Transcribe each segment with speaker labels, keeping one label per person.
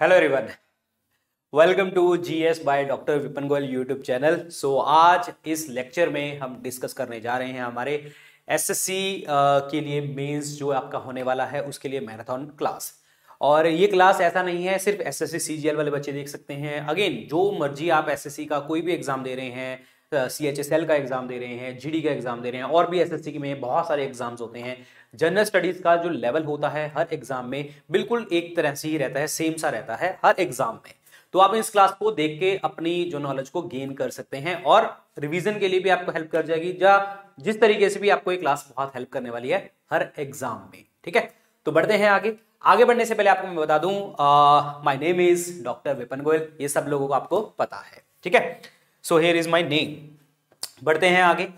Speaker 1: Hello everyone welcome to GS by doctor Vipin Goyal YouTube channel so आज इस lecture में हम डिस्कस करने जा रहे हैं हमारे एसएससी के लिए मेंस जो आपका होने वाला है उसके लिए मैराथन क्लास और ये क्लास ऐसा नहीं है सिर्फ एसएससी सीजीएल वाले बच्चे देख सकते हैं अगेन जो मर्जी आप एसएससी का कोई भी एग्जाम दे रहे हैं सी एच एस एल का एग्जाम दे रहे हैं जी डी का एग्जाम दे रहे हैं और भी एस एस सी में बहुत सारे एग्जाम्स होते हैं जनरल स्टडीज का जो लेवल होता है हर एग्जाम में बिल्कुल एक तरह से ही रहता है सेम सा रहता है हर एग्जाम में तो आप इस क्लास को देख के अपनी जो नॉलेज को गेन कर सकते हैं और रिवीजन के लिए भी आपको हेल्प कर जाएगी या जिस तरीके से भी आपको ये क्लास बहुत हेल्प करने वाली है हर एग्जाम में ठीक है तो बढ़ते हैं आगे आगे बढ़ने से पहले आपको मैं बता दूं my name is doctor Vipan Goyal ये सब लोगों को आपको पता है ठीक है so here is my name बढ़ते हैं आगे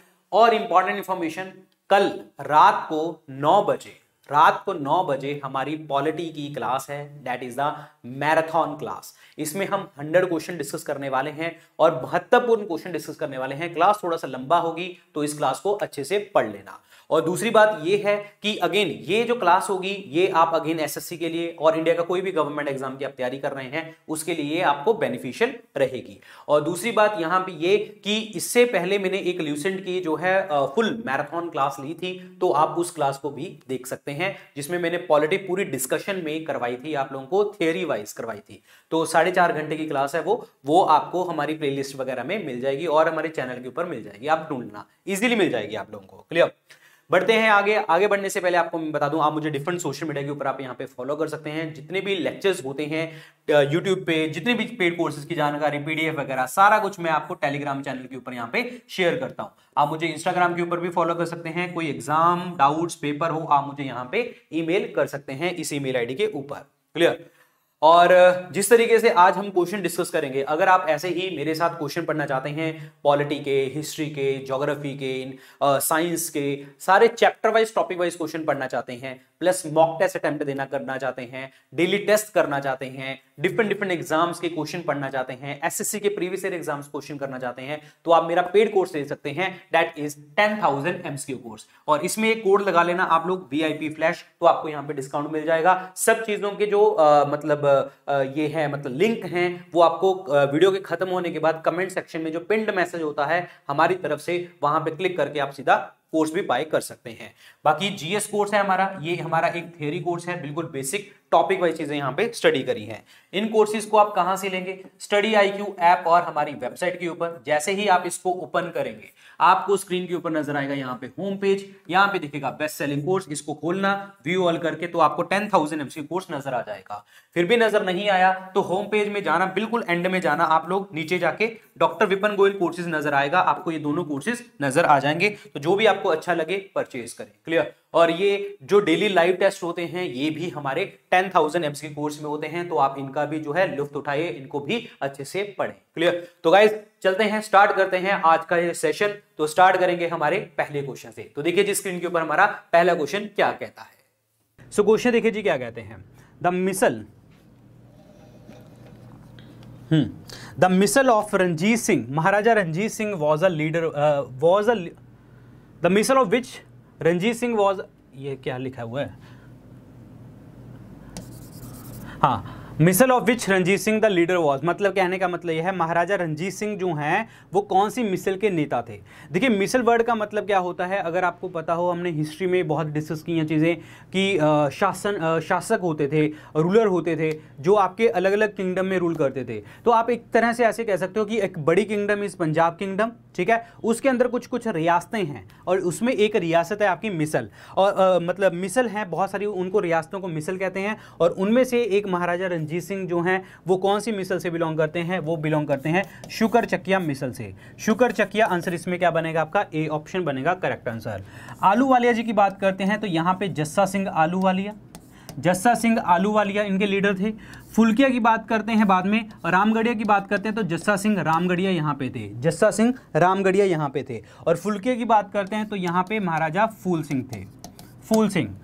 Speaker 1: और इंपॉर्टेंट इंफॉर्मेशन कल रात को नौ बजे रात को नौ बजे हमारी पॉलिटी की क्लास है that is the marathon class इसमें हम हंड्रेड क्वेश्चन डिस्कस करने वाले हैं और महत्वपूर्ण क्वेश्चन डिस्कस करने वाले हैं क्लास थोड़ा सा लंबा होगी तो इस क्लास को अच्छे से पढ़ लेना और दूसरी बात ये है कि अगेन ये जो क्लास होगी ये आप अगेन एसएससी के लिए और इंडिया का कोई भी गवर्नमेंट एग्जाम की आप तैयारी कर रहे हैं उसके लिए आपको बेनिफिशियल रहेगी और दूसरी बात यहाँ पे ये कि इससे पहले मैंने एक ल्यूसेंट की जो है फुल मैराथन क्लास ली थी तो आप उस क्लास को भी देख सकते हैं जिसमें मैंने पॉलिटिक पूरी डिस्कशन में करवाई थी आप लोगों को थियरी वाइज करवाई थी तो साढ़े चार घंटे की क्लास है वो वो आपको हमारी प्ले वगैरह में मिल जाएगी और हमारे चैनल के ऊपर मिल जाएगी आप ढूंढना इजिली मिल जाएगी आप लोगों को क्लियर बढ़ते हैं आगे आगे बढ़ने से पहले आपको बता दूं आप मुझे डिफरेंट सोशल मीडिया के ऊपर आप यहाँ पे फॉलो कर सकते हैं जितने भी लेक्चर्स होते हैं यूट्यूब पे जितने भी पेड कोर्सेज की जानकारी पीडीएफ वगैरह सारा कुछ मैं आपको टेलीग्राम चैनल के ऊपर यहाँ पे शेयर करता हूँ आप मुझे इंस्टाग्राम के ऊपर भी फॉलो कर सकते हैं कोई एग्जाम डाउट्स पेपर हो आप मुझे यहाँ पे ईमेल कर सकते हैं इस ईमेल आईडी के ऊपर क्लियर और जिस तरीके से आज हम क्वेश्चन डिस्कस करेंगे अगर आप ऐसे ही मेरे साथ क्वेश्चन पढ़ना चाहते हैं पॉलिटी के हिस्ट्री के ज्योग्राफी के साइंस के सारे chapter wise topic wise question पढ़ना चाहते हैं प्लस मॉक टेस्ट अटेम्प्ट देना करना चाहते हैं डेली टेस्ट करना चाहते हैं डिफरेंट डिफरेंट एग्जाम्स के क्वेश्चन पढ़ना चाहते हैं एसएससी के प्रीवियस ईयर एग्जाम्स क्वेश्चन करना चाहते हैं तो आप मेरा पेड कोर्स ले सकते हैं that is ten thousand MCQ course और इसमें एक कोड लगा लेना आप लोग वीआईपी फ्लैश तो आपको यहाँ पे डिस्काउंट मिल जाएगा सब चीजों के जो आ, मतलब आ, ये है मतलब लिंक है वो आपको आ, वीडियो के खत्म होने के बाद कमेंट सेक्शन में जो पिंड मैसेज होता है हमारी तरफ से वहां पे क्लिक करके आप सीधा कोर्स भी बाय कर सकते हैं बाकी जीएस कोर्स है हमारा ये हमारा एक थियरी कोर्स है बिल्कुल बेसिक टॉपिक वाइज चीजें यहाँ पे स्टडी करी हैं इन कोर्सेज को आप कहाँ से लेंगे स्टडी आई ऐप और हमारी वेबसाइट के ऊपर जैसे ही आप इसको ओपन करेंगे आपको स्क्रीन के ऊपर नजर आएगा यहाँ पे होम पेज यहाँ पे दिखेगा बेस्ट सेलिंग कोर्स इसको खोलना व्यू ऑल करके तो आपको टेन थाउजेंड एमसी कोर्स नजर आ जाएगा फिर भी नजर नहीं आया तो होम पेज में जाना बिल्कुल एंड में जाना आप लोग नीचे जाके डॉक्टर विपन गोयल कोर्सेज नजर आएगा आपको ये दोनों कोर्सेज नजर आ जाएंगे तो जो भी आपको अच्छा लगे परचेज करें क्लियर और ये जो डेली लाइव टेस्ट होते हैं ये भी हमारे टेन थाउजेंड एम्स के कोर्स में होते हैं तो आप इनका भी जो है लुफ्त उठाइए इनको भी अच्छे से पढ़ें क्लियर तो गाइज चलते हैं स्टार्ट करते हैं आज का ये सेशन तो स्टार्ट करेंगे हमारे पहले क्वेश्चन से तो देखिए जिस स्क्रीन के ऊपर हमारा पहला क्वेश्चन क्या कहता है सो क्वेश्चन देखिए जी क्या कहते हैं the misl
Speaker 2: the
Speaker 1: misl of Ranjit Singh Maharaja Ranjit Singh was a leader was a the misl of which Ranjit Singh was ये क्या लिखा हुआ है हाँ misl of which Ranjit Singh the leader was मतलब कहने का मतलब यह है महाराजा रंजीत सिंह जो हैं वो कौन सी मिसल के नेता थे देखिए मिसल वर्ड का मतलब क्या होता है अगर आपको पता हो हमने हिस्ट्री में बहुत डिस्कस की हैं चीज़ें कि शासन शासक होते थे रूलर होते थे जो आपके अलग अलग किंगडम में रूल करते थे तो आप एक तरह से ऐसे कह सकते हो कि एक बड़ी किंगडम इज़ पंजाब किंगडम ठीक है उसके अंदर कुछ कुछ रियासतें हैं और उसमें एक रियासत है आपकी मिसल और आ, मतलब मिसल हैं बहुत सारी उनको रियासतों को मिसल कहते हैं और उनमें से एक महाराजा रणजीत सिंह जो हैं वो कौन सी मिसल से बिलोंग करते हैं वो बिलोंग करते हैं शुकर चकिया मिसल से शुकर चकिया आंसर इसमें क्या बनेगा आपका ए ऑप्शन बनेगा करेक्ट आंसर आलू वालिया जी की बात करते हैं तो यहाँ पे जस्सा सिंह आलू वालिया जस्सा सिंह आलू वालिया इनके लीडर थे फुलकिया की बात करते हैं बाद में रामगढ़िया की बात करते हैं तो जस्सा सिंह रामगढ़िया यहाँ पे थे जस्सा सिंह रामगढ़िया यहाँ पे थे और फुलकिया की बात करते हैं तो यहाँ पे महाराजा फूल सिंह थे फूल सिंह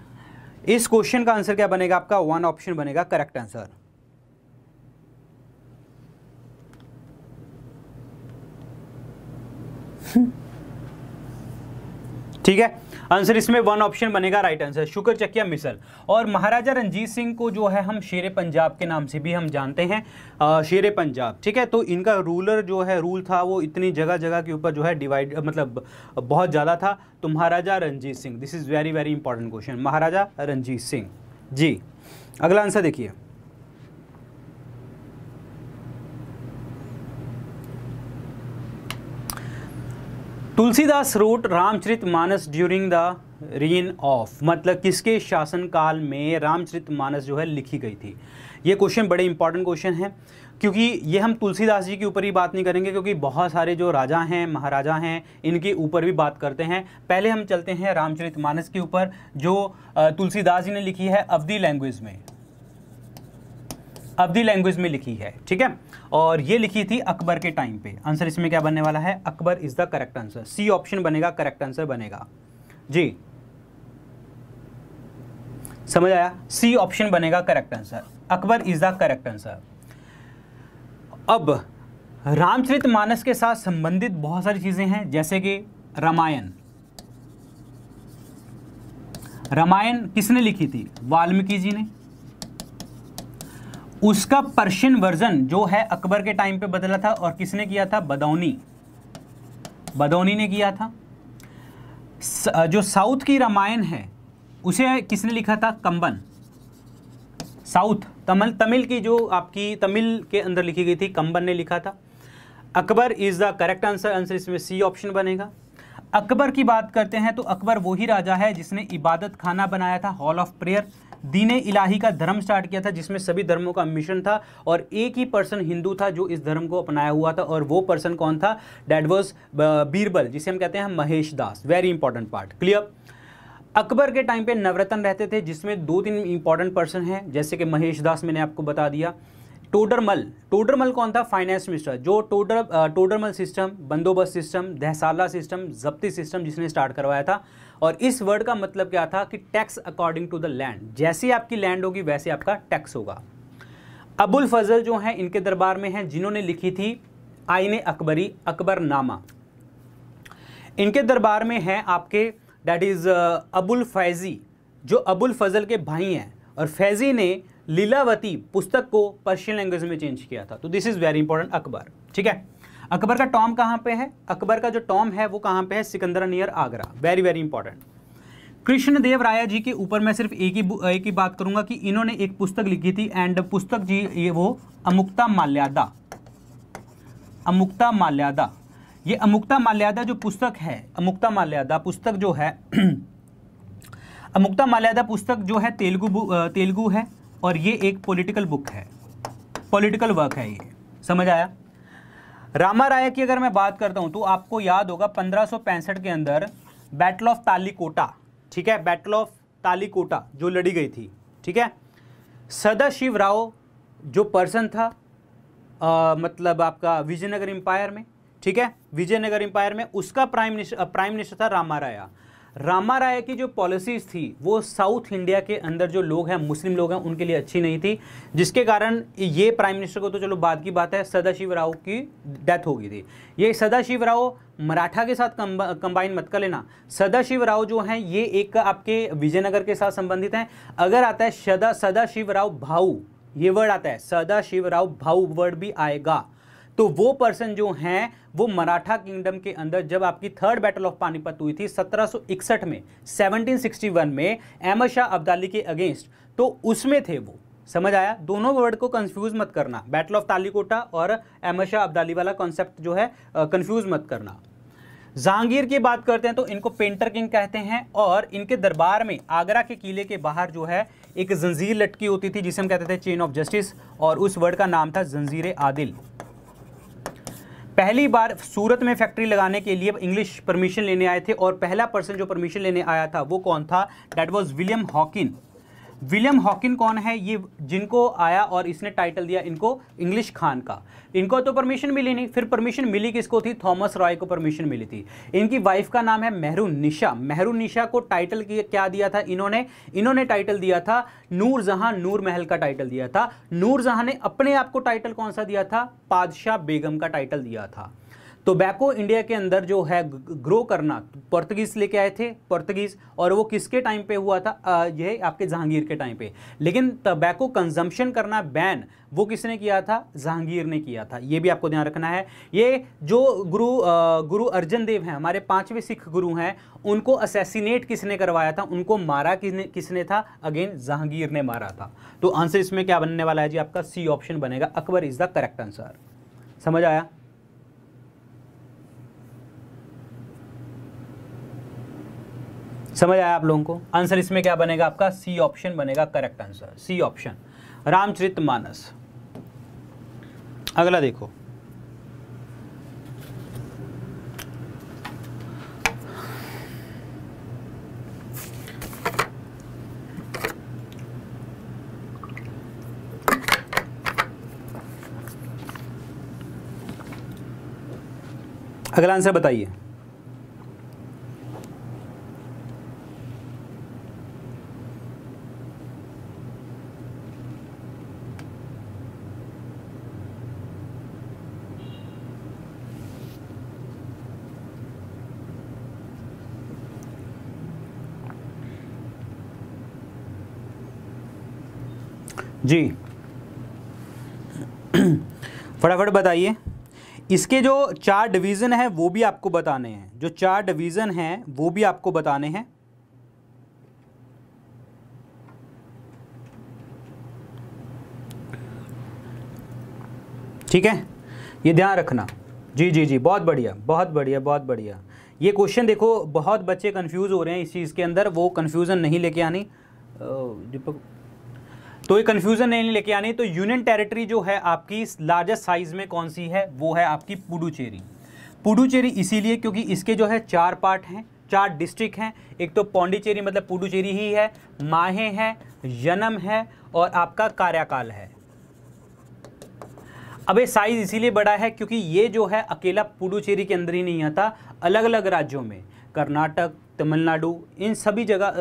Speaker 1: इस क्वेश्चन का आंसर क्या बनेगा आपका वन ऑप्शन बनेगा करेक्ट आंसर ठीक है आंसर इसमें वन ऑप्शन बनेगा राइट आंसर शुक्र चकिया मिसल और महाराजा रंजीत सिंह को जो है हम शेर पंजाब के नाम से भी हम जानते हैं शेर पंजाब ठीक है तो इनका रूलर जो है रूल था वो इतनी जगह जगह के ऊपर जो है डिवाइड मतलब बहुत ज़्यादा था तो Maharaja Ranjit Singh this is very very important question Maharaja Ranjit Singh जी अगला आंसर देखिए Tulsidas wrote Ramcharitmanas during the reign of मतलब किसके शासनकाल में रामचरित मानस जो है लिखी गई थी ये क्वेश्चन बड़े इंपॉर्टेंट क्वेश्चन हैं क्योंकि ये हम तुलसीदास जी के ऊपर ही बात नहीं करेंगे क्योंकि बहुत सारे जो राजा हैं महाराजा हैं इनके ऊपर भी बात करते हैं पहले हम चलते हैं रामचरित मानस के ऊपर जो तुलसीदास जी ने लिखी है अवधि लैंग्वेज में अवधि लैंग्वेज में लिखी है ठीक है और ये लिखी थी अकबर के टाइम पे आंसर इसमें क्या बनने वाला है Akbar is the correct answer C option बनेगा करेक्ट आंसर बनेगा जी समझ आया सी ऑप्शन बनेगा correct answer Akbar is the correct answer अब रामचरित मानस के साथ संबंधित बहुत सारी चीज़ें हैं जैसे कि रामायण रामायण किसने लिखी थी वाल्मीकि जी ने उसका पर्शियन वर्जन जो है अकबर के टाइम पे बदला था और किसने किया था बदौनी बदौनी ने किया था जो साउथ की रामायण है उसे किसने लिखा था कंबन साउथ तमिल तमिल की जो आपकी तमिल के अंदर लिखी गई थी कंबन ने लिखा था Akbar is the correct answer answer इसमें सी ऑप्शन बनेगा अकबर की बात करते हैं तो अकबर वही राजा है जिसने इबादत खाना बनाया था हॉल ऑफ प्रेयर दीन इलाही का धर्म स्टार्ट किया था जिसमें सभी धर्मों का मिशन था और एक ही पर्सन हिंदू था जो इस धर्म को अपनाया हुआ था और वो पर्सन कौन था डैट वॉज uh, बीरबल जिसे हम कहते हैं Mahesh Das very important part clear Akbar के टाइम पे नवरत्न रहते थे जिसमें दो तीन इंपॉर्टेंट पर्सन हैं जैसे कि महेश दास मैंने आपको बता दिया टोडरमल टोडरमल कौन था फाइनेंस मिनिस्टर जो टोडर uh, टोडरमल सिस्टम बंदोबस्त सिस्टम दहसाला सिस्टम जब्ती सिस्टम जिसने स्टार्ट करवाया था और इस वर्ड का मतलब क्या था कि tax according to the land जैसी आपकी लैंड होगी वैसे आपका टैक्स होगा अबुल फजल जो हैं इनके दरबार में हैं जिन्होंने लिखी थी आईने अकबरी अकबर नामा इनके दरबार में हैं आपके that is uh, Abul Faizi जो अबुल फजल के भाई हैं और फैज़ी ने लीलावती पुस्तक को पर्शियन लैंग्वेज में चेंज किया था तो this is very important Akbar ठीक है अकबर का टॉम कहाँ पे है अकबर का जो टॉम है वो कहाँ पे है Sikandra near Agra very very important Krishnadeva Raya ji के ऊपर मैं सिर्फ एक ही एक ही बात करूंगा कि इन्होंने एक पुस्तक लिखी थी एंड पुस्तक जी ये वो अमुक्ता माल्यादा अमुक्ता माल्यादा ये अमुक्ता माल्यादा जो पुस्तक है अमुक्ता माल्यादा पुस्तक जो है अमुक्ता माल्यादा पुस्तक जो है तेलुगु तेलुगु है और ये एक पॉलिटिकल बुक है पॉलिटिकल वर्क है ये समझ आया रामा की अगर मैं बात करता हूं तो आपको याद होगा पंद्रह के अंदर बैटल ऑफ तालीकोटा ठीक है बैटल ऑफ तालीकोटा जो लड़ी गई थी ठीक है सदाशिव राव जो पर्सन था आ, मतलब आपका विजयनगर एम्पायर में ठीक है विजयनगर एम्पायर में उसका प्राइम मिनिस्टर प्राइम मिनिस्टर था रामा राया रामा राय की जो पॉलिसीज़ थी वो साउथ इंडिया के अंदर जो लोग हैं मुस्लिम लोग हैं उनके लिए अच्छी नहीं थी जिसके कारण ये प्राइम मिनिस्टर को तो चलो बाद की बात है सदाशिव राव की डेथ हो गई थी ये सदाशिव राव मराठा के साथ कंबाइन मत कर लेना सदाशिव राव जो हैं ये एक आपके विजयनगर के साथ संबंधित हैं अगर आता है सदा सदाशिव राव भाऊ ये वर्ड आता है सदाशिव राव भाऊ वर्ड भी आएगा तो वो पर्सन जो हैं वो मराठा किंगडम के अंदर जब आपकी थर्ड बैटल ऑफ पानीपत हुई थी 1761 में 1761 में अहमद शाह अब्दाली के अगेंस्ट तो उसमें थे वो समझ आया दोनों वर्ड को कंफ्यूज मत करना बैटल ऑफ तालीकोटा और अहमद शाह अब्दाली वाला कॉन्सेप्ट जो है कंफ्यूज मत करना जहांगीर की बात करते हैं तो इनको पेंटर किंग कहते हैं और इनके दरबार में आगरा के किले के बाहर जो है एक जंजीर लटकी होती थी जिसे हम कहते थे चेन ऑफ जस्टिस और उस वर्ड का नाम था जंजीर आदिल पहली बार सूरत में फैक्ट्री लगाने के लिए इंग्लिश परमिशन लेने आए थे और पहला पर्सन जो परमिशन लेने आया था वो कौन था that was William Hawkin William Hawkin कौन है ये जिनको आया और इसने टाइटल दिया इनको इंग्लिश खान का इनको तो परमिशन मिली नहीं फिर परमिशन मिली किसको थी थॉमस रॉय को परमिशन मिली थी इनकी वाइफ का नाम है मेहरू निशा मेहरू निशा को टाइटल क्या दिया था इन्होंने इन्होंने टाइटल दिया था नूर जहां नूर महल का टाइटल दिया था नूर जहां ने अपने आप को टाइटल कौन सा दिया था पादशाह बेगम का टाइटल दिया था टोबैको तो इंडिया के अंदर जो है ग्रो करना पुर्तगीज लेके आए थे पुर्तगीज और वो किसके टाइम पे हुआ था ये आपके जहांगीर के टाइम पे लेकिन तबैको कंजम्पशन करना बैन वो किसने किया था जहांगीर ने किया था ये भी आपको ध्यान रखना है ये जो गुरु आ, गुरु अर्जन देव हैं हमारे पाँचवें सिख गुरु हैं उनको असैसिनेट किसने करवाया था उनको मारा किसने किसने था अगेन जहांगीर ने मारा था तो आंसर इसमें क्या बनने वाला है जी आपका सी ऑप्शन बनेगा Akbar is the correct answer समझ आया समझ आया आप लोगों को आंसर इसमें क्या बनेगा आपका सी ऑप्शन बनेगा correct answer C option Ramcharit Manas अगला देखो अगला आंसर बताइए जी फटाफट बताइए इसके जो चार डिवीज़न हैं वो भी आपको बताने हैं जो चार डिवीज़न हैं वो भी आपको बताने हैं ठीक है ये ध्यान रखना जी जी जी बहुत बढ़िया बहुत बढ़िया बहुत बढ़िया ये क्वेश्चन देखो बहुत बच्चे कंफ्यूज हो रहे हैं इस चीज़ के अंदर वो कन्फ्यूज़न नहीं लेके आनी दीपक तो ये कन्फ्यूज़न नहीं लेके आने तो यूनियन टेरिटरी जो है आपकी लार्जेस्ट साइज़ में कौन सी है वो है आपकी पुडुचेरी पुडुचेरी इसीलिए क्योंकि इसके जो है चार पार्ट हैं चार डिस्ट्रिक्ट हैं एक तो पौंडीचेरी मतलब पुडुचेरी ही है माहे है यनम है और आपका कार्यकाल है अब ये साइज़ इसीलिए बड़ा है क्योंकि ये जो है अकेला पुडुचेरी के अंदर ही नहीं आता अलग अलग राज्यों में कर्नाटक तमिलनाडु इन सभी जगह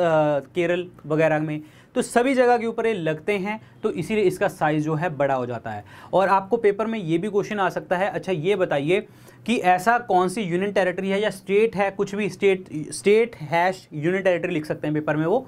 Speaker 1: केरल वगैरह में तो सभी जगह के ऊपर ये लगते हैं तो इसीलिए इसका साइज़ जो है बड़ा हो जाता है और आपको पेपर में ये भी क्वेश्चन आ सकता है अच्छा ये बताइए कि ऐसा कौन सी यूनियन टेरेटरी है या स्टेट है कुछ भी state state hash union territory लिख सकते हैं पेपर में वो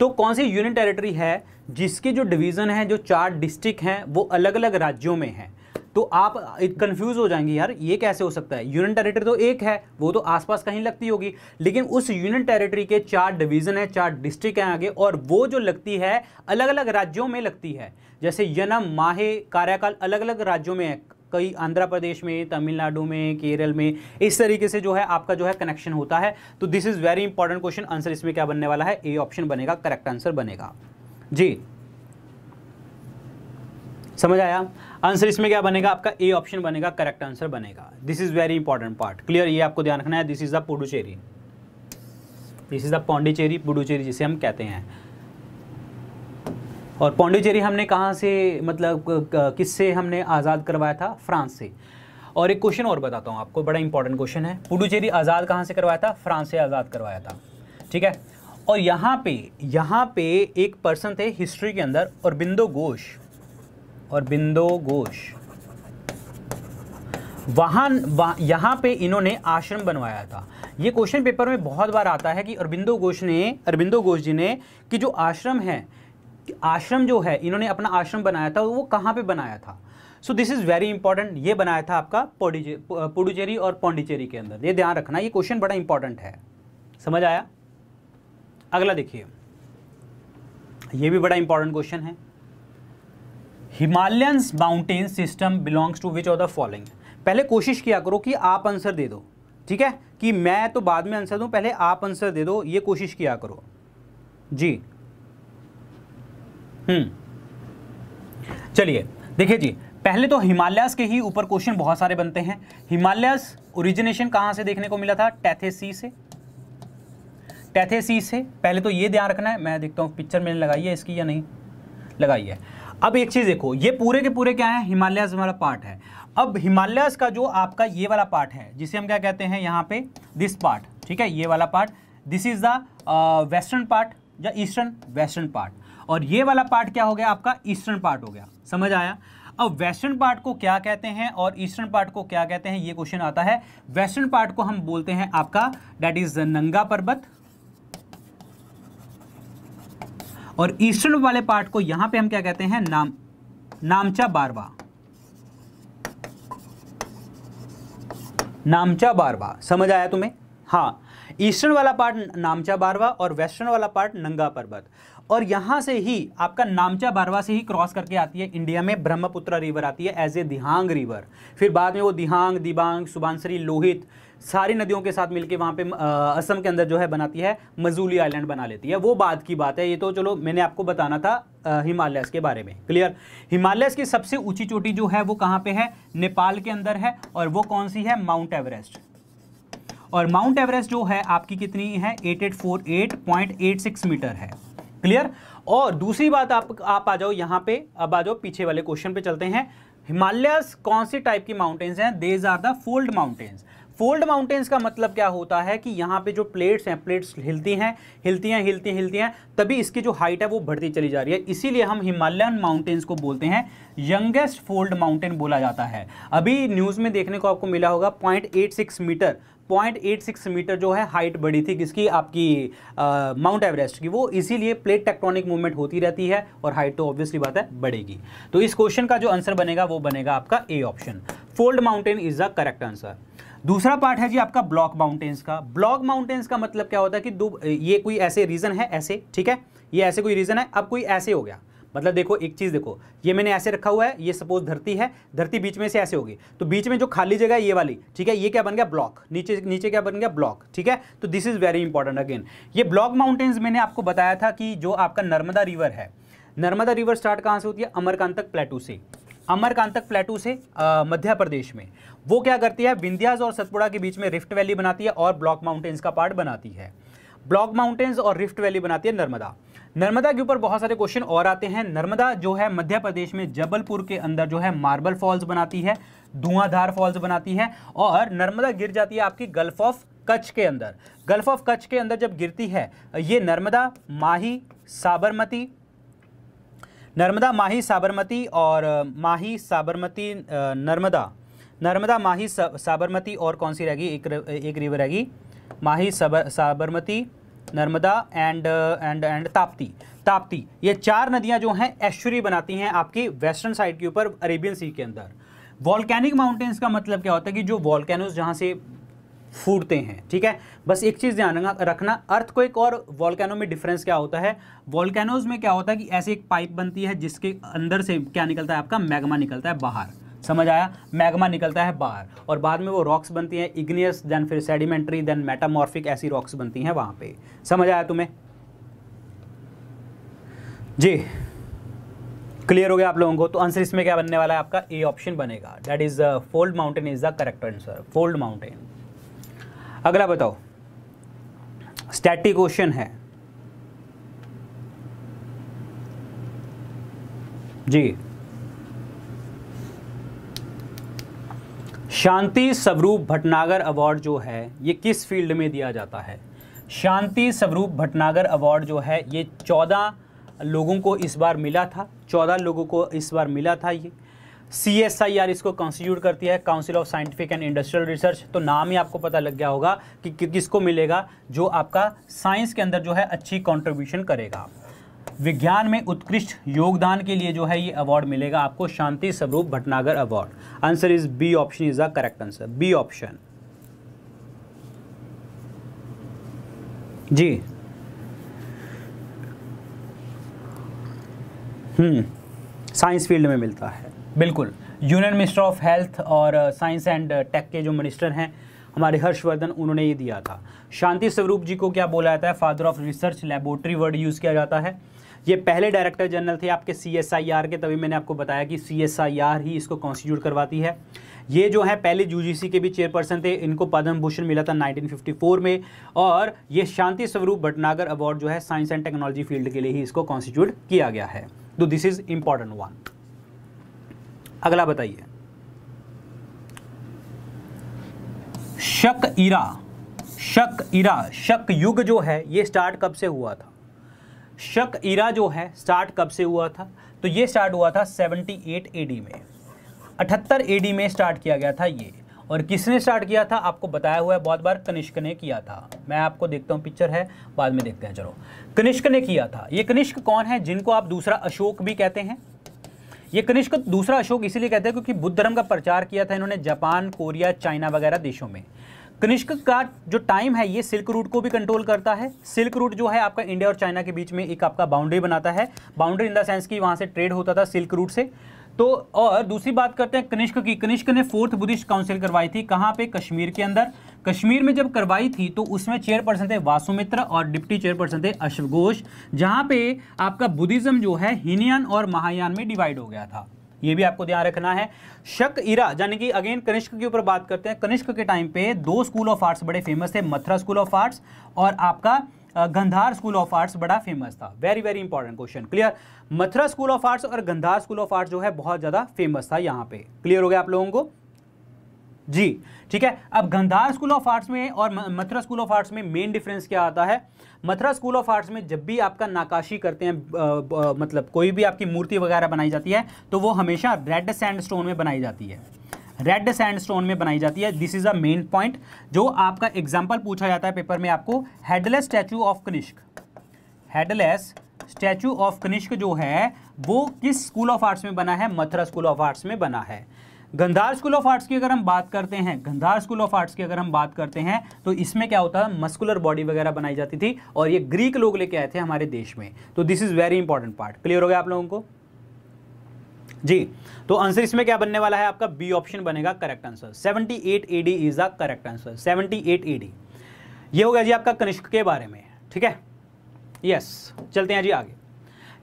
Speaker 1: तो कौन सी यूनियन टेरेटरी है जिसके जो डिवीज़न है जो चार डिस्ट्रिक्ट हैं वो अलग अलग राज्यों में हैं तो आप कंफ्यूज हो जाएंगे यार ये कैसे हो सकता है यूनियन टेरिटरी तो एक है वो तो आसपास कहीं लगती होगी लेकिन उस यूनियन टेरिटरी के चार डिवीज़न है चार डिस्ट्रिक्ट हैं आगे और वो जो लगती है अलग अलग राज्यों में लगती है जैसे यनम माहे कार्यकाल अलग अलग राज्यों में है कई आंध्र प्रदेश में तमिलनाडु में केरल में इस तरीके से जो है आपका जो है कनेक्शन होता है तो this is very important question answer इसमें क्या बनने वाला है ए ऑप्शन बनेगा करेक्ट आंसर बनेगा जी समझ आया आंसर इसमें क्या बनेगा आपका ए ऑप्शन बनेगा करेक्ट आंसर बनेगा this is very important part clear ये आपको ध्यान रखना है this is the Puducherry this is the Pondicherry Puducherry जिसे हम कहते हैं और पौंडीचेरी हमने कहाँ से मतलब किससे हमने आज़ाद करवाया था फ्रांस से और एक क्वेश्चन और बताता हूँ आपको बड़ा इंपॉर्टेंट क्वेश्चन है पुडुचेरी आज़ाद कहाँ से करवाया था फ्रांस से आज़ाद करवाया था ठीक है और यहाँ पे यहाँ पे एक पर्सन थे हिस्ट्री के अंदर और बिंदो घोष और बिंदो घोष वहां यहां पे इन्होंने आश्रम बनवाया था ये क्वेश्चन पेपर में बहुत बार आता है कि अरबिंदो घोष ने अरबिंदो घोष जी ने कि जो आश्रम है आश्रम जो है इन्होंने अपना आश्रम बनाया था वो कहां पे बनाया था so this is very important ये बनाया था आपका पुडुचेरी और पौंडीचेरी के अंदर ये ध्यान रखना ये क्वेश्चन बड़ा इंपॉर्टेंट है समझ आया अगला देखिए ये भी बड़ा इंपॉर्टेंट क्वेश्चन है Himalayans mountain system belongs to which of the following पहले कोशिश किया करो कि आप आंसर दे दो ठीक है कि मैं तो बाद में आंसर दूं पहले आप आंसर दे दो ये कोशिश किया करो जी हम्म चलिए देखिए जी पहले तो हिमालयस के ही ऊपर क्वेश्चन बहुत सारे बनते हैं हिमालयस ओरिजिनेशन कहां से देखने को मिला था टैथेसी से टैथेसी से पहले तो ये ध्यान रखना है मैं देखता हूं पिक्चर मैंने लगाई है इसकी या नहीं लगाई है अब एक चीज़ देखो ये पूरे के पूरे क्या है हिमालय वाला पार्ट है अब हिमालयाज का जो आपका ये वाला पार्ट है जिसे हम क्या कहते हैं यहाँ पे दिस पार्ट ठीक है ये वाला part this is the western part या ईस्टर्न वेस्टर्न पार्ट और ये वाला पार्ट क्या हो गया आपका ईस्टर्न पार्ट हो गया समझ आया अब वेस्टर्न पार्ट को क्या कहते हैं और ईस्टर्न पार्ट को क्या कहते हैं ये क्वेश्चन आता है वेस्टर्न पार्ट को हम बोलते हैं आपका डैट इज नंगा पर्वत और ईस्टर्न वाले पार्ट को यहां पे हम क्या कहते हैं नाम नामचा बारवा नामचा बारवा समझ आया तुम्हें हाँ ईस्टर्न वाला पार्ट नामचा बारवा और वेस्टर्न वाला पार्ट नंगा पर्वत और यहां से ही आपका नामचा बारवा से ही क्रॉस करके आती है इंडिया में ब्रह्मपुत्र रिवर आती है एज ए दिहांग रिवर फिर बाद में वो दिहांग दिबांग सुबानसरी लोहित सारी नदियों के साथ मिलकर वहां पे असम के अंदर जो है बनाती है मजूली आइलैंड बना लेती है वो बात की बात है ये तो चलो मैंने आपको बताना था हिमालयस के बारे में क्लियर हिमालयस की सबसे ऊंची चोटी जो है वो कहां पे है नेपाल के अंदर है और वो कौन सी है माउंट एवरेस्ट और माउंट एवरेस्ट जो है आपकी कितनी है एट मीटर है क्लियर और दूसरी बात आप आप आ जाओ यहाँ पे अब आ जाओ पीछे वाले क्वेश्चन पे चलते हैं हिमालयस कौन सी टाइप की माउंटेन्स हैं these are the fold mountains fold mountains का मतलब क्या होता है कि यहाँ पे जो प्लेट्स हैं प्लेट्स हिलती हैं हिलती हैं हिलती हिलती हैं तभी इसकी जो हाइट है वो बढ़ती चली जा रही है इसीलिए हम हिमालयन माउंटेन्स को बोलते हैं यंगेस्ट फोल्ड माउंटेन बोला जाता है अभी न्यूज़ में देखने को आपको मिला होगा पॉइंट मीटर 0.86 मीटर जो है हाइट बढ़ी थी किसकी आपकी माउंट एवरेस्ट की वो इसीलिए प्लेट टेक्ट्रॉनिक मूवमेंट होती रहती है और हाइट तो ऑब्वियसली बात है बढ़ेगी तो इस क्वेश्चन का जो आंसर बनेगा वो बनेगा आपका A option fold mountain is the correct answer दूसरा पार्ट है जी आपका ब्लॉक माउंटेन्स का ब्लॉक माउंटेन्स का मतलब क्या होता है कि दो ये कोई ऐसे रीज़न है ऐसे ठीक है ये ऐसे कोई रीज़न है अब कोई ऐसे हो गया मतलब देखो एक चीज़ देखो ये मैंने ऐसे रखा हुआ है ये सपोज धरती है धरती बीच में से ऐसे होगी तो बीच में जो खाली जगह है ये वाली ठीक है ये क्या बन गया ब्लॉक नीचे नीचे क्या बन गया ब्लॉक ठीक है तो this is very important again ये ब्लॉक माउंटेन्स मैंने आपको बताया था कि जो आपका नर्मदा रिवर है नर्मदा रिवर स्टार्ट कहाँ से होती है अमरकांतक प्लेटू से अमरकांतक प्लेटू से मध्य प्रदेश में वो क्या करती है विंध्याज और सतपुड़ा के बीच में रिफ्ट वैली बनाती है और ब्लॉक माउंटेन्स का पार्ट बनाती है ब्लॉक माउंटेन्स और रिफ्ट वैली बनाती है नर्मदा नर्मदा के ऊपर बहुत सारे क्वेश्चन और आते हैं नर्मदा जो है मध्य प्रदेश में जबलपुर के अंदर जो है मार्बल फॉल्स बनाती है धुआंधार फॉल्स बनाती है और नर्मदा गिर जाती है आपकी गल्फ ऑफ कच्छ के अंदर गल्फ ऑफ कच्छ के अंदर जब गिरती है ये नर्मदा माही साबरमती नर्मदा माही साबरमती और माही साबरमती नर्मदा नर्मदा माही साबरमती और कौन सी रहेगी एक एक रिवर रहेगी Mahi Sabar Sabarmati Narmada and and and Tapti Tapti ये चार नदियां जो हैं ऐश्वरी बनाती हैं आपकी वेस्टर्न साइड के ऊपर अरेबियन सी के अंदर वॉल्केनिक माउंटेन्स का मतलब क्या होता है कि जो वॉल्केनोज जहाँ से फूटते हैं ठीक है बस एक चीज़ ध्यान रखना अर्थ को एक और वॉल्केनो में डिफरेंस क्या होता है वॉल्केनोज में क्या होता है कि ऐसे एक पाइप बनती है जिसके अंदर से क्या निकलता है आपका मैग्मा निकलता है बाहर समझ आया मैग्मा निकलता है बाहर और बाद में वो रॉक्स बनती हैं इग्नियस देन फिर सेडिमेंट्री देन मेटामॉर्फिक ऐसी रॉक्स बनती हैं वहाँ पे समझ आया तुम्हें जी क्लियर हो गया आप लोगों को तो आंसर इसमें क्या बनने वाला है आपका ए ऑप्शन बनेगा that is fold mountain is the correct answer fold mountain अगला बताओ स्टैटिक ओशन है जी शांति स्वरूप भटनागर अवार्ड जो है ये किस फील्ड में दिया जाता है शांति स्वरूप भटनागर अवार्ड जो है ये चौदह लोगों को इस बार मिला था चौदह लोगों को इस बार मिला था ये सी एस आई आर इसको कॉन्स्टिट्यूट करती है council of scientific and industrial research तो नाम ही आपको पता लग गया होगा कि किसको मिलेगा जो आपका साइंस के अंदर जो है अच्छी कॉन्ट्रीब्यूशन करेगा विज्ञान में उत्कृष्ट योगदान के लिए जो है ये अवार्ड मिलेगा आपको Shanti Swarup Bhatnagar award answer is B option is the correct answer B option जी हम्म साइंस फील्ड में मिलता है बिल्कुल यूनियन मिनिस्टर ऑफ हेल्थ और साइंस एंड टेक के जो मिनिस्टर हैं हमारे हर्षवर्धन उन्होंने ये दिया था शांति स्वरूप जी को क्या बोला जाता है father of research laboratory word use किया जाता है ये पहले डायरेक्टर जनरल थे आपके सी के तभी मैंने आपको बताया कि सी ही इसको कॉन्स्टिट्यूट करवाती है ये जो है पहले यूजीसी के भी चेयरपर्सन थे इनको पद्म भूषण मिला था 1954 में और ये शांति स्वरूप भटनागर अवार्ड जो है साइंस एंड टेक्नोलॉजी फील्ड के लिए ही इसको कॉन्स्टिट्यूट किया गया है तो दिस इज इंपॉर्टेंट वन अगला बताइए शक इरा शक इरा शक युग जो है ये स्टार्ट कब से हुआ था शक ईरा जो है स्टार्ट कब से हुआ था तो ये स्टार्ट हुआ था 78 एडी में 78 एडी में स्टार्ट किया गया था ये और किसने स्टार्ट किया था आपको बताया हुआ है बहुत बार कनिष्क ने किया था मैं आपको देखता हूँ पिक्चर है बाद में देखते हैं चलो कनिष्क ने किया था ये कनिष्क कौन है जिनको आप दूसरा अशोक भी कहते हैं ये कनिष्क दूसरा अशोक इसीलिए कहते हैं क्योंकि बुद्ध धर्म का प्रचार किया था इन्होंने जापान कोरिया चाइना वगैरह देशों में कनिष्क का जो टाइम है ये सिल्क रूट को भी कंट्रोल करता है सिल्क रूट जो है आपका इंडिया और चाइना के बीच में एक आपका बाउंड्री बनाता है बाउंड्री इन द सेंस कि वहाँ से ट्रेड होता था सिल्क रूट से तो और दूसरी बात करते हैं कनिष्क की कनिष्क ने फोर्थ बुद्धिस्ट काउंसिल करवाई थी कहाँ पे कश्मीर के अंदर कश्मीर में जब करवाई थी तो उसमें चेयरपर्सन थे वासुमित्र और डिप्टी चेयरपर्सन थे अश्वघोष जहाँ पे आपका बुद्धिज़्म जो है हिनियन और महायान में डिवाइड हो गया था ये भी आपको ध्यान रखना है शक इरा यानी कि अगेन कनिष्क के ऊपर बात करते हैं कनिष्क के टाइम पे दो स्कूल ऑफ आर्ट्स बड़े फेमस थे मथुरा स्कूल ऑफ आर्ट्स और आपका गंधार स्कूल ऑफ आर्ट्स बड़ा फेमस था very very important question clear Mathura school of arts और गंधार स्कूल ऑफ आर्ट्स जो है बहुत ज़्यादा फेमस था यहाँ पे क्लियर हो गया आप लोगों को जी ठीक है अब गंधार स्कूल ऑफ आर्ट्स में और मथुरा स्कूल ऑफ आर्ट्स में मेन डिफरेंस क्या आता है मथुरा स्कूल ऑफ आर्ट्स में जब भी आपका नाकाशी करते हैं आ, आ, मतलब कोई भी आपकी मूर्ति वगैरह बनाई जाती है तो वो हमेशा रेड सैंडस्टोन में बनाई जाती है रेड स्टोन में बनाई जाती है this is a main point जो आपका एग्जाम्पल पूछा जाता है पेपर में आपको headless statue of Kanishka headless statue of Kanishka जो है वो किस स्कूल ऑफ आर्ट्स में बना है मथुरा स्कूल ऑफ आर्ट्स में बना है गंधार स्कूल ऑफ आर्ट्स की अगर हम बात करते हैं गंधार स्कूल ऑफ आर्ट्स की अगर हम बात करते हैं तो इसमें क्या होता है मस्कुलर बॉडी वगैरह बनाई जाती थी और ये ग्रीक लोग लेके आए थे हमारे देश में तो this is very important part clear हो गया आप लोगों को जी तो आंसर इसमें क्या बनने वाला है आपका बी ऑप्शन बनेगा correct answer seventy eight AD is the correct answer seventy eight AD ये हो गया जी आपका कनिष्क के बारे में ठीक है यस चलते हैं जी आगे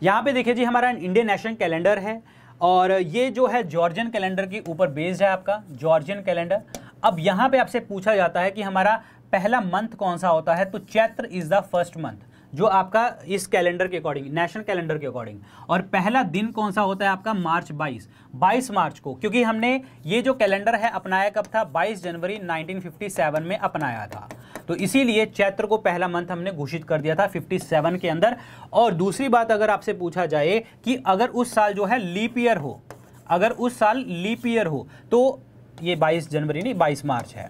Speaker 1: यहां पे देखिए जी हमारा इंडियन नेशनल कैलेंडर है और ये जो है जॉर्जियन कैलेंडर के ऊपर बेस्ड है आपका जॉर्जियन कैलेंडर अब यहाँ पे आपसे पूछा जाता है कि हमारा पहला मंथ कौन सा होता है तो Chaitra is the first month जो आपका इस कैलेंडर के अकॉर्डिंग नेशनल कैलेंडर के अकॉर्डिंग और पहला दिन कौन सा होता है आपका मार्च 22 22 मार्च को क्योंकि हमने ये जो कैलेंडर है अपनाया कब था 22 जनवरी 1957 में अपनाया था तो इसीलिए चैत्र को पहला मंथ हमने घोषित कर दिया था 57 के अंदर और दूसरी बात अगर आपसे पूछा जाए कि अगर उस साल जो है लीप ईयर हो अगर उस साल लीप ईयर हो तो ये 22 जनवरी नहीं 22 मार्च है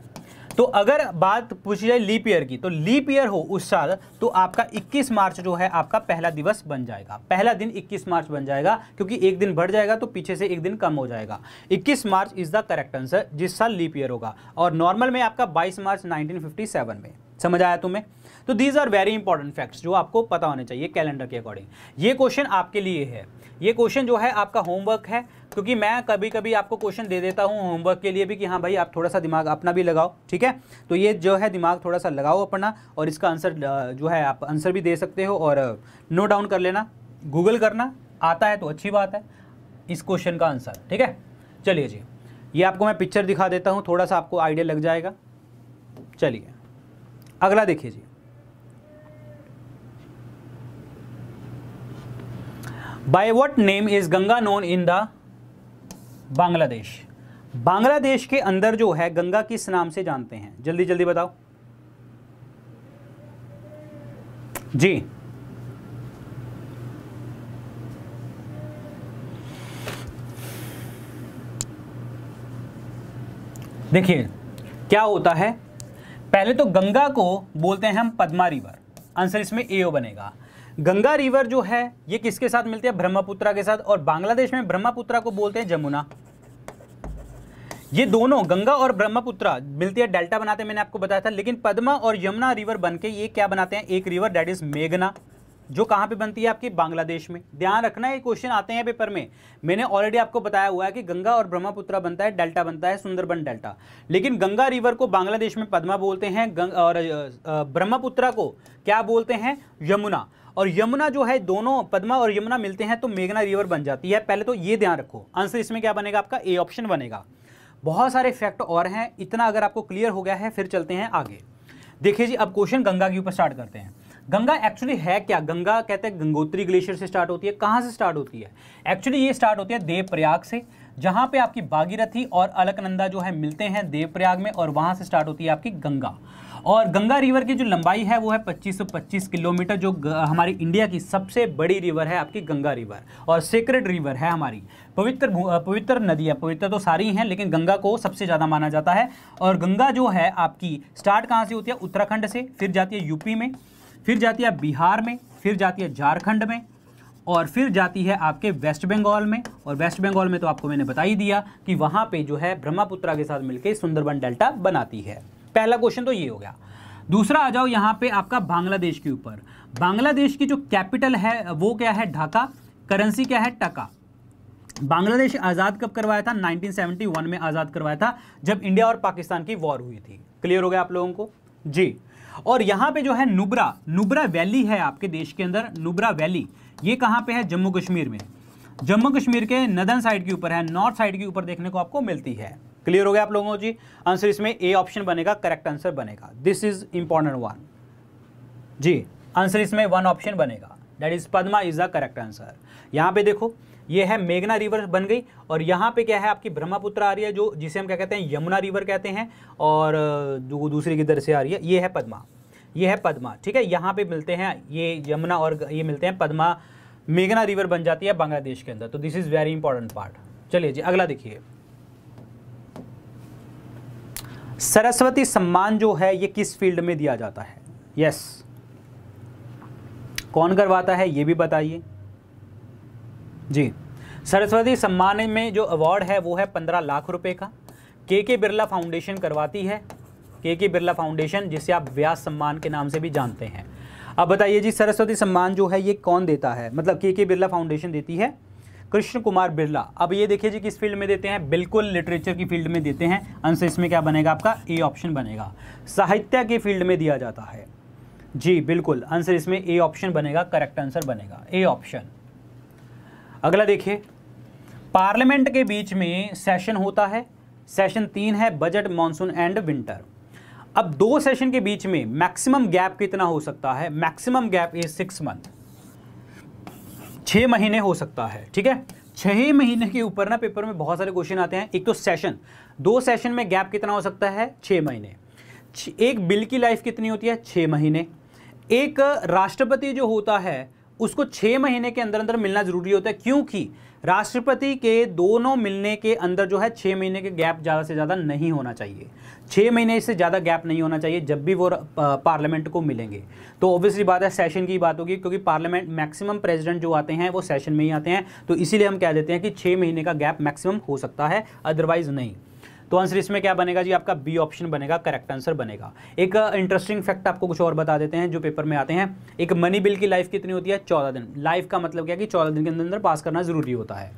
Speaker 1: तो अगर बात पूछी जाए लीप ईयर की तो लीप ईयर हो उस साल तो आपका 21 मार्च जो है आपका पहला दिवस बन जाएगा पहला दिन 21 मार्च बन जाएगा क्योंकि एक दिन बढ़ जाएगा तो पीछे से एक दिन कम हो जाएगा 21 March is the correct answer जिस साल लीप ईयर होगा और नॉर्मल में आपका 22 मार्च 1957 में समझ आया तुम्हें तो these are very important facts जो आपको पता होने चाहिए कैलेंडर के अकॉर्डिंग ये क्वेश्चन आपके लिए है ये क्वेश्चन जो है आपका होमवर्क है क्योंकि मैं कभी कभी आपको क्वेश्चन दे देता हूँ होमवर्क के लिए भी कि हाँ भाई आप थोड़ा सा दिमाग अपना भी लगाओ ठीक है तो ये जो है दिमाग थोड़ा सा लगाओ अपना और इसका आंसर जो है आप आंसर भी दे सकते हो और नोट डाउन कर लेना गूगल करना आता है तो अच्छी बात है इस क्वेश्चन का आंसर ठीक है चलिए जी ये आपको मैं पिक्चर दिखा देता हूँ थोड़ा सा आपको आइडिया लग जाएगा चलिए अगला देखिए जी by what name is Ganga known in the Bangladesh Bangladesh के अंदर जो है गंगा किस नाम से जानते हैं जल्दी जल्दी बताओ जी देखिए क्या होता है पहले तो गंगा को बोलते हैं हम पद्मा रिवर आंसर इसमें ए ओ बनेगा गंगा रिवर जो है ये किसके साथ मिलती है ब्रह्मपुत्रा के साथ और बांग्लादेश में ब्रह्मपुत्रा को बोलते हैं जमुना ये दोनों गंगा और ब्रह्मपुत्रा मिलती है डेल्टा बनाते हैं मैंने आपको बताया था लेकिन पद्मा और यमुना रिवर बन के ये क्या बनाते हैं एक रिवर डेट इज मेघना जो कहाँ पे बनती है आपकी बांग्लादेश में ध्यान रखना ये क्वेश्चन आते हैं पेपर में मैंने ऑलरेडी आपको बताया हुआ है कि गंगा और ब्रह्मपुत्रा बनता है डेल्टा बनता है सुंदरबन डेल्टा लेकिन गंगा रिवर को बांग्लादेश में पद्मा बोलते हैं और ब्रह्मपुत्रा को क्या बोलते हैं यमुना और यमुना जो है दोनों पदमा और यमुना मिलते हैं तो मेघना रिवर बन जाती है पहले तो ये ध्यान रखो आंसर इसमें क्या बनेगा आपका ए ऑप्शन बनेगा बहुत सारे फैक्ट और हैं इतना अगर आपको क्लियर हो गया है फिर चलते हैं आगे देखिए जी अब क्वेश्चन गंगा के ऊपर स्टार्ट करते हैं गंगा एक्चुअली है क्या गंगा कहते हैं गंगोत्री ग्लेशियर से स्टार्ट होती है कहाँ से स्टार्ट होती है एक्चुअली ये स्टार्ट होती है देवप्रयाग से जहाँ पे आपकी बागीरथी और अलकनंदा जो है मिलते हैं देवप्रयाग में और वहाँ से स्टार्ट होती है आपकी गंगा और गंगा रिवर की जो लंबाई है वो है 2525 किलोमीटर जो हमारी इंडिया की सबसे बड़ी रिवर है आपकी गंगा रिवर और सेक्रेड रिवर है हमारी पवित्र पवित्र नदियाँ पवित्र तो सारी हैं लेकिन गंगा को सबसे ज़्यादा माना जाता है और गंगा जो है आपकी स्टार्ट कहाँ से होती है उत्तराखंड से फिर जाती है यूपी में फिर जाती है बिहार में फिर जाती है झारखंड में और फिर जाती है आपके वेस्ट बंगाल में और वेस्ट बंगाल में तो आपको मैंने बता ही दिया कि वहाँ पे जो है ब्रह्मपुत्रा के साथ मिलकर सुंदरबन डेल्टा बनाती है पहला क्वेश्चन तो ये हो गया दूसरा आ जाओ यहाँ पे आपका बांग्लादेश के ऊपर बांग्लादेश की जो कैपिटल है वो क्या है ढाका करेंसी क्या है टका बांग्लादेश आज़ाद कब करवाया था 1971 में आज़ाद करवाया था जब इंडिया और पाकिस्तान की वॉर हुई थी क्लियर हो गया आप लोगों को जी और यहाँ पे जो है नुब्रा नुब्रा वैली है आपके देश के अंदर नुब्रा वैली ये कहाँ पे है जम्मू कश्मीर में जम्मू कश्मीर के नदन साइड के ऊपर है नॉर्थ साइड के ऊपर देखने को आपको मिलती है क्लियर हो गया आप लोगों को जी आंसर इसमें ए ऑप्शन बनेगा करेक्ट आंसर बनेगा दिस इज इंपॉर्टेंट वन जी आंसर इसमें वन ऑप्शन बनेगा that is Padma is the correct answer यहां पे देखो ये है मेघना रिवर बन गई और यहाँ पे क्या है आपकी ब्रह्मपुत्र आ रही है जो जिसे हम क्या कहते हैं यमुना रिवर कहते हैं और जो दूसरी किधर से आ रही है ये है पदमा ये है पदमा ठीक है यहाँ पे मिलते हैं ये यमुना और ये मिलते हैं पदमा मेघना रिवर बन जाती है बांग्लादेश के अंदर तो this is very important part चलिए जी अगला देखिए सरस्वती सम्मान जो है ये किस फील्ड में दिया जाता है यस कौन करवाता है ये भी बताइए जी सरस्वती सम्मान में जो अवार्ड है वो है पंद्रह लाख रुपए का के के बिरला फाउंडेशन करवाती है के के बिरला फाउंडेशन जिसे आप व्यास सम्मान के नाम से भी जानते हैं अब बताइए जी सरस्वती सम्मान जो है ये कौन देता है मतलब के के बिरला फाउंडेशन देती है कृष्ण कुमार बिरला अब ये देखिए जी किस फील्ड में देते हैं बिल्कुल लिटरेचर की फील्ड में देते हैं आंसर इसमें क्या बनेगा आपका ए ऑप्शन बनेगा साहित्य के फील्ड में दिया जाता है जी बिल्कुल आंसर इसमें ए ऑप्शन बनेगा करेक्ट आंसर बनेगा ए ऑप्शन अगला देखिए पार्लियामेंट के बीच में सेशन होता है सेशन तीन है बजट मानसून एंड विंटर अब दो सेशन के बीच में मैक्सिमम गैप कितना हो सकता है maximum gap is six month छः महीने हो सकता है ठीक है छः महीने के ऊपर ना पेपर में बहुत सारे क्वेश्चन आते हैं एक तो सेशन दो सेशन में गैप कितना हो सकता है छः महीने एक बिल की लाइफ कितनी होती है छः महीने एक राष्ट्रपति जो होता है उसको छः महीने के अंदर अंदर मिलना ज़रूरी होता है क्योंकि राष्ट्रपति के दोनों मिलने के अंदर जो है छः महीने के गैप ज़्यादा से ज़्यादा नहीं होना चाहिए छः महीने से ज़्यादा गैप नहीं होना चाहिए जब भी वो पार्लियामेंट को मिलेंगे तो ऑब्वियसली बात है सेशन की बात होगी क्योंकि पार्लियामेंट मैक्सिमम प्रेसिडेंट जो आते हैं वो सेशन में ही आते हैं तो इसीलिए हम कह देते हैं कि छः महीने का गैप मैक्सिमम हो सकता है अदरवाइज़ नहीं तो आंसर इसमें क्या बनेगा जी आपका बी ऑप्शन बनेगा करेक्ट आंसर बनेगा एक इंटरेस्टिंग फैक्ट आपको कुछ और बता देते हैं जो पेपर में आते हैं एक मनी बिल की लाइफ कितनी होती है चौदह दिन लाइफ का मतलब क्या कि चौदह दिन के अंदर पास करना जरूरी होता है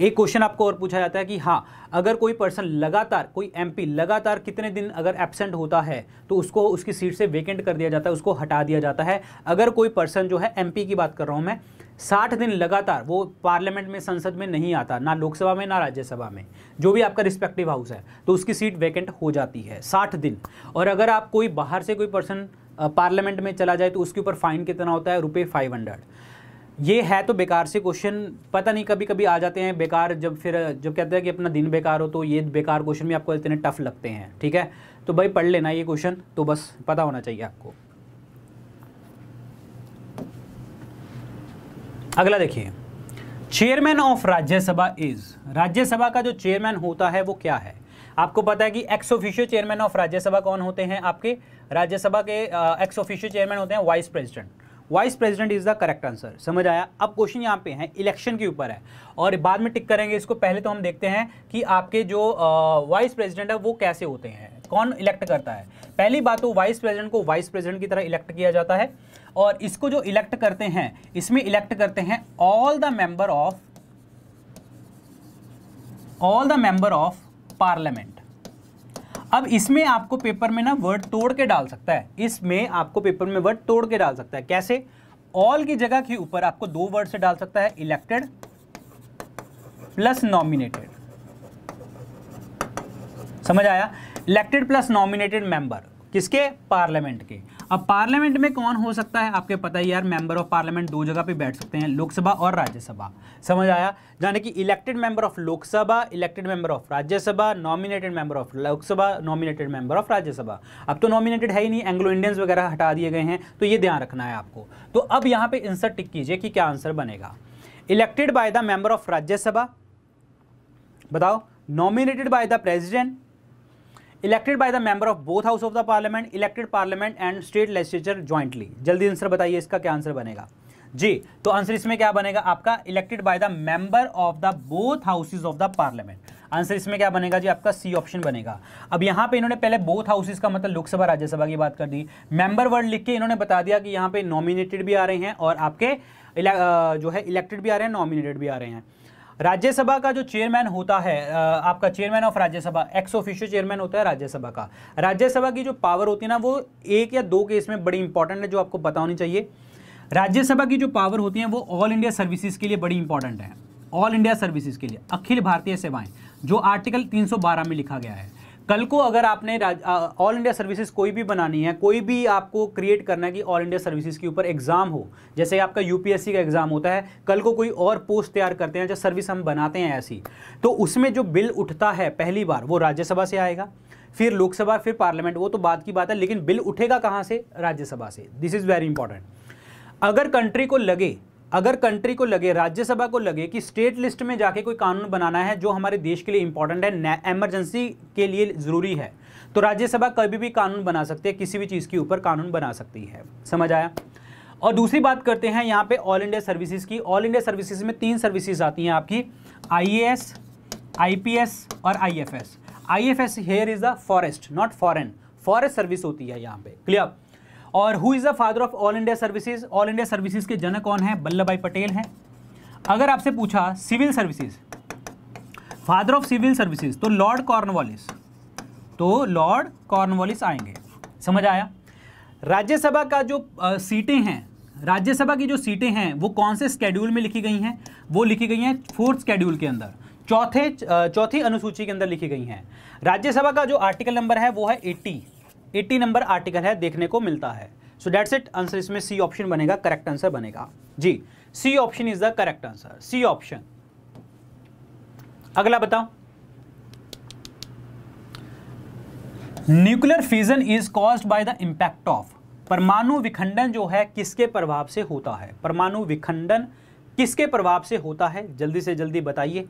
Speaker 1: एक क्वेश्चन आपको और पूछा जाता है कि हाँ अगर कोई पर्सन लगातार कोई एमपी लगातार कितने दिन अगर एबसेंट होता है तो उसको उसकी सीट से वेकेंट कर दिया जाता है उसको हटा दिया जाता है अगर कोई पर्सन जो है एमपी की बात कर रहा हूँ मैं साठ दिन लगातार वो पार्लियामेंट में संसद में नहीं आता ना लोकसभा में ना राज्यसभा में जो भी आपका रिस्पेक्टिव हाउस है तो उसकी सीट वैकेंट हो जाती है साठ दिन और अगर आप कोई बाहर से कोई पर्सन पार्लियामेंट में चला जाए तो उसके ऊपर फाइन कितना होता है रुपये फाइव हंड्रेड ये है तो बेकार से क्वेश्चन पता नहीं कभी कभी आ जाते हैं बेकार जब फिर जब कहते हैं कि अपना दिन बेकार हो तो ये बेकार क्वेश्चन भी आपको इतने टफ लगते हैं ठीक है तो भाई पढ़ लेना ये क्वेश्चन तो बस पता होना चाहिए आपको अगला देखिए chairman of Rajya Sabha is Rajya Sabha का जो चेयरमैन होता है वो क्या है आपको पता है कि ex official chairman of Rajya Sabha कौन होते हैं आपके राज्यसभा के एक्स ऑफिशियल चेयरमैन होते हैं vice president vice president is the correct answer समझ आया अब क्वेश्चन यहाँ पे है इलेक्शन के ऊपर है और बाद में टिक करेंगे इसको पहले तो हम देखते हैं कि आपके जो वाइस प्रेसिडेंट है वो कैसे होते हैं कौन इलेक्ट करता है पहली बात तो वाइस प्रेसिडेंट को वाइस प्रेसिडेंट की तरह इलेक्ट किया जाता है और इसको जो इलेक्ट करते हैं इसमें इलेक्ट करते हैं all the member of all the member of parliament अब इसमें आपको पेपर में ना वर्ड तोड़ के डाल सकता है इसमें आपको पेपर में वर्ड तोड़ के डाल सकता है कैसे ऑल की जगह के ऊपर आपको दो वर्ड से डाल सकता है इलेक्टेड प्लस नॉमिनेटेड समझ आया इलेक्टेड प्लस नॉमिनेटेड मेंबर किसके पार्लियामेंट के अब पार्लियामेंट में कौन हो सकता है आपके पता ही यार मेंबर ऑफ पार्लियामेंट दो जगह पे बैठ सकते हैं लोकसभा और राज्यसभा समझ आया यानी कि elected member of Lok Sabha elected member of Rajya Sabha nominated member of Lok Sabha nominated member of Rajya Sabha अब तो नॉमिनेटेड है ही नहीं एंग्लो इंडियंस वगैरह हटा दिए गए हैं तो ये ध्यान रखना है आपको तो अब यहाँ पर आंसर टिक कीजिए कि क्या आंसर बनेगा elected by the member of Rajya Sabha बताओ nominated by the president elected by the member of both house of the parliament elected parliament and state legislature jointly जल्दी आंसर बताइए इसका क्या आंसर बनेगा जी तो आंसर इसमें क्या बनेगा आपका elected by the member of the both houses of the parliament answer इसमें क्या बनेगा जी आपका सी ऑप्शन बनेगा अब यहाँ पे इन्होंने पहले बोथ हाउसेज का मतलब लोकसभा राज्यसभा की बात कर दी मेंबर वर्ड लिख के इन्होंने बता दिया कि यहाँ पे नॉमिनेटेड भी आ रहे हैं और आपके जो है इलेक्टेड भी आ रहे हैं नॉमिनेटेड भी आ रहे हैं राज्यसभा का जो चेयरमैन होता है आपका chairman of Rajya Sabha ex official chairman होता है राज्यसभा का राज्यसभा की जो पावर होती है ना वो एक या दो केस में बड़ी इंपॉर्टेंट है जो आपको बतानी होनी चाहिए राज्यसभा की जो पावर होती है वो ऑल इंडिया सर्विसेज के लिए बड़ी इंपॉर्टेंट है ऑल इंडिया सर्विसेज के लिए अखिल भारतीय सेवाएं जो आर्टिकल 312 में लिखा गया है कल को अगर आपने ऑल इंडिया सर्विसेज कोई भी बनानी है कोई भी आपको क्रिएट करना है कि ऑल इंडिया सर्विसेज के ऊपर एग्ज़ाम हो जैसे आपका यूपीएससी का एग्ज़ाम होता है कल को कोई और पोस्ट तैयार करते हैं जो सर्विस हम बनाते हैं ऐसी तो उसमें जो बिल उठता है पहली बार वो राज्यसभा से आएगा फिर लोकसभा फिर पार्लियामेंट वो तो बात की बात है लेकिन बिल उठेगा कहाँ से राज्यसभा से दिस इज़ वेरी इंपॉर्टेंट अगर कंट्री को लगे अगर कंट्री को लगे राज्यसभा को लगे कि स्टेट लिस्ट में जाके कोई कानून बनाना है जो हमारे देश के लिए इंपॉर्टेंट है एमरजेंसी के लिए ज़रूरी है तो राज्यसभा कभी भी कानून बना सकती है किसी भी चीज़ के ऊपर कानून बना सकती है समझ आया और दूसरी बात करते हैं यहां पे ऑल इंडिया सर्विसेज की ऑल इंडिया सर्विसेज में तीन सर्विसेज आती हैं आपकी आईएएस, आईपीएस और IFS IFS here is the forest not foreign forest service होती है यहाँ पे क्लियर और who is the father of all India services all India services के जनक कौन है वल्लभ भाई पटेल हैं अगर आपसे पूछा civil services father of civil services तो लॉर्ड कॉर्नवालिस तो लॉर्ड कॉर्नवालिस आएंगे समझ आया राज्यसभा का जो सीटें हैं राज्यसभा की जो सीटें हैं वो कौन से स्केड्यूल में लिखी गई हैं वो लिखी गई हैं फोर्थ स्केड्यूल के अंदर चौथे चौथी अनुसूची के अंदर लिखी गई हैं राज्यसभा का जो आर्टिकल नंबर है वो है एट्टी एट्टी नंबर आर्टिकल है देखने को मिलता है सो डेट्स इट आंसर इसमें सी ऑप्शन बनेगा करेक्ट आंसर बनेगा जी C option is the correct answer C option अगला बताओ nuclear fusion is caused by the impact of परमाणु विखंडन जो है किसके प्रभाव से होता है परमाणु विखंडन किसके प्रभाव से होता है जल्दी से जल्दी बताइए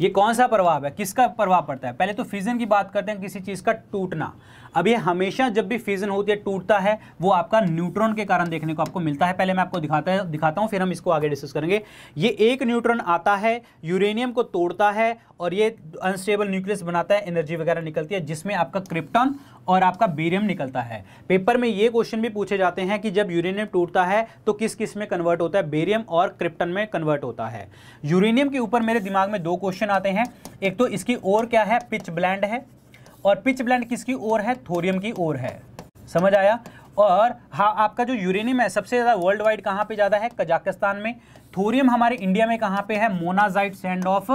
Speaker 1: ये कौन सा प्रभाव है किसका प्रभाव पड़ता है पहले तो फ्यूजन की बात करते हैं किसी चीज़ का टूटना अब ये हमेशा जब भी फ्यूजन होती है टूटता है वो आपका न्यूट्रॉन के कारण देखने को आपको मिलता है पहले मैं आपको दिखाता है दिखाता हूँ फिर हम इसको आगे डिस्कस करेंगे ये एक न्यूट्रॉन आता है यूरेनियम को तोड़ता है और ये अनस्टेबल न्यूक्लियस बनाता है एनर्जी वगैरह निकलती है जिसमें आपका क्रिप्टॉन और आपका बेरियम निकलता है पेपर में ये क्वेश्चन भी पूछे जाते हैं कि जब यूरेनियम टूटता है तो किस किस में कन्वर्ट होता है बेरियम और क्रिप्टन में कन्वर्ट होता है यूरेनियम के ऊपर मेरे दिमाग में दो क्वेश्चन आते हैं एक तो इसकी और क्या है पिच ब्लैंड है और पिच ब्लेंड किसकी ओर है थोरियम की ओर है समझ आया और हाँ आपका जो यूरेनियम है सबसे ज़्यादा वर्ल्ड वाइड कहाँ पे ज़्यादा है कजाकिस्तान में थोरियम हमारे इंडिया में कहाँ पे है monazite sand of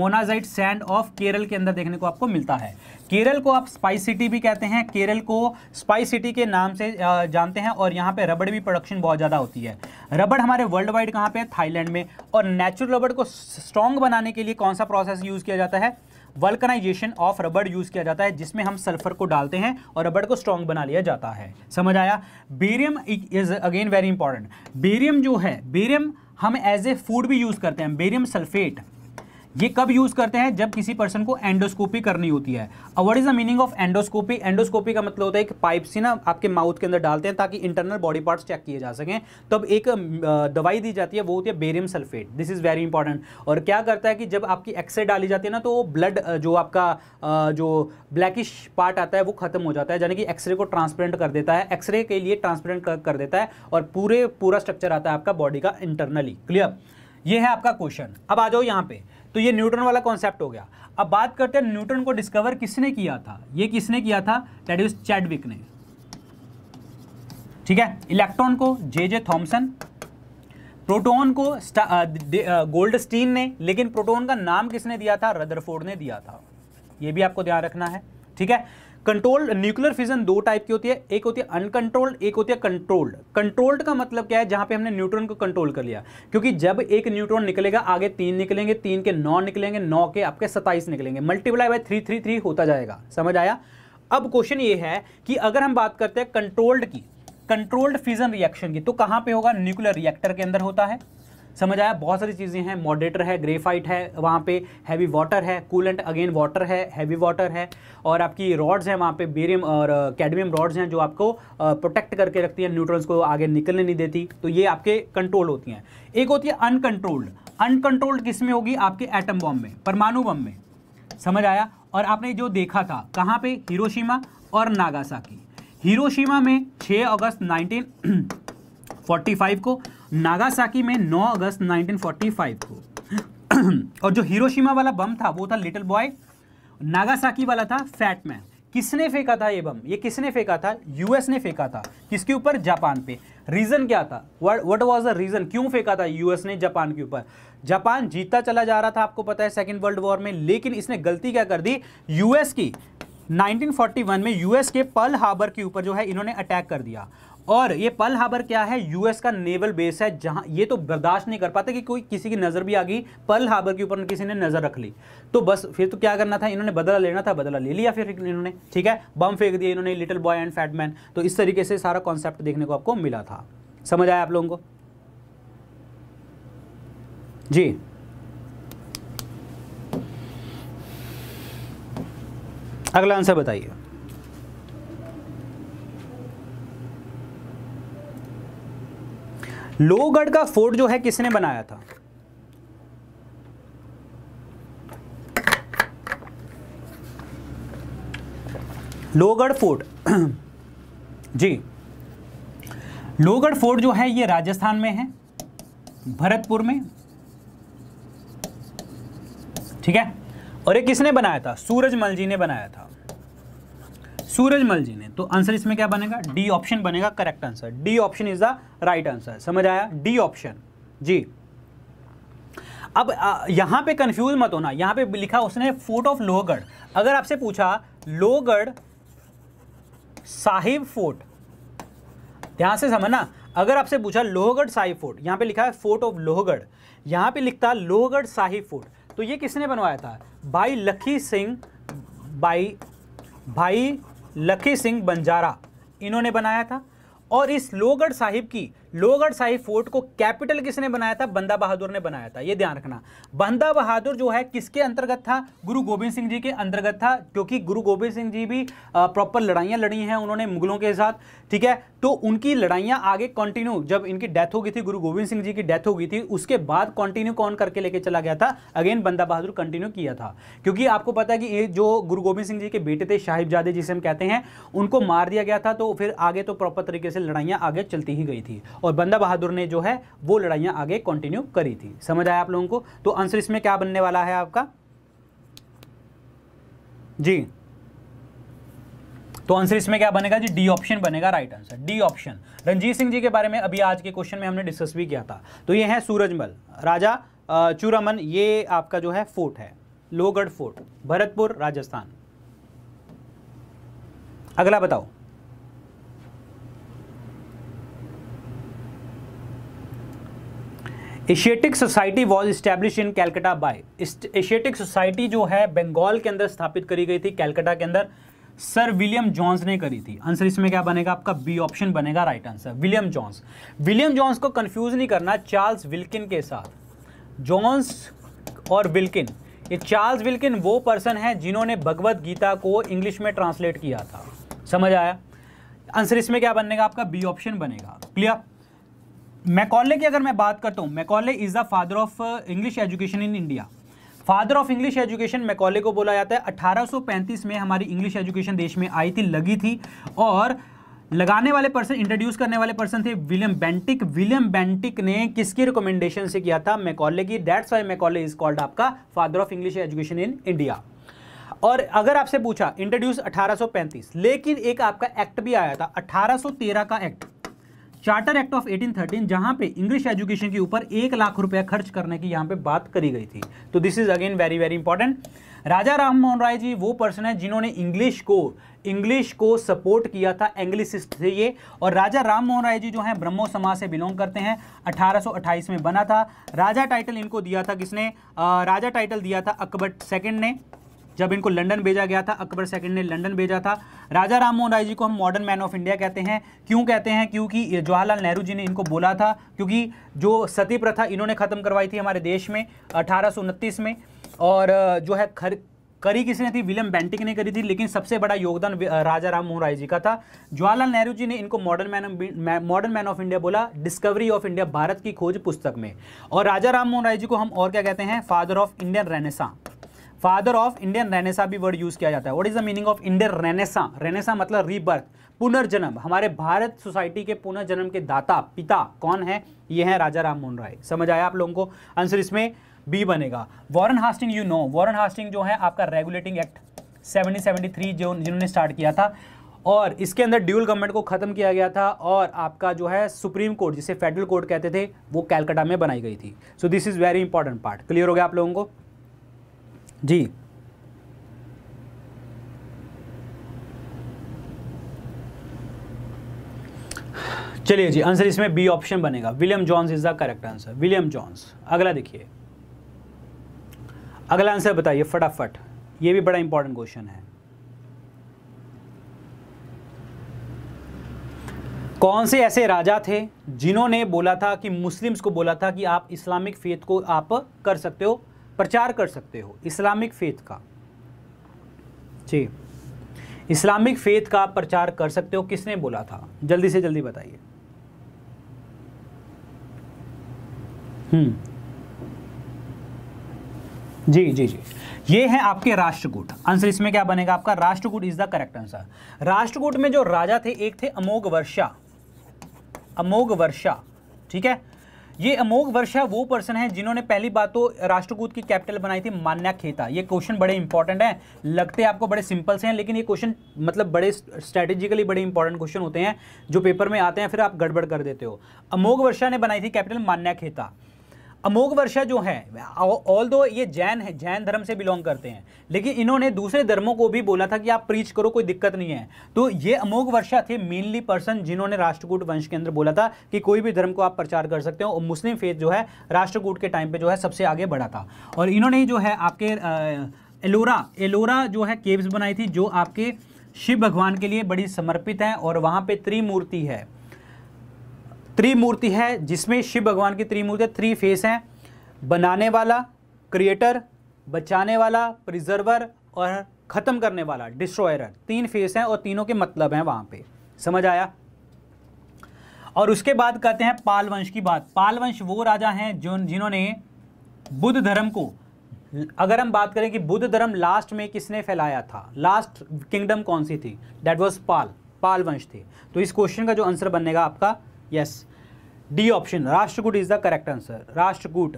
Speaker 1: monazite sand of Kerala के अंदर देखने को आपको मिलता है केरल को आप स्पाइस सिटी भी कहते हैं केरल को स्पाइस सिटी के नाम से जानते हैं और यहाँ पे रबड़ भी प्रोडक्शन बहुत ज़्यादा होती है रबड़ हमारे वर्ल्ड वाइड कहाँ पर है थाईलैंड में और नेचुरल रबड़ को स्ट्रॉन्ग बनाने के लिए कौन सा प्रोसेस यूज़ किया जाता है वल्कनाइजेशन ऑफ रबड़ यूज़ किया जाता है जिसमें हम सल्फर को डालते हैं और रबड़ को स्ट्रॉन्ग बना लिया जाता है समझ आया barium is again very important barium जो है बेरियम हम एज ए फूड भी यूज़ करते हैं बेरियम सल्फेट ये कब यूज करते हैं जब किसी पर्सन को एंडोस्कोपी करनी होती है अब is the meaning of endoscopy endoscopy का मतलब होता है कि पाइप से ना आपके माउथ के अंदर डालते हैं ताकि इंटरनल बॉडी पार्ट्स चेक किए जा सकें तब एक uh, दवाई दी जाती है वो होती है barium sulphate this is very important और क्या करता है कि जब आपकी एक्सरे डाली जाती है ना तो ब्लड uh, जो आपका uh, जो ब्लैकिश पार्ट आता है वो खत्म हो जाता है यानी कि एक्सरे को ट्रांसपेरेंट कर देता है एक्सरे के लिए ट्रांसपेरेंट कर देता है और पूरे पूरा स्ट्रक्चर आता है आपका बॉडी का इंटरनली क्लियर ये है आपका क्वेश्चन अब आ जाओ यहाँ पे तो ये न्यूटन वाला कॉन्सेप्ट हो गया अब बात करते हैं न्यूटन को डिस्कवर किसने किया था ये किसने किया था डेट इज चैडविक ने ठीक है इलेक्ट्रॉन को जे जे थॉम्सन प्रोटोन को गोल्ड स्टीन uh, uh, ने लेकिन प्रोटोन का नाम किसने दिया था रदरफोर्ड ने दिया था ये भी आपको ध्यान रखना है ठीक है कंट्रोल्ड न्यूक्लियर फिजन दो टाइप की होती है एक होती है अनकंट्रोल्ड एक होती है कंट्रोल्ड कंट्रोल्ड का मतलब क्या है जहां पे हमने न्यूट्रॉन को कंट्रोल कर लिया क्योंकि जब एक न्यूट्रॉन निकलेगा आगे तीन निकलेंगे तीन के नौ निकलेंगे नौ के आपके सत्ताईस निकलेंगे multiply by three three three होता जाएगा समझ आया अब क्वेश्चन ये है कि अगर हम बात करते हैं कंट्रोल्ड की कंट्रोल्ड फिजन रिएक्शन की तो कहां पे होगा न्यूक्लियर रिएक्टर के अंदर होता है समझ आया बहुत सारी चीज़ें हैं मॉडरेटर है ग्रेफाइट है वहाँ पे हैवी वाटर है कूलेंट अगेन वाटर है हैवी वाटर है और आपकी रॉड्स हैं वहाँ पे बेरियम और कैडमियम uh, रॉड्स हैं जो आपको प्रोटेक्ट uh, करके रखती हैं न्यूट्रल्स को आगे निकलने नहीं देती तो ये आपके कंट्रोल होती हैं एक होती है अनकंट्रोल्ड अनकंट्रोल्ड किस में होगी आपके एटम बॉम में परमाणु बम में समझ आया और आपने जो देखा था कहाँ पर हिरोशीमा और नागासाकी हिरोशिमा में 6 अगस्त नाइनटीन 45 को नागासाकी में 9 अगस्त 1945 को और जो हिरोशिमा वाला बम था वो था लिटिल बॉय नागासाकी वाला था फैट मैन किसने फेंका था ये बम ये किसने फेंका था यूएस ने फेंका था किसके ऊपर जापान पे रीज़न क्या था व्हाट वाज द रीज़न क्यों फेंका था यूएस ने जापान के ऊपर जापान जीतता चला जा रहा था आपको पता है सेकेंड वर्ल्ड वॉर में लेकिन इसने गलती क्या कर दी यूएस की 1941 में यूएस के पल हार्बर के ऊपर जो है इन्होंने अटैक कर दिया और ये पल हार्बर क्या है यूएस का नेवल बेस है जहां ये तो बर्दाश्त नहीं कर पाते कि कोई किसी की नज़र भी आ गई पल हार्बर के ऊपर किसी ने नज़र रख ली तो बस फिर तो क्या करना था इन्होंने बदला लेना था बदला ले लिया फिर इन्होंने ठीक है बम फेंक दिया इन्होंने लिटिल बॉय एंड फैटमैन तो इस तरीके से सारा कॉन्सेप्ट देखने को आपको मिला था समझ आया आप लोगों को जी अगला आंसर बताइए लोहगढ़ का फोर्ट जो है किसने बनाया था लोहगढ़ फोर्ट जी लोहगढ़ फोर्ट जो है ये राजस्थान में है भरतपुर में ठीक है और ये किसने बनाया था सूरजमल जी ने बनाया था सूरजमल जी ने तो आंसर इसमें क्या बनेगा डी ऑप्शन बनेगा correct answer D option is the right answer समझ आया डी ऑप्शन जी अब यहां पे कंफ्यूज मत होना यहां पे लिखा उसने फोर्ट ऑफ लोहगढ़ अगर आपसे पूछा लोहगढ़ साहिब फोर्ट ध्यान से समझना अगर आपसे पूछा लोहगढ़ साहिब फोर्ट यहाँ पे लिखा है फोर्ट ऑफ लोहगढ़ यहाँ पे लिखता लोहगढ़ साहिब फोर्ट तो ये किसने बनवाया था भाई लखी सिंह भाई भाई लखी सिंह बंजारा इन्होंने बनाया था और इस लोगढ़ साहिब की लोहगढ़ शाही फोर्ट को कैपिटल किसने बनाया था बंदा बहादुर ने बनाया था ये ध्यान रखना बंदा बहादुर जो है किसके अंतर्गत था गुरु गोविंद सिंह जी के अंतर्गत था क्योंकि गुरु गोविंद सिंह जी भी प्रॉपर लड़ाइयाँ लड़ी हैं उन्होंने मुगलों के साथ ठीक है तो उनकी लड़ाइयाँ आगे कंटिन्यू जब इनकी डेथ हो गई थी गुरु गोविंद सिंह जी की डेथ हो गई थी उसके बाद कंटिन्यू कौन करके लेके चला गया था अगेन बंदा बहादुर कंटिन्यू किया था क्योंकि आपको पता है कि ये जो गुरु गोविंद सिंह जी के बेटे थे साहिबजादे जिसे हम कहते हैं उनको मार दिया गया था तो फिर आगे तो प्रॉपर तरीके से लड़ाइयाँ आगे चलती ही गई थी और बंदा बहादुर ने जो है वो लड़ाइयाँ आगे कंटिन्यू करी थी समझ आया आप लोगों को तो आंसर इसमें क्या बनने वाला है आपका जी तो आंसर इसमें क्या बनेगा जी डी ऑप्शन बनेगा right answer D option Ranjit Singh ji के बारे में अभी आज के क्वेश्चन में हमने डिस्कस भी किया था तो ये है सूरजमल राजा चूरामन ये आपका जो है फोर्ट है लोहगढ़ फोर्ट भरतपुर राजस्थान अगला बताओ Asiatic society was establish in Calcutta by Asiatic society जो है बंगाल के अंदर स्थापित करी गई थी कैलकटा के अंदर सर विलियम जॉन्स ने करी थी आंसर इसमें क्या बनेगा आपका बी ऑप्शन बनेगा right answer William Jones William Jones को कंफ्यूज नहीं करना चार्ल्स विल्किन के साथ जॉन्स और विल्किन ये चार्ल्स विल्किन वो पर्सन है जिन्होंने भगवत गीता को इंग्लिश में ट्रांसलेट किया था समझ आया आंसर इसमें क्या बनेगा आपका बी ऑप्शन बनेगा क्लियर मैकॉले की अगर मैं बात करता हूँ Macaulay is the father of English education in India father of English education Macaulay को बोला जाता है 1835 में हमारी इंग्लिश एजुकेशन देश में आई थी लगी थी और लगाने वाले पर्सन इंट्रोड्यूस करने वाले पर्सन थे विलियम बेंटिक विलियम बेंटिक ने किसकी रिकमेंडेशन से किया था मैकॉले की dates why Macaulay is called आपका father of English education in India और अगर आपसे पूछा इंट्रोड्यूस 1835 लेकिन एक आपका एक्ट भी आया था 1813 का एक्ट चार्टर एक्ट ऑफ 1813 जहां पे इंग्लिश एजुकेशन के ऊपर एक लाख रुपया खर्च करने की यहाँ पे बात करी गई थी तो this is again very very important Raja Ram Mohan Roy ji वो पर्सन है जिन्होंने इंग्लिश को इंग्लिश को सपोर्ट किया था एंग्लिसिस्ट थे ये और राजा राम मोहन राय जी जो हैं ब्रह्मो समाज से बिलोंग करते हैं 1828 में बना था राजा टाइटल इनको दिया था किसने आ, राजा टाइटल दिया था अकबर सेकंड ने जब इनको लंदन भेजा गया था अकबर सेकंड ने लंदन भेजा था राजा राम मोहन राय जी को हम मॉडर्न मैन ऑफ इंडिया कहते हैं क्यों कहते हैं क्योंकि जवाहरलाल नेहरू जी ने इनको बोला था क्योंकि जो सती प्रथा इन्होंने ख़त्म करवाई थी हमारे देश में अठारह में और जो है खर करी किसने थी विलियम बैंटिक ने करी थी लेकिन सबसे बड़ा योगदान राजा राम मोहन राय जी का था जवाहरलाल नेहरू जी ने इनको modern man modern man of India बोला डिस्कवरी ऑफ इंडिया भारत की खोज पुस्तक में और राजा राम मोहन राय जी को हम और क्या कहते हैं father of Indian renaissance father of Indian renaissance भी वर्ड यूज़ किया जाता है what is the meaning of Indian renaissance renaissance मतलब रीबर्थ पुनर्जन्म हमारे भारत सोसाइटी के पुनर्जन्म के दाता पिता कौन है ये है राजा राम मोहन राय समझ आया आप लोगों को आंसर इसमें बी बनेगा Warren Hasting you know Warren Hasting जो है आपका रेगुलेटिंग एक्ट 1773 सेवेंटी थ्री जो जिन्होंने स्टार्ट किया था और इसके अंदर ड्यूल गवर्नमेंट को ख़त्म किया गया था और आपका जो है सुप्रीम कोर्ट जिसे फेडरल कोर्ट कहते थे वो कैलकाटा में बनाई गई थी so this is very important part clear हो गया आप लोगों को जी चलिए जी आंसर इसमें बी ऑप्शन बनेगा William Jones is the correct answer William Jones अगला देखिए अगला आंसर बताइए फटाफट ये भी बड़ा इंपॉर्टेंट क्वेश्चन है कौन से ऐसे राजा थे जिन्होंने बोला था कि मुस्लिम्स को बोला था कि आप इस्लामिक फेथ को आप कर सकते हो प्रचार कर सकते हो इस्लामिक फेथ का जी इस्लामिक फेथ का प्रचार कर सकते हो किसने बोला था जल्दी से जल्दी बताइए हम्म जी जी जी ये है आपके राष्ट्रकूट आंसर इसमें क्या बनेगा आपका Rashtrakuta is the correct answer Rashtrakuta में जो राजा थे एक थे अमोघ वर्षा अमोघ वर्षा ठीक है ये अमोघ वर्षा वो पर्सन है जिन्होंने पहली बात तो राष्ट्रकूत की कैपिटल बनाई थी मान्या खेता ये क्वेश्चन बड़े इंपॉर्टेंट हैं लगते आपको बड़े सिंपल से हैं लेकिन ये क्वेश्चन मतलब बड़े स्ट्रैटेजिकली बड़े इंपॉर्टेंट क्वेश्चन होते हैं जो पेपर में आते हैं फिर आप गड़बड़ कर देते हो अमोघ वर्षा ने बनाई थी कैपिटल मान्या खेता अमोघ वर्षा जो है ऑल दो ये जैन है जैन धर्म से बिलोंग करते हैं लेकिन इन्होंने दूसरे धर्मों को भी बोला था कि आप प्रीच करो कोई दिक्कत नहीं है तो ये अमोघ वर्षा थे मेनली पर्सन जिन्होंने राष्ट्रकूट वंश के अंदर बोला था कि कोई भी धर्म को आप प्रचार कर सकते हो और मुस्लिम फेथ जो है राष्ट्रकूट के टाइम पर जो है सबसे आगे बढ़ा था और इन्होंने जो है आपके एलोरा एलोरा जो है केव्स बनाई थी जो आपके शिव भगवान के लिए बड़ी समर्पित है और वहाँ पर त्रिमूर्ति है त्रिमूर्ति है जिसमें शिव भगवान की त्रिमूर्ति थ्री फेस हैं बनाने वाला क्रिएटर बचाने वाला प्रिजर्वर और ख़त्म करने वाला डिस्ट्रॉयर तीन फेस हैं और तीनों के मतलब हैं वहाँ पे समझ आया और उसके बाद कहते हैं पाल वंश की बात पालवंश वो राजा हैं जो जिन्होंने बुद्ध धर्म को अगर हम बात करें कि बुद्ध धर्म लास्ट में किसने फैलाया था लास्ट किंगडम कौन सी थी डैट वॉज पाल पाल वंश थे तो इस क्वेश्चन का जो आंसर बनेगा आपका yes D option Rashtrakuta is the correct answer Rashtrakuta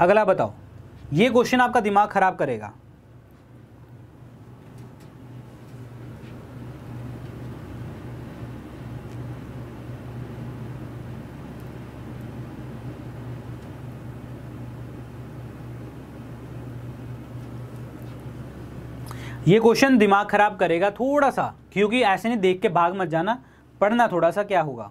Speaker 1: अगला बताओ ये क्वेश्चन आपका दिमाग खराब करेगा ये क्वेश्चन दिमाग खराब करेगा थोड़ा सा क्योंकि ऐसे नहीं देख के भाग मत जाना पढ़ना थोड़ा सा क्या होगा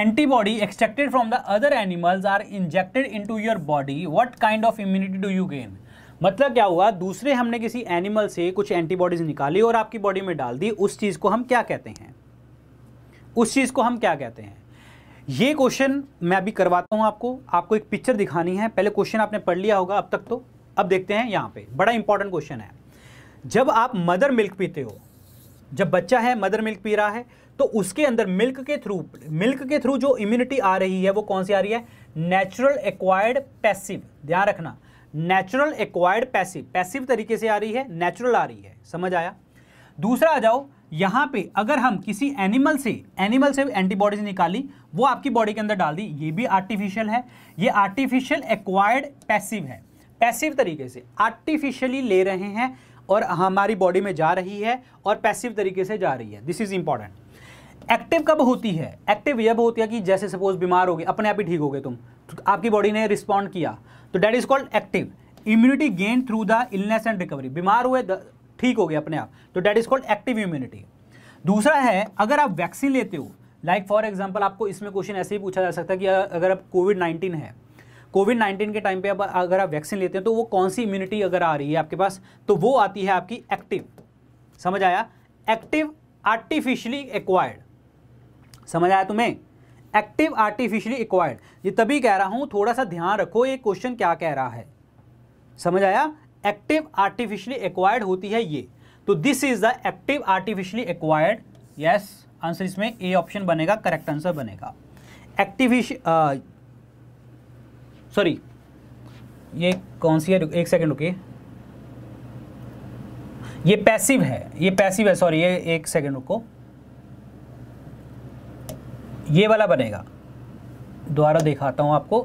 Speaker 1: antibody extracted from the other animals are injected into your body what kind of immunity do you gain मतलब क्या हुआ दूसरे हमने किसी एनिमल से कुछ एंटीबॉडीज निकाली और आपकी बॉडी में डाल दी उस चीज़ को हम क्या कहते हैं उस चीज़ को हम क्या कहते हैं ये क्वेश्चन मैं अभी करवाता हूँ आपको आपको एक पिक्चर दिखानी है पहले क्वेश्चन आपने पढ़ लिया होगा अब तक तो अब देखते हैं यहाँ पे बड़ा इंपॉर्टेंट क्वेश्चन है जब आप मदर मिल्क पीते हो जब बच्चा है मदर मिल्क पी रहा है तो उसके अंदर मिल्क के थ्रू मिल्क के थ्रू जो इम्यूनिटी आ रही है वो कौन सी आ रही है नेचुरल एक्वायर्ड पैसिव ध्यान रखना नेचुरल एक्वायर्ड पैसिव पैसिव तरीके से आ रही है नेचुरल आ रही है समझ आया दूसरा आ जाओ यहाँ पे अगर हम किसी एनिमल से एनिमल से एंटीबॉडीज निकाली वो आपकी बॉडी के अंदर डाल दी ये भी आर्टिफिशियल है ये आर्टिफिशियल एक्वायर्ड पैसिव है पैसिव तरीके से आर्टिफिशियली ले रहे हैं और हमारी बॉडी में जा रही है और पैसिव तरीके से जा रही है दिस इज़ इंपॉर्टेंट एक्टिव कब होती है एक्टिव यह होती है कि जैसे सपोज बीमार हो गए अपने आप ही ठीक हो गए तुम तो आपकी बॉडी ने रिस्पॉन्ड किया तो that is called active immunity gain through the illness and recovery बीमार हुए ठीक हो गए अपने आप तो that is called active immunity दूसरा है अगर आप वैक्सीन लेते हो लाइक फॉर एग्जाम्पल आपको इसमें क्वेश्चन ऐसे ही पूछा जा सकता है कि अगर आप कोविड नाइन्टीन है कोविड नाइन्टीन के टाइम पे अब अगर आप वैक्सीन लेते हैं तो वो कौन सी इम्यूनिटी अगर आ रही है आपके पास तो वो आती है आपकी एक्टिव समझ आया एक्टिव आर्टिफिशियली एक्वायर्ड समझ आया तुम्हें एक्टिव आर्टिफिशियली एक्वायर्ड ये तभी कह रहा हूँ थोड़ा सा ध्यान रखो ये क्वेश्चन क्या कह रहा है समझ आया एक्टिव आर्टिफिशियली एक्वायर्ड होती है ये तो this is the active artificially acquired yes answer इसमें ए ऑप्शन बनेगा करेक्ट आंसर बनेगा एक्टिविश सॉरी ये कौन सी है एक सेकेंड रुकिए ये पैसिव है ये पैसिव है सॉरी ये एक सेकेंड रुको ये वाला बनेगा दोबारा दिखाता हूँ आपको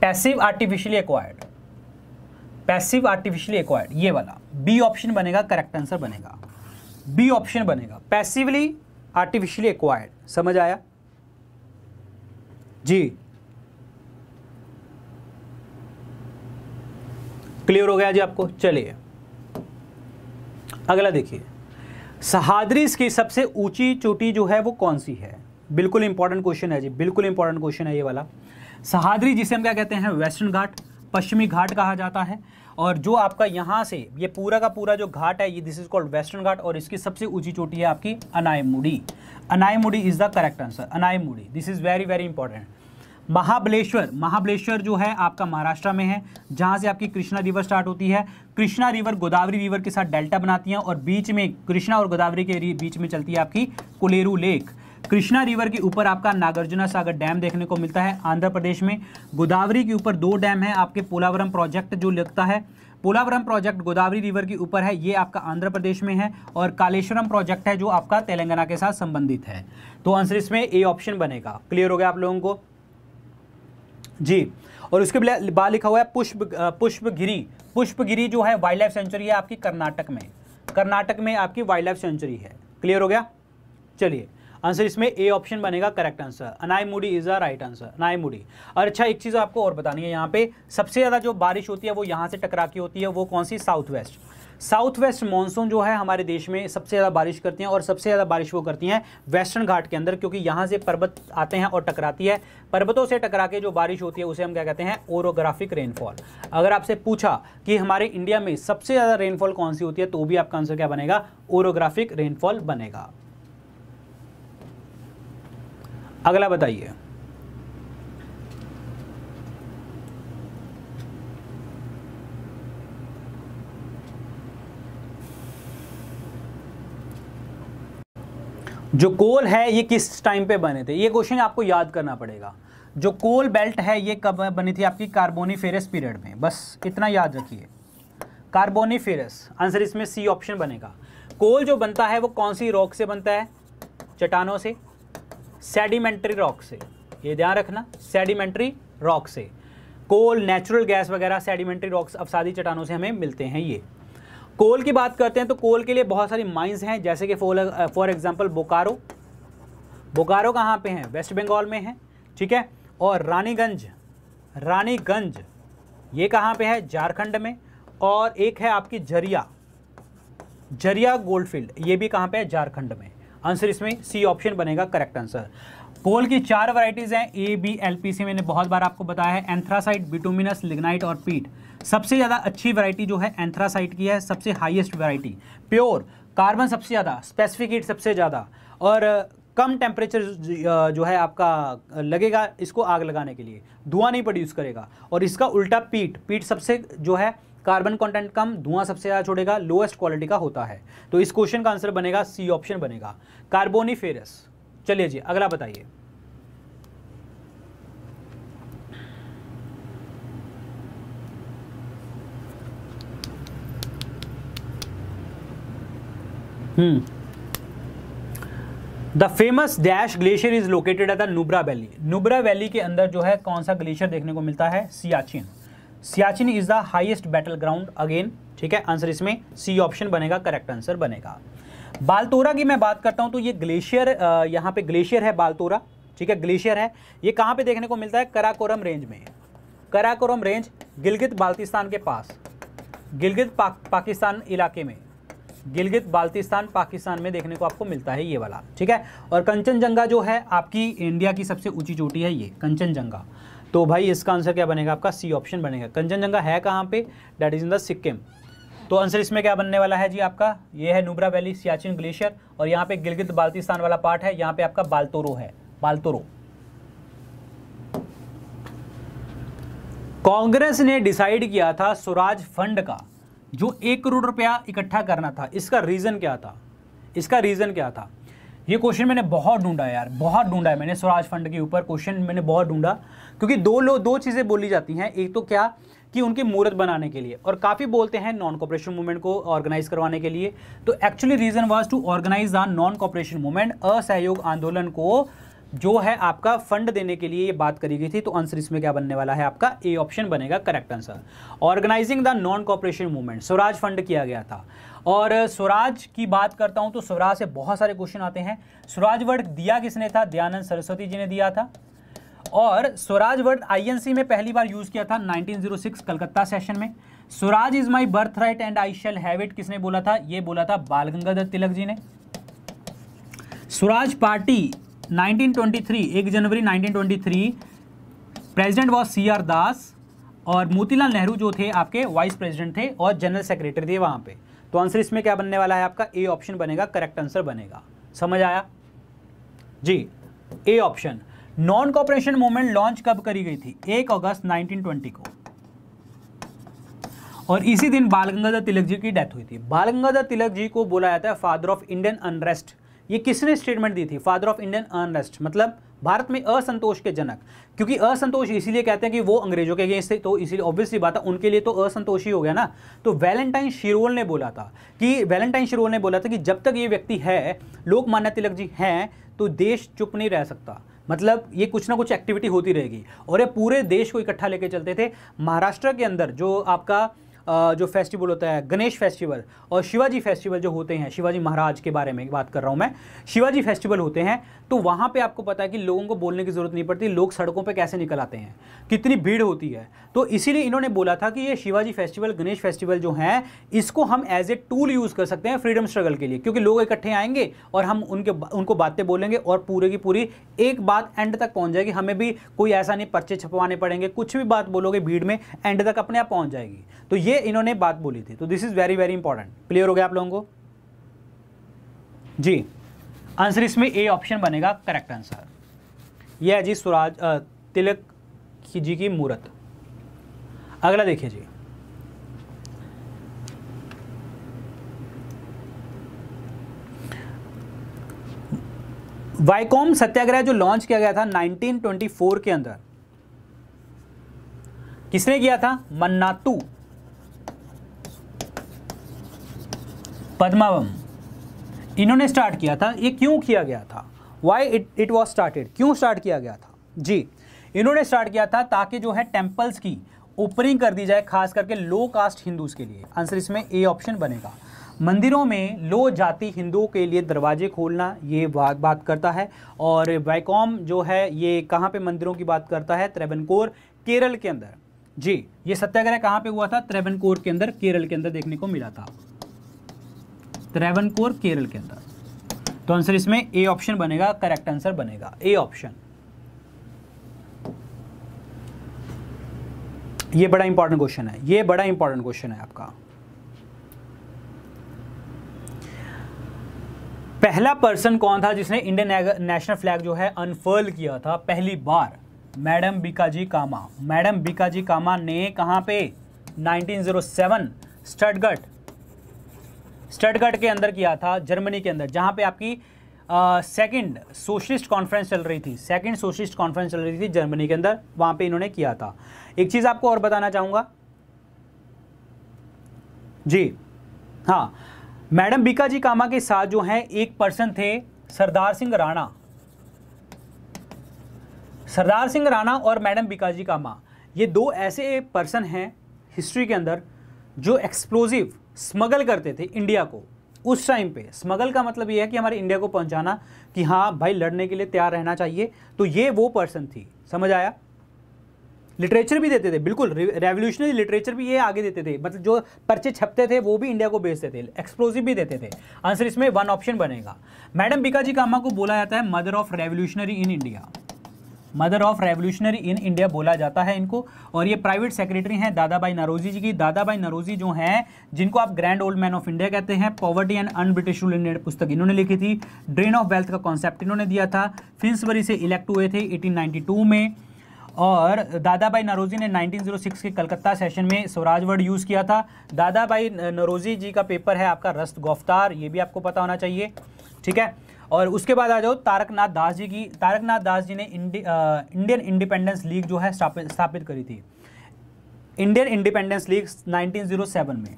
Speaker 1: passive artificially acquired passive artificially acquired ये वाला बी ऑप्शन बनेगा करेक्ट आंसर बनेगा बी ऑप्शन बनेगा पैसिवली आर्टिफिशियली एक्वायर्ड समझ आया जी क्लियर हो गया जी आपको चलिए अगला देखिए सहाद्रीस की सबसे ऊंची चोटी जो है वो कौन सी है बिल्कुल इंपॉर्टेंट क्वेश्चन है जी बिल्कुल इंपॉर्टेंट क्वेश्चन है ये वाला सहाद्री जिसे हम क्या कहते हैं वेस्टर्न घाट पश्चिमी घाट कहा जाता है और जो आपका यहाँ से ये पूरा का पूरा जो घाट है ये this is called western ghat और इसकी सबसे ऊंची चोटी है आपकी Anamudi Anamudi is the correct answer Anamudi this is very very important Mahabaleshwar Mahabaleshwar जो है आपका महाराष्ट्र में है जहाँ से आपकी कृष्णा रिवर स्टार्ट होती है कृष्णा रिवर गोदावरी रिवर के साथ डेल्टा बनाती है और बीच में कृष्णा और गोदावरी के बीच में चलती है आपकी कुलेरू लेक कृष्णा रिवर के ऊपर आपका नागार्जुना सागर डैम देखने को मिलता है आंध्र प्रदेश में गोदावरी के ऊपर दो डैम है आपके पोलावरम प्रोजेक्ट जो लगता है पोलावरम प्रोजेक्ट गोदावरी रिवर के ऊपर है ये आपका आंध्र प्रदेश में है और कालेश्वरम प्रोजेक्ट है जो आपका तेलंगाना के साथ संबंधित है तो आंसर इसमें ए ऑप्शन बनेगा क्लियर हो गया आप लोगों को जी और उसके बाद लिखा हुआ है पुष्प पुष्पगिरी पुष्पगिरी जो है वाइल्ड लाइफ सेंचुरी है आपकी कर्नाटक में कर्नाटक में आपकी वाइल्ड लाइफ सेंचुरी है क्लियर हो गया चलिए आंसर इसमें ए ऑप्शन बनेगा correct answer Anamudi is a right answer Anamudi और अच्छा एक चीज़ आपको और बतानी है यहाँ पे सबसे ज़्यादा जो बारिश होती है वो यहाँ से टकरा की होती है वो कौन सी south west south west monsoon जो है हमारे देश में सबसे ज़्यादा बारिश करती हैं और सबसे ज़्यादा बारिश वो करती हैं वेस्टर्न घाट के अंदर क्योंकि यहाँ से पर्वत आते हैं और टकराती है पर्वतों से टकरा के जो बारिश होती है उसे हम क्या कहते हैं ओरोग्राफिक रेनफॉल अगर आपसे पूछा कि हमारे इंडिया में सबसे ज़्यादा रेनफॉल कौन सी होती है तो भी आपका आंसर क्या बनेगा ओरोग्राफिक रेनफॉल बनेगा अगला बताइए जो कोल है ये किस टाइम पे बने थे ये क्वेश्चन आपको याद करना पड़ेगा जो कोल बेल्ट है ये कब बनी थी आपकी कार्बोनीफेरस पीरियड में बस इतना याद रखिए कार्बोनीफेरस आंसर इसमें सी ऑप्शन बनेगा कोल जो बनता है वो कौन सी रॉक से बनता है चट्टानों से सेडिमेंट्री रॉक से ये ध्यान रखना सेडिमेंट्री रॉक से कोल नेचुरल गैस वगैरह सेडिमेंट्री रॉक्स अवसादी चट्टानों से हमें मिलते हैं ये कोल की बात करते हैं तो कोल के लिए बहुत सारी माइंस हैं जैसे कि फॉर एग्जाम्पल बोकारो बोकारो कहाँ पे हैं वेस्ट बंगाल में है ठीक है और रानीगंज रानीगंज ये कहाँ पे है झारखंड में और एक है आपकी जरिया जरिया गोल्डफील्ड ये भी कहाँ पे है झारखंड में आंसर इसमें सी ऑप्शन बनेगा करेक्ट आंसर कोल की चार वराइटीज़ हैं A B L P C मैंने बहुत बार आपको बताया है एंथ्रासाइट बिटोमिनस लिग्नाइट और पीट सबसे ज़्यादा अच्छी वैरायटी जो है एंथ्रासाइट की है सबसे हाईएस्ट वैरायटी प्योर कार्बन सबसे ज़्यादा स्पेसिफिक हीट सबसे ज़्यादा और कम टेम्परेचर जो है आपका लगेगा इसको आग लगाने के लिए धुआं नहीं प्रोड्यूस करेगा और इसका उल्टा पीट पीट सबसे जो है कार्बन कंटेंट कम धुआं सबसे ज़्यादा छोड़ेगा लोएस्ट क्वालिटी का होता है तो इस क्वेश्चन का आंसर बनेगा सी ऑप्शन बनेगा कार्बोनीफेरस चलिए जी अगला बताइए the famous dash glacier is located at the Nubra valley Nubra valley के अंदर जो है कौन सा ग्लेशियर देखने को मिलता है Siachen Siachen is the highest battle ground again ठीक है आंसर इसमें सी ऑप्शन बनेगा करेक्ट आंसर बनेगा बालतोरा की मैं बात करता हूँ तो ये ग्लेशियर यहाँ पे ग्लेशियर है बालतोरा ठीक है ग्लेशियर है ये कहाँ पे देखने को मिलता है कराकोरम रेंज में कराकोरम रेंज गिलगित बाल्तिस्तान के पास गिलगित पा, पाकिस्तान इलाके में गिलगित बाल्तिस्तान पाकिस्तान में देखने को आपको मिलता है ये वाला ठीक है और कंचनजंगा जो है आपकी इंडिया की सबसे ऊंची चोटी है ये कंचनजंगा तो भाई इसका आंसर क्या बनेगा आपका सी ऑप्शन बनेगा कंचनजंगा है कहाँ पे that is in the Sikkim तो आंसर इसमें क्या बनने वाला है जी आपका ये है नुब्रा वैली सियाचिन ग्लेशियर और यहाँ पे गिलगित बाल्तिस्तान वाला पार्ट है यहाँ पे आपका बालतोरो है बालतोरो कांग्रेस ने डिसाइड किया था स्वराज फंड का जो एक करोड़ रुपया इकट्ठा करना था इसका रीज़न क्या था इसका रीज़न क्या था ये क्वेश्चन मैंने बहुत ढूंढा यार बहुत ढूंढा है मैंने स्वराज फंड के ऊपर क्वेश्चन मैंने बहुत ढूंढा क्योंकि दो लोग दो चीज़ें बोली जाती हैं एक तो क्या कि उनकी मूर्त बनाने के लिए और काफ़ी बोलते हैं नॉन कॉपरेशन मूवमेंट को ऑर्गेनाइज करवाने के लिए तो actually reason was to organize the non cooperation movement असहयोग आंदोलन को जो है आपका फंड देने के लिए ये बात करी गई थी तो आंसर इसमें क्या बनने वाला है आपका ए ऑप्शन बनेगा correct answer organizing the non cooperation movement Swaraj fund किया गया था और स्वराज की बात करता हूं तो स्वराज से बहुत सारे क्वेश्चन आते हैं स्वराज वर्ड दिया किसने था दयानंद सरस्वती जी ने दिया था और स्वराज वर्ड आईएनसी में पहली बार यूज़ किया था 1906 कलकत्ता सेशन में Swaraj is my birth right and I shall have it किसने बोला था ये बोला था बाल गंगाधर तिलक जी ने स्वराज पार्टी 1923 1 जनवरी 1923 president was C R Das और मोतीलाल नेहरू जो थे आपके वाइस प्रेसिडेंट थे और जनरल सेक्रेटरी थे वहां पर तो आंसर इसमें क्या बनने वाला है आपका ए ऑप्शन बनेगा करेक्ट आंसर बनेगा समझ आया जी A option non cooperation movement launch कब करी गई थी एक अगस्त 1920 को और इसी दिन बाल गंगाधर तिलक जी की डेथ हुई थी बाल गंगाधर तिलक जी को बोला जाता है फादर ऑफ इंडियन अनरेस्ट ये किसने स्टेटमेंट दी थी फादर ऑफ इंडियन अनरेस्ट मतलब भारत में असंतोष के जनक क्योंकि असंतोष इसीलिए कहते हैं कि वो अंग्रेजों के अगेंस्ट थे तो इसीलिए ऑब्वियसली बात है उनके लिए तो असंतोष ही हो गया ना तो वैलेंटाइन शिरोल ने बोला था कि वैलेंटाइन शिरोल ने बोला था कि जब तक ये व्यक्ति है लोकमान्य तिलक जी हैं तो देश चुप नहीं रह सकता मतलब ये कुछ ना कुछ एक्टिविटी होती रहेगी और ये पूरे देश को इकट्ठा लेके चलते थे महाराष्ट्र के अंदर जो आपका जो फेस्टिवल होता है गणेश फेस्टिवल और शिवाजी फेस्टिवल जो होते हैं शिवाजी महाराज के बारे में बात कर रहा हूँ मैं शिवाजी फेस्टिवल होते हैं तो वहाँ पे आपको पता है कि लोगों को बोलने की ज़रूरत नहीं पड़ती लोग सड़कों पे कैसे निकल आते हैं कितनी भीड़ होती है तो इसीलिए इन्होंने बोला था कि ये शिवाजी फेस्टिवल गणेश फेस्टिवल जो है इसको हम एज ए टूल यूज़ कर सकते हैं फ्रीडम स्ट्रगल के लिए क्योंकि लोग इकट्ठे आएंगे और हम उनके उनको बातें बोलेंगे और पूरे की पूरी एक बात एंड तक पहुँच जाएगी हमें भी कोई ऐसा नहीं पर्चे छपवाने पड़ेंगे कुछ भी बात बोलोगे भीड़ में एंड तक अपने आप पहुँच जाएगी तो ये इन्होंने बात बोली थी तो this is very very important clear हो गया आप लोगों को जी आंसर इसमें ए ऑप्शन बनेगा करेक्ट आंसर यह है जी स्वराज तिलक की जी की मूर्त अगला देखिए जी वाइकॉम सत्याग्रह जो लॉन्च किया गया था 1924 के अंदर किसने किया था मन्नातू पद्मावम इन्होंने स्टार्ट किया था ये क्यों किया गया था why it it was started क्यों स्टार्ट किया गया था जी इन्होंने स्टार्ट किया था ताकि जो है टेम्पल्स की ओपनिंग कर दी जाए खास करके लो कास्ट हिंदूज के लिए आंसर इसमें ए ऑप्शन बनेगा मंदिरों में लो जाति हिंदुओं के लिए दरवाजे खोलना ये बात बात करता है और वैकॉम जो है ये कहाँ पे मंदिरों की बात करता है त्रेबनकोर केरल के अंदर जी ये सत्याग्रह कहाँ पे हुआ था त्रेबनकोर के अंदर केरल के अंदर देखने को मिला था कोर केरल के अंदर तो आंसर इसमें ए ऑप्शन बनेगा करेक्ट आंसर बनेगा ए ऑप्शन ये बड़ा इंपॉर्टेंट क्वेश्चन है ये बड़ा इंपॉर्टेंट क्वेश्चन है आपका पहला पर्सन कौन था जिसने इंडियन नेशनल फ्लैग जो है अनफर्ल किया था पहली बार मैडम बीकाजी कामा मैडम बीकाजी कामा ने कहां पे 1907 स्टडगट स्टडगढ़ के अंदर किया था जर्मनी के अंदर जहाँ पे आपकी सेकंड सोशलिस्ट कॉन्फ्रेंस चल रही थी सेकंड सोशलिस्ट कॉन्फ्रेंस चल रही थी जर्मनी के अंदर वहाँ पे इन्होंने किया था एक चीज़ आपको और बताना चाहूँगा जी हाँ मैडम बीका जी कामा के साथ जो हैं एक पर्सन थे सरदार सिंह राणा सरदार सिंह राणा और मैडम बीकाजी कामा ये दो ऐसे पर्सन हैं हिस्ट्री के अंदर जो एक्सप्लोजिव स्मगल करते थे इंडिया को उस टाइम पे स्मगल का मतलब ये है कि हमारे इंडिया को पहुंचाना कि हाँ भाई लड़ने के लिए तैयार रहना चाहिए तो ये वो पर्सन थी समझ आया लिटरेचर भी देते थे बिल्कुल रेवोल्यूशनरी लिटरेचर भी ये आगे देते थे मतलब जो पर्चे छपते थे वो भी इंडिया को बेचते थे एक्सप्लोजिव भी देते थे आंसर इसमें वन ऑप्शन बनेगा मैडम बिकाजी कामा को बोला जाता है mother of revolutionary in India mother of revolutionary in India बोला जाता है इनको और ये प्राइवेट सेक्रेटरी हैं दादाबाई नरोजी जी की दादाबाई नरोजी जो हैं जिनको आप grand old man of India कहते हैं poverty and un British rule India पुस्तक इन्होंने लिखी थी ड्रेन ऑफ वेल्थ का कॉन्सेप्ट इन्होंने दिया था फिंसवरी से इलेक्ट हुए थे एटीन में और दादाबाई नरोजी ने 1906 के कलकत्ता सेशन में स्वराज वर्ड यूज़ किया था दादाबाई नरोजी जी का पेपर है आपका रस्त गोफ्तार ये भी आपको पता होना चाहिए ठीक है और उसके बाद आ जाओ तारकनाथ दास जी की तारकनाथ दास जी ने इंडि, इंडियन इंडिपेंडेंस लीग जो है स्थापित स्थापित करी थी इंडियन इंडिपेंडेंस लीग 1907 में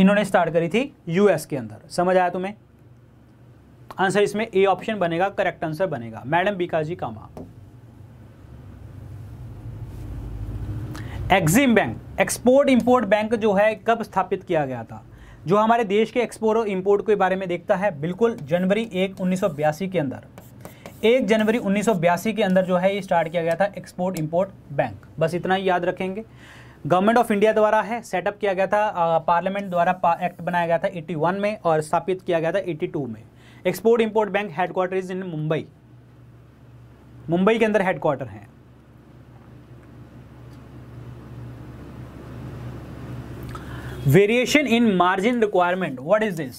Speaker 1: इन्होंने स्टार्ट करी थी यूएस के अंदर समझ आया तुम्हें आंसर इसमें ए ऑप्शन बनेगा करेक्ट आंसर बनेगा madam Bhikaji Cama EXIM bank export import bank जो है कब स्थापित किया गया था जो हमारे देश के एक्सपोर्ट और इम्पोर्ट के बारे में देखता है बिल्कुल जनवरी एक उन्नीस के अंदर एक जनवरी उन्नीस के अंदर जो है ये स्टार्ट किया गया था एक्सपोर्ट इम्पोर्ट बैंक बस इतना ही याद रखेंगे गवर्नमेंट ऑफ इंडिया द्वारा है सेटअप किया गया था पार्लियामेंट द्वारा पा, एक्ट बनाया गया था 81 में और स्थापित किया गया था 82 में export import bank headquarter is in Mumbai Mumbai के अंदर हेडक्वार्टर हैं variation in margin requirement what is this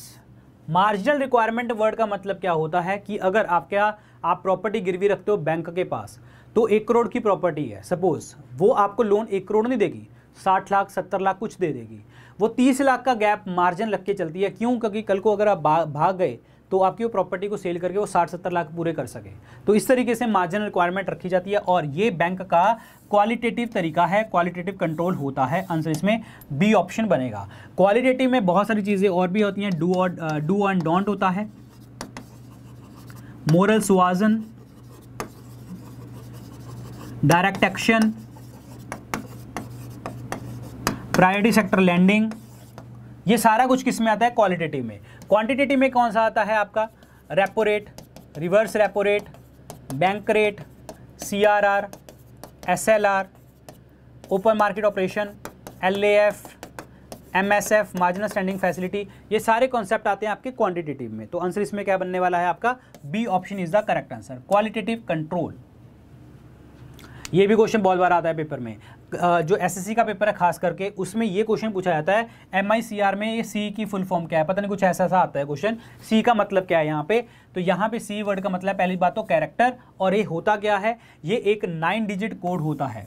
Speaker 1: marginal requirement word का मतलब क्या होता है कि अगर आप क्या आप प्रॉपर्टी गिरवी रखते हो बैंक के पास तो एक करोड़ की प्रॉपर्टी है सपोज वो आपको लोन एक करोड़ नहीं देगी साठ लाख सत्तर लाख कुछ दे देगी वो तीस लाख का गैप मार्जिन लग के चलती है क्यों क्योंकि कल को अगर आप भाग गए तो आपकी वो प्रॉपर्टी को सेल करके वो साठ सत्तर लाख पूरे कर सके तो इस तरीके से मार्जिन रिक्वायरमेंट रखी जाती है और ये बैंक का क्वालिटेटिव तरीका है क्वालिटेटिव कंट्रोल होता है आंसर इसमें बी ऑप्शन बनेगा क्वालिटेटिव में बहुत सारी चीज़ें और भी होती हैं डू और डू एंड डोंट होता है moral suasion direct action priority sector lending ये सारा कुछ किस में आता है क्वालिटेटिव में क्वांटिटेटिव में कौन सा आता है आपका repo rate reverse repo rate bank rate C R R S L R open market operation L A F M S F marginal standing facility ये सारे कॉन्सेप्ट आते हैं आपके क्वांटिटेटिव में तो आंसर इसमें क्या बनने वाला है आपका B option is the correct answer qualitative control ये भी क्वेश्चन बहुत बार आता है पेपर में जो एसएससी का पेपर है खास करके उसमें ये क्वेश्चन पूछा जाता है आर में ये सी की फुल फॉर्म क्या है पता नहीं कुछ ऐसा ऐसा आता है क्वेश्चन सी का मतलब क्या है यहाँ पे तो यहाँ पे सी वर्ड का मतलब पहली बात तो कैरेक्टर और ये होता क्या है ये एक नाइन डिजिट कोड होता है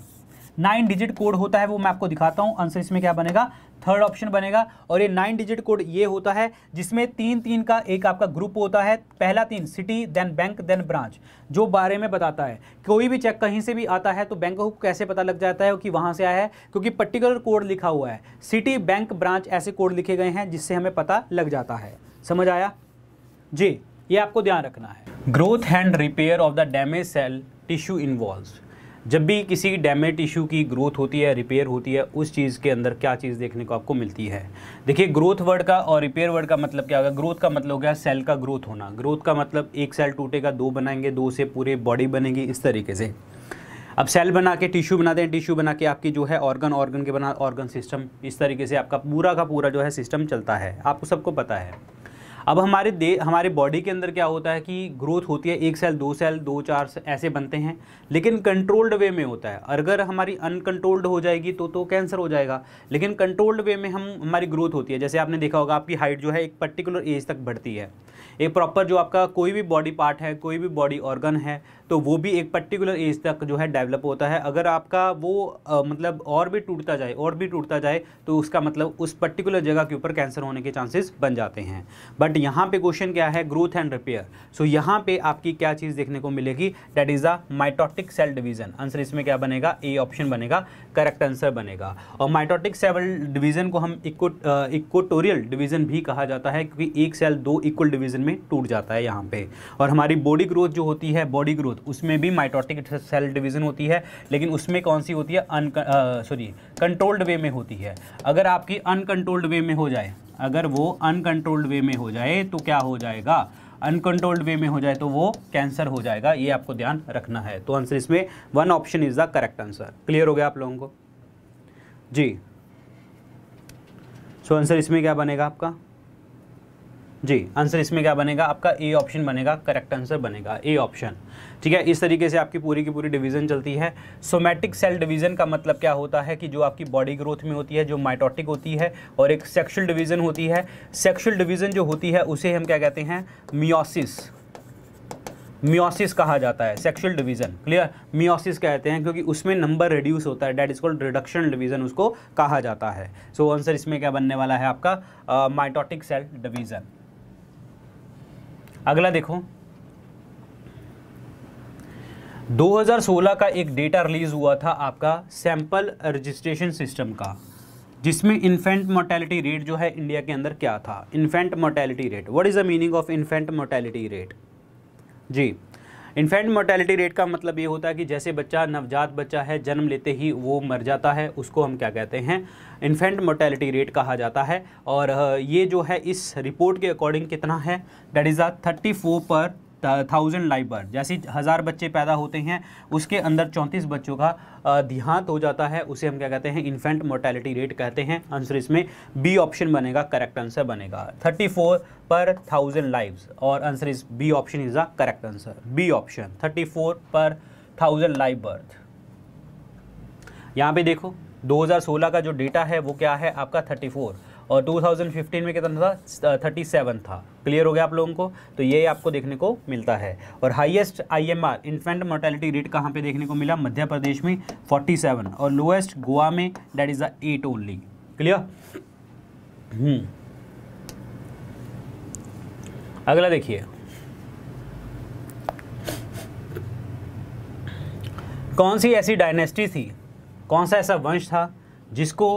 Speaker 1: नाइन डिजिट कोड होता है वो मैं आपको दिखाता हूँ आंसर इसमें क्या बनेगा थर्ड ऑप्शन बनेगा और ये नाइन डिजिट कोड ये होता है जिसमें तीन तीन का एक आपका ग्रुप होता है पहला तीन city then bank then branch जो बारे में बताता है कोई भी चेक कहीं से भी आता है तो बैंक को कैसे पता लग जाता है कि वहाँ से आया है क्योंकि पर्टिकुलर कोड लिखा हुआ है सिटी बैंक ब्रांच ऐसे कोड लिखे गए हैं जिससे हमें पता लग जाता है समझ आया जी ये आपको ध्यान रखना है growth and repair of the damage cell tissue involve जब भी किसी डैमेज टिश्यू की ग्रोथ होती है रिपेयर होती है उस चीज़ के अंदर क्या चीज़ देखने को आपको मिलती है देखिए ग्रोथ वर्ड का और रिपेयर वर्ड का मतलब क्या होगा ग्रोथ का मतलब हो गया सेल का ग्रोथ होना ग्रोथ का मतलब एक सेल टूटेगा दो बनाएंगे दो से पूरे बॉडी बनेगी इस तरीके से अब सेल बना के टिश्यू बना दें टिश्यू बना के आपकी जो है ऑर्गन ऑर्गन के बना ऑर्गन सिस्टम इस तरीके से आपका पूरा का पूरा जो है सिस्टम चलता है आपको सबको पता है अब हमारे दे हमारे बॉडी के अंदर क्या होता है कि ग्रोथ होती है एक सेल दो सेल दो चार से ऐसे बनते हैं लेकिन कंट्रोल्ड वे में होता है अगर हमारी अनकंट्रोल्ड हो जाएगी तो तो कैंसर हो जाएगा लेकिन कंट्रोल्ड वे में हम हमारी ग्रोथ होती है जैसे आपने देखा होगा आपकी हाइट जो है एक पर्टिकुलर एज तक बढ़ती है एक प्रॉपर जो आपका कोई भी बॉडी पार्ट है कोई भी बॉडी ऑर्गन है तो वो भी एक पर्टिकुलर एज तक जो है डेवलप होता है अगर आपका वो आ, मतलब और भी टूटता जाए और भी टूटता जाए तो उसका मतलब उस पर्टिकुलर जगह के ऊपर कैंसर होने के चांसेस बन जाते हैं बट यहाँ पे क्वेश्चन क्या है ग्रोथ एंड रिपेयर सो यहाँ पे आपकी क्या चीज़ देखने को मिलेगी that is a mitotic cell division answer इसमें क्या बनेगा ए ऑप्शन बनेगा करेक्ट आंसर बनेगा और माइटोटिक सेवल डिवीजन को हम इक्वटोरियल डिवीजन भी कहा जाता है क्योंकि एक सेल दो इक्वल डिवीजन में टूट जाता है यहाँ पे और हमारी बॉडी ग्रोथ जो होती है बॉडी ग्रोथ उसमें भी माइटोटिक सेल डिवीजन होती है लेकिन उसमें कौन सी होती है अन सॉरी कंट्रोल्ड वे में होती है अगर आपकी अनकंट्रोल्ड वे में हो जाए अगर वो अनकंट्रोल्ड वे में हो जाए तो क्या हो जाएगा अनकंट्रोल्ड वे में हो जाए तो वो कैंसर हो जाएगा ये आपको ध्यान रखना है तो आंसर इसमें one option is the correct answer clear हो गया आप लोगों को जी सो so, आंसर इसमें क्या बनेगा आपका जी आंसर इसमें क्या बनेगा आपका ए ऑप्शन बनेगा करेक्ट आंसर बनेगा ए ऑप्शन ठीक है इस तरीके से आपकी पूरी की पूरी डिवीजन चलती है सोमैटिक सेल डिवीजन का मतलब क्या होता है कि जो आपकी बॉडी ग्रोथ में होती है जो माइटोटिक होती है और एक सेक्शुअल डिवीजन होती है सेक्शुअल डिवीजन जो होती है उसे हम क्या कहते हैं मियोसिस मियोसिस कहा जाता है सेक्सुअल डिवीजन क्लियर मियोसिस कहते हैं क्योंकि उसमें नंबर रिड्यूस होता है that is called reduction division उसको कहा जाता है सो so, आंसर इसमें क्या बनने वाला है आपका माइटोटिक सेल डिवीजन अगला देखो 2016 का एक डेटा रिलीज हुआ था आपका सैंपल रजिस्ट्रेशन सिस्टम का जिसमें इन्फेंट मोर्टेलिटी रेट जो है इंडिया के अंदर क्या था infant mortality rate what is the meaning of infant mortality rate जी इन्फेंट मोर्टेलिटी रेट का मतलब ये होता है कि जैसे बच्चा नवजात बच्चा है जन्म लेते ही वो मर जाता है उसको हम क्या कहते हैं इन्फेंट मोर्टेलिटी रेट कहा जाता है और ये जो है इस रिपोर्ट के अकॉर्डिंग कितना है that is a thirty four per thousand life birth जैसे हज़ार बच्चे पैदा होते हैं उसके अंदर चौंतीस बच्चों का देहांत हो जाता है उसे हम क्या कहते हैं इन्फेंट मोर्टेलिटी रेट कहते हैं आंसर इसमें बी ऑप्शन बनेगा करेक्ट आंसर बनेगा thirty four per thousand lives और answer is B option is the correct answer B option thirty four per thousand live birth यहाँ पे देखो 2016 का जो डेटा है वो क्या है आपका 34 और 2015 में कितना था 37 था क्लियर हो गया आप लोगों को तो ये आपको देखने को मिलता है और highest IMR infant mortality rate कहाँ पे देखने को मिला मध्य प्रदेश में 47 और लोएस्ट गोवा में that is the eight only clear अगला देखिए कौन सी ऐसी डायनेस्टी थी कौन सा ऐसा वंश था जिसको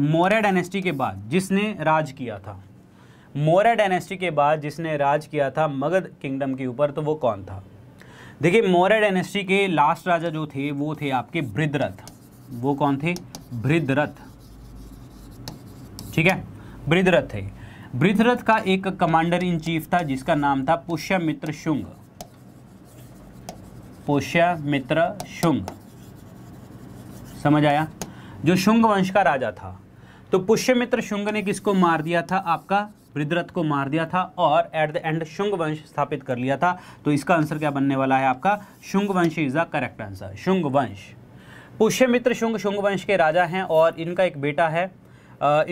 Speaker 1: मौर्य डायनेस्टी के बाद जिसने राज किया था मौर्य डायनेस्टी के बाद जिसने राज किया था मगध किंगडम के ऊपर तो वो कौन था देखिए मौर्य डायनेस्टी के लास्ट राजा जो थे वो थे आपके बृद्रथ वो कौन थे बृद्रथ ठीक है बृद्रथ थे बृद्रथ का एक कमांडर इन चीफ था जिसका नाम था पुष्यमित्र शुंग पुष्यमित्र शुंग समझ आया जो शुंग वंश का राजा था तो पुष्यमित्र शुंग ने किसको मार दिया था आपका वृद्रथ को मार दिया था और एट द एंड शुंग वंश स्थापित कर लिया था तो इसका आंसर क्या बनने वाला है आपका शुंग वंश is the correct answer Shunga वंश पुष्यमित्र शुंग शुंग वंश के राजा हैं और इनका एक बेटा है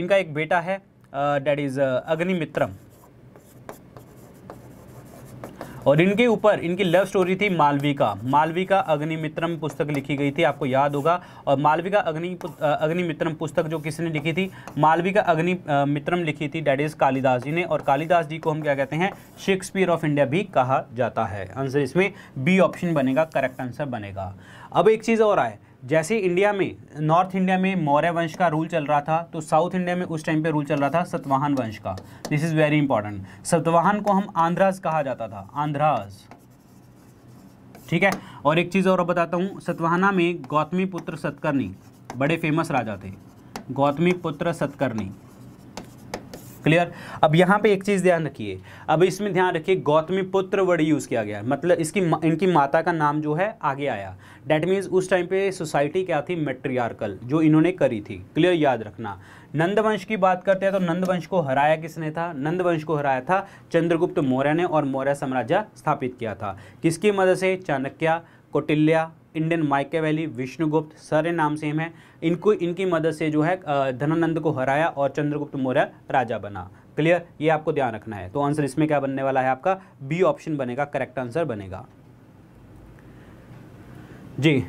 Speaker 1: इनका एक बेटा है डैट इज़ अग्निमित्रम और इनके ऊपर इनकी लव स्टोरी थी मालविका मालविका अग्निमित्रम पुस्तक लिखी गई थी आपको याद होगा और मालविका अग्नि अग्निमित्रम पुस्तक जो किसने लिखी थी मालविका मित्रम लिखी थी डैट इज़ कालिदास जी ने और कालिदास जी को हम क्या कहते हैं शेक्सपियर ऑफ इंडिया भी कहा जाता है आंसर इसमें बी ऑप्शन बनेगा करेक्ट आंसर बनेगा अब एक चीज़ और आए जैसे इंडिया में नॉर्थ इंडिया में मौर्य वंश का रूल चल रहा था तो साउथ इंडिया में उस टाइम पे रूल चल रहा था सतवाहन वंश का this is very important Satavahana को हम आंध्राज कहा जाता था आंध्राज ठीक है और एक चीज़ और बताता हूँ सतवाहना में गौतमी पुत्र सतकर्णी बड़े फेमस राजा थे गौतमी पुत्र सतकर्णी क्लियर अब यहाँ पे एक चीज़ ध्यान रखिए अब इसमें ध्यान रखिए गौतमी पुत्र वर्ड यूज़ किया गया मतलब इसकी इनकी माता का नाम जो है आगे आया डैट मीन्स उस टाइम पे सोसाइटी क्या थी मेट्रियार्कल जो इन्होंने करी थी क्लियर याद रखना नंदवंश की बात करते हैं तो नंदवंश को हराया किसने था नंदवंश को हराया था चंद्रगुप्त मौर्य ने और मौर्य साम्राज्य स्थापित किया था किसकी मदद से चाणक्य कौटिल्या इंडियन वैली विष्णुगुप्त सारे नाम सेम है इनको इनकी मदद से जो है धनानंद को हराया और चंद्रगुप्त मौर्य राजा बना क्लियर ये आपको ध्यान रखना है तो आंसर इसमें क्या बनने वाला है आपका बी ऑप्शन बनेगा करेक्ट आंसर बनेगा जी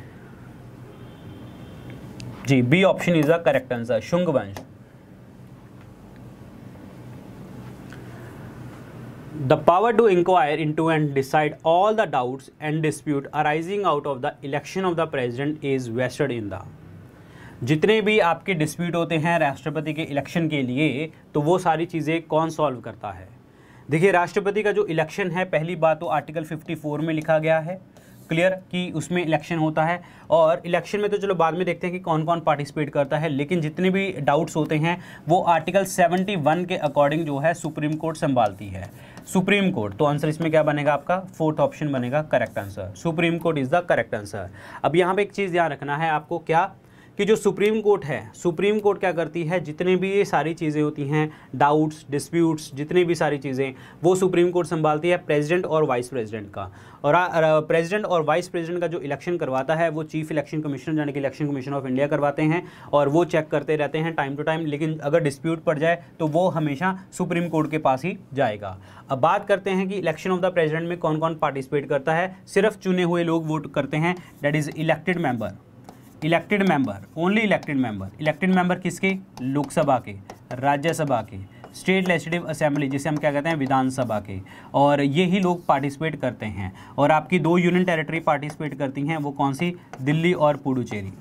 Speaker 1: जी B option is the correct answer Shunga वंश the power to inquire into and decide all the doubts and dispute arising out of the election of the president is vested in the जितने भी आपके dispute होते हैं राष्ट्रपति के election के लिए तो वो सारी चीज़ें कौन सॉल्व करता है देखिए राष्ट्रपति का जो इलेक्शन है पहली बात तो आर्टिकल 54 में लिखा गया है क्लियर कि उसमें इलेक्शन होता है और इलेक्शन में तो चलो बाद में देखते हैं कि कौन कौन पार्टिसिपेट करता है लेकिन जितने भी डाउट्स होते हैं वो आर्टिकल 71 के अकॉर्डिंग जो है सुप्रीम कोर्ट संभालती है सुप्रीम कोर्ट तो आंसर इसमें क्या बनेगा आपका फोर्थ ऑप्शन बनेगा correct answer Supreme Court is the correct answer अब यहाँ पे एक चीज़ ध्यान रखना है आपको क्या कि जो सुप्रीम कोर्ट है सुप्रीम कोर्ट क्या करती है जितने भी ये सारी चीज़ें होती हैं डाउट्स डिस्प्यूट्स जितनी भी सारी चीज़ें वो सुप्रीम कोर्ट संभालती है प्रेसिडेंट और वाइस प्रेसिडेंट का और प्रेसिडेंट और वाइस प्रेसिडेंट का जो इलेक्शन करवाता है वो चीफ इलेक्शन कमीशनर यानी कि इलेक्शन कमीशन ऑफ इंडिया करवाते हैं और वो चेक करते रहते हैं टाइम टू टाइम लेकिन अगर डिस्प्यूट पड़ जाए तो वो हमेशा सुप्रीम कोर्ट के पास ही जाएगा अब बात करते हैं कि इलेक्शन ऑफ द प्रेजिडेंट में कौन कौन पार्टिसिपेट करता है सिर्फ चुने हुए लोग वोट करते हैं that is elected member elected member only elected member elected member किसके लोकसभा के राज्यसभा के स्टेट लेजिस्टिव असेंबली जिसे हम क्या कहते हैं विधानसभा के और ये ही लोग पार्टिसिपेट करते हैं और आपकी दो यूनियन टेरिटरी पार्टिसिपेट करती हैं वो कौन सी दिल्ली और पुडुचेरी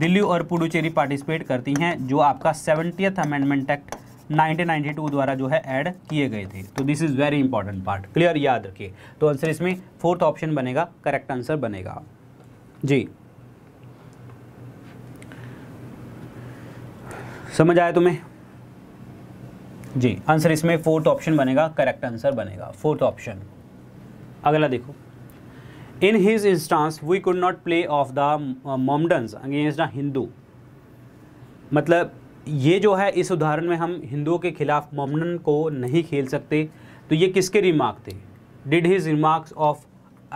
Speaker 1: दिल्ली और पुडुचेरी पार्टिसिपेट करती हैं जो आपका सेवेंटियथ अमेंडमेंट एक्ट 1992 द्वारा जो है ऐड किए गए थे तो this is very important part clear याद रखिए तो आंसर इसमें फोर्थ ऑप्शन बनेगा करेक्ट आंसर बनेगा जी समझ आया तुम्हें जी आंसर इसमें फोर्थ ऑप्शन बनेगा करेक्ट आंसर बनेगा फोर्थ ऑप्शन अगला देखो in his instance we could not play off the Mohammedans against the Hindu मतलब ये जो है इस उदाहरण में हम हिंदुओं के खिलाफ मोमडन को नहीं खेल सकते तो ये किसके रिमार्क थे did his remarks of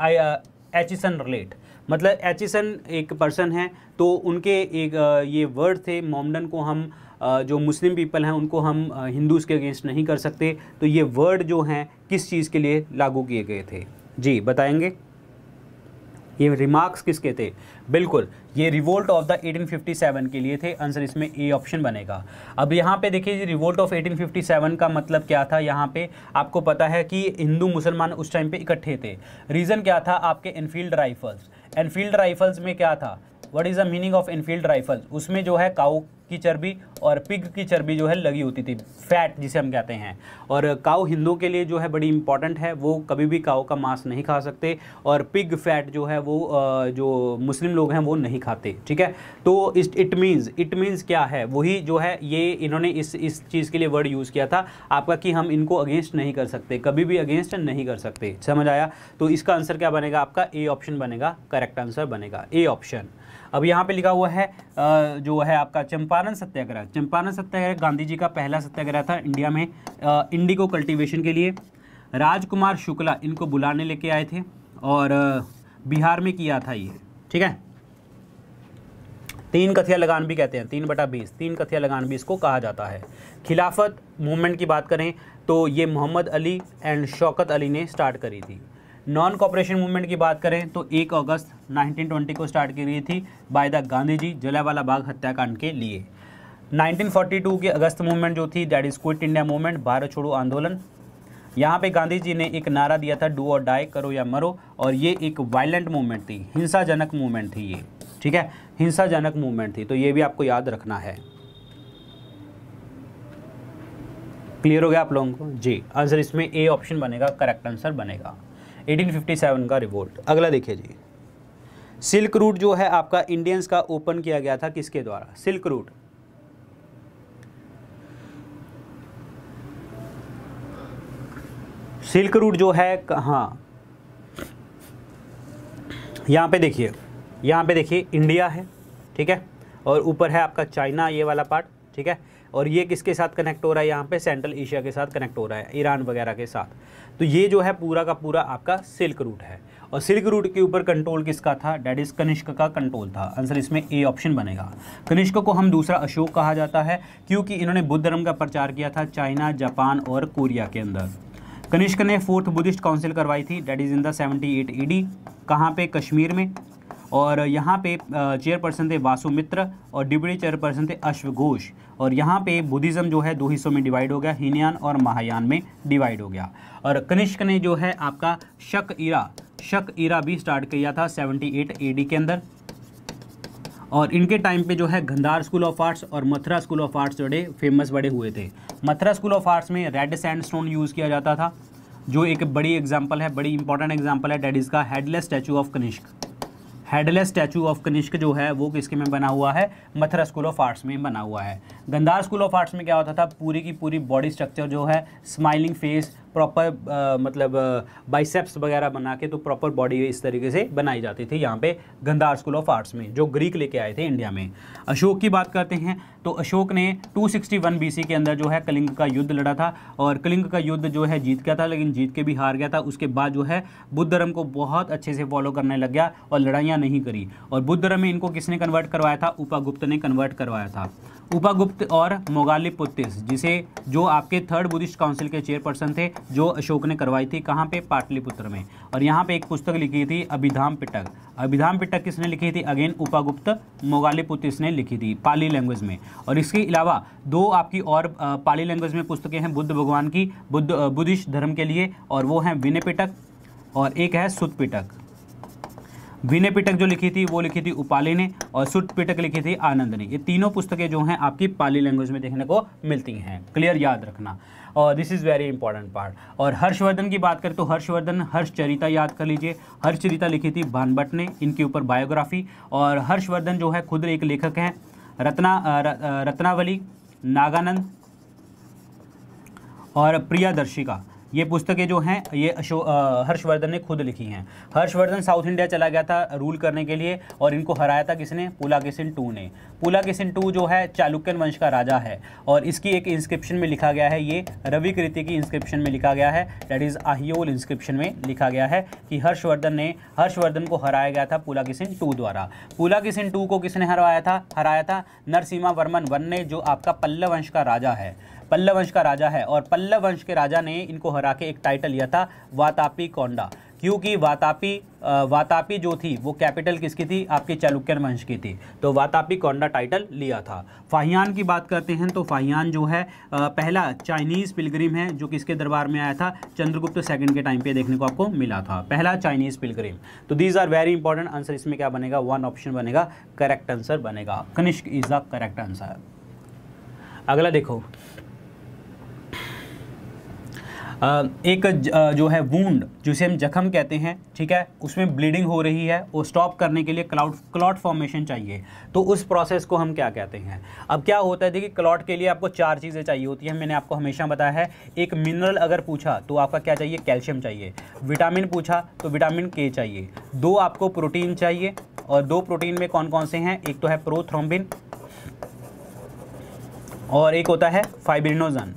Speaker 1: Aitchison relate मतलब एचिसन एक पर्सन है तो उनके एक uh, ये वर्ड थे मोमडन को हम जो मुस्लिम पीपल हैं उनको हम हिंदूज़ के अगेंस्ट नहीं कर सकते तो ये वर्ड जो हैं किस चीज़ के लिए लागू किए गए थे जी बताएंगे ये रिमार्क्स किसके थे बिल्कुल ये रिवोल्ट ऑफ द 1857 के लिए थे आंसर इसमें ए ऑप्शन बनेगा अब यहाँ पे देखिए रिवोल्ट ऑफ 1857 का मतलब क्या था यहाँ पे आपको पता है कि हिंदू मुसलमान उस टाइम पे इकट्ठे थे रीज़न क्या था आपके एनफील्ड राइफल्स एनफील्ड राइफल्स में क्या था what is the meaning of Enfield rifles उसमें जो है काउ की चर्बी और पिग की चर्बी जो है लगी होती थी फैट जिसे हम कहते हैं और काऊ हिंदुओं के लिए जो है बड़ी इंपॉर्टेंट है वो कभी भी काऊ का मांस नहीं खा सकते और पिग फैट जो है वो जो मुस्लिम लोग हैं वो नहीं खाते ठीक है तो इट मीन्स इट मीन्स क्या है वही जो है ये इन्होंने इस इस चीज़ के लिए वर्ड यूज़ किया था आपका कि हम इनको अगेंस्ट नहीं कर सकते कभी भी अगेंस्ट नहीं कर सकते समझ आया तो इसका आंसर क्या बनेगा आपका ए ऑप्शन बनेगा करेक्ट आंसर बनेगा ए ऑप्शन अब यहाँ पे लिखा हुआ है जो है आपका चंपारण सत्याग्रह चंपारण सत्याग्रह गांधी जी का पहला सत्याग्रह था इंडिया में इंडिगो कल्टीवेशन के लिए राजकुमार शुक्ला इनको बुलाने लेके आए थे और बिहार में किया था ये ठीक है तीन कथिया लगान भी कहते हैं तीन बटा बीस तीन कथिया लगान भी इसको कहा जाता है खिलाफत मूवमेंट की बात करें तो ये मोहम्मद अली एंड शौकत अली ने स्टार्ट करी थी नॉन कॉपरेशन मूवमेंट की बात करें तो एक अगस्त 1920 को स्टार्ट की गई थी बाय द गांधी जी जलावाला बाग हत्याकांड के लिए 1942 के अगस्त मूवमेंट जो थी that is quit India movement Bharat छोड़ो आंदोलन यहाँ पे गांधी जी ने एक नारा दिया था डू और डाई करो या मरो और ये एक वायलेंट मूवमेंट थी हिंसाजनक मूवमेंट थी ये ठीक है हिंसाजनक मूवमेंट थी तो ये भी आपको याद रखना है क्लियर हो गया आप लोगों को जी आंसर इसमें ए ऑप्शन बनेगा करेक्ट आंसर बनेगा 1857 का रिवोल्ट अगला देखिए जी सिल्क रूट जो है आपका इंडियंस का ओपन किया गया था किसके द्वारा सिल्क रूट सिल्क रूट जो है हाँ यहाँ पे देखिए यहाँ पे देखिए इंडिया है ठीक है और ऊपर है आपका चाइना ये वाला पार्ट ठीक है और ये किसके साथ कनेक्ट हो रहा है यहाँ पे सेंट्रल एशिया के साथ कनेक्ट हो रहा है ईरान वगैरह के साथ तो ये जो है पूरा का पूरा आपका सिल्क रूट है और सिल्क रूट के ऊपर कंट्रोल किसका था डेट इज़ कनिष्क का कंट्रोल था आंसर इसमें ए ऑप्शन बनेगा कनिष्क को हम दूसरा अशोक कहा जाता है क्योंकि इन्होंने बुद्ध धर्म का प्रचार किया था चाइना जापान और कोरिया के अंदर कनिष्क ने फोर्थ बुद्धिस्ट काउंसिल करवाई थी that is in the seventy eight A D कहाँ पर कश्मीर में और यहाँ पे चेयरपर्सन थे वासु मित्र और डिप्टी चेयरपर्सन थे अश्वघोष और यहाँ पे बुद्धिज़्म जो है दो हिस्सों में डिवाइड हो गया हीनयान और महायान में डिवाइड हो गया और कनिष्क ने जो है आपका शक ईरा शक ईरा भी स्टार्ट किया था 78 एडी के अंदर और इनके टाइम पे जो है गंधार स्कूल ऑफ आर्ट्स और मथुरा स्कूल ऑफ आर्ट्स बड़े फेमस बड़े हुए थे मथुरा स्कूल ऑफ आर्ट्स में रेड सैंड स्टोन यूज़ किया जाता था जो एक बड़ी एग्जाम्पल है बड़ी इंपॉर्टेंट एग्जाम्पल है डेट इज़ का headless statue of Kanishka headless statue of Kanishka जो है वो किसके में बना हुआ है मथुरा स्कूल ऑफ आर्ट्स में बना हुआ है गंदार स्कूल ऑफ आर्ट्स में क्या होता था पूरी की पूरी बॉडी स्ट्रक्चर जो है स्माइलिंग फेस प्रॉपर मतलब बाइसेप्स वगैरह बना के तो प्रॉपर बॉडी इस तरीके से बनाई जाती थी यहाँ पे गंदार स्कूल ऑफ आर्ट्स में जो ग्रीक लेके आए थे इंडिया में अशोक की बात करते हैं तो अशोक ने 261 सिक्सटी के अंदर जो है कलिंग का युद्ध लड़ा था और कलिंग का युद्ध जो है जीत गया था लेकिन जीत के भी हार गया था उसके बाद जो है बुद्ध धर्म को बहुत अच्छे से फॉलो करने लग गया और लड़ाइयाँ नहीं करी और बुद्ध धर्म में इनको किसने कन्वर्ट करवाया था उपागुप्त ने कन्वर्ट करवाया था उपागुप्त और मोगालिपुत्तिस जिसे जो आपके थर्ड बुद्धिस्ट काउंसिल के चेयरपर्सन थे जो अशोक ने करवाई थी कहाँ पे पाटलिपुत्र में और यहाँ पे एक पुस्तक लिखी थी अभिधाम पिटक अभिधाम पिटक किसने लिखी थी अगेन उपागुप्त मोगालिपुत्तिस ने लिखी थी पाली लैंग्वेज में और इसके अलावा दो आपकी और पाली लैंग्वेज में पुस्तकें हैं बुद्ध भगवान की बुद्ध बुद्धिस्ट धर्म के लिए और वो हैं विनय पिटक और एक है सुत पिटक विनय पिटक जो लिखी थी वो लिखी थी उपाली ने और सुट पिटक लिखी थी आनंद ने ये तीनों पुस्तकें जो हैं आपकी पाली लैंग्वेज में देखने को मिलती हैं क्लियर याद रखना और this is very important part और हर्षवर्धन की बात करें तो हर्षवर्धन हर्षचरिता याद कर लीजिए हर्षचरिता लिखी थी भानभट्ट ने इनके ऊपर बायोग्राफी और हर्षवर्धन जो है खुद एक लेखक हैं रत्ना र, रत्नावली नागानंद और प्रियादर्शिका ये पुस्तकें जो हैं ये अशो हर्षवर्धन ने खुद लिखी हैं हर्षवर्धन साउथ इंडिया चला गया था रूल करने के लिए और इनको हराया था किसने पुलाकेसिन टू ने पुलाकेसिन टू जो है चालुक्यन वंश का राजा है और इसकी एक इंस्क्रिप्शन में लिखा गया है ये रवि कृति की इंस्क्रिप्शन में लिखा गया है डेट इज़ आहियोल इंस्क्रिप्शन में लिखा गया है कि हर्षवर्धन ने हर्षवर्धन को हराया गया था पुलाकेसिन टू द्वारा पुलाकेसिन टू को किसने हराया था हराया था नरसिम्हा वर्मन वन ने जो आपका पल्लव वंश का राजा है पल्लव वंश का राजा है और पल्लव वंश के राजा ने इनको हरा के एक टाइटल लिया था वातापी कोंडा क्योंकि वातापी वातापी जो थी वो कैपिटल किसकी थी आपके चालुक्यन वंश की थी तो वातापी कोंडा टाइटल लिया था फाहियान की बात करते हैं तो फाहियान जो है पहला चाइनीज़ पिलग्रिम है जो किसके दरबार में आया था चंद्रगुप्त सेकंड के टाइम पे देखने को आपको मिला था पहला चाइनीज़ पिलग्रिम तो these are very important answer इसमें क्या बनेगा वन ऑप्शन बनेगा करेक्ट आंसर बनेगा Kanishka is the correct answer अगला देखो एक जो है वूंड जिसे हम जख्म कहते हैं ठीक है उसमें ब्लीडिंग हो रही है वो स्टॉप करने के लिए क्लाउड क्लॉट फॉर्मेशन चाहिए तो उस प्रोसेस को हम क्या कहते हैं अब क्या होता है देखिए क्लॉट के लिए आपको चार चीज़ें चाहिए होती हैं मैंने आपको हमेशा बताया है एक मिनरल अगर पूछा तो आपका क्या चाहिए कैल्शियम चाहिए विटामिन पूछा तो विटामिन के चाहिए दो आपको प्रोटीन चाहिए और दो प्रोटीन में कौन कौन से हैं एक तो है प्रोथ्रोम्बिन और एक होता है फाइब्रिनोजन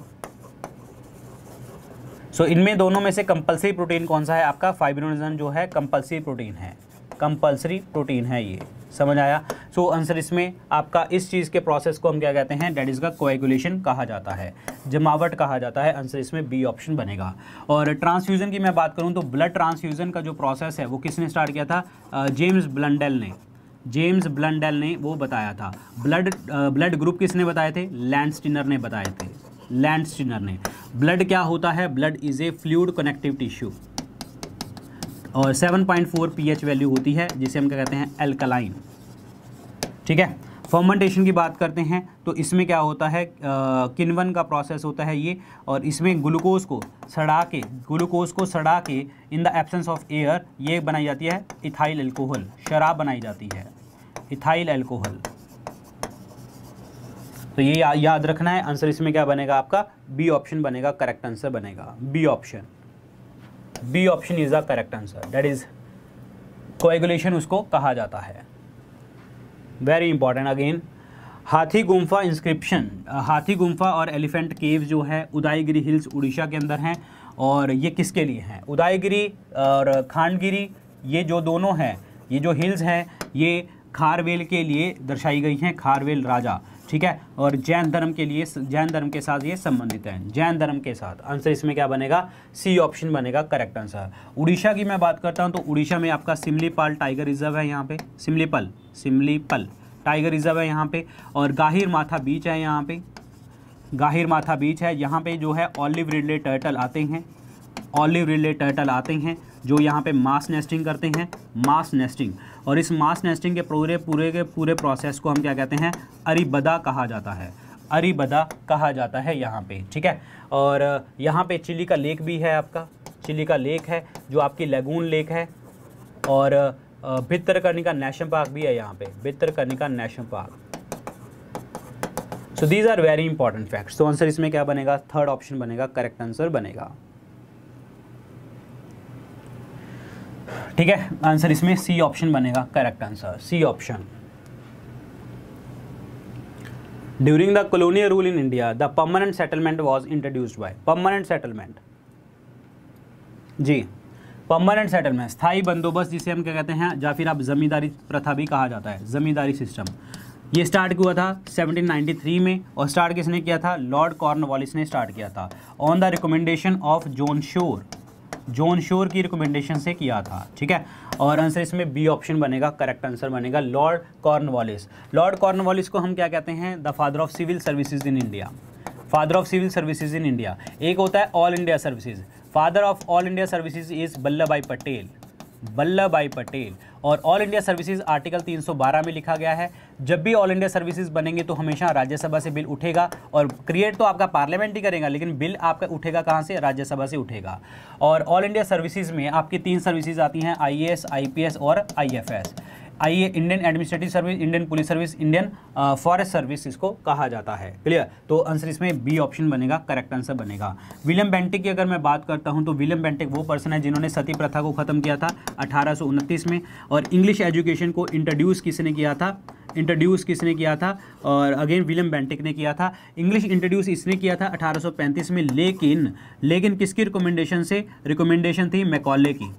Speaker 1: सो इनमें दोनों में से कंपलसरी प्रोटीन कौन सा है आपका फाइब्रोनिजन जो है कंपलसरी प्रोटीन है कंपलसरी प्रोटीन है ये समझ आया सो so, आंसर इसमें आपका इस चीज़ के प्रोसेस को हम क्या कहते हैं डेट इज़ का कोएगुलेशन कहा जाता है जमावट कहा जाता है आंसर इसमें बी ऑप्शन बनेगा और ट्रांसफ्यूज़न की मैं बात करूँ तो ब्लड ट्रांसफ्यूज़न का जो प्रोसेस है वो किसने स्टार्ट किया था जेम्स ब्लंडेल ने जेम्स ब्लंडेल ने वो बताया था ब्लड ब्लड ग्रुप किसने बताए थे लैंडस्टिनर ने बताए थे लैंड ने ब्लड क्या होता है blood is a fluid connective tissue और 7.4 पीएच वैल्यू होती है जिसे हम क्या कहते हैं एल्कलाइन ठीक है फर्मेंटेशन की बात करते हैं तो इसमें क्या होता है किनवन का प्रोसेस होता है ये और इसमें ग्लूकोज को सड़ा के ग्लूकोज को सड़ा के in the absence of air ये बनाई जाती है इथाइल एल्कोहल शराब बनाई जाती है इथाइल एल्कोहल तो ये या, याद रखना है आंसर इसमें क्या बनेगा आपका बी ऑप्शन बनेगा करेक्ट आंसर बनेगा B option B option is the correct answer that is coagulation उसको कहा जाता है वेरी इंपॉर्टेंट अगेन हाथी गुम्फा इंस्क्रिप्शन हाथी गुम्फा और एलिफेंट केव जो है उदयगिरी हिल्स उड़ीसा के अंदर हैं और ये किसके लिए हैं उदयगिरी और खांडगिरी ये जो दोनों हैं ये जो हिल्स हैं ये खारवेल के लिए दर्शाई गई हैं खारवेल राजा ठीक है और जैन धर्म के लिए जैन धर्म के साथ ये संबंधित है जैन धर्म के साथ आंसर इसमें क्या बनेगा सी ऑप्शन बनेगा करेक्ट आंसर उड़ीसा की मैं बात करता हूँ तो उड़ीसा में आपका सिमलीपाल टाइगर रिजर्व है यहाँ पे सिमलीपल सिमलीपल टाइगर रिजर्व है यहाँ पे और गाहिर माथा बीच है यहाँ पे गाहिर माथा बीच है यहाँ पे जो है ऑलिव रिले टर्टल आते हैं ऑलिव रिले टर्टल आते हैं जो यहाँ पे मास नेस्टिंग करते हैं मास नेस्टिंग और इस मास नेस्टिंग के पूरे पूरे के पूरे प्रोसेस को हम क्या कहते हैं अरिबदा कहा जाता है अरिबदा कहा जाता है यहाँ पे ठीक है और यहाँ पे चिली का लेक भी है आपका चिली का लेक है जो आपकी लेगून लेक है और भितरकर्णी का नेशनल पार्क भी है यहाँ पे भितरकर्णी का national park so these are very important facts तो आंसर इसमें क्या बनेगा थर्ड ऑप्शन बनेगा करेक्ट आंसर बनेगा ठीक है आंसर इसमें सी ऑप्शन बनेगा correct answer C option during the colonial rule in India the permanent settlement was introduced by permanent settlement जी परमानेंट सेटलमेंट स्थाई बंदोबस्त जिसे हम क्या कहते हैं या फिर आप जमींदारी प्रथा भी कहा जाता है जमींदारी सिस्टम ये स्टार्ट हुआ था 1793 में और स्टार्ट किसने किया था लॉर्ड कॉर्नवालिस ने स्टार्ट किया था on the recommendation of John Shore John Shore की रिकमेंडेशन से किया था ठीक है और आंसर इसमें बी ऑप्शन बनेगा करेक्ट आंसर बनेगा लॉर्ड कॉर्नवालिस लॉर्ड कॉर्नवालिस को हम क्या कहते हैं the father of civil services in India father of civil services in India एक होता है all India services father of all India services is Vallabh Bhai Patel Vallabh Bhai Patel और ऑल इंडिया सर्विसेज आर्टिकल 312 में लिखा गया है जब भी ऑल इंडिया सर्विसेज बनेंगे तो हमेशा राज्यसभा से बिल उठेगा और क्रिएट तो आपका पार्लियामेंट ही करेगा लेकिन बिल आपका उठेगा कहाँ से राज्यसभा से उठेगा और ऑल इंडिया सर्विसेज में आपकी तीन सर्विसेज आती हैं आई एस और आई आइए Indian administrative service Indian police service Indian forest service इसको कहा जाता है क्लियर तो आंसर इसमें बी ऑप्शन बनेगा करेक्ट आंसर बनेगा विलियम बेंटिक की अगर मैं बात करता हूँ तो विलियम बेंटिक वो पर्सन है जिन्होंने सती प्रथा को ख़त्म किया था अठारह में और इंग्लिश एजुकेशन को इंट्रोड्यूस किसने किया था इंट्रोड्यूस किसने किया था और अगेन विलियम बेंटिक ने किया था इंग्लिश इंट्रोड्यूस इसने किया था 1835 में लेकिन लेकिन किसकी रिकमेंडेशन से रिकमेंडेशन थी मैकॉले की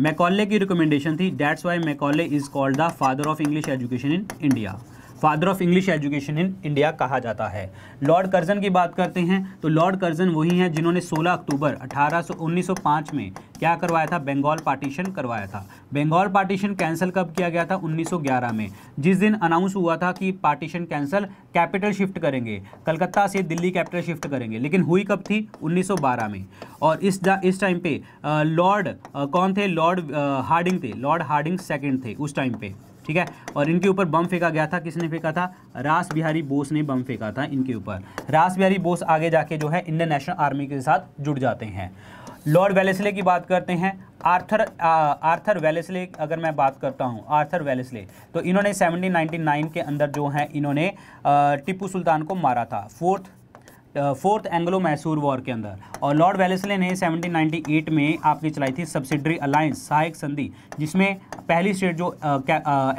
Speaker 1: मैकॉले की रिकमेंडेशन थी that's why Macaulay is called the father of English education in India father of English education in India कहा जाता है लॉर्ड कर्जन की बात करते हैं तो लॉर्ड कर्जन वही हैं जिन्होंने 16 अक्टूबर 1800 1905 में क्या करवाया था बंगाल पार्टीशन करवाया था बंगाल पार्टीशन कैंसिल कब किया गया था 1911 में जिस दिन अनाउंस हुआ था कि पार्टीशन कैंसिल कैपिटल शिफ्ट करेंगे कलकत्ता से दिल्ली कैपिटल शिफ्ट करेंगे लेकिन हुई कब थी 1912 में और इस इस टाइम पे लॉर्ड कौन थे लॉर्ड हार्डिंग थे लॉर्ड हार्डिंग सेकेंड थे उस टाइम पे ठीक है और इनके ऊपर बम फेंका गया था किसने फेंका था रास बिहारी बोस ने बम फेंका था इनके ऊपर रास बिहारी बोस आगे जाके जो है इंडियन नेशनल आर्मी के साथ जुड़ जाते हैं लॉर्ड वेलेसले की बात करते हैं आर्थर आ, आर्थर वेलेसले अगर मैं बात करता हूं आर्थर वेलेसले तो इन्होंने 1799 के अंदर जो है इन्होंने टिप्पू सुल्तान को मारा था fourth fourth Anglo Mysore war के अंदर और लॉर्ड वेलेसले ने 1798 में आपकी चलाई थी सब्सिडरी अलायंस सहायक संधि जिसमें पहली स्टेट जो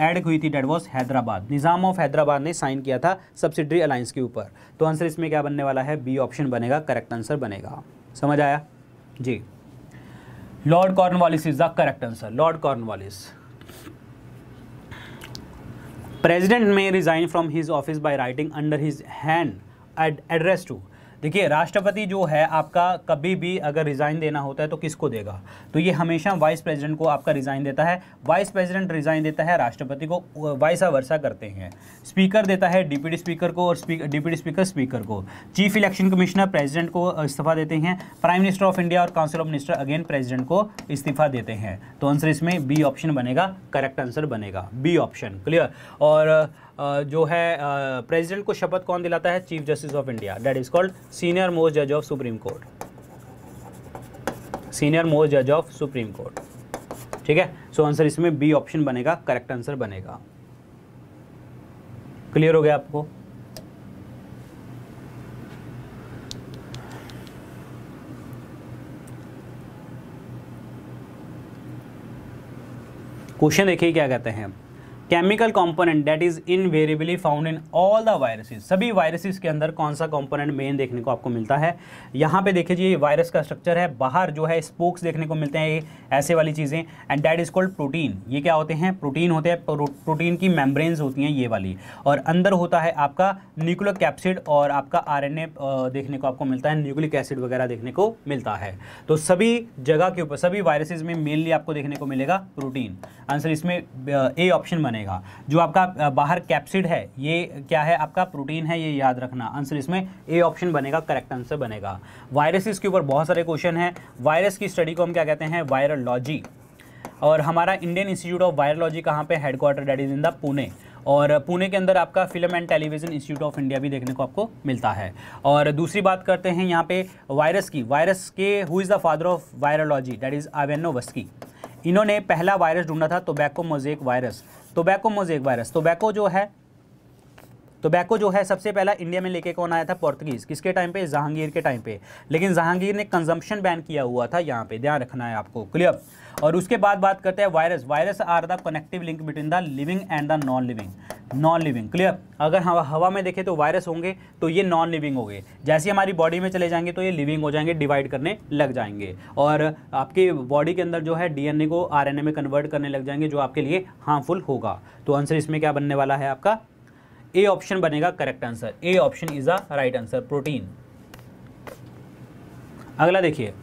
Speaker 1: ऐड हुई थी that was Hyderabad Nizam of Hyderabad ने साइन किया था सब्सिडरी अलायंस के ऊपर तो आंसर इसमें क्या बनने वाला है बी ऑप्शन बनेगा करेक्ट आंसर बनेगा समझ आया जी Lord Cornwallis is the correct answer Lord Cornwallis president में resign from his office by writing under his hand address to देखिए राष्ट्रपति जो है आपका कभी भी अगर रिज़ाइन देना होता है तो किसको देगा तो ये हमेशा वाइस प्रेसिडेंट को आपका रिज़ाइन देता है वाइस प्रेसिडेंट रिज़ाइन देता है राष्ट्रपति को वाइसा वर्षा करते हैं स्पीकर देता है डिप्यूटी स्पीकर को और स्पीकर डिप्यूटी स्पीकर स्पीकर को चीफ इलेक्शन कमिश्नर प्रेजिडेंट को इस्तीफा देते हैं प्राइम मिनिस्टर ऑफ इंडिया और council of minister again president को इस्तीफा देते हैं तो आंसर इसमें बी ऑप्शन बनेगा करेक्ट आंसर बनेगा बी ऑप्शन क्लियर और जो है प्रेसिडेंट को शपथ कौन दिलाता है chief justice of India date is called senior most जज of supreme court senior most जज ऑफ सुप्रीम कोर्ट ठीक है सो आंसर इसमें बी ऑप्शन बनेगा करेक्ट आंसर बनेगा क्लियर हो गया आपको क्वेश्चन देखिए क्या कहते हैं chemical component that is invariably found in all the viruses सभी वायरसेस के अंदर कौन सा कंपोनेंट मेन देखने को आपको मिलता है यहाँ पे देखिए जी वायरस का स्ट्रक्चर है बाहर जो है स्पोक्स देखने को मिलते हैं ये ऐसे वाली चीज़ें and that is called protein ये क्या होते हैं प्रोटीन होते हैं प्रोटीन की मेम्ब्रेन्स होती हैं ये वाली और अंदर होता है आपका न्यूक्लिक कैप्सिड और आपका आर देखने को आपको मिलता है न्यूक्लिक एसिड वगैरह देखने को मिलता है तो सभी जगह के ऊपर सभी वायरसेज में मेनली आपको देखने को मिलेगा प्रोटीन आंसर इसमें ए ऑप्शन बनेगा बनेगा जो आपका बाहर कैप्सिड है ये क्या है आपका प्रोटीन है ये याद रखना आंसर इसमें ए ऑप्शन बनेगा करेक्ट आंसर बनेगा वायरसेस के ऊपर बहुत सारे क्वेश्चन हैं वायरस की स्टडी को हम क्या कहते हैं वायरोलॉजी और हमारा इंडियन इंस्टीट्यूट ऑफ वायरोलॉजी कहाँ पे headquarter that is in the Pune और पुणे के अंदर आपका film and television institute of India भी देखने को आपको मिलता है और दूसरी बात करते हैं यहाँ पे वायरस की वायरस के who is the father of virology that is Ivanovsky इन्होंने पहला वायरस ढूंढा था tobacco mosaic virus tobacco mosaic virus tobacco जो है टोबैको जो है सबसे पहला इंडिया में लेके कौन आया था पोर्तुगीज़ किसके टाइम पे जहांगीर के टाइम पे लेकिन जहांगीर ने कंजम्पशन बैन किया हुआ था यहाँ पे ध्यान रखना है आपको क्लियर और उसके बाद बात करते हैं virus virus are the connective link between the living and the non living non living clear अगर हवा हवा में देखें तो वायरस होंगे तो ये नॉन लिविंग हो गए जैसे हमारी बॉडी में चले जाएंगे तो ये लिविंग हो जाएंगे डिवाइड करने लग जाएंगे और आपकी बॉडी के अंदर जो है डीएनए को आरएनए में कन्वर्ट करने लग जाएंगे जो आपके लिए हार्मफुल होगा तो आंसर इसमें क्या बनने वाला है आपका ए ऑप्शन बनेगा correct answer A option is a right answer protein अगला देखिए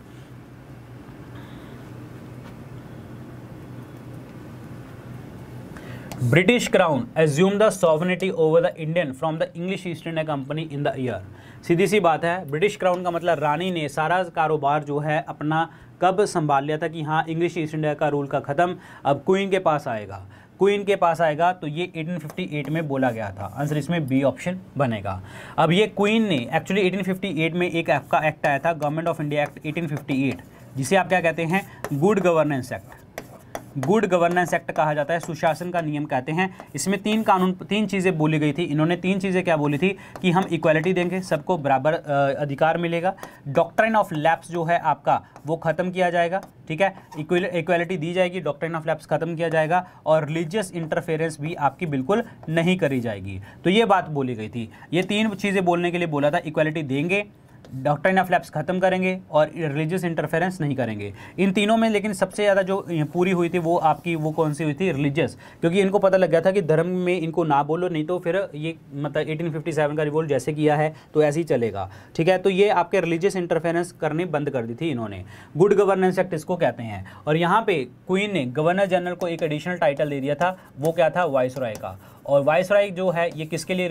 Speaker 1: British crown assume the sovereignty over the Indian from the English East India company in the year सीधी सी बात है ब्रिटिश क्राउन का मतलब रानी ने सारा कारोबार जो है अपना कब संभाल लिया था कि हाँ इंग्लिश ईस्ट इंडिया का रूल का ख़त्म अब क्वीन के पास आएगा क्वीन के पास आएगा तो ये 1858 में बोला गया था आंसर इसमें बी ऑप्शन बनेगा अब ये क्वीन ने एक्चुअली 1858 में एक आपका एक्ट आया था गवर्नमेंट ऑफ इंडिया एक्ट 1858 जिसे आप क्या कहते हैं good governance act good governance act कहा जाता है सुशासन का नियम कहते हैं इसमें तीन कानून तीन चीज़ें बोली गई थी इन्होंने तीन चीज़ें क्या बोली थी कि हम इक्वालिटी देंगे सबको बराबर अधिकार मिलेगा डॉक्ट्रिन ऑफ लैप्स जो है आपका वो ख़त्म किया जाएगा ठीक है इक्वलिटी दी जाएगी डॉक्ट्रिन ऑफ लैप्स ख़त्म किया जाएगा और रिलीजियस इंटरफेरेंस भी आपकी बिल्कुल नहीं करी जाएगी तो ये बात बोली गई थी ये तीन चीज़ें बोलने के लिए बोला था इक्वालिटी देंगे डॉक्ट्राइन ऑफ लैप्स खत्म करेंगे और रिलीजियस इंटरफेरेंस नहीं करेंगे इन तीनों में लेकिन सबसे ज़्यादा जो पूरी हुई थी वो आपकी वो कौन सी हुई थी रिलीजियस क्योंकि इनको पता लग गया था कि धर्म में इनको ना बोलो नहीं तो फिर ये मतलब 1857 का रिवोल्ट जैसे किया है तो ऐसे ही चलेगा ठीक है तो ये आपके रिलीजियस इंटरफेरेंस करने बंद कर दी थी इन्होंने गुड गवर्नेंस एक्ट इसको कहते हैं और यहाँ पर क्वीन ने गवर्नर जनरल को एक एडिशनल टाइटल दे दिया था वो क्या था वाइस का और राय जो है ये किसके लिए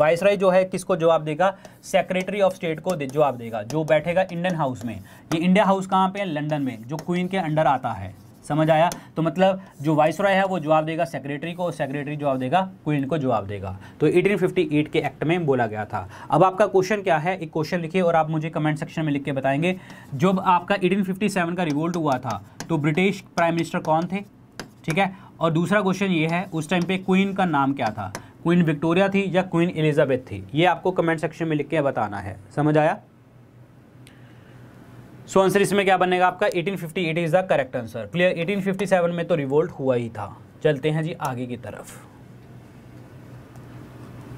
Speaker 1: राय जो है किसको जवाब देगा सेक्रेटरी ऑफ स्टेट को दे, जवाब देगा जो बैठेगा इंडियन हाउस में ये इंडिया हाउस कहाँ पे है लंदन में जो क्वीन के अंडर आता है समझ आया तो मतलब जो राय है वो जवाब देगा सेक्रेटरी को और सेक्रेटरी जवाब देगा क्वीन को जवाब देगा तो 1858 के एक्ट में बोला गया था अब आपका क्वेश्चन क्या है एक क्वेश्चन लिखिए और आप मुझे कमेंट सेक्शन में लिख के बताएंगे जब आपका 1857 का रिवोल्ट हुआ था तो ब्रिटिश प्राइम मिनिस्टर कौन थे ठीक है और दूसरा क्वेश्चन ये है उस टाइम पे क्वीन का नाम क्या था क्वीन विक्टोरिया थी या क्वीन एलिजाबेथ थी ये आपको कमेंट सेक्शन में लिख के बताना है समझ आया सो so, आंसर इसमें क्या बनेगा आपका 1858 is the correct answer clear 1857 में तो रिवोल्ट हुआ ही था चलते हैं जी आगे की तरफ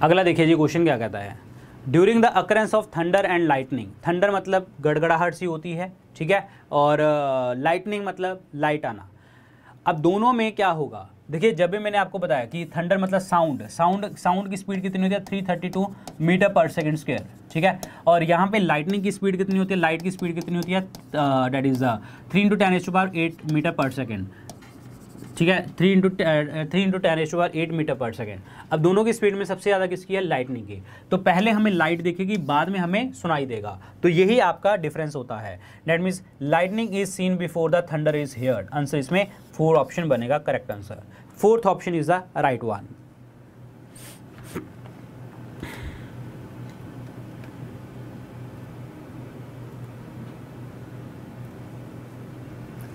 Speaker 1: अगला देखिए जी क्वेश्चन क्या कहता है during the occurrence of thunder and lightning thunder मतलब गड़गड़ाहट सी होती है ठीक है और लाइटनिंग uh, मतलब लाइट आना अब दोनों में क्या होगा देखिए जब भी मैंने आपको बताया कि थंडर मतलब साउंड साउंड साउंड की स्पीड कितनी होती है three thirty two meter per second square ठीक है और यहाँ पे लाइटनिंग की स्पीड कितनी होती है लाइट की स्पीड कितनी होती है that is three into ten H to power eight meter per second ठीक है three into three into ten H power eight meter per second अब दोनों की स्पीड में सबसे ज़्यादा किसकी है लाइटनिंग की तो पहले हमें लाइट दिखेगी बाद में हमें सुनाई देगा तो यही आपका डिफरेंस होता है that means lightning is seen before the thunder is here answer इसमें फोर ऑप्शन बनेगा correct answer fourth option is the right one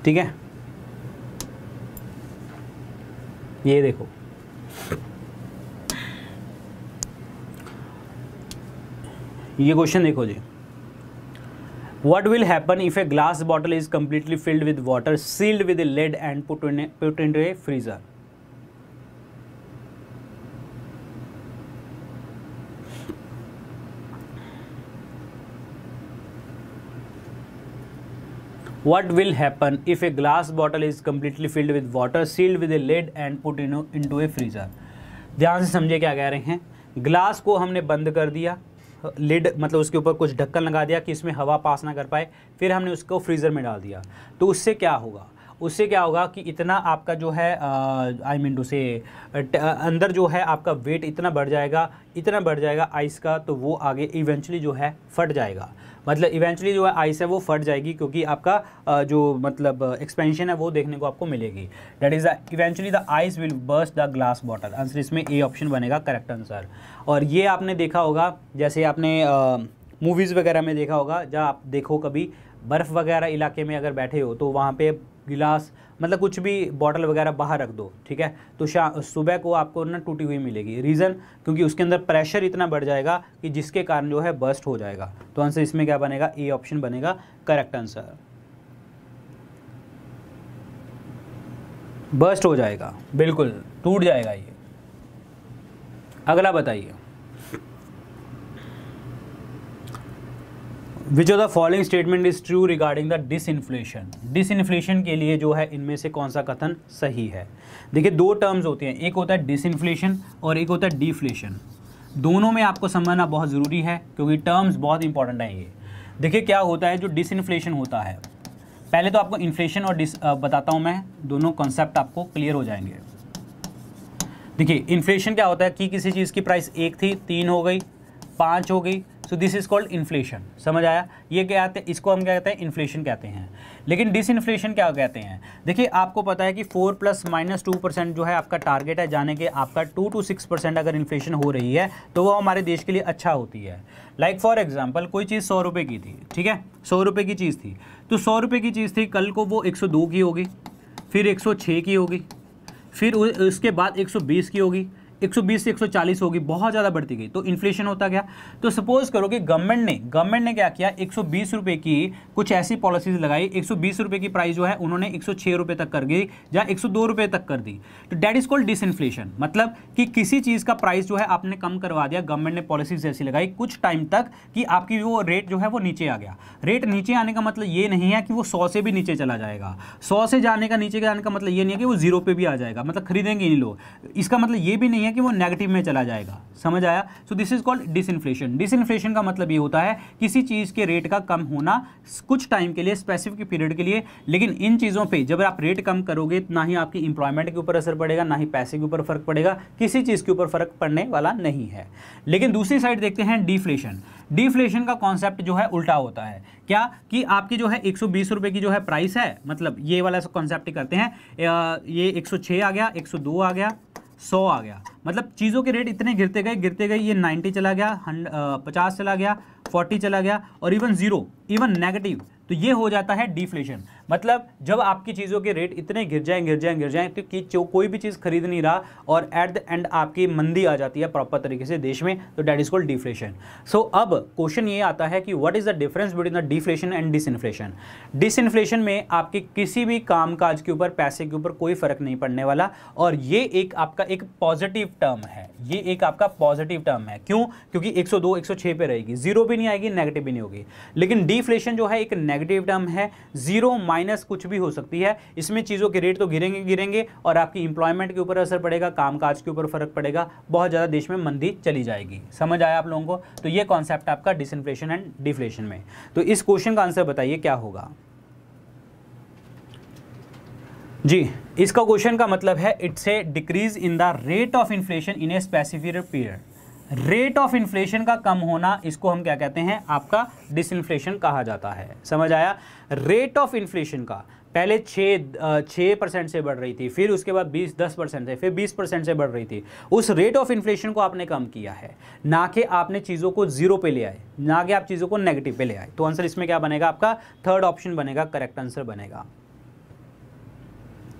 Speaker 2: ठीक है ये देखो
Speaker 1: ये क्वेश्चन देखो जी what will happen if a glass bottle is completely filled with water sealed with lead and put in a freezer what will happen if a glass bottle is completely filled with water sealed with a lid and put in, into a freezer ध्यान से समझे क्या कह रहे हैं glass को हमने बंद कर दिया लिड मतलब उसके ऊपर कुछ ढक्कन लगा दिया कि इसमें हवा पास ना कर पाए फिर हमने उसको फ्रीज़र में डाल दिया तो उससे क्या होगा उससे क्या होगा कि इतना आपका जो है आई मीन टू से अंदर जो है आपका वेट इतना बढ़ जाएगा इतना बढ़ जाएगा आइस का तो वो आगे इवेंचुअली जो है फट जाएगा मतलब इवेंचुअली जो है आइस है वो फट जाएगी क्योंकि आपका जो मतलब एक्सपेंशन है वो देखने को आपको मिलेगी that is the eventually the ice will burst the glass bottle answer इसमें ए ऑप्शन बनेगा करेक्ट आंसर और ये आपने देखा होगा जैसे आपने मूवीज़ वगैरह में देखा होगा जहाँ आप देखो कभी बर्फ़ वगैरह इलाके में अगर बैठे हो तो वहाँ पे गिलास मतलब कुछ भी बॉटल वगैरह बाहर रख दो ठीक है तो सुबह को आपको ना टूटी हुई मिलेगी रीज़न क्योंकि उसके अंदर प्रेशर इतना बढ़ जाएगा कि जिसके कारण जो है बस्ट हो जाएगा तो आंसर इसमें क्या बनेगा ए ऑप्शन बनेगा करेक्ट आंसर बस्ट हो जाएगा बिल्कुल टूट जाएगा ये अगला बताइए which of the following statement is true regarding the disinflation के लिए जो है इनमें से कौन सा कथन सही है देखिए दो टर्म्स होते हैं एक होता है डिसइनफ्लेशन और एक होता है डिफ्लेशन दोनों में आपको समझना बहुत ज़रूरी है क्योंकि टर्म्स बहुत इंपॉर्टेंट हैं ये देखिए क्या होता है जो डिसइन्फ्लेशन होता है पहले तो आपको इन्फ्लेशन और डिस बताता हूँ मैं दोनों कॉन्सेप्ट आपको क्लियर हो जाएंगे देखिए इन्फ्लेशन क्या होता है कि किसी चीज़ की प्राइस एक थी तीन हो गई पाँच हो गई so this is called inflation समझ आया ये क्या आते हैं इसको हम क्या कहते हैं इन्फ्लेशन कहते हैं लेकिन डिस इन्फ्लेशन क्या कहते हैं देखिए आपको पता है कि four plus minus two percent जो है आपका टारगेट है जाने के आपका टू टू सिक्स परसेंट अगर इन्फ्लेशन हो रही है तो वो हमारे देश के लिए अच्छा होती है लाइक फॉर एग्जाम्पल कोई चीज़ सौ रुपये की थी ठीक है सौ रुपये की चीज़ थी तो सौ रुपये की चीज़ थी कल को वो एक सौ दो की होगी फिर एक सौ छः की होगी फिर उसके बाद एक सौ बीस की होगी 120 से 140 होगी बहुत ज़्यादा बढ़ती गई तो इन्फ्लेशन होता गया तो सपोज करो कि गवर्नमेंट ने गवर्नमेंट ने क्या किया एक रुपए की कुछ ऐसी पॉलिसीज लगाई एक रुपए की प्राइस जो है उन्होंने एक रुपए तक कर दी या एक रुपए तक कर दी तो डैट इज़ कॉल्ड इन्फ्लेशन मतलब कि किसी चीज़ का प्राइस जो है आपने कम करवा दिया गवर्नमेंट ने पॉलिसीज ऐसी लगाई कुछ टाइम तक कि आपकी वो रेट जो है वो नीचे आ गया रेट नीचे आने का मतलब ये नहीं है कि वो सौ से भी नीचे चला जाएगा सौ से जाने का नीचे जाने का मतलब ये नहीं है कि वो जीरो पे भी आ जाएगा मतलब खरीदेंगे नहीं लोग इसका मतलब ये भी नहीं है है कि वो नेगेटिव में चला जाएगा समझ आया so this is called disinflation disinflation का मतलब ये होता है किसी चीज़ के रेट का कम होना कुछ टाइम के लिए स्पेसिफिक पीरियड के लिए लेकिन इन चीज़ों पे जब आप रेट कम करोगे ना ही आपकी इंप्लॉयमेंट के ऊपर असर पड़ेगा ना ही पैसे के ऊपर फर्क पड़ेगा किसी चीज़ के ऊपर फर्क पड़ने वाला नहीं है लेकिन दूसरी साइड देखते हैं डिफ्लेशन डिफ्लेशन का कॉन्सेप्ट जो है उल्टा होता है क्या कि आपकी जो है एक रुपए की जो है प्राइस है मतलब ये वाला कॉन्सेप्ट करते हैं ये 106 आ गया 102 आ गया 100 आ गया मतलब चीज़ों के रेट इतने गिरते गए गिरते गए ये 90 चला गया पचास चला गया 40 चला गया और इवन ज़ीरो इवन नेगेटिव तो ये हो जाता है डिफ्लेशन मतलब जब आपकी चीज़ों के रेट इतने गिर जाएं गिर जाएं गिर जाएं तो कि कोई भी चीज़ खरीद नहीं रहा और एट द एंड आपकी मंदी आ जाती है प्रॉपर तरीके से देश में तो that is called deflation so अब क्वेश्चन ये आता है कि what is the difference between the deflation and disinflation disinflation में आपके किसी भी काम काज के ऊपर पैसे के ऊपर कोई फ़र्क नहीं पड़ने वाला और ये एक आपका एक पॉजिटिव टर्म है ये एक आपका पॉजिटिव टर्म है क्यों क्योंकि 102 106 पे रहेगी जीरो भी नहीं आएगी नेगेटिव भी नहीं होगी लेकिन डिफ्लेशन जो है एक नेगेटिव टर्म है जीरो माइनस कुछ भी हो सकती है इसमें चीज़ों के रेट तो गिरेंगे गिरेंगे और आपकी इंप्लॉयमेंट के ऊपर असर पड़ेगा कामकाज के ऊपर फर्क पड़ेगा बहुत ज़्यादा देश में मंदी चली जाएगी समझ आया आप लोगों को तो ये कॉन्सेप्ट आपका डिसइनफ्लेशन एंड डिफ्लेशन में तो इस क्वेश्चन का आंसर बताइए क्या होगा जी इसका क्वेश्चन का मतलब है it's a decrease in the rate of inflation in a specific period rate of inflation का कम होना इसको हम क्या कहते हैं आपका डिसइन्फ्लेशन कहा जाता है समझ आया रेट ऑफ इन्फ्लेशन का पहले छः छः परसेंट से बढ़ रही थी फिर उसके बाद बीस दस परसेंट से फिर बीस परसेंट से बढ़ रही थी उस रेट ऑफ इन्फ्लेशन को आपने कम किया है ना कि आपने चीज़ों को जीरो पे ले आए ना कि आप चीज़ों को नेगेटिव पे ले आए तो आंसर इसमें क्या बनेगा आपका थर्ड ऑप्शन बनेगा करेक्ट आंसर बनेगा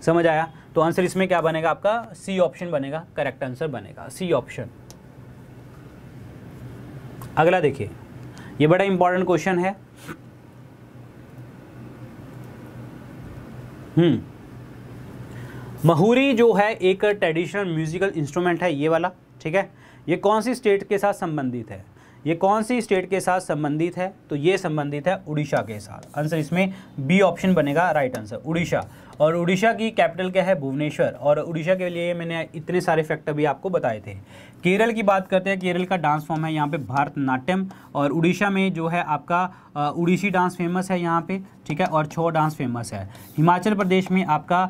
Speaker 1: समझ आया तो आंसर इसमें क्या बनेगा आपका सी ऑप्शन बनेगा करेक्ट आंसर बनेगा सी ऑप्शन अगला देखिए ये बड़ा इंपॉर्टेंट क्वेश्चन है
Speaker 2: हम्म
Speaker 1: महुरी जो है एक ट्रेडिशनल म्यूजिकल इंस्ट्रूमेंट है ये वाला ठीक है ये कौन सी स्टेट के साथ संबंधित है ये कौन सी स्टेट के साथ संबंधित है तो ये संबंधित है उड़ीसा के साथ आंसर इसमें बी ऑप्शन बनेगा राइट आंसर उड़ीसा और उड़ीसा की कैपिटल क्या है भुवनेश्वर और उड़ीसा के लिए मैंने इतने सारे फैक्टर भी आपको बताए थे केरल की बात करते हैं केरल का डांस फॉर्म है यहाँ पे भारतनाट्यम और उड़ीसा में जो है आपका उड़ीसी डांस फेमस है यहाँ पे ठीक है और छो डांस फेमस है हिमाचल प्रदेश में आपका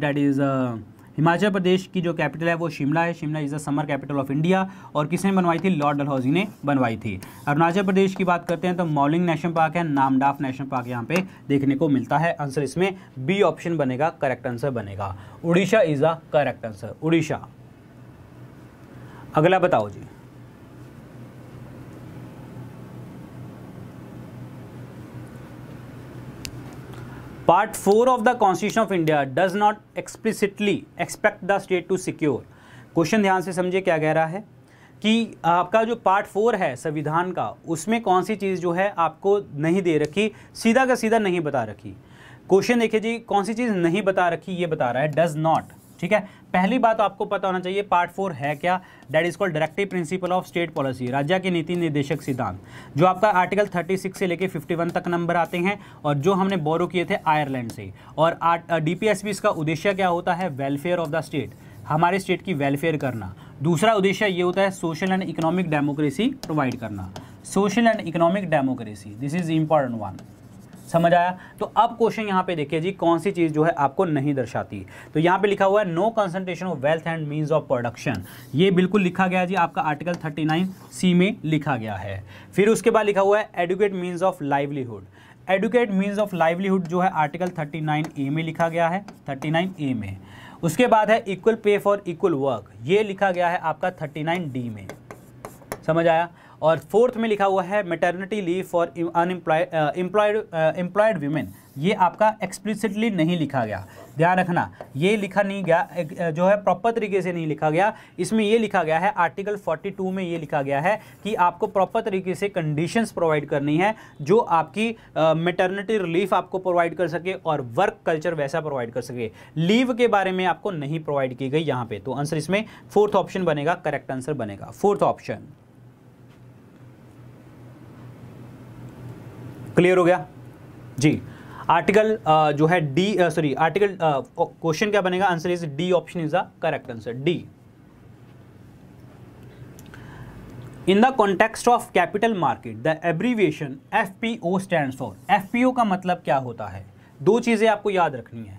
Speaker 1: डैट इज़ हिमाचल प्रदेश की जो कैपिटल है वो शिमला है Shimla is the summer capital of India और किसने बनवाई थी लॉर्ड डलहौजी ने बनवाई थी अरुणाचल प्रदेश की बात करते हैं तो मॉलिंग नेशनल पार्क है नामडाफ नेशनल पार्क यहाँ पे देखने को मिलता है आंसर इसमें बी ऑप्शन बनेगा करेक्ट आंसर बनेगा Orissa is the correct answer Orissa अगला बताओ जी part four of the constitution of India does not explicitly expect the state to secure question ध्यान से समझे क्या कह रहा है कि आपका जो पार्ट फोर है संविधान का उसमें कौन सी चीज़ जो है आपको नहीं दे रखी सीधा का सीधा नहीं बता रखी क्वेश्चन देखिए जी कौन सी चीज़ नहीं बता रखी ये बता रहा है डज नॉट ठीक है पहली बात तो आपको पता होना चाहिए पार्ट फोर है क्या that is called directive principle of state policy राज्य के नीति निर्देशक सिद्धांत जो आपका आर्टिकल 36 से लेकर 51 तक नंबर आते हैं और जो हमने बोरो किए थे आयरलैंड से और डीपीएसपी इसका उद्देश्य क्या होता है वेलफेयर ऑफ द स्टेट हमारे स्टेट की वेलफेयर करना दूसरा उद्देश्य ये होता है social and economic democracy provide करना social and economic democracy this is important one समझ आया तो अब क्वेश्चन यहाँ पे देखिए जी कौन सी चीज़ जो है आपको नहीं दर्शाती तो यहाँ पे लिखा हुआ है no concentration of wealth and means of production ये बिल्कुल लिखा गया जी आपका आर्टिकल 39 सी में लिखा गया है फिर उसके बाद लिखा हुआ है adequate means of livelihood adequate means of livelihood जो है आर्टिकल नाइन ए में लिखा गया है नाइन ए में उसके बाद है equal pay for equal work ये लिखा गया है आपका नाइन डी में समझ आया और फोर्थ में लिखा हुआ है maternity leave for unemployed employed women ये आपका एक्सप्लिसिटली नहीं लिखा गया ध्यान रखना ये लिखा नहीं गया जो है प्रॉपर तरीके से नहीं लिखा गया इसमें ये लिखा गया है आर्टिकल 42 में ये लिखा गया है कि आपको प्रॉपर तरीके से कंडीशंस प्रोवाइड करनी है जो आपकी मेटर्निटी रिलीफ आपको प्रोवाइड कर सके और वर्क कल्चर वैसा प्रोवाइड कर सके लीव के बारे में आपको नहीं प्रोवाइड की गई यहाँ पर तो आंसर इसमें फोर्थ ऑप्शन बनेगा करेक्ट आंसर बनेगा फोर्थ ऑप्शन क्लियर हो गया जी आर्टिकल uh, जो है डी सॉरी आर्टिकल क्वेश्चन क्या बनेगा answer is D option is the correct answer D in the context of capital market the abbreviation F P O stand for F P O का मतलब क्या होता है दो चीज़ें आपको याद रखनी है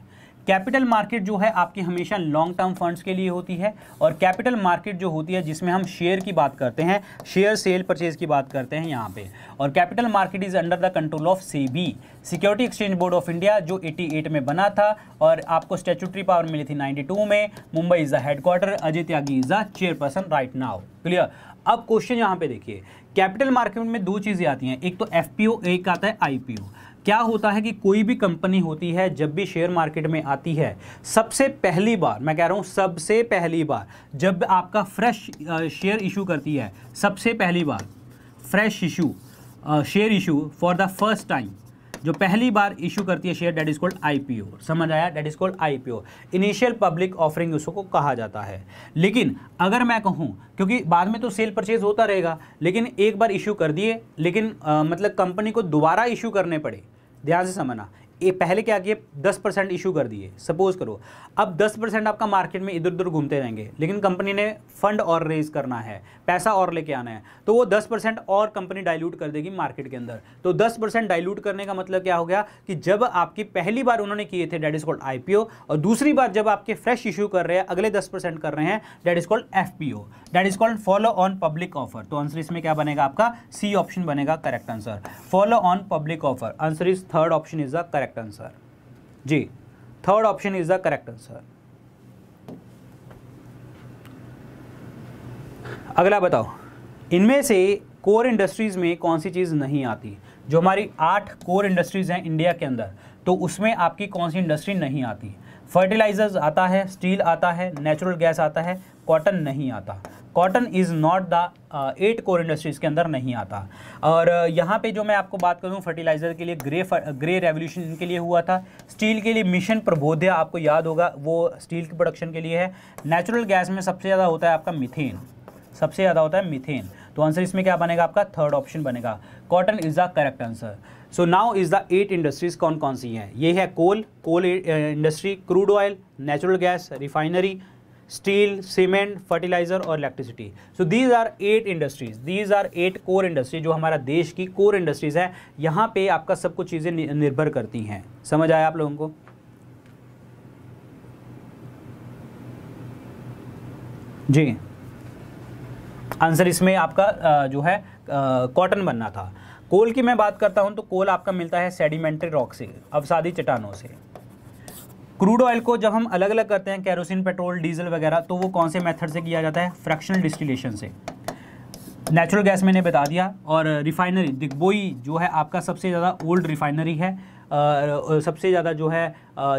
Speaker 1: कैपिटल मार्केट जो है आपकी हमेशा लॉन्ग टर्म फंड्स के लिए होती है और कैपिटल मार्केट जो होती है जिसमें हम शेयर की बात करते हैं शेयर सेल परचेज की बात करते हैं यहाँ पे और capital market is under the control of SEBI security exchange board of India जो 88 में बना था और आपको स्टेचुटरी पावर मिली थी 92 में Mumbai is the headquarter Ajay Tyagi is the chairperson right now clear अब क्वेश्चन यहाँ पे देखिए कैपिटल मार्केट में दो चीज़ें आती हैं एक तो एफ एक आता है आई क्या होता है कि कोई भी कंपनी होती है जब भी शेयर मार्केट में आती है सबसे पहली बार मैं कह रहा हूँ सबसे पहली बार जब आपका फ्रेश शेयर इशू करती है सबसे पहली बार fresh issue share issue for the first time जो पहली बार इशू करती है share that is called IPO समझ आया that is called IPO initial public offering उसको कहा जाता है लेकिन अगर मैं कहूँ क्योंकि बाद में तो सेल परचेज होता रहेगा लेकिन एक बार इशू कर दिए लेकिन आ, मतलब कंपनी को दोबारा इशू करने पड़े ध्यान से समझना ये पहले क्या किए दस परसेंट इशू कर दिए सपोज करो अब दस परसेंट आपका मार्केट में इधर उधर घूमते रहेंगे लेकिन कंपनी ने फंड और रेज करना है पैसा और लेके आना है तो वो दस परसेंट और कंपनी डाइल्यूट कर देगी मार्केट के अंदर तो दस परसेंट डाइल्यूट करने का मतलब क्या हो गया कि जब आपकी पहली बार उन्होंने किए थे डेट इज कॉल्ड आई और दूसरी बार जब आपके फ्रेश इशू कर रहे हैं अगले दस कर रहे हैं that is called F that is called follow on public offer तो आंसर इसमें क्या बनेगा आपका सी ऑप्शन बनेगा correct answer follow on public offer answer is third option is the correct correct answer जी third option is the correct answer अगला बताओ इनमें से कोर इंडस्ट्रीज़ में कौन सी चीज़ नहीं आती जो हमारी आठ कोर इंडस्ट्रीज़ हैं इंडिया के अंदर तो उसमें आपकी कौन सी इंडस्ट्री नहीं आती फर्टिलाइजर्स आता है स्टील आता है नेचुरल गैस आता है कॉटन नहीं आता cotton is not the eight core industries के अंदर नहीं आता और uh, यहाँ पे जो मैं आपको बात करूँ फर्टिलाइज़र के लिए ग्रे ग्रे रेवोल्यूशन इनके लिए हुआ था स्टील के लिए मिशन प्रबोध्य आपको याद होगा वो स्टील की प्रोडक्शन के लिए है नेचुरल गैस में सबसे ज़्यादा होता है आपका मिथेन सबसे ज़्यादा होता है मिथेन तो आंसर इसमें क्या बनेगा आपका थर्ड ऑप्शन बनेगा cotton is the correct answer so now is the eight industries कौन कौन सी हैं ये है coal coal industry crude oil natural gas refinery steel cement fertiliser और electricity so these are eight industries these are eight core industries जो हमारा देश की कोर इंडस्ट्रीज है यहाँ पे आपका सब कुछ चीज़ें निर्भर करती हैं समझ आया आप लोगों को जी आंसर इसमें आपका जो है कॉटन बनना था कोल की मैं बात करता हूं तो कोल आपका मिलता है सेडिमेंट्री रॉक से अवसादी चट्टानों से क्रूड ऑयल को जब हम अलग अलग करते हैं कैरोसिन पेट्रोल डीजल वगैरह तो वो कौन से मेथड से किया जाता है फ्रैक्शनल डिस्टिलेशन से नेचुरल गैस मैंने बता दिया और रिफाइनरी दिग्बोई जो है आपका सबसे ज़्यादा ओल्ड रिफाइनरी है सबसे ज़्यादा जो है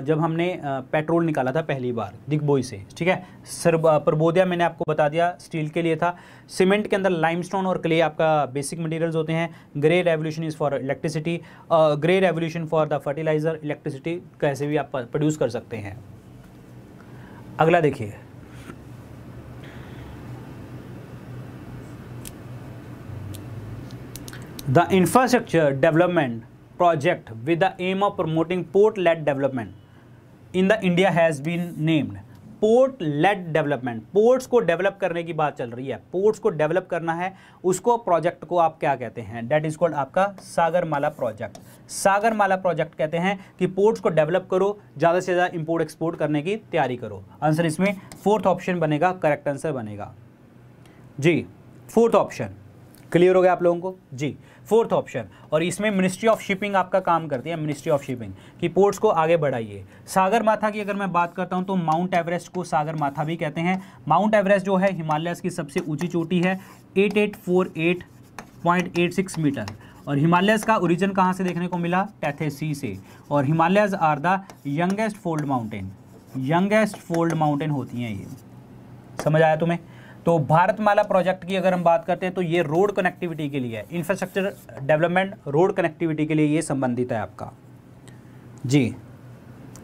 Speaker 1: जब हमने पेट्रोल निकाला था पहली बार दिग्बोई से ठीक है सर प्रबोधिया मैंने आपको बता दिया स्टील के लिए था सीमेंट के अंदर लाइमस्टोन और क्ले आपका बेसिक मटेरियल्स होते हैं grey revolution is for electricity grey revolution for the fertiliser electricity कैसे भी आप प्रोड्यूस कर सकते हैं अगला देखिए the infrastructure development project with the aim of promoting port-led development in the India has been named port led development ports को develop करने की बात चल रही है पोर्ट्स को डेवलप करना है उसको प्रोजेक्ट को आप क्या कहते हैं डेट इज कॉल्ड आपका सागरमाला प्रोजेक्ट सागरमाला प्रोजेक्ट कहते हैं कि पोर्ट्स को डेवलप करो ज़्यादा से ज़्यादा इंपोर्ट एक्सपोर्ट करने की तैयारी करो आंसर इसमें फोर्थ ऑप्शन बनेगा करेक्ट आंसर बनेगा जी फोर्थ ऑप्शन क्लियर हो गया आप लोगों को जी फोर्थ ऑप्शन और इसमें मिनिस्ट्री ऑफ शिपिंग आपका काम करती है मिनिस्ट्री ऑफ शिपिंग कि पोर्ट्स को आगे बढ़ाइए सागर माथा की अगर मैं बात करता हूँ तो माउंट एवरेस्ट को सागर माथा भी कहते हैं माउंट एवरेस्ट जो है हिमालय की सबसे ऊंची चोटी है eight eight four eight point eight six metre और हिमालयस का ओरिजिन कहाँ से देखने को मिला टैथेसी से और Himalayas are the youngest fold mountain youngest fold mountain होती हैं ये समझ आया तुम्हें तो भारतमाला प्रोजेक्ट की अगर हम बात करते हैं तो ये रोड कनेक्टिविटी के लिए है इंफ्रास्ट्रक्चर डेवलपमेंट रोड कनेक्टिविटी के लिए ये संबंधित है आपका जी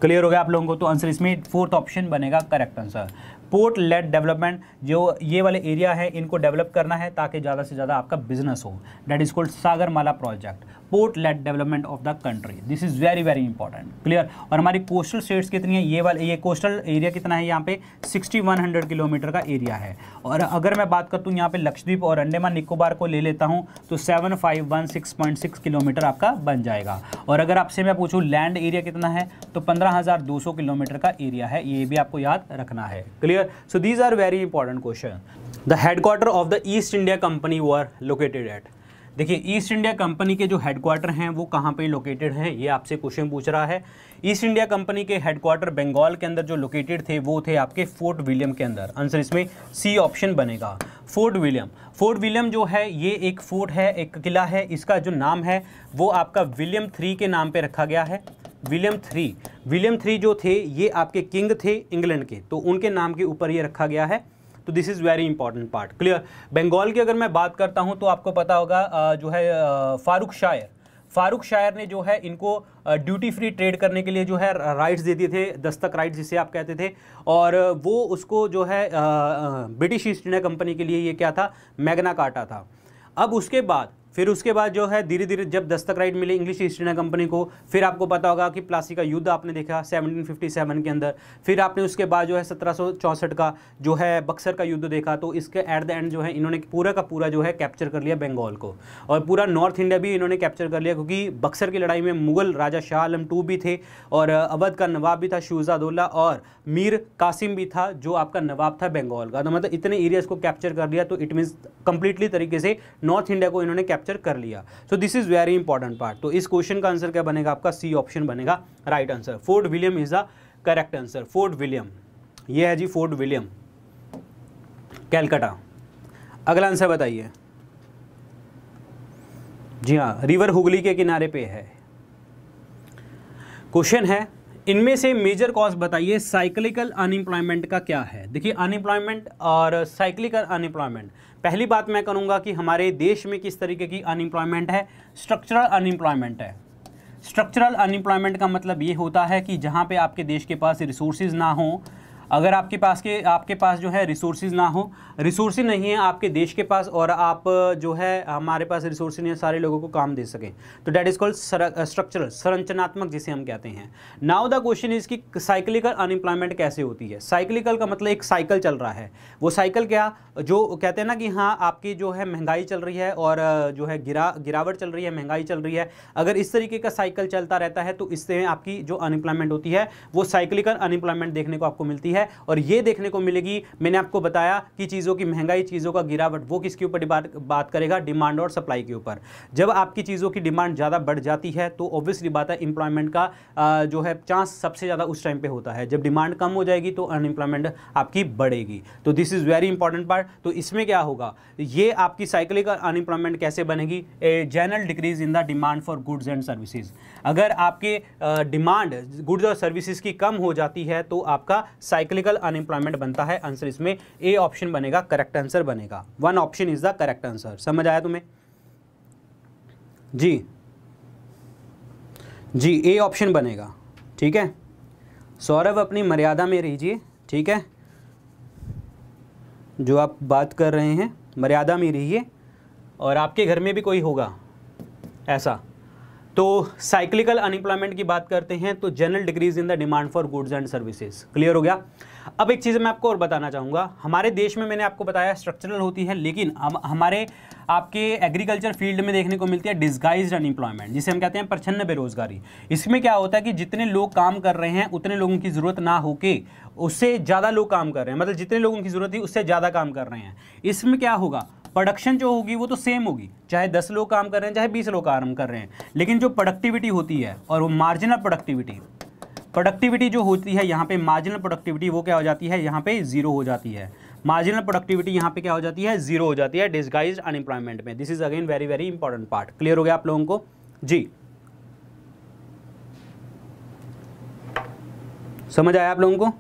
Speaker 1: क्लियर हो गया आप लोगों को तो आंसर इसमें फोर्थ ऑप्शन बनेगा correct answer port led development जो ये वाले एरिया है इनको डेवलप करना है ताकि ज़्यादा से ज़्यादा आपका बिजनेस हो that is called Sagarmala project port led development of the country this is very very important clear और हमारी कोस्टल स्टेट्स कितनी है ये वाले ये कोस्टल एरिया कितना है यहाँ पे 6100 किलोमीटर का एरिया है और अगर मैं बात करता हूँ यहाँ पे लक्षद्वीप और अंडेमान निकोबार को ले लेता हूँ तो 7516.6 किलोमीटर आपका बन जाएगा और अगर आपसे मैं पूछूँ लैंड एरिया कितना है तो पंद्रह किलोमीटर का एरिया है ये भी आपको याद रखना है clear so these are very important question the headquarter of the East India Company वो लोकेटेड एट देखिए ईस्ट इंडिया कंपनी के जो हेडक्वार्टर हैं वो कहाँ पे लोकेटेड हैं ये आपसे क्वेश्चन पूछ रहा है ईस्ट इंडिया कंपनी के हेडक्वार्टर बंगाल के अंदर जो लोकेटेड थे वो थे आपके फोर्ट विलियम के अंदर आंसर इसमें सी ऑप्शन बनेगा फोर्ट विलियम फोर्ट विलियम जो है ये एक फोर्ट है एक किला है इसका जो नाम है वो आपका विलियम थ्री के नाम पर रखा गया है विलियम थ्री विलियम थ्री जो थे ये आपके किंग थे इंग्लैंड के तो उनके नाम के ऊपर ये रखा गया है तो this is very important part clear Bengal की अगर मैं बात करता हूँ तो आपको पता होगा जो है फारूक शायर फारूक शायर ने जो है इनको ड्यूटी फ्री ट्रेड करने के लिए जो है राइट्स दे दिए थे दस्तक राइट्स जिसे आप कहते थे और वो उसको जो है ब्रिटिश ईस्ट इंडिया कंपनी के लिए ये क्या था मैगना काटा था अब उसके बाद फिर उसके बाद जो है धीरे धीरे जब दस्तक राइट मिले इंग्लिश ईस्ट इंडिया कंपनी को फिर आपको पता होगा कि प्लासी का युद्ध आपने देखा 1757 के अंदर फिर आपने उसके बाद जो है सत्रह का जो है बक्सर का युद्ध देखा तो इसके एट द एंड जो है इन्होंने पूरा का पूरा जो है कैप्चर कर लिया बंगाल को और पूरा नॉर्थ इंडिया भी इन्होंने कैप्चर कर लिया क्योंकि बक्सर की लड़ाई में मुगल राजा शाह आलम टू भी थे और अवध का नवाब भी था शूजादोल्ला और मीर कासिम भी था जो आपका नवाब था बंगाल का तो मतलब इतने एरियाज को कैप्चर कर लिया तो इट मीन्स कंप्लीटली तरीके से नॉर्थ इंडिया को इन्होंने कैप्चर कैप्चर कर लिया so this is very important part तो इस क्वेश्चन का आंसर क्या बनेगा आपका सी ऑप्शन बनेगा right answer Fort William is the correct answer Fort William ये है जी फोर्ट विलियम कैलकाटा अगला आंसर बताइए जी हाँ रिवर हुगली के किनारे पे है क्वेश्चन है इनमें से मेजर कॉज बताइए साइक्लिकल अनएम्प्लॉयमेंट का क्या है देखिए अनएम्प्लॉयमेंट और साइक्लिकल अनएम्प्लॉयमेंट पहली बात मैं करूंगा कि हमारे देश में किस तरीके की अनएम्प्लॉयमेंट है स्ट्रक्चरल अनएम्प्लॉयमेंट है स्ट्रक्चरल अनएम्प्लॉयमेंट का मतलब ये होता है कि जहाँ पे आपके देश के पास रिसोर्सेज ना हो अगर आपके पास के आपके पास जो है रिसोर्सेज ना हो रिसोर्स नहीं है आपके देश के पास और आप जो है हमारे पास रिसोर्स नहीं है सारे लोगों को काम दे सकें तो डैट इज़ कॉल्ड स्ट्रक्चरल संरचनात्मक जिसे हम कहते हैं नाउ द क्वेश्चन इज़ कि साइकिलिकल अनएम्प्लॉयमेंट कैसे होती है साइकिलिकल का मतलब एक साइकिल चल रहा है वो साइकिल क्या जो कहते हैं ना कि हाँ आपकी जो है महंगाई चल रही है और जो है गिरा गिरावट चल रही है महंगाई चल रही है अगर इस तरीके का साइकिल चलता रहता है तो इससे आपकी जो अनएम्प्लॉयमेंट होती है वो साइकिलिकल अनएम्प्लॉयमेंट देखने को आपको मिलती है है और ये देखने को मिलेगी मैंने आपको बताया कि चीज़ों की महंगाई चीज़ों का गिरावट वो किसके ऊपर बात करेगा डिमांड और सप्लाई के ऊपर जब आपकी चीज़ों की डिमांड ज़्यादा बढ़ जाती है तो ऑब्वियसली बात है एम्प्लॉयमेंट का जो है चांस सबसे ज़्यादा उस टाइम पर होता है जब डिमांड कम हो जाएगी तो अनएम्प्लॉयमेंट आपकी बढ़ेगी तो this is very important part तो इसमें क्या होगा ये आपकी साइकिलिक अनएम्प्लॉयमेंट कैसे बनेगी a general decrease in the demand for goods and services अगर आपके डिमांड गुड्स और सर्विसेज की कम हो जाती है तो आपका साइकिल साइक्लिकल अनएम्प्लॉयमेंट बनता है आंसर इसमें ए ऑप्शन बनेगा करेक्ट आंसर बनेगा one option is the correct answer समझ आया तुम्हें जी जी ए ऑप्शन बनेगा ठीक है सौरभ अपनी मर्यादा में रहिए ठीक है जो आप बात कर रहे हैं मर्यादा में रहिए और आपके घर में भी कोई होगा ऐसा तो साइक्लिकल अनएम्प्लॉयमेंट की बात करते हैं तो general decrease in the demand for goods and services clear हो गया अब एक चीज़ मैं आपको और बताना चाहूँगा हमारे देश में मैंने आपको बताया स्ट्रक्चरल होती है लेकिन हम हमारे आपके एग्रीकल्चर फील्ड में देखने को मिलती है डिस्गाइज अनएम्प्लॉयमेंट जिसे हम कहते हैं प्रछन्न बेरोजगारी इसमें क्या होता है कि जितने लोग काम कर रहे हैं उतने लोगों की ज़रूरत ना होके उससे ज़्यादा लोग काम कर रहे हैं मतलब जितने लोगों की ज़रूरत थी उससे ज़्यादा काम कर रहे हैं इसमें क्या होगा प्रोडक्शन जो होगी वो तो सेम होगी चाहे दस लोग काम कर रहे हैं चाहे बीस लोग काम कर रहे हैं लेकिन जो प्रोडक्टिविटी होती है और वो मार्जिनल प्रोडक्टिविटी प्रोडक्टिविटी जो होती है यहाँ पे मार्जिनल प्रोडक्टिविटी वो क्या हो जाती है यहाँ पे जीरो हो जाती है मार्जिनल प्रोडक्टिविटी यहाँ पे क्या हो जाती है जीरो हो जाती है डिस्गाइज अनएम्प्लॉयमेंट में this is again very very important part clear हो गया आप लोगों को जी समझ आया आप लोगों को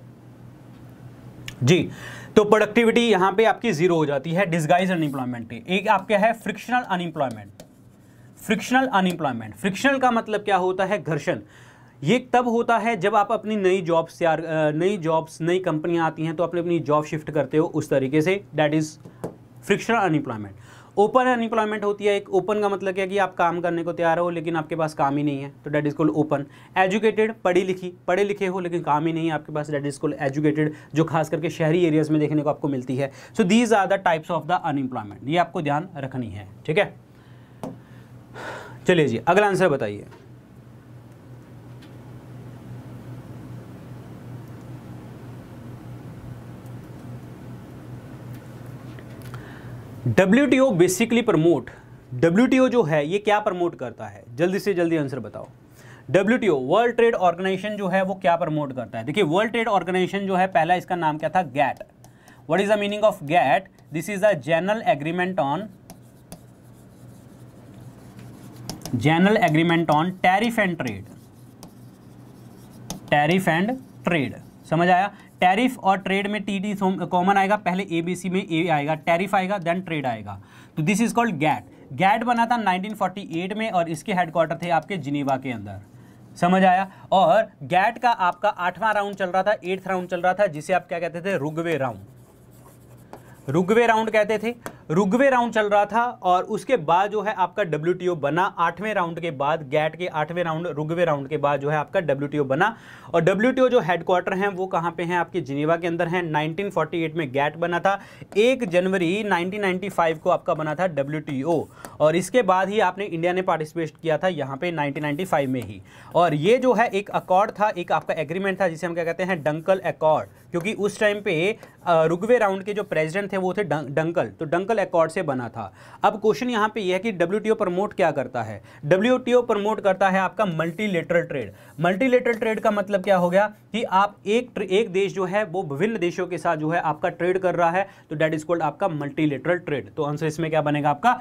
Speaker 1: जी तो प्रोडक्टिविटी यहाँ पे आपकी जीरो हो जाती है डिस्गाइज अनएम्प्लॉयमेंट की एक आपका है frictional unemployment frictional unemployment frictional का मतलब क्या होता है घर्षण ये तब होता है जब आप अपनी नई जॉब्स तैयार नई जॉब्स नई कंपनियां आती हैं तो आपने अपनी जॉब शिफ्ट करते हो उस तरीके से that is frictional unemployment open unemployment होती है एक ओपन का मतलब क्या कि आप काम करने को तैयार हो लेकिन आपके पास काम ही नहीं है तो that is called open educated पढ़ी लिखी पढ़े लिखे हो लेकिन काम ही नहीं है आपके पास डेट इज कॉल्ड एजुकेटेड जो खास करके शहरी एरियाज में देखने को आपको मिलती है so these are the types of the unemployment ये आपको ध्यान रखनी है ठीक है चलिए जी अगला आंसर बताइए डब्ल्यू बेसिकली प्रमोट डब्ल्यू जो है ये क्या प्रमोट करता है जल्दी से जल्दी आंसर बताओ डब्ल्यू वर्ल्ड ट्रेड ऑर्गेनाइजेशन जो है वो क्या प्रमोट करता है देखिए वर्ल्ड ट्रेड ऑर्गेनाइजेशन जो है पहला इसका नाम क्या था GATT what is the meaning of GATT this is the general agreement on general agreement on tariff and trade tariff and trade समझ आया टैरिफ और ट्रेड में टी टी कॉमन आएगा पहले ए बी सी में ए आएगा टैरिफ आएगा then trade आएगा तो this is called GATT GATT बना था 1948 में और इसके हेडक्वार्टर थे आपके जिनेवा के अंदर समझ आया और गैट का आपका आठवां राउंड चल रहा था एट्थ राउंड चल रहा था जिसे आप क्या कहते थे रुगवे राउंड रुगवे राउंड कहते थे रुगवे राउंड चल रहा था और उसके बाद जो है आपका डब्ल्यू बना आठवें राउंड के बाद गैट के आठवें राउंड रुगवे राउंड के बाद जो है आपका डब्ल्यू बना और डब्ल्यू जो हेडक्वार्टर हैं वो कहाँ पे हैं आपके जिनेवा के अंदर हैं 1948 में गैट बना था एक जनवरी 1995 को आपका बना था डब्ल्यू और इसके बाद ही आपने इंडिया ने पार्टिसिपेट किया था यहाँ पे नाइनटीन में ही और ये जो है एक अकॉर्ड था एक आपका एग्रीमेंट था जिसे हम क्या कहते हैं डंकल अकॉर्ड क्योंकि उस टाइम पे रुगवे राउंड के जो प्रेजिडेंट थे वो थे डंकल तो डंकल म्यूचुअल अकॉर्ड से बना था अब क्वेश्चन यहाँ पे यह है कि डब्ल्यू प्रमोट क्या करता है डब्ल्यू प्रमोट करता है आपका मल्टीलेटरल ट्रेड मल्टीलेटरल ट्रेड का मतलब क्या हो गया कि आप एक एक देश जो है वो विभिन्न देशों के साथ जो है आपका ट्रेड कर रहा है तो डेट इज कॉल्ड आपका मल्टीलेटरल ट्रेड तो आंसर इसमें क्या बनेगा आपका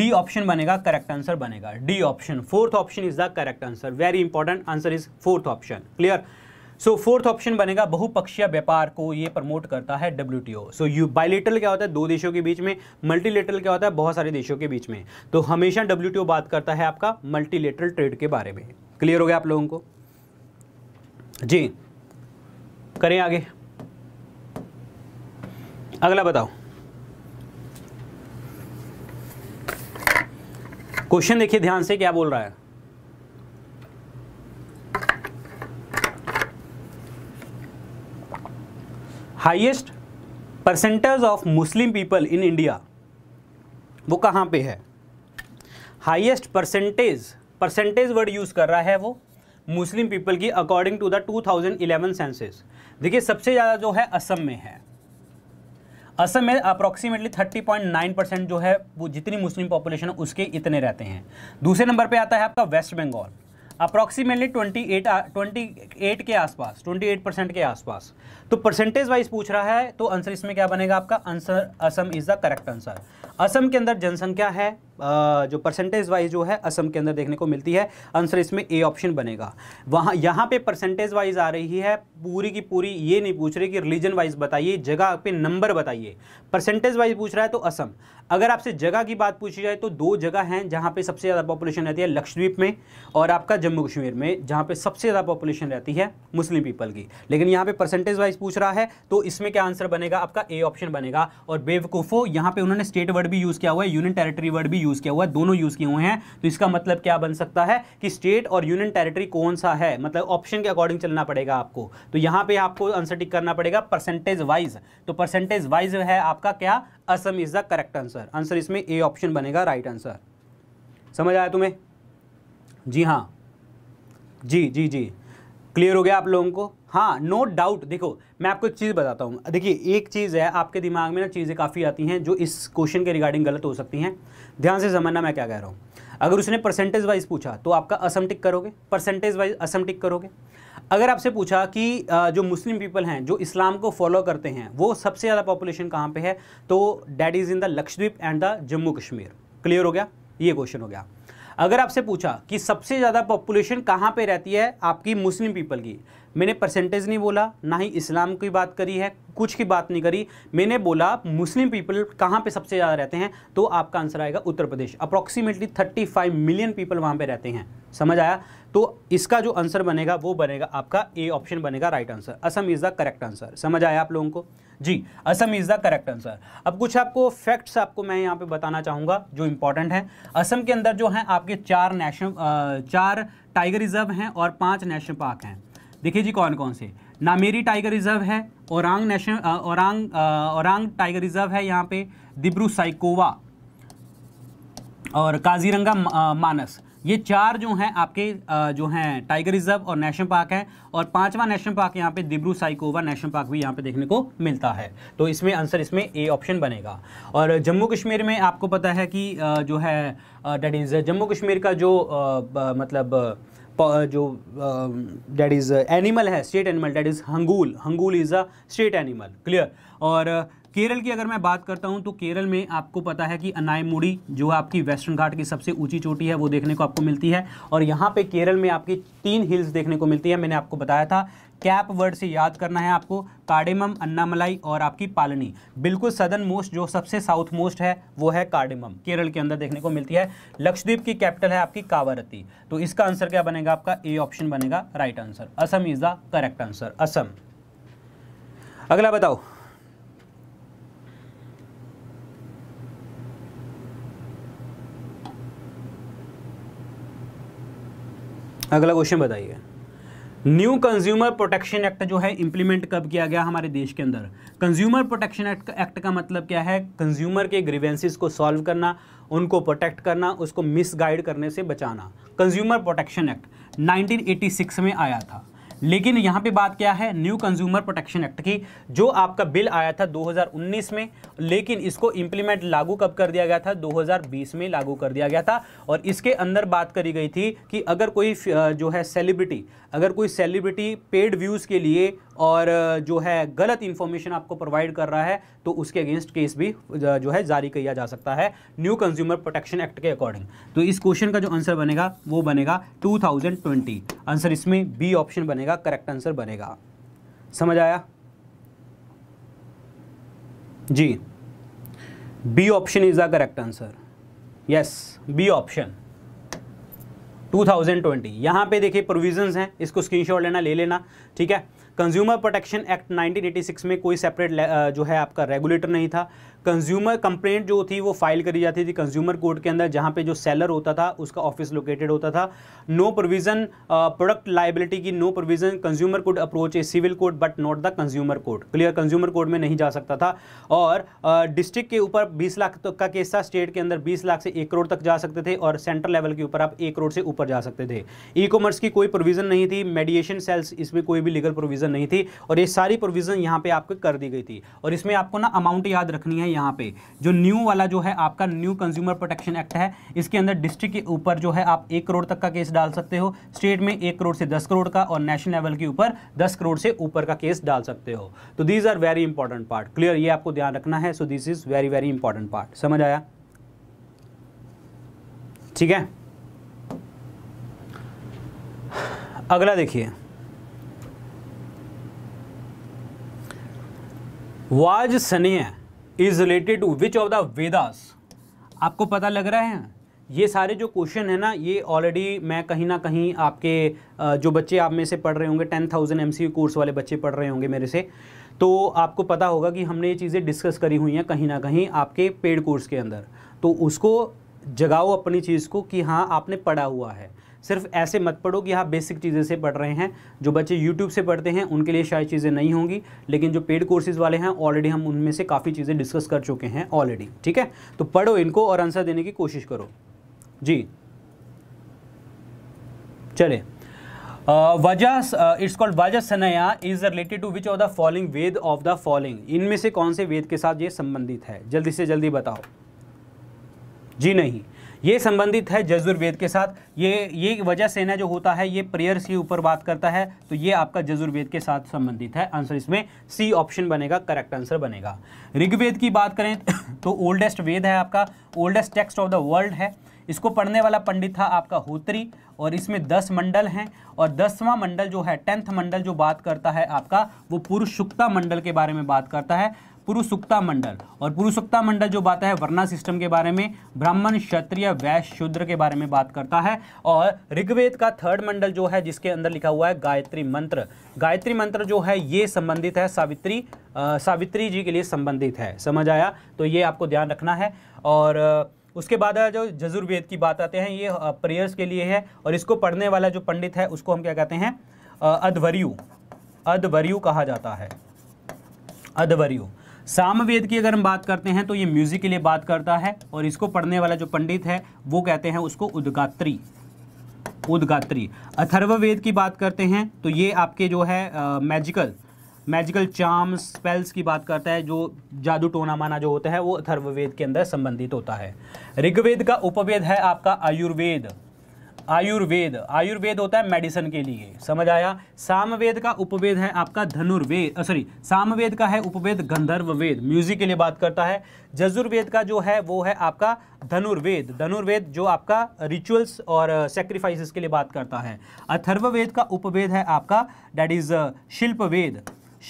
Speaker 1: डी ऑप्शन बनेगा करेक्ट आंसर बनेगा D option fourth option is the correct answer very important answer is fourth option clear so fourth option बनेगा बहुपक्षीय व्यापार को ये प्रमोट करता है डब्ल्यू सो यू बायलेटरल क्या होता है दो देशों के बीच में मल्टीलेटरल क्या होता है बहुत सारे देशों के बीच में तो हमेशा डब्ल्यू बात करता है आपका मल्टीलेटरल ट्रेड के बारे में क्लियर हो गया आप लोगों को जी करें आगे अगला बताओ क्वेश्चन देखिए ध्यान से क्या बोल रहा है highest percentage of Muslim people in India वो कहाँ पे है highest percentage percentage word use कर रहा है वो मुस्लिम पीपल की अकॉर्डिंग टू द 2011 सेंसेस देखिए सबसे ज़्यादा जो है असम में है असम में अप्रॉक्सीमेटली 30.9 परसेंट जो है वो जितनी मुस्लिम पॉपुलेशन है उसके इतने रहते हैं दूसरे नंबर पे आता है आपका वेस्ट बंगाल अप्रॉक्सीमेटली 28 28 के आसपास 28 परसेंट के आसपास तो परसेंटेज वाइज पूछ रहा है तो आंसर इसमें क्या बनेगा आपका answer Assam is the correct answer Assam के अंदर जनसंख्या है जो परसेंटेज वाइज जो है असम के अंदर देखने को मिलती है आंसर इसमें ए ऑप्शन बनेगा वहाँ यहाँ पे परसेंटेज वाइज आ रही है पूरी की पूरी ये नहीं पूछ रही कि रिलीजन वाइज बताइए जगह पे नंबर बताइए परसेंटेज वाइज पूछ रहा है तो असम अगर आपसे जगह की बात पूछी जाए तो दो जगह हैं जहाँ पर सबसे ज़्यादा पॉपुलेशन रहती है लक्षद्वीप में और आपका जम्मू कश्मीर में जहाँ पर सबसे ज़्यादा पॉपुलेशन रहती है मुस्लिम पीपल की लेकिन यहाँ पे परसेंटेज वाइज पूछ रहा है तो इसमें क्या आंसर बनेगा आपका ए ऑप्शन बनेगा और बेवकूफ़ो यहाँ पे उन्होंने स्टेट वर्ड भी यूज़ किया हुआ है यूनियन टेरेटरी वर्ड भी यूज़ किया हुआ है दोनों यूज़ किए हुए हैं तो इसका मतलब क्या बन सकता है कि स्टेट और यूनियन टेरिटरी कौन सा है मतलब ऑप्शन के अकॉर्डिंग चलना पड़ेगा आपको तो यहां पे आपको आंसर टिक करना पड़ेगा परसेंटेज वाइज तो परसेंटेज वाइज है आपका क्या Assam is the correct answer answer इसमें ए ऑप्शन बनेगा राइट आंसर समझ आया तुम्हें जी हाँ जी जी जी क्लियर हो गया आप लोगों को हाँ नो डाउट देखो मैं आपको एक चीज़ बताता हूँ देखिए एक चीज़ है आपके दिमाग में ना चीज़ें काफ़ी आती हैं जो इस क्वेश्चन के रिगार्डिंग गलत हो सकती हैं ध्यान से समझना मैं क्या कह रहा हूँ अगर उसने परसेंटेज वाइज पूछा तो आपका असम टिक करोगे परसेंटेज वाइज असम टिक करोगे अगर आपसे पूछा कि जो मुस्लिम पीपल हैं जो इस्लाम को फॉलो करते हैं वो सबसे ज़्यादा पॉपुलेशन कहाँ पे है तो that is in the Lakshadweep and the Jammu Kashmir clear हो गया ये क्वेश्चन हो गया अगर आपसे पूछा कि सबसे ज़्यादा पॉपुलेशन कहाँ पे रहती है आपकी मुस्लिम पीपल की मैंने परसेंटेज नहीं बोला ना ही इस्लाम की बात करी है कुछ की बात नहीं करी मैंने बोला मुस्लिम पीपल कहाँ पे सबसे ज़्यादा रहते हैं तो आपका आंसर आएगा Uttar Pradesh approximately 35 million people वहाँ पे रहते हैं समझ आया तो इसका जो आंसर बनेगा वो बनेगा आपका ए ऑप्शन बनेगा right answer Assam is the correct answer समझ आया आप लोगों को जी Assam is the correct answer अब कुछ आपको फैक्ट्स आपको मैं यहाँ पे बताना चाहूँगा जो इंपॉर्टेंट हैं असम के अंदर जो हैं आपके चार नेशनल चार टाइगर रिजर्व हैं और पाँच नेशनल पार्क हैं देखिए जी कौन कौन से नामेरी टाइगर रिजर्व है Orang national Orang Orang tiger reserve है यहाँ पे दिब्रू साइकोवा और काजीरंगा मानस ये चार जो हैं आपके जो हैं टाइगर रिजर्व और नेशनल पार्क हैं और पांचवा नेशनल पार्क यहाँ पे दिब्रू साइकोवा नेशनल पार्क भी यहाँ पे देखने को मिलता है तो इसमें आंसर इसमें ए ऑप्शन बनेगा और जम्मू कश्मीर में आपको पता है कि जो है डेट इज़ जम्मू कश्मीर का जो मतलब जो डेट इज़ एनिमल है state animal that is hangul hangul is a state animal clear और केरल की अगर मैं बात करता हूं तो केरल में आपको पता है कि अनायमुड़ी जो आपकी वेस्टर्न घाट की सबसे ऊंची चोटी है वो देखने को आपको मिलती है और यहाँ पे केरल में आपकी तीन हिल्स देखने को मिलती है मैंने आपको बताया था कैप वर्ड से याद करना है आपको कार्डेमम अन्नामलाई और आपकी पालनी बिल्कुल सदन मोस्ट जो सबसे साउथ मोस्ट है वो है कार्डेमम केरल के अंदर देखने को मिलती है लक्षद्वीप की कैपिटल है आपकी कावरती तो इसका आंसर क्या बनेगा आपका ए ऑप्शन बनेगा right answer Assam is the correct answer Assam अगला बताओ अगला क्वेश्चन बताइए न्यू कंज्यूमर प्रोटेक्शन एक्ट जो है इंप्लीमेंट कब किया गया हमारे देश के अंदर कंज्यूमर प्रोटेक्शन एक्ट का मतलब क्या है कंज्यूमर के ग्रीवेंसिस को सॉल्व करना उनको प्रोटेक्ट करना उसको मिसगाइड करने से बचाना कंज्यूमर प्रोटेक्शन एक्ट 1986 में आया था लेकिन यहाँ पे बात क्या है न्यू कंज्यूमर प्रोटेक्शन एक्ट की जो आपका बिल आया था 2019 में लेकिन इसको इम्प्लीमेंट लागू कब कर दिया गया था 2020 में लागू कर दिया गया था और इसके अंदर बात करी गई थी कि अगर कोई जो है सेलिब्रिटी अगर कोई सेलिब्रिटी पेड व्यूज़ के लिए और जो है गलत इन्फॉर्मेशन आपको प्रोवाइड कर रहा है तो उसके अगेंस्ट केस भी जो है जारी किया जा सकता है न्यू कंज्यूमर प्रोटेक्शन एक्ट के अकॉर्डिंग तो इस क्वेश्चन का जो आंसर बनेगा वो बनेगा 2020 आंसर इसमें बी ऑप्शन बनेगा करेक्ट आंसर बनेगा समझ आया जी B option is the correct answer yes B option 2020 यहाँ पे देखिए प्रोविजंस हैं इसको स्क्रीनशॉट लेना ले लेना ठीक है कंज्यूमर प्रोटेक्शन एक्ट 1986 में कोई सेपरेट जो है आपका रेगुलेटर नहीं था कंज्यूमर कंप्लेंट जो थी वो फाइल करी जाती थी कंज्यूमर कोर्ट के अंदर जहां पे जो सेलर होता था उसका ऑफिस लोकेटेड होता था नो प्रोविज़न प्रोडक्ट लाइबिलिटी की no provision consumer court approach a civil court but not the consumer court clear consumer court में नहीं जा सकता था और डिस्ट्रिक्ट uh, के ऊपर बीस लाख तक तो का केस था स्टेट के अंदर बीस लाख से एक करोड़ तक जा सकते थे और सेंट्रल लेवल के ऊपर आप एक करोड़ से ऊपर जा सकते थे ई कॉमर्स की कोई प्रोविज़न नहीं थी मेडिएशन सेल्स इसमें कोई भी लीगल प्रोविज़न नहीं थी और ये सारी प्रोविज़न यहाँ पे आपको कर दी गई थी और इसमें आपको ना अमाउंट याद रखनी है यहाँ पे जो न्यू वाला जो है आपका न्यू कंज्यूमर प्रोटेक्शन एक्ट है इसके अंदर डिस्ट्रिक्ट के ऊपर जो है आप एक करोड़ तक का केस डाल सकते हो स्टेट में एक करोड़ से दस करोड़ का और नेशनल लेवल के ऊपर दस करोड़ से ऊपर का केस डाल सकते हो तो these are very important part clear ये आपको ध्यान रखना है so this is very very important part समझ आया ठीक है अगला देखिए वाज है is related to which of the Vedas आपको पता लग रहा है ये सारे जो क्वेश्चन है ना ये ऑलरेडी मैं कहीं ना कहीं आपके जो बच्चे आप में से पढ़ रहे होंगे टेन थाउजेंड एम कोर्स वाले बच्चे पढ़ रहे होंगे मेरे से तो आपको पता होगा कि हमने ये चीज़ें डिस्कस करी हुई हैं कहीं ना कहीं आपके पेड कोर्स के अंदर तो उसको जगाओ अपनी चीज़ को कि हाँ आपने पढ़ा हुआ है सिर्फ ऐसे मत पढ़ो कि आप हाँ, बेसिक चीज़ें से पढ़ रहे हैं जो बच्चे यूट्यूब से पढ़ते हैं उनके लिए शायद चीज़ें नहीं होंगी लेकिन जो पेड कोर्सेज वाले हैं ऑलरेडी हम उनमें से काफ़ी चीज़ें डिस्कस कर चुके हैं ऑलरेडी ठीक है तो पढ़ो इनको और आंसर देने की कोशिश करो जी चले वजह इट्स कॉल्ड वजह सनया is related to which of the following Veda of the following इनमें से कौन से वेद के साथ ये संबंधित है जल्दी से जल्दी बताओ जी नहीं ये संबंधित है जजुर्वेद के साथ ये ये वजह सेना जो होता है ये प्रेयर सी ऊपर बात करता है तो ये आपका जजुर्वेद के साथ संबंधित है आंसर इसमें सी ऑप्शन बनेगा करेक्ट आंसर बनेगा ऋग्वेद की बात करें तो ओल्डेस्ट वेद है आपका oldest text of the world है इसको पढ़ने वाला पंडित था आपका होत्री और इसमें दस मंडल हैं और दसवां मंडल जो है टेंथ मंडल जो बात करता है आपका वो पुरुष शुक्ता मंडल के बारे में बात करता है पुरुषुक्ता मंडल और पुरुषुक्ता मंडल जो बात है वर्णा सिस्टम के बारे में ब्राह्मण क्षत्रिय वैश्य शूद्र के बारे में बात करता है और ऋग्वेद का थर्ड मंडल जो है जिसके अंदर लिखा हुआ है गायत्री मंत्र गायत्री मंत्र जो है ये संबंधित है सावित्री आ, सावित्री जी के लिए संबंधित है समझ आया तो ये आपको ध्यान रखना है और उसके बाद जो जजुर्वेद की बात आते हैं ये प्रेयर्स के लिए है और इसको पढ़ने वाला जो पंडित है उसको हम क्या कहते हैं अधवरयु अधवरयु कहा जाता है अधवरयु सामवेद की अगर हम बात करते हैं तो ये म्यूजिक के लिए बात करता है और इसको पढ़ने वाला जो पंडित है वो कहते हैं उसको उदगात्री उदगात्री अथर्ववेद की बात करते हैं तो ये आपके जो है मैजिकल मैजिकल चार्म स्पेल्स की बात करता है जो जादू टोना माना जो होता है वो अथर्ववेद के अंदर संबंधित होता है ऋग्वेद का उपवेद है आपका आयुर्वेद आयुर्वेद आयुर्वेद होता है मेडिसिन के लिए समझ आया सामवेद का उपवेद है आपका धनुर्वेद सॉरी सामवेद का है उपवेद गंधर्व वेद म्यूजिक के लिए बात करता है जजुर्वेद का जो है वो है आपका धनुर्वेद धनुर्वेद जो आपका रिचुअल्स और सेक्रीफाइसेस के लिए बात करता है अथर्ववेद का उपवेद है आपका डैट इज शिल्पवेद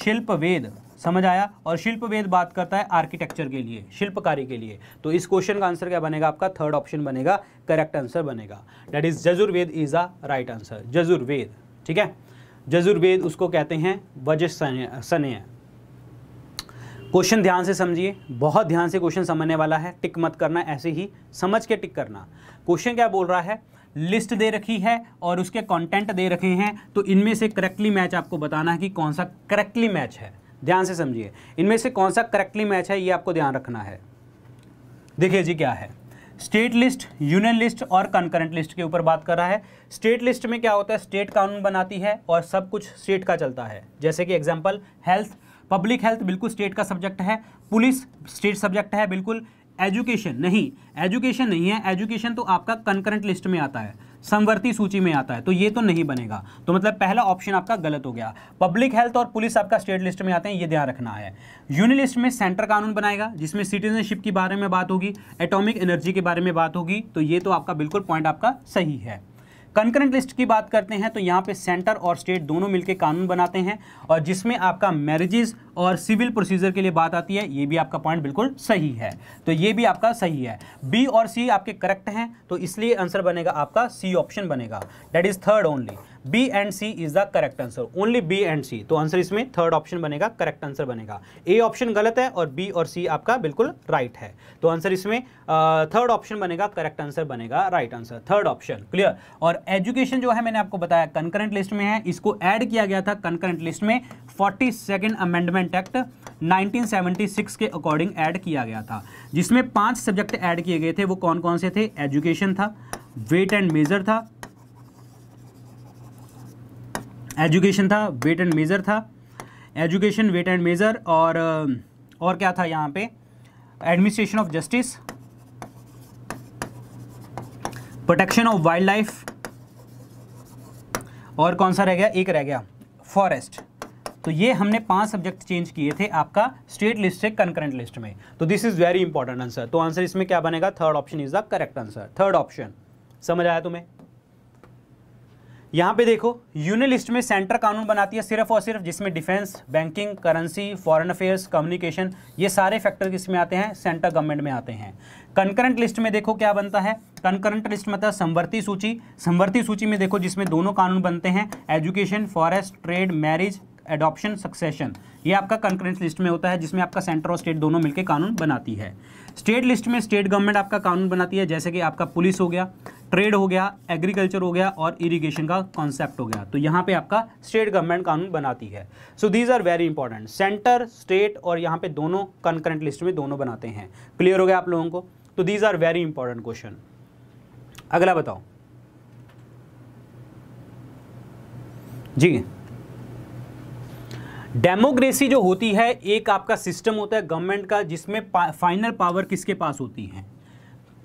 Speaker 1: शिल्पवेद समझ आया और शिल्प वेद बात करता है आर्किटेक्चर के लिए शिल्पकारी के लिए तो इस क्वेश्चन का आंसर क्या बनेगा आपका थर्ड ऑप्शन बनेगा करेक्ट आंसर बनेगा that is Yajurveda is a right answer Yajurveda ठीक है जजुर्वेद उसको कहते हैं वज सनय क्वेश्चन ध्यान से समझिए बहुत ध्यान से क्वेश्चन समझने वाला है टिक मत करना ऐसे ही समझ के टिक करना क्वेश्चन क्या बोल रहा है लिस्ट दे रखी है और उसके कंटेंट दे रखे हैं तो इनमें से करेक्टली मैच आपको बताना है कि कौन सा करेक्टली मैच है ध्यान से समझिए इनमें से कौन सा करेक्टली मैच है ये आपको ध्यान रखना है देखिए जी क्या है स्टेट लिस्ट यूनियन लिस्ट और कंकरेंट लिस्ट के ऊपर बात कर रहा है स्टेट लिस्ट में क्या होता है स्टेट कानून बनाती है और सब कुछ स्टेट का चलता है जैसे कि एग्जाम्पल हेल्थ पब्लिक हेल्थ बिल्कुल स्टेट का सब्जेक्ट है पुलिस स्टेट सब्जेक्ट है बिल्कुल एजुकेशन नहीं एजुकेशन नहीं है एजुकेशन तो आपका कंकरेंट लिस्ट में आता है समवर्ती सूची में आता है तो ये तो नहीं बनेगा तो मतलब पहला ऑप्शन आपका गलत हो गया पब्लिक हेल्थ और पुलिस आपका स्टेट लिस्ट में आते हैं ये ध्यान रखना है यूनिलिस्ट में सेंटर कानून बनाएगा जिसमें सिटीजनशिप के बारे में बात होगी एटॉमिक एनर्जी के बारे में बात होगी तो ये तो आपका बिल्कुल पॉइंट आपका सही है कंकरेंट लिस्ट की बात करते हैं तो यहाँ पे सेंटर और स्टेट दोनों मिलकर कानून बनाते हैं और जिसमें आपका मैरिजेस और सिविल प्रोसीजर के लिए बात आती है ये भी आपका पॉइंट बिल्कुल सही है तो ये भी आपका सही है बी और सी आपके करेक्ट हैं तो इसलिए आंसर बनेगा आपका सी ऑप्शन बनेगा that is third only B and C is the correct answer only B and C तो आंसर इसमें थर्ड ऑप्शन बनेगा करेक्ट आंसर बनेगा ए ऑप्शन गलत है और बी और सी आपका बिल्कुल राइट right है तो आंसर इसमें थर्ड ऑप्शन बनेगा करेक्ट आंसर बनेगा right answer third option clear और एजुकेशन जो है मैंने आपको बताया कंकरेंट लिस्ट में है इसको ऐड किया गया था कंकरेंट लिस्ट में फोर्टी सेकेंड अमेंडमेंट एक्ट 1976 के अकॉर्डिंग ऐड किया गया था जिसमें पांच सब्जेक्ट ऐड किए गए थे वो कौन कौन से थे एजुकेशन था वेट एंड मेजर था एजुकेशन था वेट एंड मेज़र था एजुकेशन वेट एंड मेज़र और और क्या था यहाँ पे administration of justice protection of wild life और कौन सा रह गया एक रह गया फॉरेस्ट तो ये हमने पांच सब्जेक्ट चेंज किए थे आपका स्टेट लिस्ट से कंकरेंट लिस्ट में तो this is very important answer तो आंसर इसमें क्या बनेगा third option is the correct answer third option समझ आया तुम्हें यहाँ पे देखो यूनियन लिस्ट में सेंटर कानून बनाती है सिर्फ और सिर्फ जिसमें defence banking currency foreign affairs communication ये सारे फैक्टर इसमें आते हैं सेंटर गवर्नमेंट में आते हैं कंकरेंट लिस्ट में देखो क्या बनता है कंकरेंट लिस्ट मतलब संवर्ती सूची संवर्ती सूची में देखो जिसमें दोनों कानून बनते हैं education forest trade marriage adoption succession ये आपका कंकरेंट लिस्ट में होता है जिसमें आपका सेंटर और स्टेट दोनों मिलकर कानून बनाती है स्टेट लिस्ट में स्टेट गवर्नमेंट आपका कानून बनाती है जैसे कि आपका पुलिस हो गया ट्रेड हो गया एग्रीकल्चर हो गया और इरिगेशन का कॉन्सेप्ट हो गया तो यहाँ पे आपका स्टेट गवर्नमेंट कानून बनाती है so these are very important centre state और यहाँ पे दोनों कंकरेंट लिस्ट में दोनों बनाते हैं क्लियर हो गया आप लोगों को तो these are very important question अगला बताओ जी डेमोक्रेसी जो होती है एक आपका सिस्टम होता है गवर्नमेंट का जिसमें फाइनल पावर किसके पास होती है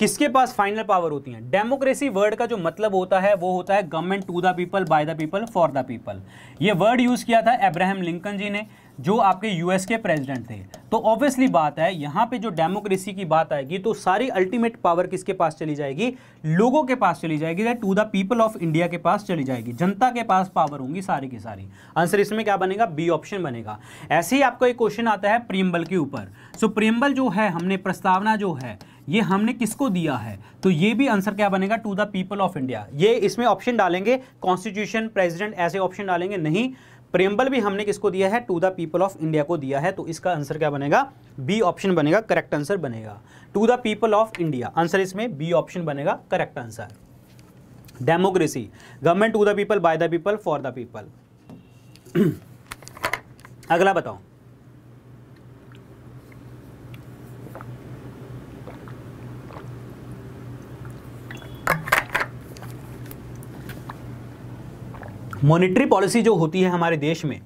Speaker 1: किसके पास फाइनल पावर होती है डेमोक्रेसी वर्ड का जो मतलब होता है वो होता है government to the people by the people for the people ये वर्ड यूज़ किया था एब्राहम लिंकन जी ने जो आपके यूएस के प्रेसिडेंट थे तो ऑब्वियसली बात है यहाँ पे जो डेमोक्रेसी की बात आएगी तो सारी अल्टीमेट पावर किसके पास चली जाएगी लोगों के पास चली जाएगी to the people of India के पास चली जाएगी जनता के पास पावर होंगी सारी की सारी आंसर इसमें क्या बनेगा बी ऑप्शन बनेगा ऐसे ही आपको एक क्वेश्चन आता है प्रियम्बल के ऊपर सो so, प्रियम्बल जो है हमने प्रस्तावना जो है ये हमने किसको दिया है तो ये भी आंसर क्या बनेगा to the people of India ये इसमें ऑप्शन डालेंगे कॉन्स्टिट्यूशन प्रेसिडेंट ऐसे ऑप्शन डालेंगे नहीं प्रेम्बल भी हमने किसको दिया है to the people of India को दिया है तो इसका आंसर क्या बनेगा बी ऑप्शन बनेगा करेक्ट आंसर बनेगा to the people of India answer इसमें बी ऑप्शन बनेगा correct answer democracy government to the people by the people for the people अगला बताओ मॉनेटरी पॉलिसी जो होती है हमारे देश में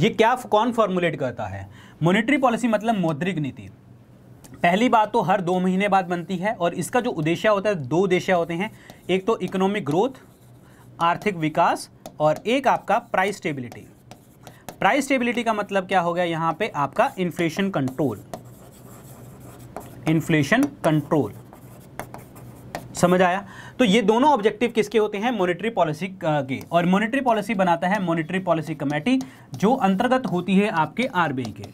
Speaker 1: ये क्या कौन फॉर्मुलेट करता है मॉनेटरी पॉलिसी मतलब मौद्रिक नीति पहली बात तो हर दो महीने बाद बनती है और इसका जो उद्देश्य होता है दो उद्देश्य होते हैं एक तो इकोनॉमिक ग्रोथ आर्थिक विकास और एक आपका प्राइस स्टेबिलिटी प्राइस स्टेबिलिटी का मतलब क्या हो गया यहाँ पे आपका इन्फ्लेशन कंट्रोल इन्फ्लेशन कंट्रोल समझ आया तो ये दोनों ऑब्जेक्टिव किसके होते हैं मॉनेटरी पॉलिसी के और मॉनेटरी पॉलिसी बनाता है मॉनिटरी पॉलिसी कमेटी जो अंतर्गत होती है आपके आरबीआई के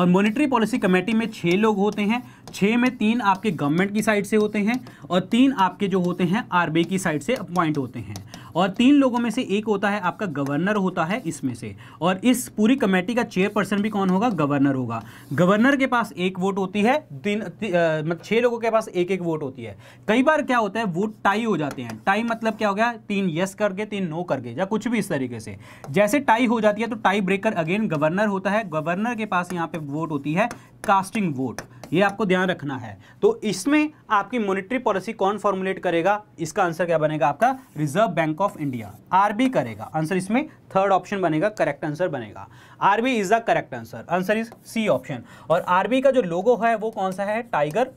Speaker 1: और मॉनेटरी पॉलिसी कमेटी में छः लोग होते हैं छः में तीन आपके गवर्नमेंट की साइड से होते हैं और तीन आपके जो होते हैं आरबीआई की साइड से अपॉइंट होते हैं और तीन लोगों में से एक होता है आपका गवर्नर होता है इसमें से और इस पूरी कमेटी का चेयरपर्सन भी कौन होगा गवर्नर होगा गवर्नर के पास एक वोट होती है तीन मतलब छः लोगों के पास एक एक वोट होती है कई बार क्या होता है वोट टाई हो जाते हैं टाई मतलब क्या हो गया तीन यस करके तीन नो करके या कुछ भी इस तरीके से जैसे टाई हो जाती है तो टाई ब्रेकर अगेन गवर्नर होता है गवर्नर के पास यहाँ पे वोट होती है कास्टिंग वोट ये आपको ध्यान रखना है तो इसमें आपकी मॉनेटरी पॉलिसी कौन फॉर्मुलेट करेगा इसका आंसर क्या बनेगा आपका reserve bank of India RBI करेगा आंसर इसमें थर्ड ऑप्शन बनेगा करेक्ट आंसर बनेगा RBI is the correct answer answer is C option और आरबी का जो लोगो है वो कौन सा है tiger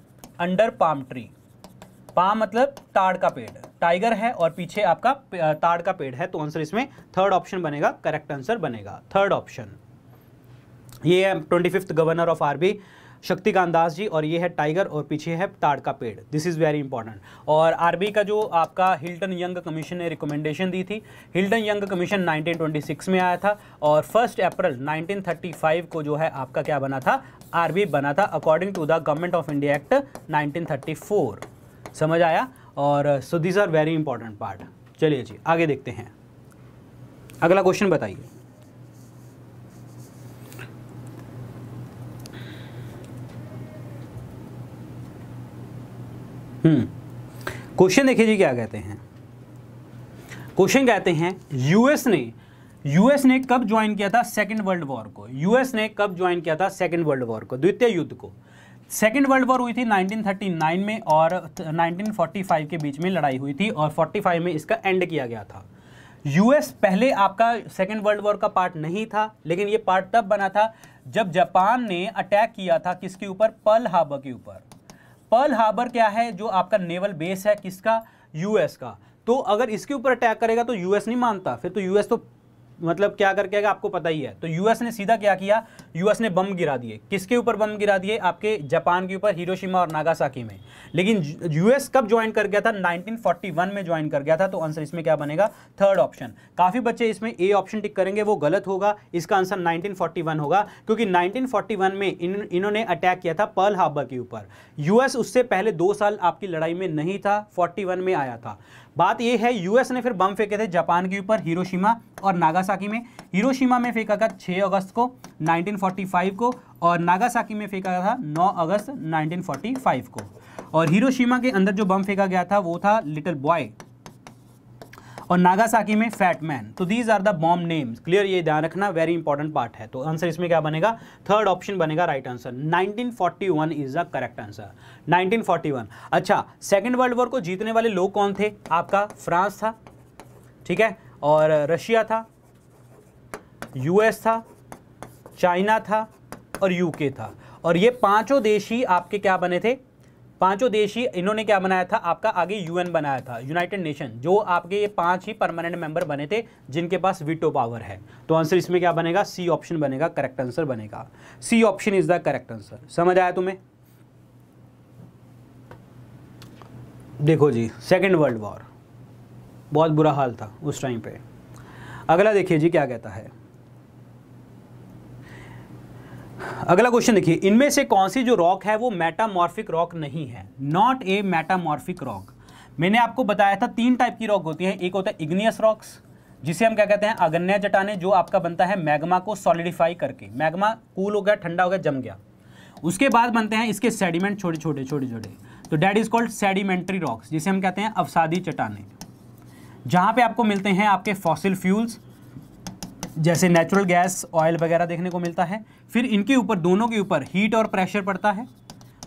Speaker 1: under palm tree palm मतलब ताड़ का पेड़ टाइगर है और पीछे आपका ताड़ का पेड़ है तो आंसर इसमें थर्ड ऑप्शन बनेगा करेक्ट आंसर बनेगा थर्ड ऑप्शन ये है twenty fifth governor of RBI Shaktikanta Das ji और ये है टाइगर और पीछे है ताड़ का पेड़ दिस इज़ वेरी इंपॉर्टेंट और आरबी का जो आपका हिल्टन यंग कमीशन ने रिकमेंडेशन दी थी हिल्टन यंग कमीशन 1926 में आया था और फर्स्ट अप्रैल 1935 को जो है आपका क्या बना था आरबी बना था according to the government of India act nineteen समझ आया और so this are very important part चलिए जी आगे देखते हैं अगला क्वेश्चन बताइए हम्म। क्वेश्चन देखिए जी क्या कहते हैं क्वेश्चन कहते हैं यूएस ने यूएस ने कब ज्वाइन किया था सेकेंड वर्ल्ड वॉर को यूएस ने कब ज्वाइन किया था सेकेंड वर्ल्ड वॉर को द्वितीय युद्ध को सेकेंड वर्ल्ड वॉर हुई थी 1939 में और 1945 के बीच में लड़ाई हुई थी और 45 में इसका एंड किया गया था यूएस पहले आपका सेकेंड वर्ल्ड वॉर का पार्ट नहीं था लेकिन ये पार्ट तब बना था जब जापान ने अटैक किया था किसके ऊपर पल हाबा के ऊपर पर्ल हार्बर क्या है जो आपका नेवल बेस है किसका यूएस का तो अगर इसके ऊपर अटैक करेगा तो यूएस नहीं मानता फिर तो यूएस तो मतलब क्या करके आएगा आपको पता ही है तो यूएस ने सीधा क्या किया यूएस ने बम गिरा दिए किसके ऊपर बम गिरा दिए आपके जापान के ऊपर हिरोशिमा और नागासाकी में लेकिन यूएस कब ज्वाइन कर गया था 1941 में ज्वाइन कर गया था तो आंसर इसमें क्या बनेगा थर्ड ऑप्शन काफ़ी बच्चे इसमें ए ऑप्शन टिक करेंगे वो गलत होगा इसका आंसर नाइनटीन होगा क्योंकि नाइनटीन में इन इन्होंने अटैक किया था पर्ल हाबर के ऊपर यूएस उससे पहले दो साल आपकी लड़ाई में नहीं था फोर्टी में आया था बात यह है यूएस ने फिर बम फेंके थे जापान के ऊपर हिरोशिमा और नागासाकी में हिरोशिमा में फेंका था 6 अगस्त को 1945 को और नागासाकी में फेंका था 9 अगस्त 1945 को और हिरोशिमा के अंदर जो बम फेंका गया था वो था लिटिल बॉय और नागासाकी में फैटमैन तो these are the bomb names clear ये ध्यान रखना वेरी इंपॉर्टेंट पार्ट है तो आंसर इसमें क्या बनेगा थर्ड ऑप्शन बनेगा right answer 1941 is the correct answer 1941 अच्छा सेकेंड वर्ल्ड वॉर को जीतने वाले लोग कौन थे आपका फ्रांस था ठीक है और रशिया था यूएस था चाइना था और यूके था और ये पांचों देश ही आपके क्या बने थे पांचों देश ही इन्होंने क्या बनाया था आपका आगे यूएन बनाया था यूनाइटेड नेशन जो आपके ये पांच ही परमानेंट मेंबर बने थे जिनके पास वीटो पावर है तो आंसर इसमें क्या बनेगा सी ऑप्शन बनेगा करेक्ट आंसर बनेगा C option is the correct answer समझ आया तुम्हें देखो जी सेकेंड वर्ल्ड वॉर बहुत बुरा हाल था उस टाइम पे अगला देखिए जी क्या कहता है अगला क्वेश्चन देखिए इनमें से कौन सी जो रॉक है वो मेटामॉर्फिक रॉक नहीं है नॉट ए मेटामॉर्फिक रॉक मैंने आपको बताया था तीन टाइप की रॉक होती है एक होता है इग्नियस रॉक्स जिसे हम क्या कहते हैं अगन्य चटाने जो आपका बनता है मैग्मा को सॉलिडिफाई करके मैग्मा कूल हो गया ठंडा हो गया जम गया उसके बाद बनते हैं इसके सेडिमेंट छोटे छोटे छोटे छोटे तो that is called sedimentary rocks जिसे हम कहते हैं अवसादी चटाने जहाँ पे आपको मिलते हैं आपके फॉसिल फ्यूल्स जैसे नेचुरल गैस ऑयल वगैरह देखने को मिलता है फिर इनके ऊपर दोनों के ऊपर हीट और प्रेशर पड़ता है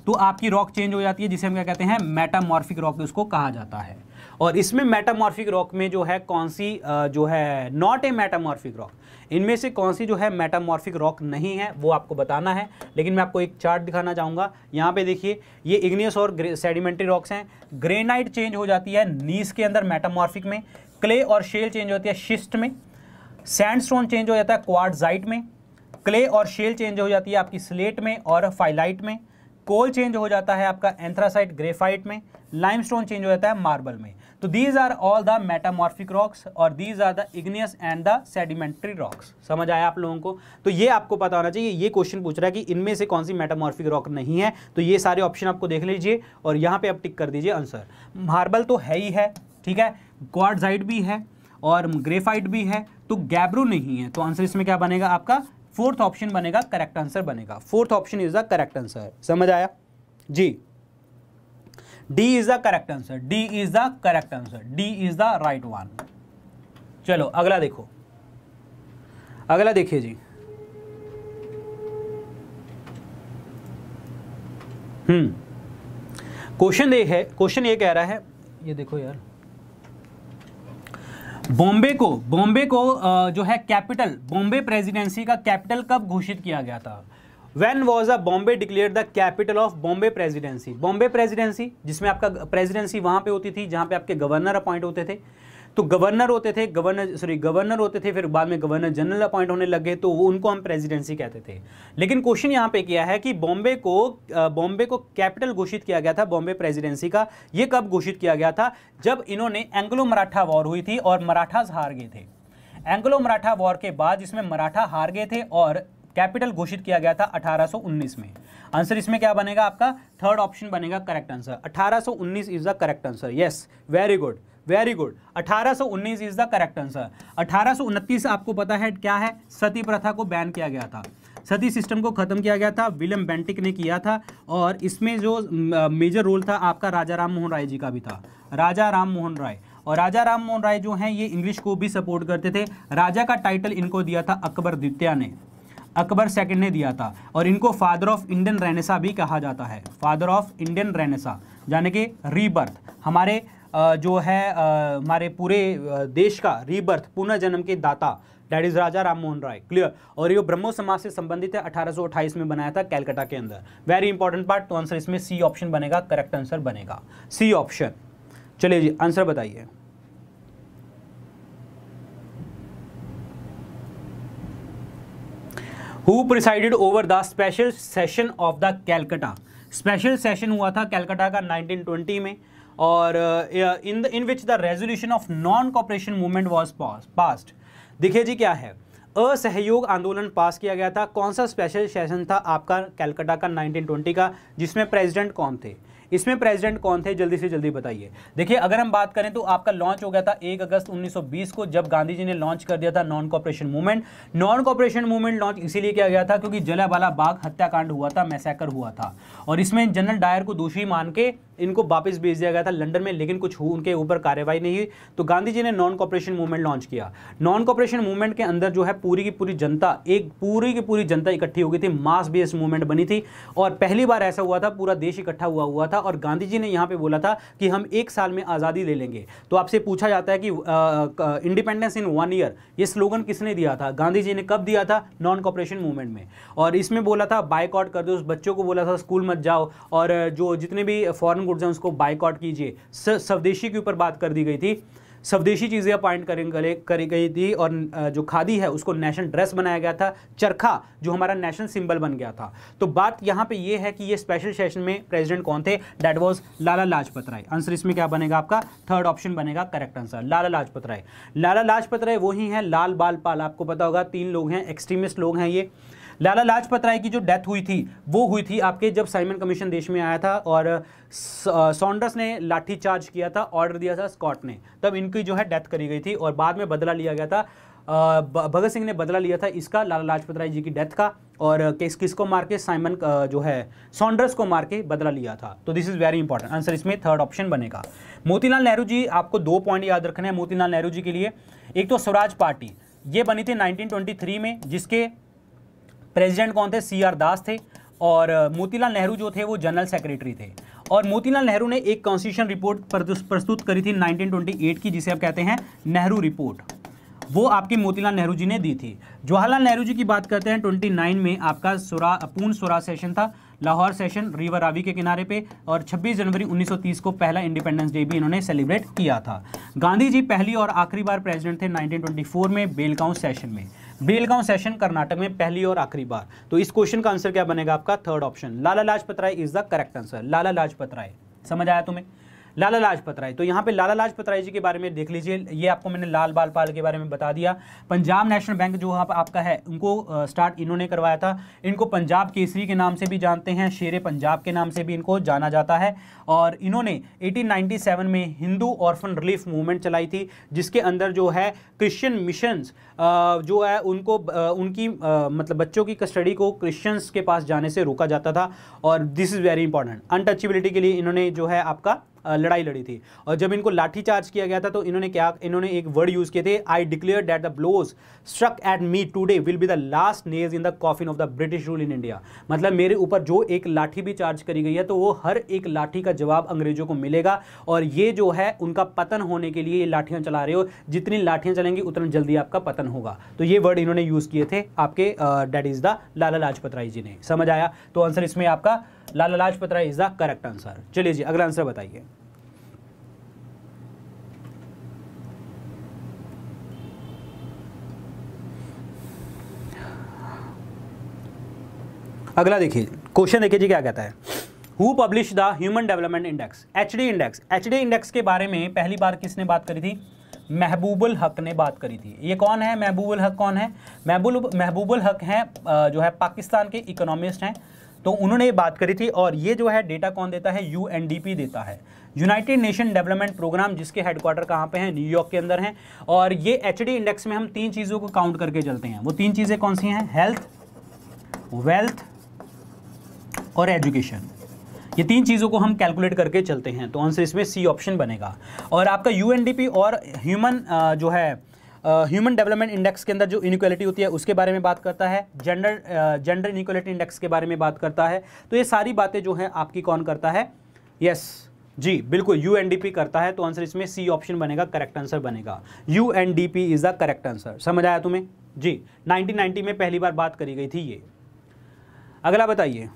Speaker 1: तो आपकी रॉक चेंज हो जाती है जिसे हम क्या कहते हैं मेटामॉर्फिक रॉक उसको कहा जाता है और इसमें मेटामॉर्फिक रॉक में जो है कौन सी जो है नॉट ए मेटामॉर्फिक रॉक इनमें से कौन सी जो है मेटामॉर्फिक रॉक नहीं है वो आपको बताना है लेकिन मैं आपको एक चार्ट दिखाना चाहूँगा यहाँ पे देखिए ये इग्नियस और सेडिमेंट्री रॉक्स हैं ग्रेनाइट चेंज हो जाती है नीस के अंदर मेटामॉर्फिक में क्ले और शेल चेंज होती है शिस्ट में सैंडस्टोन चेंज हो जाता है क्वार्टजाइट में क्ले और शेल चेंज हो जाती है आपकी स्लेट में और फाइलाइट में कोल चेंज हो जाता है आपका एंथ्रासाइट ग्रेफाइट में लाइमस्टोन चेंज हो जाता है मार्बल में तो these are all the metamorphic rocks और these are the igneous and the sedimentary rocks समझ आया आप लोगों को तो ये आपको पता होना चाहिए ये क्वेश्चन पूछ रहा है कि इनमें से कौन सी मेटामॉर्फिक रॉक नहीं है तो ये सारे ऑप्शन आपको देख लीजिए और यहाँ पर आप टिक कर दीजिए आंसर मार्बल तो है ही है ठीक है क्वाडजाइट भी है और ग्रेफाइट भी है तो गैब्रो नहीं है तो आंसर इसमें क्या बनेगा आपका फोर्थ ऑप्शन बनेगा करेक्ट आंसर बनेगा fourth option is the correct answer समझ आया जी D is the correct answer D is the correct answer D is the right one चलो अगला देखो अगला देखिए जी हम्म क्वेश्चन ये है क्वेश्चन ये कह रहा है ये देखो यार बॉम्बे को बॉम्बे को जो है कैपिटल बॉम्बे प्रेसिडेंसी का कैपिटल कब घोषित किया गया था when was a Bombay declare the capital of Bombay presidency Bombay presidency जिसमें आपका प्रेसिडेंसी वहां पे होती थी जहां पे आपके गवर्नर अपॉइंट होते थे तो गवर्नर होते थे गवर्नर सॉरी गवर्नर होते थे फिर बाद में गवर्नर जनरल अपॉइंट होने लगे तो वो उनको हम प्रेसिडेंसी कहते थे लेकिन क्वेश्चन यहां पे किया है कि बॉम्बे को बॉम्बे को कैपिटल घोषित किया गया था बॉम्बे प्रेसिडेंसी का ये कब घोषित किया गया था जब इन्होंने एंग्लो मराठा वॉर हुई थी और मराठा हार गए थे एंग्लो मराठा वॉर के बाद जिसमें मराठा हार गए थे और कैपिटल घोषित किया गया था 1819 में आंसर इसमें क्या बनेगा आपका थर्ड ऑप्शन बनेगा correct answer 1819 is the correct answer yes very good very good 1819 is the correct answer उनतीस आपको पता है क्या है सती प्रथा को बैन किया गया था सती सिस्टम को ख़त्म किया गया था विलियम बेंटिक ने किया था और इसमें जो मेजर रोल था आपका राजा राम मोहन राय जी का भी था राजा राम मोहन राय और राजा राम मोहन राय जो हैं ये इंग्लिश को भी सपोर्ट करते थे राजा का टाइटल इनको दिया था अकबर द्वितीय ने अकबर सेकंड ने दिया था और इनको फादर ऑफ इंडियन रेनेसा भी कहा जाता है फादर ऑफ इंडियन रेनेसा यानी कि रीबर्थ हमारे जो है हमारे पूरे देश का रीबर्थ पुनर्जन्म के दाता that is Raja Ram Mohan Roy clear और ये ब्रह्मो समाज से संबंधित है 1828 में बनाया था कैलकाटा के अंदर वेरी इंपॉर्टेंट पार्ट तो आंसर इसमें सी ऑप्शन बनेगा करेक्ट आंसर बनेगा सी ऑप्शन चलिए जी आंसर बताइए who presided over the special session of the Calcutta special session हुआ था कैलकाटा का 1920 में और in the in which the resolution of non cooperation movement was passed देखिए जी क्या है असहयोग आंदोलन पास किया गया था कौन सा स्पेशल सेशन था आपका कैलकाटा का 1920 का जिसमें प्रेसिडेंट कौन थे इसमें प्रेसिडेंट कौन थे जल्दी से जल्दी बताइए देखिए अगर हम बात करें तो आपका लॉन्च हो गया था एक अगस्त 1920 को जब गांधी जी ने लॉन्च कर दिया था non cooperation movement non cooperation movement launch इसीलिए किया गया था क्योंकि जलावाला बाग हत्याकांड हुआ था मैसेकर हुआ था और इसमें जनरल डायर को दोषी मान के इनको वापस भेज दिया गया था लंदन में लेकिन कुछ उनके ऊपर कार्यवाही नहीं हुई तो गांधी जी ने नॉन कॉपरेशन मूवमेंट लॉन्च किया नॉन कॉपरेशन मूवमेंट के अंदर जो है पूरी की पूरी जनता एक पूरी की पूरी जनता इकट्ठी हो गई थी मास बेस्ड मूवमेंट बनी थी और पहली बार ऐसा हुआ था पूरा देश इकट्ठा हुआ हुआ था था और गांधी जी ने यहाँ पे बोला था कि हम एक साल में आज़ादी ले लेंगे तो आपसे पूछा जाता है कि इंडिपेंडेंस इन वन ईयर ये स्लोगन किसने दिया था गांधी जी ने कब दिया था नॉन कॉपरेशन मूवमेंट में और इसमें बोला था बाइकआउट कर दो उस बच्चों को बोला था स्कूल मत जाओ और जो जितने भी फॉरन गुड्स हैं उसको बाइकआउट कीजिए स्वदेशी के ऊपर बात कर दी गई थी स्वदेशी चीज़ें अपॉइंट करें करी गई थी और जो खादी है उसको नेशनल ड्रेस बनाया गया था चरखा जो हमारा नेशनल सिंबल बन गया था तो बात यहाँ पे ये है कि ये स्पेशल सेशन में प्रेसिडेंट कौन थे that was Lala Lajpat Rai answer इसमें क्या बनेगा आपका थर्ड ऑप्शन बनेगा करेक्ट आंसर लाला लाजपत राय लाला लाजपत राय वही हैं लाल बाल पाल आपको पता होगा तीन लोग हैं एक्सट्रीमिस्ट लोग हैं ये लाला लाजपत राय की जो डेथ हुई थी वो हुई थी आपके जब साइमन कमीशन देश में आया था और सॉन्डर्स ने लाठी चार्ज किया था ऑर्डर दिया था स्कॉट ने तब इनकी जो है डेथ करी गई थी और बाद में बदला लिया गया था भगत सिंह ने बदला लिया था इसका लाला लाजपत राय जी की डेथ का और किस किस को मार के साइमन जो है सॉन्डर्स को मार के बदला लिया था तो this is very important answer इसमें थर्ड ऑप्शन बनेगा मोतीलाल नेहरू जी आपको दो पॉइंट याद रखने हैं मोतीलाल नेहरू जी के लिए एक तो स्वराज पार्टी ये बनी थी 1923 में जिसके प्रेसिडेंट कौन थे सी आर दास थे और मोतीलाल नेहरू जो थे वो जनरल सेक्रेटरी थे और मोतीलाल नेहरू ने एक कॉन्स्टिट्यूशन रिपोर्ट प्रस्तुत करी थी 1928 की जिसे आप कहते हैं नेहरू रिपोर्ट वो आपके मोतीलाल नेहरू जी ने दी थी जवाहरलाल नेहरू जी की बात करते हैं 29 में आपका सुरा पूर्ण स्वराज सेशन था लाहौर सेशन रिवर रावी के किनारे पे और 26 जनवरी 1930 को पहला इंडिपेंडेंस डे भी इन्होंने सेलिब्रेट किया था गांधी जी पहली और आखिरी बार प्रेसिडेंट थे 1924 में बेलगांव सेशन में बेलगांव सेशन कर्नाटक में पहली और आखिरी बार तो इस क्वेश्चन का आंसर क्या बनेगा आपका third option Lala Lajpat Rai is the correct answer Lala Lajpat Rai समझ आया तुम्हें लाला लाजपत राय तो यहाँ पे लाला लाजपत राय जी के बारे में देख लीजिए ये आपको मैंने लाल बाल पाल के बारे में बता दिया पंजाब नेशनल बैंक जो आप, आपका है उनको स्टार्ट इन्होंने करवाया था इनको पंजाब केसरी के नाम से भी जानते हैं शेर पंजाब के नाम से भी इनको जाना जाता है और इन्होंने एटीन में हिंदू ऑर्फन रिलीफ मूवमेंट चलाई थी जिसके अंदर जो है क्रिश्चियन मिशन जो है उनको उनकी मतलब बच्चों की कस्टडी को क्रिश्चियंस के पास जाने से रोका जाता था और this is very important untouchability के लिए इन्होंने जो है आपका लड़ाई लड़ी थी और जब इनको लाठी चार्ज किया गया था तो इन्होंने क्या इन्होंने एक वर्ड यूज़ किए थे I declare that the blows struck at me today will be the last nails in the coffin of the British rule in India मतलब मेरे ऊपर जो एक लाठी भी चार्ज करी गई है तो वो हर एक लाठी का जवाब अंग्रेजों को मिलेगा और ये जो है उनका पतन होने के लिए ये चला रहे हो जितनी लाठियां चलेंगी उतना जल्दी आपका पतन होगा तो ये वर्ड इन्होंने यूज़ किए थे आपके that is the Lala Lajpat Rai ji ने समझ आया तो आंसर इसमें आपका Lala Lajpat Rai is the correct answer चलिए जी अगला आंसर बताइए अगला देखिए क्वेश्चन देखिए जी क्या कहता है who publish the human development index H D index H D index के बारे में पहली बार किसने बात करी थी महबूबुल हक ने बात करी थी ये कौन है महबूबुल हक कौन है महबूल महबूबुल हक हैं जो है पाकिस्तान के इकोनॉमिस्ट हैं तो उन्होंने ये बात करी थी और ये जो है डेटा कौन देता है यू देता है यूनाइटेड नेशन डेवलपमेंट प्रोग्राम जिसके हेडक्वार्टर कहाँ पे हैं न्यूयॉर्क के अंदर हैं और ये एच इंडेक्स में हम तीन चीज़ों को काउंट करके चलते हैं वो तीन चीज़ें कौन सी हैं हेल्थ वेल्थ और एजुकेशन ये तीन चीज़ों को हम कैलकुलेट करके चलते हैं तो आंसर इसमें सी ऑप्शन बनेगा और आपका यू और ह्यूमन जो है ह्यूमन डेवलपमेंट इंडेक्स के अंदर जो इनक्वालिटी होती है उसके बारे में बात करता है जेंडर जेंडर इनिक्वालिटी इंडेक्स के बारे में बात करता है तो ये सारी बातें जो हैं आपकी कौन करता है यस yes, जी बिल्कुल यू करता है तो आंसर इसमें सी ऑप्शन बनेगा करेक्ट आंसर बनेगा U N D P is the correct answer समझ आया तुम्हें जी 1990 में पहली बार बात करी गई थी ये अगला बताइए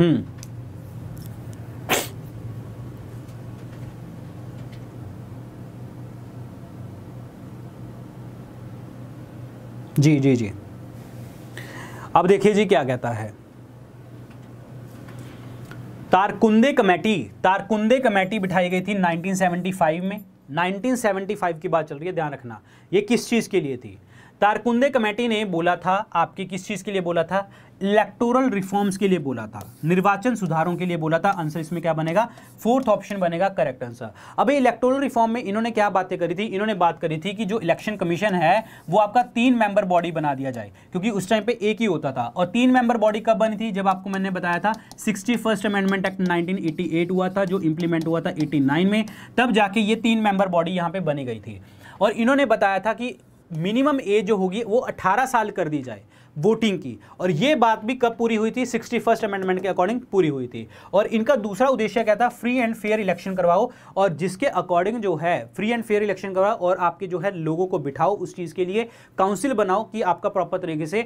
Speaker 1: हम्म जी जी जी अब देखिए जी क्या कहता है तारकुंदे कमेटी तारकुंदे कमेटी बिठाई गई थी 1975 में 1975 की बात चल रही है ध्यान रखना ये किस चीज़ के लिए थी तारकुंदे कमेटी ने बोला था आपके किस चीज़ के लिए बोला था इलेक्टोरल रिफॉर्म्स के लिए बोला था निर्वाचन सुधारों के लिए बोला था आंसर इसमें क्या बनेगा फोर्थ ऑप्शन बनेगा करेक्ट आंसर अभी इलेक्टोरल रिफॉर्म में इन्होंने क्या बातें करी थी इन्होंने बात करी थी कि जो इलेक्शन कमीशन है वो आपका तीन मेंबर बॉडी बना दिया जाए क्योंकि उस टाइम पे एक ही होता था और तीन मेंबर बॉडी कब बनी थी जब आपको मैंने बताया था sixty first amendment act nineteen हुआ था जो इंप्लीमेंट हुआ था एटी में तब जाके ये तीन मेंबर बॉडी यहाँ पे बनी गई थी और इन्होंने बताया था कि मिनिमम एज जो होगी वो 18 साल कर दी जाए वोटिंग की और ये बात भी कब पूरी हुई थी सिक्सटी फर्स्ट अमेंडमेंट के अकॉर्डिंग पूरी हुई थी और इनका दूसरा उद्देश्य क्या था फ्री एंड फेयर इलेक्शन करवाओ और जिसके अकॉर्डिंग जो है फ्री एंड फेयर इलेक्शन करवाओ और आपके जो है लोगों को बिठाओ उस चीज़ के लिए काउंसिल बनाओ कि आपका प्रॉपर तरीके से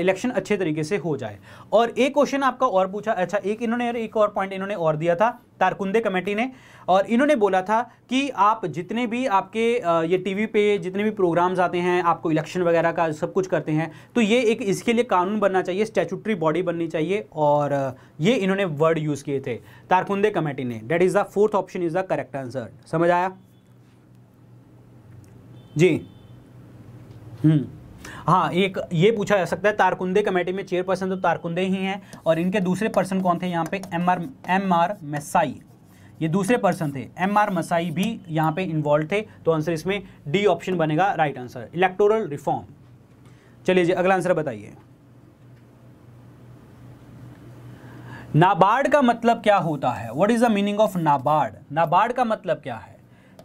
Speaker 1: इलेक्शन अच्छे तरीके से हो जाए और एक क्वेश्चन आपका और पूछा अच्छा एक इन्होंने एक और पॉइंट इन्होंने और दिया था तारकुंदे कमेटी ने और इन्होंने बोला था कि आप जितने भी आपके ये टीवी पे जितने भी प्रोग्राम्स आते हैं आपको इलेक्शन वगैरह का सब कुछ करते हैं तो ये एक इसके लिए कानून बनना चाहिए स्टैचुटरी बॉडी बननी चाहिए और ये इन्होंने वर्ड यूज़ किए थे तारकुंदे कमेटी ने that is the fourth option is the correct answer समझ आया जी हम्म। हाँ एक ये पूछा जा सकता है तारकुंदे कमेटी में चेयरपर्सन तो तारकुंदे ही हैं और इनके दूसरे पर्सन कौन थे यहाँ पे M R M R Masani ये दूसरे पर्सन थे एम आर मसाई भी यहाँ पे इन्वॉल्व थे तो आंसर इसमें डी ऑप्शन बनेगा राइट आंसर इलेक्टोरल रिफॉर्म चलिए जी अगला आंसर बताइए नाबार्ड का मतलब क्या होता है what is the meaning of NABARD NABARD का मतलब क्या है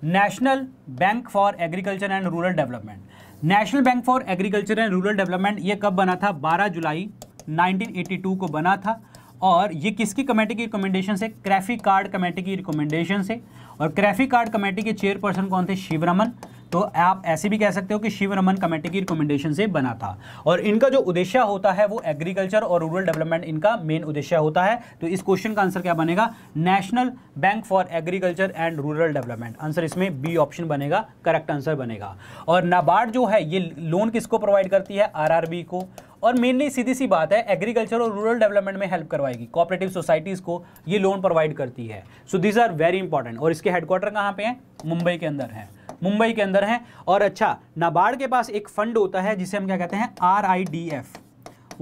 Speaker 1: national bank for agriculture and rural development national bank for agriculture and rural development ये कब बना था 12 जुलाई 1982 को बना था और ये किसकी कमेटी की रिकमेंडेशन से क्रैफी कार्ड कमेटी की रिकमेंडेशन से और क्रैफी कार्ड कमेटी के चेयरपर्सन कौन थे शिवरमन तो आप ऐसे भी कह सकते हो कि शिवरमन कमेटी की रिकमेंडेशन से बना था और इनका जो उद्देश्य होता है वो एग्रीकल्चर और रूरल डेवलपमेंट इनका मेन उद्देश्य होता है तो इस क्वेश्चन का आंसर क्या बनेगा national bank for agriculture and rural development answer इसमें बी ऑप्शन बनेगा करेक्ट आंसर बनेगा और नाबार्ड जो है ये लोन किसको प्रोवाइड करती है आर को और मेनली सीधी सी बात है एग्रीकल्चर और रूरल डेवलपमेंट में हेल्प करवाएगी कॉपरेटिव सोसाइटीज़ को ये लोन प्रोवाइड करती है so this are very important और इसके हेडक्वार्टर कहाँ पे हैं मुंबई के अंदर हैं मुंबई के अंदर हैं और अच्छा नाबार्ड के पास एक फंड होता है जिसे हम क्या कहते हैं R I D F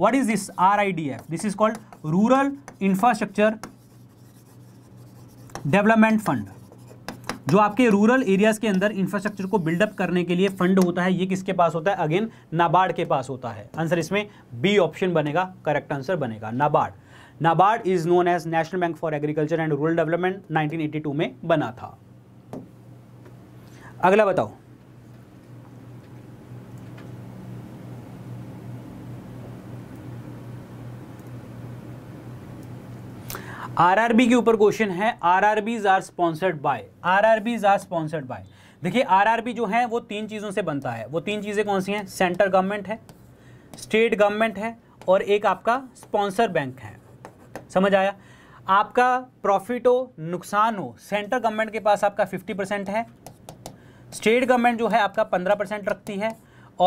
Speaker 1: what is this R I D F this is called rural infrastructure development fund जो आपके रूरल एरियाज़ के अंदर इंफ्रास्ट्रक्चर को बिल्डअप करने के लिए फंड होता है ये किसके पास होता है अगेन नाबार्ड के पास होता है आंसर इसमें बी ऑप्शन बनेगा करेक्ट आंसर बनेगा NABARD NABARD is known as national bank for agriculture and rural development 1982 में बना था अगला बताओ आरआरबी के ऊपर क्वेश्चन है RRBs are sponsored by RRBs are sponsored by देखिए आरआरबी जो है वो तीन चीज़ों से बनता है वो तीन चीज़ें कौन सी हैं सेंट्रल गवर्नमेंट है स्टेट गवर्नमेंट है और एक आपका स्पॉन्सर बैंक है समझ आया आपका प्रॉफिट हो नुकसान हो सेंट्रल गवर्नमेंट के पास आपका 50 परसेंट है स्टेट गवर्नमेंट जो है आपका 15 परसेंट रखती है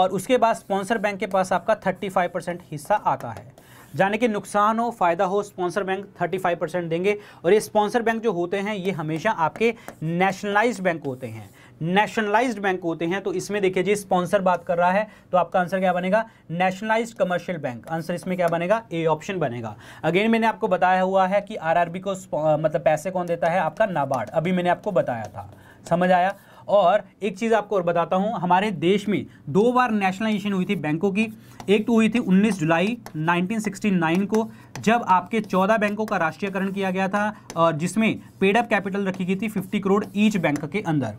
Speaker 1: और उसके बाद स्पॉन्सर बैंक के पास आपका 35 परसेंट हिस्सा आता है जाने के नुकसान हो फ़ायदा हो स्पॉन्सर बैंक 35 परसेंट देंगे और ये स्पॉन्सर बैंक जो होते हैं ये हमेशा आपके नेशनलाइज बैंक होते हैं नेशनलाइज्ड बैंक होते हैं तो इसमें देखिए जी स्पॉन्सर बात कर रहा है तो आपका आंसर क्या बनेगा नेशनलाइज्ड कमर्शियल बैंक आंसर इसमें क्या बनेगा ए ऑप्शन बनेगा अगेन मैंने आपको बताया हुआ है कि आरआरबी को मतलब पैसे कौन देता है आपका नाबार्ड अभी मैंने आपको बताया था समझ आया और एक चीज़ आपको और बताता हूँ हमारे देश में दो बार नेशनलाइजेशन हुई थी बैंकों की एक तो हुई थी 19 जुलाई 1969 को जब आपके 14 बैंकों का राष्ट्रीयकरण किया गया था और जिसमें पेडअप कैपिटल रखी गई थी 50 करोड़ ईच बैंक के अंदर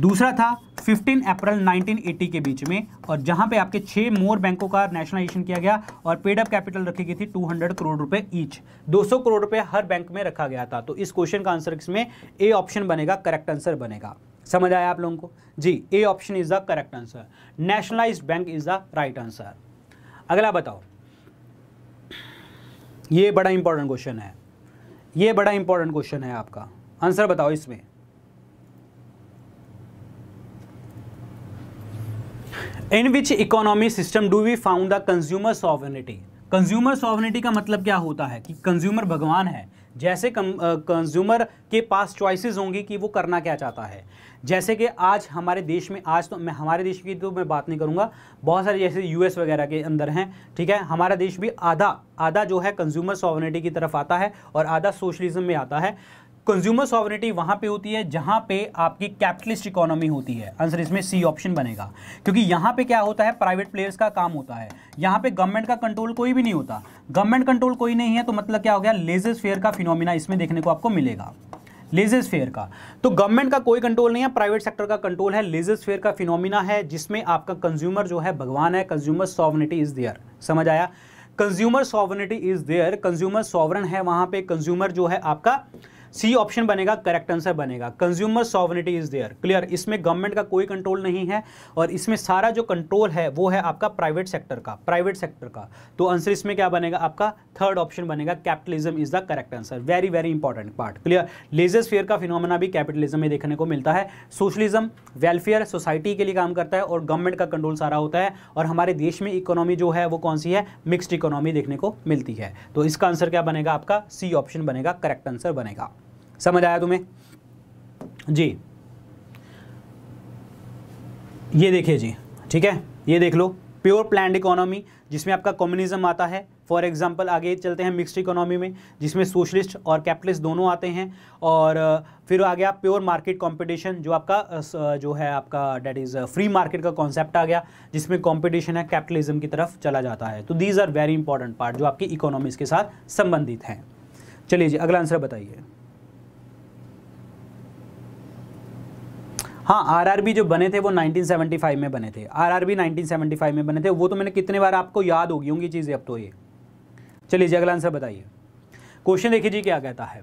Speaker 1: दूसरा था 15 अप्रैल 1980 के बीच में और जहां पे आपके छः मोर बैंकों का नेशनलाइजेशन किया गया और पेड अप कैपिटल रखी गई थी 200 करोड़ रुपए ईच 200 करोड़ रुपए हर बैंक में रखा गया था तो इस क्वेश्चन का आंसर इसमें ए ऑप्शन बनेगा करेक्ट आंसर बनेगा समझ आया आप लोगों को जी A option is the correct answer nationalise bank is the right answer अगला बताओ ये बड़ा इंपॉर्टेंट क्वेश्चन है ये बड़ा इंपॉर्टेंट क्वेश्चन है आपका आंसर बताओ इसमें in which economy system do we found the consumer sovereignty consumer sovereignty का मतलब क्या होता है कि कंज्यूमर भगवान है जैसे कंज्यूमर के पास चॉइसेस होंगी कि वो करना क्या चाहता है जैसे कि आज हमारे देश में आज तो मैं हमारे देश की तो मैं बात नहीं करूँगा बहुत सारे जैसे यूएस वगैरह के अंदर हैं ठीक है हमारा देश भी आधा आधा जो है कंज्यूमर सॉवनिटी की तरफ आता है और आधा सोशलिज्म में आता है कंज्यूमर सॉवर्निटी वहाँ पे होती है जहाँ पे आपकी कैपिटलिस्ट इकोनॉमी होती है आंसर इसमें सी ऑप्शन बनेगा क्योंकि यहाँ पे क्या होता है प्राइवेट प्लेयर्स का काम होता है यहाँ पे गवर्नमेंट का कंट्रोल कोई भी नहीं होता गवर्नमेंट कंट्रोल कोई नहीं है तो मतलब क्या हो गया लेजर फेयर का फिनोमिना इसमें देखने को आपको मिलेगा लेजेस फेयर का तो गवर्नमेंट का कोई कंट्रोल नहीं है प्राइवेट सेक्टर का कंट्रोल है लेजेस फेयर का फिनोमिना है जिसमें आपका कंज्यूमर जो है भगवान है कंज्यूमर सॉवनिटी इज़ देयर समझ आया consumer sovereignty is there consumer sovereign है वहां पे कंज्यूमर जो है आपका सी ऑप्शन बनेगा करेक्ट आंसर बनेगा consumer sovereignty is there clear इसमें गवर्नमेंट का कोई कंट्रोल नहीं है और इसमें सारा जो कंट्रोल है वो है आपका प्राइवेट सेक्टर का प्राइवेट सेक्टर का तो आंसर इसमें क्या बनेगा आपका थर्ड ऑप्शन बनेगा capitalism is the correct answer very very important part clear laissez faire का फिनोमना भी कैपिटलिज्म में देखने को मिलता है सोशलिज्म वेलफेयर सोसाइटी के लिए काम करता है और गवर्नमेंट का कंट्रोल सारा होता है और हमारे देश में इकोनॉमी जो है वो कौन सी है मिक्सड इकोनॉमी देखने को मिलती है तो इसका आंसर क्या बनेगा आपका सी ऑप्शन बनेगा करेक्ट आंसर बनेगा समझ आया तुम्हें जी ये देखिए जी ठीक है ये देख लो प्योर प्लैंड इकोनॉमी जिसमें आपका कम्युनिज्म आता है फॉर एग्जाम्पल आगे चलते हैं मिक्स्ड इकोनॉमी में जिसमें सोशलिस्ट और कैपिटलिस्ट दोनों आते हैं और फिर आ गया प्योर मार्केट कंपटीशन जो आपका जो है आपका डेट इज़ फ्री मार्केट का कॉन्सेप्ट आ गया जिसमें कंपटीशन है कैपिटलिज्म की तरफ चला जाता है तो these are very important part जो आपकी इकोनॉमीज़ के साथ संबंधित हैं चलिए जी अगला आंसर बताइए हाँ आरआरबी जो बने थे वो 1975 में बने थे आरआरबी 1975 में बने थे वो तो मैंने कितने बार आपको याद होगी होंगी चीज़ें अब तो ये चलिए अगला आंसर बताइए क्वेश्चन देखिए जी क्या कहता है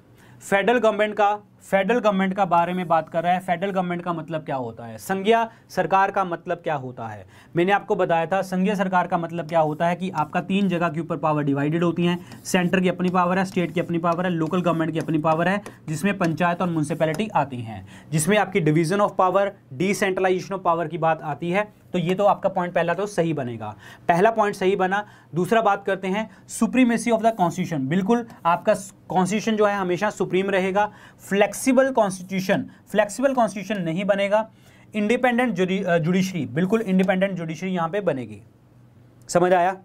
Speaker 1: फेडरल गवर्नमेंट का फेडरल गवर्नमेंट का बारे में बात कर रहा है फेडरल गवर्नमेंट का मतलब क्या होता है संघीय सरकार का मतलब क्या होता है मैंने आपको बताया था संघीय सरकार का मतलब क्या होता है कि आपका तीन जगह के ऊपर पावर डिवाइडेड होती हैं सेंटर की अपनी पावर है स्टेट की अपनी पावर है लोकल गवर्नमेंट की अपनी पावर है जिसमें पंचायत और म्यूनसिपैलिटी आती हैं जिसमें आपकी division of power decentralisation of power की बात आती है तो ये तो आपका पॉइंट पहला तो सही बनेगा पहला पॉइंट सही बना दूसरा बात करते हैं सुप्रीमेसी ऑफ द कॉन्स्टिट्यूशन बिल्कुल आपका कॉन्स्टिट्यूशन जो है हमेशा सुप्रीम रहेगा फ्लेक्सिबल कॉन्स्टिट्यूशन फ्लेक्सिबल कॉन्स्टिट्यूशन नहीं बनेगा इंडिपेंडेंट जुडिशरी बिल्कुल इंडिपेंडेंट जुडिशरी यहाँ पर बनेगी समझ आया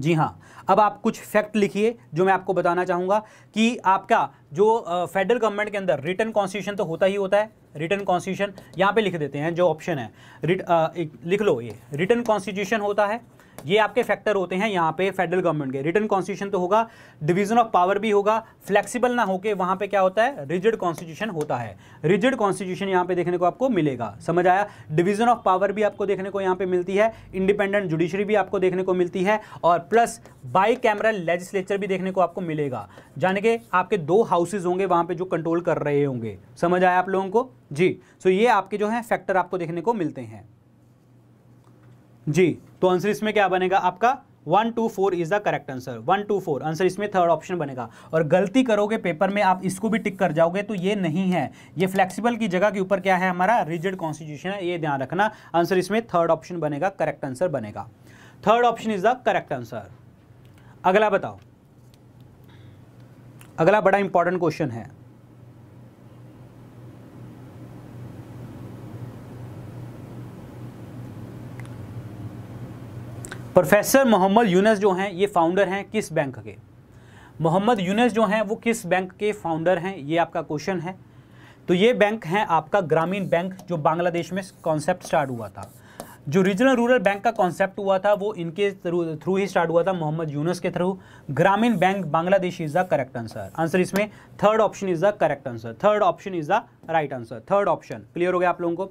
Speaker 1: जी हाँ अब आप कुछ फैक्ट लिखिए जो मैं आपको बताना चाहूँगा कि आपका जो फेडरल गवर्नमेंट के अंदर रिटर्न कॉन्स्टिट्यूशन तो होता ही होता है रिटर्न कॉन्स्टिट्यूशन यहाँ पे लिख देते हैं जो ऑप्शन है रिट, आ, लिख लो ये रिटर्न कॉन्स्टिट्यूशन होता है ये आपके फैक्टर होते हैं यहाँ पे फेडरल गवर्नमेंट के रिटर्न कॉन्स्टिट्यूशन तो होगा डिवीजन ऑफ पावर भी होगा फ्लेक्सिबल ना होके वहाँ पे क्या होता है रिजिड कॉन्स्टिट्यूशन होता है रिजिड कॉन्स्टिट्यूशन यहाँ पे देखने को आपको मिलेगा समझ आया डिवीजन ऑफ पावर भी आपको देखने को यहाँ पे मिलती है इंडिपेंडेंट जुडिशरी भी आपको देखने को मिलती है और प्लस बाई कैमरल लेजिस्लेचर भी देखने को आपको मिलेगा यानी के आपके दो हाउसेज होंगे वहाँ पर जो कंट्रोल कर रहे होंगे समझ आया आप लोगों को जी सो ये आपके जो है फैक्टर आपको देखने को मिलते हैं जी तो आंसर इसमें क्या बनेगा आपका one two four is the correct answer one two four answer इसमें थर्ड ऑप्शन बनेगा और गलती करोगे पेपर में आप इसको भी टिक कर जाओगे तो ये नहीं है ये फ्लेक्सिबल की जगह के ऊपर क्या है हमारा रिजिड कॉन्स्टिट्यूशन है ये ध्यान रखना आंसर इसमें थर्ड ऑप्शन बनेगा करेक्ट आंसर बनेगा third option is the correct answer अगला बताओ अगला बड़ा इंपॉर्टेंट क्वेश्चन है प्रोफेसर मोहम्मद यूनस जो हैं ये फाउंडर हैं किस बैंक के मोहम्मद यूनस जो हैं वो किस बैंक के फाउंडर हैं ये आपका क्वेश्चन है तो ये बैंक हैं आपका ग्रामीण बैंक जो बांग्लादेश में कॉन्सेप्ट स्टार्ट हुआ था जो रीजनल रूरल बैंक का कॉन्सेप्ट हुआ था वो इनके थ्रू ही स्टार्ट हुआ था मोहम्मद यूनस के through Grameen bank Bangladesh is the correct answer answer इसमें third option is the correct answer third option is the right answer third option clear हो गया आप लोगों को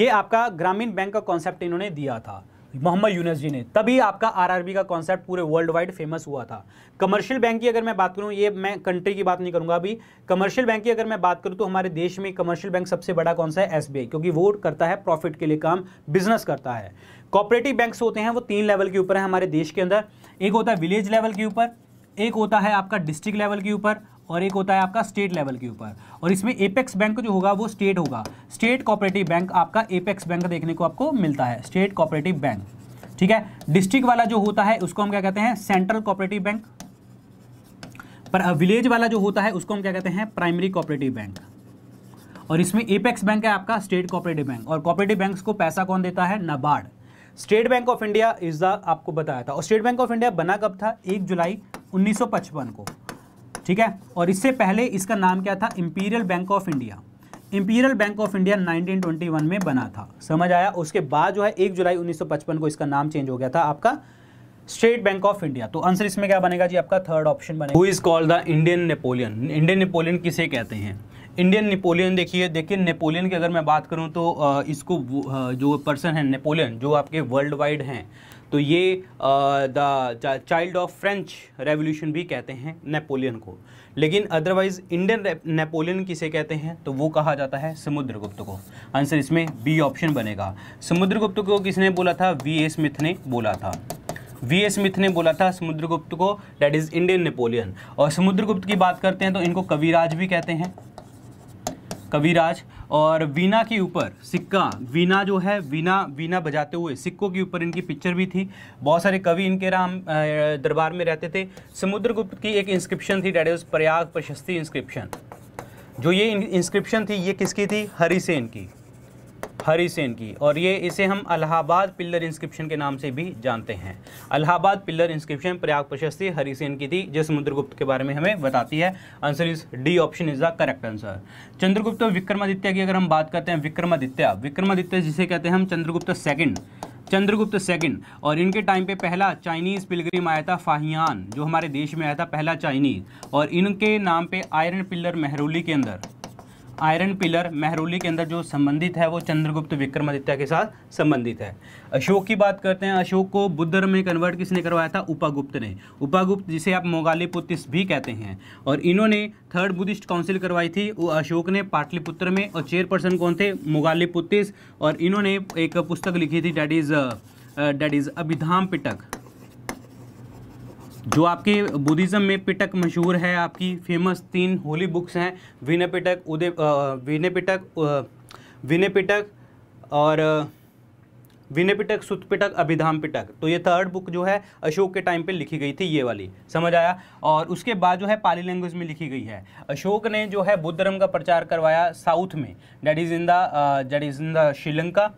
Speaker 1: ये आपका ग्रामीण बैंक का कॉन्सेप्ट इन्होंने दिया था मोहम्मद यूनस जी ने तभी आपका आरआरबी का कॉन्सेप्ट पूरे वर्ल्ड वाइड फेमस हुआ था कमर्शियल बैंक की अगर मैं बात करूँ ये मैं कंट्री की बात नहीं करूंगा अभी कमर्शियल बैंक की अगर मैं बात करूँ तो हमारे देश में कमर्शियल बैंक सबसे बड़ा कौन सा है एस क्योंकि वो करता है प्रॉफिट के लिए काम बिजनेस करता है कॉपरेटिव बैंक होते हैं वो तीन लेवल के ऊपर है हमारे देश के अंदर एक होता है विलेज लेवल के ऊपर एक होता है आपका डिस्ट्रिक्ट लेवल के ऊपर और एक होता है आपका स्टेट लेवल के ऊपर और इसमें एपेक्स बैंक जो होगा वो स्टेट होगा स्टेट कॉपरेटिव बैंक आपका एपेक्स बैंक देखने को आपको मिलता है स्टेट कॉपरेटिव बैंक ठीक है डिस्ट्रिक्ट वाला जो होता है उसको हम क्या कहते हैं सेंट्रल कॉपरेटिव बैंक पर विलेज वाला जो होता है उसको हम क्या कहते हैं प्राइमरी कॉपरेटिव बैंक और इसमें एपेक्स बैंक है आपका स्टेट कॉपरेटिव बैंक और कॉपरेटिव बैंक को पैसा कौन देता है NABARD state bank of India is the आपको बताया था और स्टेट बैंक ऑफ इंडिया बना कब था एक जुलाई 1955 को ठीक है और इससे पहले इसका नाम क्या था imperial bank of India imperial bank of India 1921 में बना था समझ आया उसके बाद जो है एक जुलाई 1955 को इसका नाम चेंज हो गया था आपका स्टेट बैंक ऑफ इंडिया तो आंसर इसमें क्या बनेगा जी आपका थर्ड ऑप्शन बनेगा who is called the Indian Napoleon Indian Napoleon किसे कहते हैं इंडियन नेपोलियन देखिए देखिए नेपोलियन की अगर मैं बात करूँ तो इसको जो पर्सन है नेपोलियन जो आपके वर्ल्ड वाइड हैं तो ये the child of French revolution भी कहते हैं नेपोलियन को लेकिन अदरवाइज इंडियन नेपोलियन किसे कहते हैं तो वो कहा जाता है समुद्रगुप्त को आंसर इसमें बी ऑप्शन बनेगा समुद्रगुप्त को किसने बोला था वी ए स्मिथ ने बोला था वी ए स्मिथ ने बोला था समुद्रगुप्त को डैट इज़ इंडियन नेपोलियन और समुद्रगुप्त की बात करते हैं तो इनको कविराज भी कहते हैं कविराज और वीणा के ऊपर सिक्का वीणा जो है वीना वीणा बजाते हुए सिक्कों के ऊपर इनकी पिक्चर भी थी बहुत सारे कवि इनके राम दरबार में रहते थे समुद्रगुप्त की एक इंस्क्रिप्शन थी इज प्रयाग प्रशस्ति इंस्क्रिप्शन जो ये इंस्क्रिप्शन थी ये किसकी थी हरिसेन की हरीसेन की और ये इसे हम अलाहाबाद पिल्लर इंस्क्रिप्शन के नाम से भी जानते हैं अलाहाबाद पिल्लर इंस्क्रिप्शन प्रयाग प्रशस्ति हरीसेन की थी जो समुद्रगुप्त के बारे में हमें बताती है answer is D option is the correct answer Chandragupta Vikramaditya की अगर हम बात करते हैं विक्रमादित्य विक्रमादित्य जिसे कहते हैं हम चंद्रगुप्त सेकेंड चंद्रगुप्त सेकंड और इनके टाइम पे पहला चाइनीज़ पिलग्रिम आया था फाहियान जो हमारे देश में आया था पहला चाइनीज़ और इनके नाम पे आयरन पिल्लर मेहरोली के अंदर आयरन पिलर मेहरूली के अंदर जो संबंधित है वो चंद्रगुप्त विक्रमादित्य के साथ संबंधित है अशोक की बात करते हैं अशोक को बुद्ध धर्म में कन्वर्ट किसने करवाया था उपागुप्त ने उपागुप्त जिसे आप मोगालिपुतिस भी कहते हैं और इन्होंने थर्ड बुद्धिस्ट काउंसिल करवाई थी वो अशोक ने पाटलिपुत्र में और चेयरपर्सन कौन थे मोगालिपुतिस और इन्होंने एक पुस्तक लिखी थी that is that is Abhidhamma Pitaka जो आपके बुद्धिज़्म में पिटक मशहूर है आपकी फेमस तीन होली बुक्स हैं विनय पिटक उदय विनय पिटक विनय पिटक और विनय पिटक सुत पिटक अभिधाम पिटक तो ये थर्ड बुक जो है अशोक के टाइम पे लिखी गई थी ये वाली समझ आया और उसके बाद जो है पाली लैंग्वेज में लिखी गई है अशोक ने जो है बुद्ध धर्म का प्रचार करवाया साउथ में that is in the that is in the Sri Lanka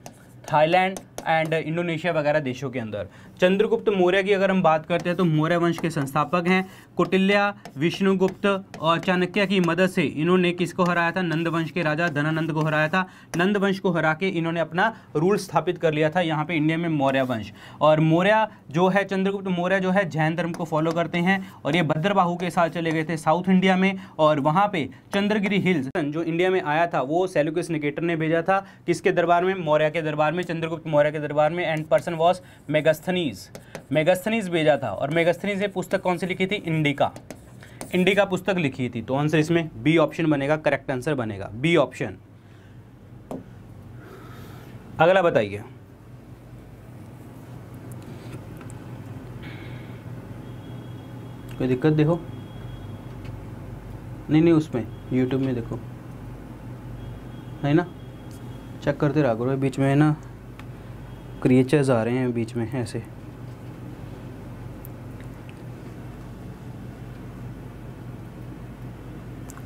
Speaker 1: Thailand and Indonesia वगैरह देशों के अंदर चंद्रगुप्त मौर्य की अगर हम बात करते हैं तो मौर्य वंश के संस्थापक हैं कुटिल्या विष्णुगुप्त और चाणक्य की मदद से इन्होंने किसको हराया था नंद वंश के राजा धनानंद को हराया था नंद वंश को हरा के इन्होंने अपना रूल स्थापित कर लिया था यहाँ पे इंडिया में मौर्य वंश और मौर्य जो है चंद्रगुप्त मौर्य जो है जैन धर्म को फॉलो करते हैं और ये भद्रबाहू के साथ चले गए थे साउथ इंडिया में और वहाँ पर चंद्रगिरी हिल्स जो इंडिया में आया था वो सेलुकस निकेटर ने भेजा था किसके दरबार में मौर्य के दरबार में चंद्रगुप्त मौर्य के दरबार में and person was Megasthenes Megasthenes Megasthenes भेजा था और मेगस्थनीज ने पुस्तक कौन सी लिखी थी इंडिका इंडिका पुस्तक लिखी थी तो आंसर इसमें बी ऑप्शन बनेगा करेक्ट आंसर बनेगा बी ऑप्शन अगला बताइए कोई दिक्कत देखो नहीं नहीं उसमें यूट्यूब में देखो है ना चेक करते रहा करो बीच में है ना क्रिएचर्स आ रहे हैं बीच में ऐसे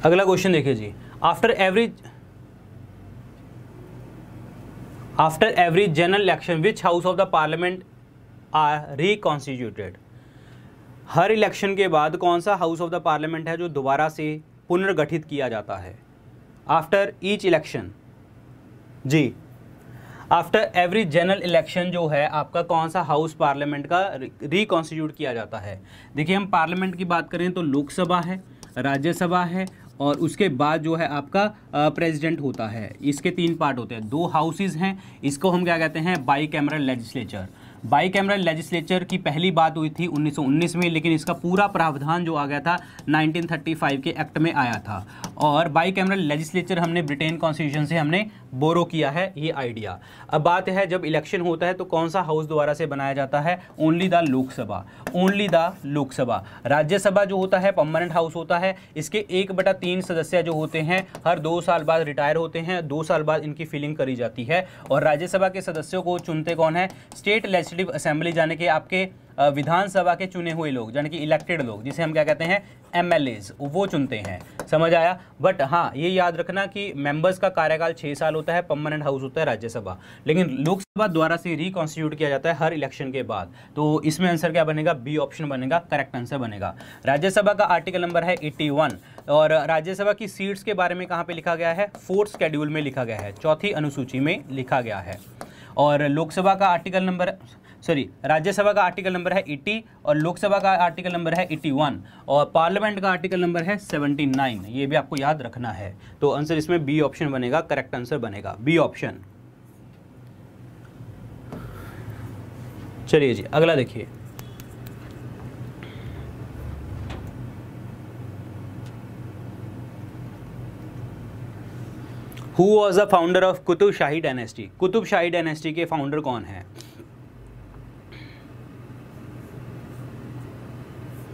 Speaker 1: अगला क्वेश्चन देखिए जी after every after every general election which house of the parliament are reconstituted हर इलेक्शन के बाद कौन सा हाउस ऑफ द पार्लियामेंट है जो दोबारा से पुनर्गठित किया जाता है आफ्टर ईच इलेक्शन जी आफ्टर एवरी जनरल इलेक्शन जो है आपका कौन सा हाउस पार्लियामेंट का रिकॉन्स्टिट्यूट किया जाता है देखिए हम पार्लियामेंट की बात करें तो लोकसभा है राज्यसभा है और उसके बाद जो है आपका प्रेसिडेंट होता है इसके तीन पार्ट होते हैं दो हाउसेज हैं इसको हम क्या कहते हैं bicameral legislature bicameral legislature की पहली बात हुई थी 1919 में लेकिन इसका पूरा प्रावधान जो आ गया था 1935 के एक्ट में आया था और बाई कैमरा लेजिस्लेचर हमने ब्रिटेन कॉन्स्टिट्यूशन से हमने बोरो किया है ये आइडिया अब बात है जब इलेक्शन होता है तो कौन सा हाउस द्वारा से बनाया जाता है only the Lok Sabha only the Lok Sabha Rajya Sabha जो होता है परमानेंट हाउस होता है इसके एक बटा तीन सदस्य जो होते हैं हर दो साल बाद रिटायर होते हैं दो साल बाद इनकी फिलिंग करी जाती है और राज्यसभा के सदस्यों को चुनते कौन है स्टेट लेजिस लेजिस्लेटिव असेंबली यानी कि आपके विधानसभा के चुने हुए लोग यानी कि इलेक्टेड लोग जिसे हम क्या कहते हैं एम वो चुनते हैं समझ आया बट हाँ ये याद रखना कि मेंबर्स का कार्यकाल छः साल होता है परमानेंट हाउस होता है राज्यसभा लेकिन लोकसभा द्वारा से रिकॉन्स्टिट्यूट किया जाता है हर इलेक्शन के बाद तो इसमें आंसर क्या बनेगा बी ऑप्शन बनेगा करेक्ट आंसर बनेगा राज्यसभा का आर्टिकल नंबर है एट्टी और राज्यसभा की सीट्स के बारे में कहाँ पर लिखा गया है फोर्थ स्केड्यूल में लिखा गया है चौथी अनुसूची में लिखा गया है और लोकसभा का आर्टिकल नंबर सॉरी राज्यसभा का आर्टिकल नंबर है एट्टी और लोकसभा का आर्टिकल नंबर है एट्टी वन और पार्लियामेंट का आर्टिकल नंबर है नाइन ये भी आपको याद रखना है तो आंसर इसमें बी ऑप्शन बनेगा करेक्ट आंसर बनेगा बी ऑप्शन चलिए जी अगला देखिए who was the founder of Qutb Shahi dynasty Qutb Shahi dynasty के फाउंडर कौन है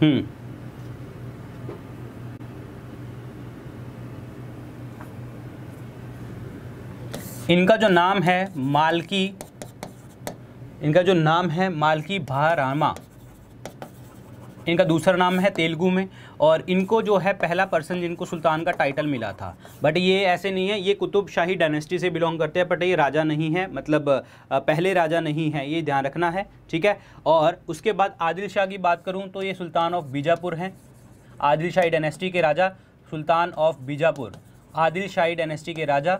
Speaker 1: हम्म hmm. इनका जो नाम है मालकी इनका जो नाम है मालकी भारामा इनका दूसरा नाम है तेलुगु में और इनको जो है पहला पर्सन जिनको सुल्तान का टाइटल मिला था बट ये ऐसे नहीं है ये कुतुब शाही डायनेस्टी से बिलोंग करते हैं बट ये राजा नहीं है मतलब पहले राजा नहीं है ये ध्यान रखना है ठीक है और उसके बाद आदिल शाह की बात करूँ तो ये सुल्तान ऑफ बीजापुर हैं आदिल शाही डायनेस्टी के राजा sultan of Bijapur Adil Shahi dynasty के राजा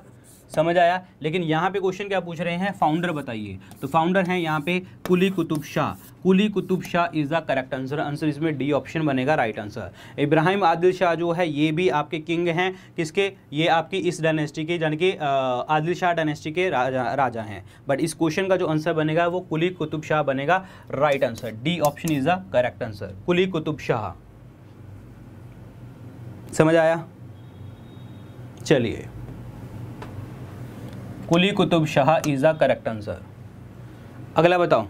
Speaker 1: समझ आया लेकिन यहाँ पे क्वेश्चन क्या पूछ रहे हैं फाउंडर बताइए तो फाउंडर हैं यहाँ पे Quli Qutb Shah Quli Qutb Shah is the correct answer answer इसमें डी ऑप्शन बनेगा राइट आंसर इब्राहिम आदिल शाह जो है ये भी आपके किंग हैं किसके ये आपकी इस डायनेस्टी के यानी कि आदिल शाह डायनेस्टी के राजा राजा हैं बट इस क्वेश्चन का जो आंसर बनेगा वो कुली कुतुब शाह बनेगा right answer D option is the correct answer Quli Qutb Shah समझ आया चलिए Quli Qutb Shah is the correct answer अगला बताओ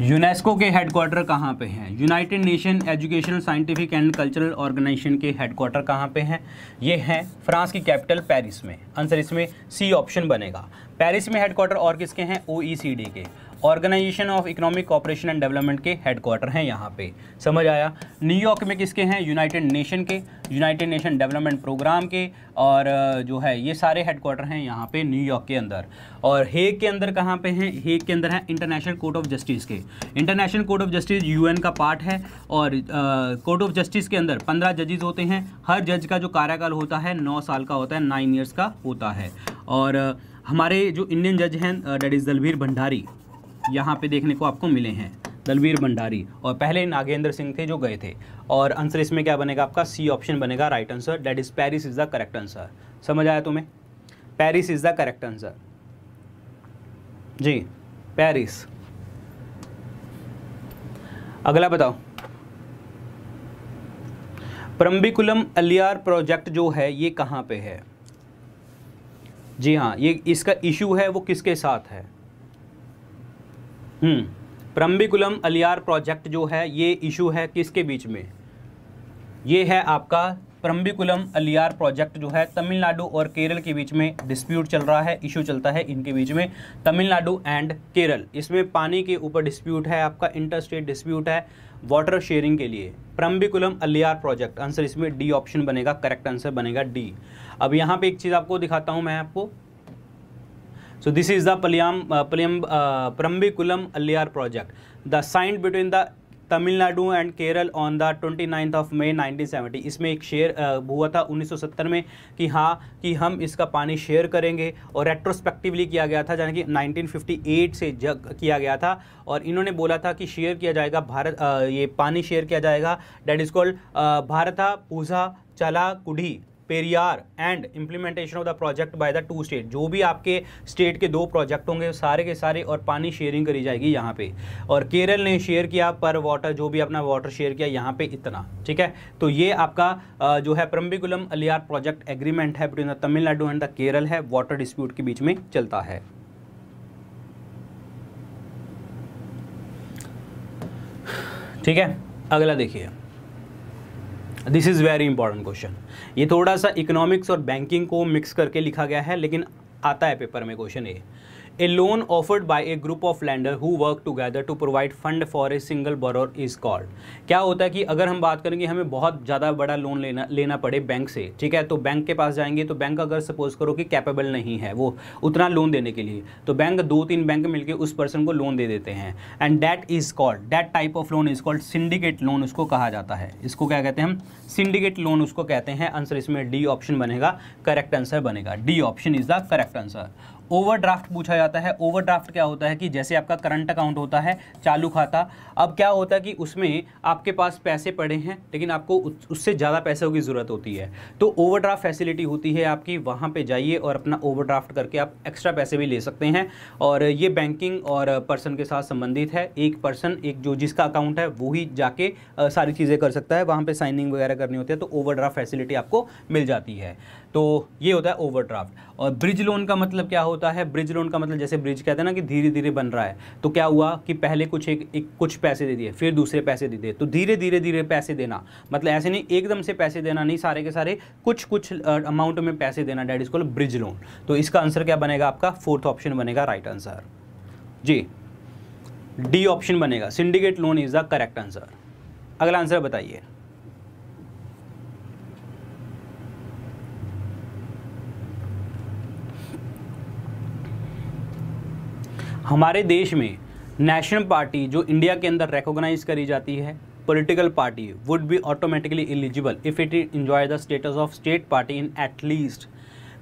Speaker 1: यूनेस्को के हेडक्वार्टर कहाँ पे हैं united nation educational scientific and cultural organisation के हेडक्वार्टर कहाँ पे हैं ये हैं फ्रांस की कैपिटल पेरिस में आंसर इसमें सी ऑप्शन बनेगा पेरिस में हेडक्वार्टर और किसके हैं okay organisation of economic cooperation and development के हेडक्वार्टर हैं यहाँ पे समझ आया न्यूयॉर्क में किसके हैं यूनाइटेड नेशन के यूनाइटेड नेशन डेवलपमेंट प्रोग्राम के और जो है ये सारे हेडक्वार्टर हैं यहाँ पे न्यूयॉर्क के अंदर और हेग के अंदर कहाँ पे हैं हेग के अंदर है इंटरनेशनल कोर्ट ऑफ जस्टिस के international court of justice UN का पार्ट है और कोर्ट ऑफ जस्टिस के अंदर पंद्रह जजेज होते हैं हर जज का जो कार्यकाल होता है नौ साल का होता है नाइन ईयर्स का होता है और हमारे जो इंडियन जज हैं डेट इज़ दलवीर भंडारी यहाँ पे देखने को आपको मिले हैं दलवीर भंडारी और पहले नागेंद्र सिंह थे जो गए थे और आंसर इसमें क्या बनेगा आपका सी ऑप्शन बनेगा right answer that is Paris is the correct answer समझ आया तुम्हें Paris is the correct answer जी पैरिस अगला बताओ परम्बिकुलम अलियार प्रोजेक्ट जो है ये कहाँ पे है जी हाँ ये इसका इशू है वो किसके साथ है हम्म। प्रम्बिकुलम अलियार प्रोजेक्ट जो है ये इशू है किसके बीच में ये है आपका प्रम्बिकुलम अलियार प्रोजेक्ट जो है तमिलनाडु और केरल के बीच में डिस्प्यूट चल रहा है इशू चलता है इनके बीच में तमिलनाडु एंड केरल इसमें पानी के ऊपर डिस्प्यूट है आपका इंटर स्टेट डिस्प्यूट है वाटर शेयरिंग के लिए प्रम्बिकुलम अलियार प्रोजेक्ट आंसर इसमें डी ऑप्शन बनेगा करेक्ट आंसर बनेगा डी अब यहाँ पे एक चीज़ आपको दिखाता हूँ मैं आपको so this is the Paliyam Paliyam Parambikulam Aliyar project the project. Between the Tamil Nadu and Kerala on the twenty ninth of May nineteen seventy इसमें एक शेयर uh, हुआ था 1970 में कि हाँ कि हम इसका पानी शेयर करेंगे और रेट्रोस्पेक्टिवली किया गया था यानी कि 1958 से जग किया गया था और इन्होंने बोला था कि शेयर किया जाएगा भारत आ, uh, ये पानी शेयर किया जाएगा that is called Bharathapuzha Chalakudy Periyar and implementation of the project by the two state जो भी आपके स्टेट के दो प्रोजेक्ट होंगे सारे के सारे और पानी शेयरिंग करी जाएगी यहाँ पे और केरल ने शेयर किया पर वाटर जो भी अपना वाटर शेयर किया यहाँ पे इतना ठीक है तो ये आपका जो है प्रम्बिकुलम अलियार प्रोजेक्ट एग्रीमेंट है between the Tamil Nadu and the Kerala है वाटर डिस्प्यूट के बीच में चलता है ठीक है अगला देखिए this is very important question ये थोड़ा सा इकोनॉमिक्स और बैंकिंग को मिक्स करके लिखा गया है लेकिन आता है पेपर में क्वेश्चन ये a loan offered by a group of lender who work together to provide fund for a single borrower is called क्या होता है कि अगर हम बात करेंगे हमें बहुत ज़्यादा बड़ा लोन लेना लेना पड़े बैंक से ठीक है तो बैंक के पास जाएंगे तो बैंक अगर सपोज करो कि कैपेबल नहीं है वो उतना लोन देने के लिए तो बैंक दो तीन बैंक मिलकर उस पर्सन को लोन दे देते हैं and that is called that type of loan is called syndicate loan उसको कहा जाता है इसको क्या कहते हैं हम सिंडिकेट लोन उसको कहते हैं आंसर इसमें डी ऑप्शन बनेगा करेक्ट आंसर बनेगा D option is the correct answer overdraft पूछा जाता है ओवरड्राफ्ट क्या होता है कि जैसे आपका करंट अकाउंट होता है चालू खाता अब क्या होता है कि उसमें आपके पास पैसे पड़े हैं लेकिन आपको उससे ज़्यादा पैसों की ज़रूरत होती है तो ओवरड्राफ्ट फैसिलिटी होती है आपकी वहाँ पर जाइए और अपना ओवरड्राफ्ट करके आप एक्स्ट्रा पैसे भी ले सकते हैं और ये बैंकिंग और पर्सन के साथ संबंधित है एक पर्सन एक जो जिसका अकाउंट है वो ही जाके सारी चीज़ें कर सकता है वहाँ पर साइनिंग वगैरह करनी होती है तो ओवर फैसिलिटी आपको मिल जाती है तो ये होता है ओवरड्राफ्ट और ब्रिज लोन का मतलब क्या होता है ब्रिज लोन का मतलब जैसे ब्रिज कहते हैं ना कि धीरे धीरे बन रहा है तो क्या हुआ कि पहले कुछ एक, एक कुछ पैसे दे दिए फिर दूसरे पैसे दे दिए तो धीरे धीरे धीरे पैसे देना मतलब ऐसे नहीं एकदम से पैसे देना नहीं सारे के सारे कुछ कुछ अमाउंट में पैसे देना that is call bridge loan तो इसका आंसर क्या बनेगा आपका फोर्थ ऑप्शन बनेगा राइट आंसर जी डी ऑप्शन बनेगा syndicate loan is the correct answer अगला आंसर बताइए हमारे देश में नेशनल पार्टी जो इंडिया के अंदर रिकॉग्नाइज करी जाती है political party would be automatically eligible if it enjoy the status of state party in at least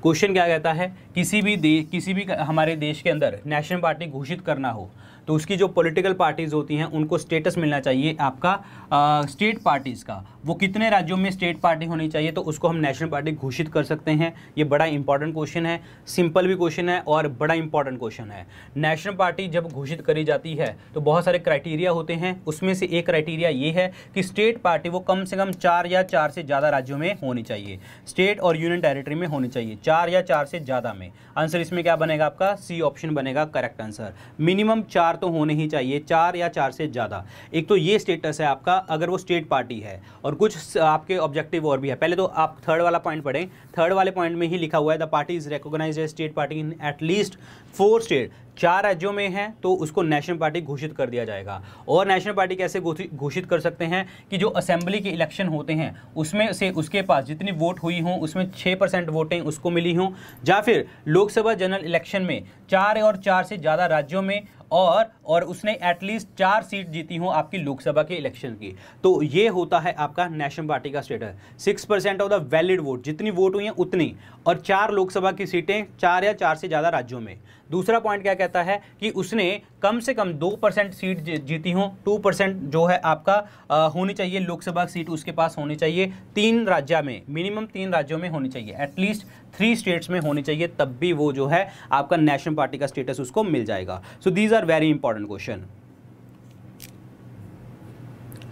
Speaker 1: question क्या कहता है किसी भी देश किसी भी हमारे देश के अंदर नेशनल पार्टी घोषित करना हो तो उसकी जो पॉलिटिकल पार्टीज़ होती हैं उनको स्टेटस मिलना चाहिए आपका आ, स्टेट पार्टीज़ का वो कितने राज्यों में स्टेट पार्टी होनी चाहिए तो उसको हम नेशनल पार्टी घोषित कर सकते हैं ये बड़ा इंपॉर्टेंट क्वेश्चन है सिंपल भी क्वेश्चन है और बड़ा इंपॉर्टेंट क्वेश्चन है नेशनल पार्टी जब घोषित करी जाती है तो बहुत सारे क्राइटेरिया होते हैं उसमें से एक क्राइटेरिया ये है कि स्टेट पार्टी वो कम से कम चार या चार से ज़्यादा राज्यों में होनी चाहिए स्टेट और यूनियन टेरिटरी में होनी चाहिए चार या चार से ज़्यादा में आंसर इसमें क्या बनेगा आपका सी ऑप्शन बनेगा करेक्ट आंसर मिनिमम चार तो होने ही चाहिए चार या चार से ज़्यादा एक तो ये स्टेटस है आपका अगर वो स्टेट पार्टी है और कुछ आपके ऑब्जेक्टिव और भी है पहले तो आप थर्ड वाला पॉइंट पढ़ें थर्ड वाले पॉइंट में ही लिखा हुआ है the party is recognise state party in at least four state चार राज्यों में है तो उसको नेशनल पार्टी घोषित कर दिया जाएगा और नेशनल पार्टी कैसे घोषित कर सकते हैं कि जो असेंबली के इलेक्शन होते हैं उसमें से उसके पास जितनी वोट हुई हों उसमें छः परसेंट वोटें उसको मिली हों या फिर लोकसभा जनरल इलेक्शन में चार और चार से ज़्यादा राज्यों में और और उसने एटलीस्ट चार सीट जीती हो आपकी लोकसभा के इलेक्शन की तो ये होता है आपका नेशनल पार्टी का status six percent of the valid vote जितनी वोट हुई हैं उतनी और चार लोकसभा की सीटें चार या चार से ज़्यादा राज्यों में दूसरा पॉइंट क्या कहता है कि उसने कम से कम दो परसेंट सीट जीती हों टू परसेंट जो है आपका आ, होनी चाहिए लोकसभा सीट उसके पास होनी चाहिए तीन राज्य में मिनिमम तीन राज्यों में होनी चाहिए एटलीस्ट थ्री स्टेट्स में होनी चाहिए तब भी वो जो है आपका नेशनल पार्टी का स्टेटस उसको मिल जाएगा so these are very important important question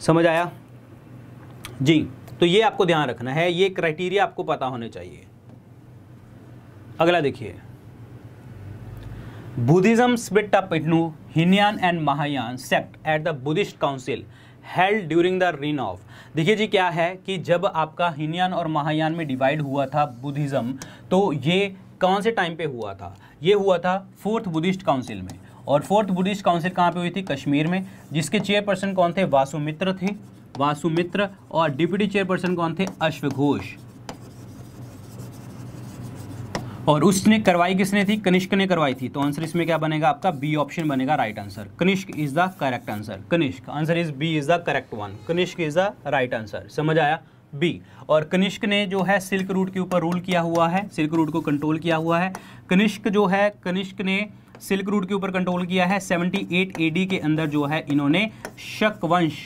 Speaker 1: समझ आया जी तो ये आपको ध्यान रखना है ये क्राइटेरिया आपको पता होने चाहिए अगला देखिए Buddhism split up into Hinayana and Mahayana sect at the Buddhist council held during the reign of देखिए जी क्या है कि जब आपका हिनयान और महायान में डिवाइड हुआ था बुद्धिज्म तो ये कौन से टाइम पे हुआ था ये हुआ था फोर्थ बुद्धिस्ट काउंसिल में और फोर्थ बुद्धिस्ट काउंसिल कहाँ पे हुई थी कश्मीर में जिसके चेयरपर्सन कौन थे वासुमित्र थे वासुमित्र और डिप्यूटी चेयरपर्सन कौन थे अश्व और उसने करवाई किसने थी कनिष्क ने करवाई थी तो आंसर इसमें क्या बनेगा आपका बी ऑप्शन बनेगा right answer Kanishka is the correct answer Kanishka answer is B is the correct one Kanishka is the right answer समझ आया बी और कनिष्क ने जो है सिल्क रूट के ऊपर रूल किया हुआ है सिल्क रूट को कंट्रोल किया हुआ है कनिष्क जो है कनिष्क ने सिल्क रूट के ऊपर कंट्रोल किया है 78 एडी के अंदर जो है इन्होंने शक वंश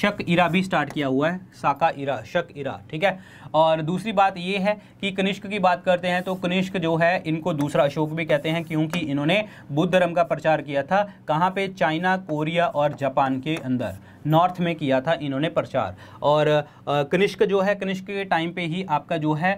Speaker 1: शक इरा भी स्टार्ट किया हुआ है साका इरा शक इरा ठीक है और दूसरी बात ये है कि कनिष्क की बात करते हैं तो कनिष्क जो है इनको दूसरा अशोक भी कहते हैं क्योंकि इन्होंने बुद्ध धर्म का प्रचार किया था कहाँ पे चाइना कोरिया और जापान के अंदर नॉर्थ में किया था इन्होंने प्रचार और कनिष्क जो है कनिष्क के टाइम पे ही आपका जो है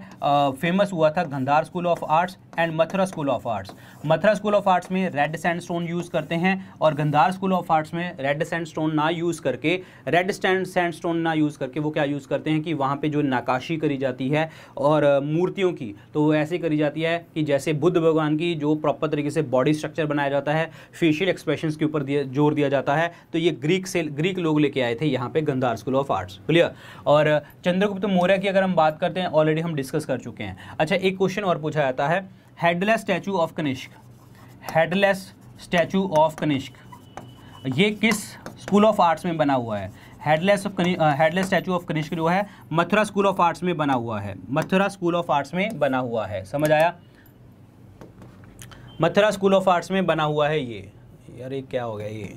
Speaker 1: फेमस हुआ था Gandhara school of arts and Mathura school of arts Mathura school of arts में रेड सैंड स्टोन यूज़ करते हैं और गंधार स्कूल ऑफ आर्ट्स में रेड सैंड स्टोन ना यूज़ करके रेड स्टैंड सैंड स्टोन ना यूज़ करके वो क्या यूज़ करते हैं कि वहाँ पर जो नकाशी करी जाती है और मूर्तियों की तो वो ऐसे करी जाती है कि जैसे बुद्ध भगवान की जो प्रॉपर तरीके से बॉडी स्ट्रक्चर बनाया जाता है फेशियल एक्सप्रेशन के ऊपर जोर दिया जाता है तो ये ग्रीक से ग्रीक लोग लेके आए थे यहाँ पे Gandhara school of arts clear और चंद्रगुप्त मौर्य की अगर हम बात करते हैं ऑलरेडी हम डिस्कस कर चुके हैं अच्छा एक क्वेश्चन और पूछा जाता है headless statue of Kanishka headless statue of Kanishka ये किस स्कूल ऑफ आर्ट्स में बना हुआ है headless of headless statue of Kanishka जो है मथुरा स्कूल ऑफ आर्ट्स में बना हुआ है मथुरा स्कूल ऑफ आर्ट्स में बना हुआ है समझ आया मथुरा स्कूल ऑफ आर्ट्स में बना हुआ है ये यार ये क्या हो गया ये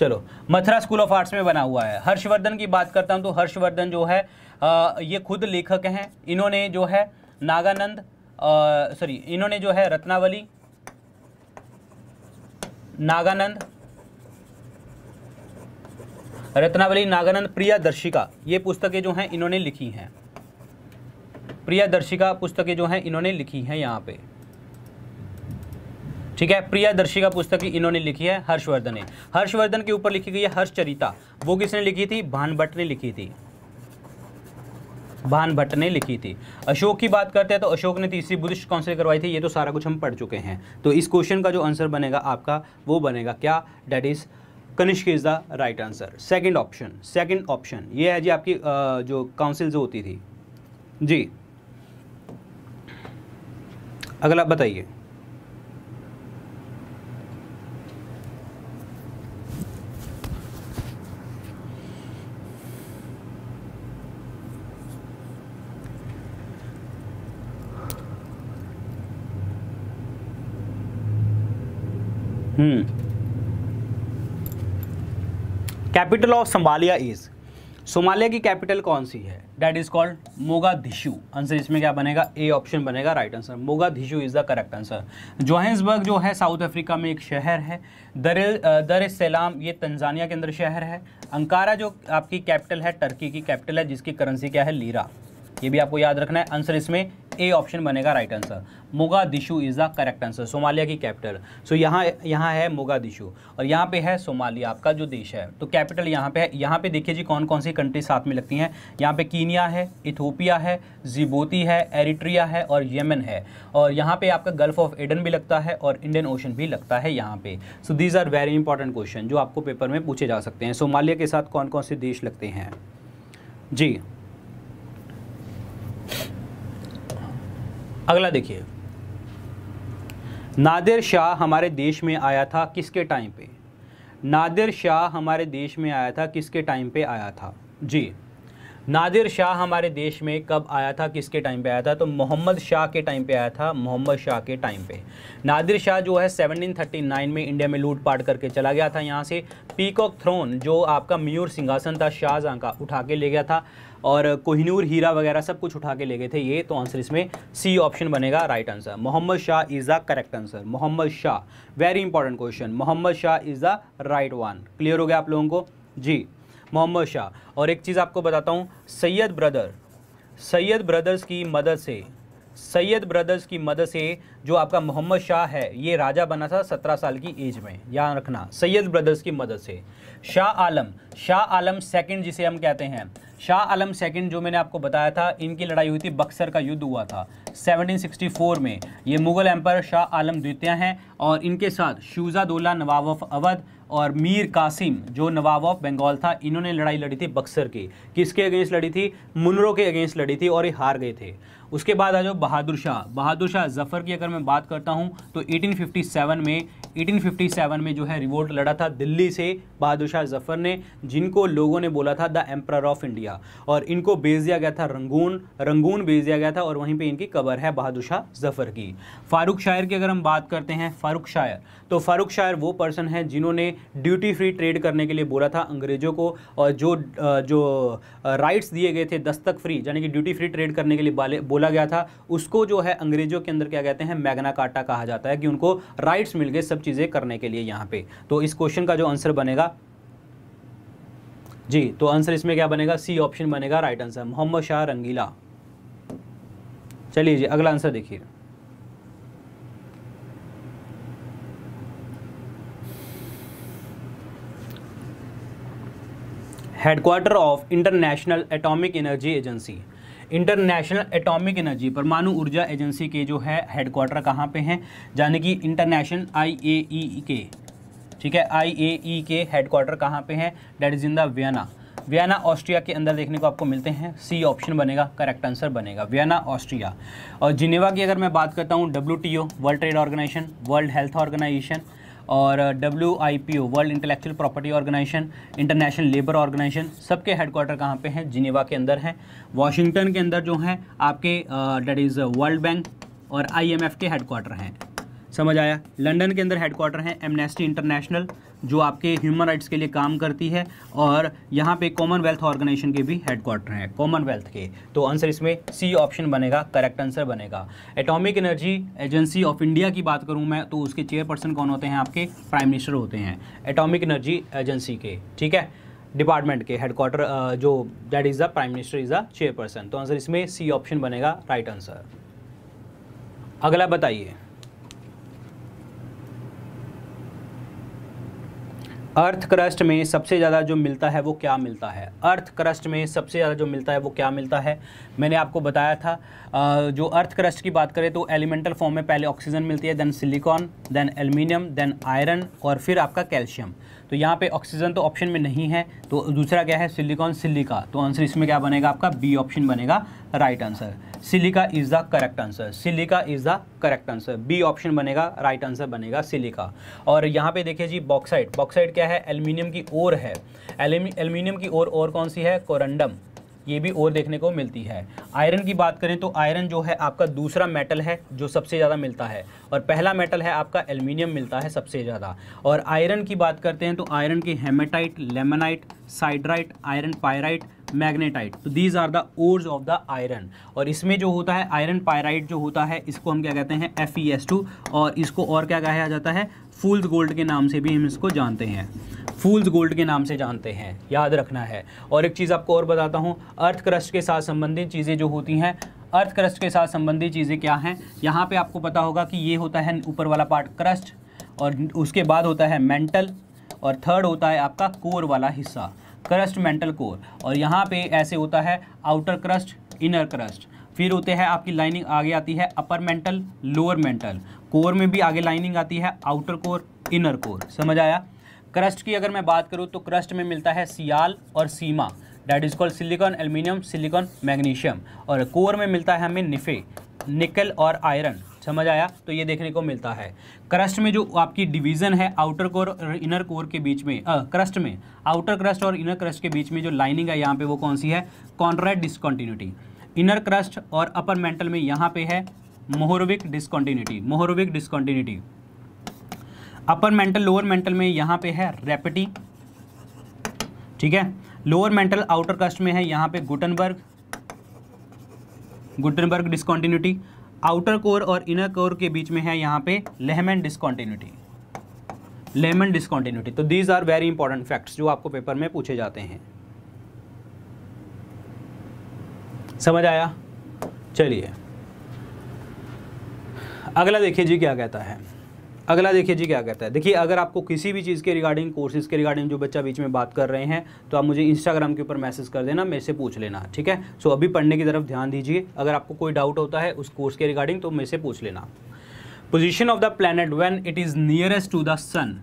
Speaker 1: चलो मथुरा स्कूल ऑफ आर्ट्स में बना हुआ है हर्षवर्धन की बात करता हूँ तो हर्षवर्धन जो है आ, ये खुद लेखक हैं इन्होंने जो है नागानंद सॉरी इन्होंने जो है रत्नावली नागानंद रत्नावली नागानंद प्रियादर्शिका ये पुस्तकें जो हैं इन्होंने लिखी हैं प्रियादर्शिका पुस्तकें जो हैं इन्होंने लिखी हैं यहाँ पे ठीक है प्रियादर्शिका पुस्तक इन्होंने लिखी है हर्षवर्धन ने हर्षवर्धन के ऊपर लिखी गई है हर्षचरिता वो किसने लिखी थी भानभट्ट ने लिखी थी भान भट्ट ने लिखी थी अशोक की बात करते हैं तो अशोक ने तीसरी बुद्धिस्ट काउंसिल करवाई थी ये तो सारा कुछ हम पढ़ चुके हैं तो इस क्वेश्चन का जो आंसर बनेगा आपका वो बनेगा क्या that is Kanishka is the right answer second option second option ये है जी आपकी जो काउंसिल जो होती थी जी अगला बताइए hmm capital of Somalia is Somalia की कैपिटल कौन सी है that is called Mogadishu answer इसमें क्या बनेगा ए ऑप्शन बनेगा right answer Mogadishu is the correct answer Johannesburg जो है साउथ अफ्रीका में एक शहर है दर दर सलाम ये तंजानिया के अंदर शहर है अंकारा जो आपकी कैपिटल है टर्की की कैपिटल है जिसकी करेंसी क्या है लीरा ये भी आपको याद रखना है आंसर इसमें ए ऑप्शन बनेगा राइट आंसर दिशु is the correct answer Somalia की कैपिटल सो यहाँ यहाँ है दिशू और यहाँ पे है सोमालिया आपका जो देश है तो कैपिटल यहाँ पे है यहाँ पे देखिए जी कौन कौन सी कंट्री साथ में लगती हैं यहाँ पे कीनिया है इथोपिया है जिबोती है एरिट्रिया है और यमन है और यहाँ पे आपका गल्फ ऑफ एडन भी लगता है और इंडियन ओशन भी लगता है यहाँ पे so these are very important question जो आपको पेपर में पूछे जा सकते हैं सोमालिया के साथ कौन कौन से देश लगते हैं जी अगला देखिए नादिर शाह हमारे देश में आया था किसके टाइम पे नादिर शाह हमारे देश में आया था किसके टाइम पे आया था जी नादिर शाह हमारे देश में कब आया था किसके टाइम पे आया था तो मोहम्मद शाह के टाइम पे आया था मोहम्मद शाह के टाइम पे नादिर शाह जो है 1739 में इंडिया में लूटपाट करके चला गया था यहाँ से पीकॉक थ्रोन जो आपका मयूर सिंहासन था शाहजहाँ का उठा के ले गया था और कोहिनूर हीरा वगैरह सब कुछ उठा के ले गए थे ये तो आंसर इसमें सी ऑप्शन बनेगा right answer Mohammad Shah is the correct answer Mohammad Shah very important question Mohammad Shah is the right one clear हो गया आप लोगों को जी मोहम्मद शाह और एक चीज़ आपको बताता हूँ सैयद ब्रदर सैयद ब्रदर्स की मदद से सैयद ब्रदर्स की मदद से जो आपका मोहम्मद शाह है ये राजा बना था सत्रह साल की एज में याद रखना सैयद ब्रदर्स की मदद से शाह आलम शाह आलम सेकंड जिसे हम कहते हैं शाह आलम सेकंड जो मैंने आपको बताया था इनकी लड़ाई हुई थी बक्सर का युद्ध हुआ था 1764 में ये मुग़ल एम्पायर शाह आलम द्वितीय हैं और इनके साथ दोला नवाब ऑफ अवध और मीर कासिम जो नवाब ऑफ बंगाल था इन्होंने लड़ाई लड़ी थी बक्सर की किसके अगेंस्ट लड़ी थी मुनरों के अगेंस्ट लड़ी थी और ये हार गए थे उसके बाद आ जाओ बहादुर शाह बहादुर शाह जफ़र की अगर मैं बात करता हूँ तो 1857 में 1857 में जो है रिवोल्ट लड़ा था दिल्ली से बहादुर शाह जफर ने जिनको लोगों ने बोला था द एम्प्रर ऑफ इंडिया और इनको भेज दिया गया था रंगून रंगून भेज दिया गया था और वहीं पर इनकी कबर है बहादुर शाह जफर की फ़ारूक शायर की अगर हम बात करते हैं फ़ारूक शायर तो फ़ारूक शायर वो पर्सन है जिन्होंने ड्यूटी फ्री ट्रेड करने के लिए बोला था अंग्रेज़ों को और जो जो राइट्स दिए गए थे दस्तक फ्री यानी कि ड्यूटी फ्री ट्रेड करने के लिए बोला गया था उसको जो है अंग्रेज़ों के अंदर क्या कहते हैं मैगना काटा कहा जाता है कि उनको राइट्स मिल गए सब चीज़ें करने के लिए यहाँ पे तो इस क्वेश्चन का जो आंसर बनेगा जी तो आंसर इसमें क्या बनेगा सी ऑप्शन बनेगा राइट आंसर मोहम्मद शाह रंगीला चलिए जी अगला आंसर देखिए headquarter of international atomic energy agency international atomic energy परमाणु ऊर्जा एजेंसी के जो है हेडक्वार्टर कहाँ पे हैं यानी कि इंटरनेशनल आईएई e के ठीक है आईएई e के हेडक्वार्टर कहाँ पे हैं that is in the Vienna Vienna Austria के अंदर देखने को आपको मिलते हैं सी ऑप्शन बनेगा करेक्ट आंसर बनेगा वियना ऑस्ट्रिया और जिनेवा की अगर मैं बात करता हूँ W world trade organisation world health organisation और W I P O world intellectual property organisation international labour organisation सबके हेडक्वार्टर कहाँ पे हैं जिनेवा के अंदर हैं वाशिंगटन के अंदर जो हैं आपके डेट इज़ वर्ल्ड बैंक और आई एम एफ के हेडक्वार्टर हैं समझ आया लंदन के अंदर हेडक्वार्टर हैं एमनेस्टी इंटरनेशनल जो आपके ह्यूमन राइट्स के लिए काम करती है और यहाँ पे कॉमनवेल्थ ऑर्गेनाइजेशन के भी हेडक्वार्टर हैं कॉमनवेल्थ के तो आंसर इसमें सी ऑप्शन बनेगा करेक्ट आंसर बनेगा atomic energy agency of India की बात करूँ मैं तो उसके चेयरपर्सन कौन होते हैं आपके प्राइम मिनिस्टर होते हैं एटॉमिक एनर्जी एजेंसी के ठीक है डिपार्टमेंट के हेडक्वार्टर जो that is the prime minister is the chairperson तो आंसर इसमें सी ऑप्शन बनेगा राइट right आंसर अगला बताइए अर्थ क्रस्ट में सबसे ज़्यादा जो मिलता है वो क्या मिलता है अर्थ क्रस्ट में सबसे ज़्यादा जो मिलता है वो क्या मिलता है मैंने आपको बताया था जो अर्थ क्रस्ट की बात करें तो एलिमेंटल फॉर्म में पहले ऑक्सीजन मिलती है then silicon then aluminium then iron और फिर आपका कैल्शियम तो यहाँ पे ऑक्सीजन तो ऑप्शन में नहीं है तो दूसरा क्या है सिलिकॉन सिलिका तो आंसर इसमें क्या बनेगा आपका बी ऑप्शन बनेगा right answer silica is the correct answer silica is the correct answer B option बनेगा राइट आंसर बनेगा सिलिका और यहाँ पे देखिए जी बॉक्साइड बॉक्साइड क्या है एल्यूमिनियम की ओर है एल्यूमिनियम की ओर और कौन सी है कोरंडम ये भी और देखने को मिलती है आयरन की बात करें तो आयरन जो है आपका दूसरा मेटल है जो सबसे ज़्यादा मिलता है और पहला मेटल है आपका एल्युमिनियम मिलता है सबसे ज़्यादा और आयरन की बात करते हैं तो आयरन के haematite limonite siderite iron pyrite magnetite तो these are the ores of the iron और इसमें जो होता है आयरन पायराइट जो होता है इसको हम क्या कहते हैं एफ ई एस टू और इसको और क्या कहा जाता है फूल्स गोल्ड के नाम से भी हम इसको जानते हैं फूल्स गोल्ड के नाम से जानते हैं याद रखना है और एक चीज़ आपको और बताता हूँ अर्थ क्रस्ट के साथ संबंधित चीज़ें जो होती हैं अर्थ क्रस्ट के साथ संबंधित चीज़ें क्या हैं यहाँ पे आपको पता होगा कि ये होता है ऊपर वाला पार्ट क्रस्ट और उसके बाद होता है मेंटल और थर्ड होता है आपका कोर वाला हिस्सा क्रस्ट मेंटल कोर और यहाँ पे ऐसे होता है आउटर क्रस्ट इनर क्रस्ट फिर होते हैं आपकी लाइनिंग आगे आती है upper mantle lower mantle core में भी आगे लाइनिंग आती है आउटर कोर इनर कोर समझ आया क्रस्ट की अगर मैं बात करूँ तो क्रस्ट में मिलता है सियाल और sima that is called silicon aluminium silicon magnesium और कोर में मिलता है हमें निफे निकल और आयरन समझ आया तो ये देखने को मिलता है क्रस्ट में जो आपकी डिवीज़न है आउटर कोर और इनर कोर के बीच में आ, क्रस्ट में आउटर क्रस्ट और इनर क्रस्ट के बीच में जो लाइनिंग है यहाँ पे वो कौन सी है कॉन्ट्रैक्ट डिसकॉन्टीन्यूटी इनर क्रस्ट और अपर मेंटल में यहाँ पे है Mohorovicic discontinuity Mohorovicic discontinuity upper mantle lower mantle में यहाँ पे है रेपिटी ठीक है लोअर मेंटल आउटर कास्ट में है यहाँ पे Gutenberg Gutenberg discontinuity outer core और इनर कोर के बीच में है यहाँ पे लेहमन डिस्कॉन्टिन्यूटी लेमन डिस्कॉन्टिन्यूटी तो these are very important facts जो आपको पेपर में पूछे जाते हैं समझ आया चलिए है। अगला देखिए जी क्या कहता है अगला देखिए जी क्या कहता है देखिए अगर आपको किसी भी चीज़ के रिगार्डिंग कोर्सेज के रिगार्डिंग जो बच्चा बीच में बात कर रहे हैं तो आप मुझे इंस्टाग्राम के ऊपर मैसेज कर देना मेरे से पूछ लेना ठीक है सो अभी पढ़ने की तरफ ध्यान दीजिए अगर आपको कोई डाउट होता है उस कोर्स के रिगार्डिंग तो मेरे से पूछ लेना position of the planet when it is nearest to the sun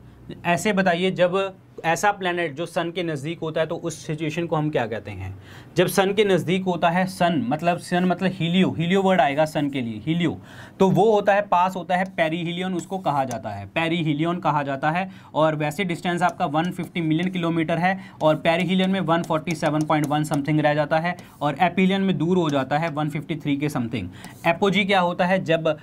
Speaker 1: ऐसे बताइए जब ऐसा प्लानट जो सन के नज़दीक होता है तो उस सिचुएशन को हम क्या कहते हैं जब सन के नज़दीक होता है सन मतलब सन मतलब हीलियो हीलियो वर्ड आएगा सन के लिए हीलियो तो वो होता है पास होता है पेरीहीलियन उसको कहा जाता है पेरीहीलियन कहा जाता है और वैसे डिस्टेंस आपका 150 मिलियन किलोमीटर है और पेरीहीलियन में 147.1 समथिंग रह जाता है और एपिलियन में दूर हो जाता है 153 के समथिंग एपोजी क्या होता है जब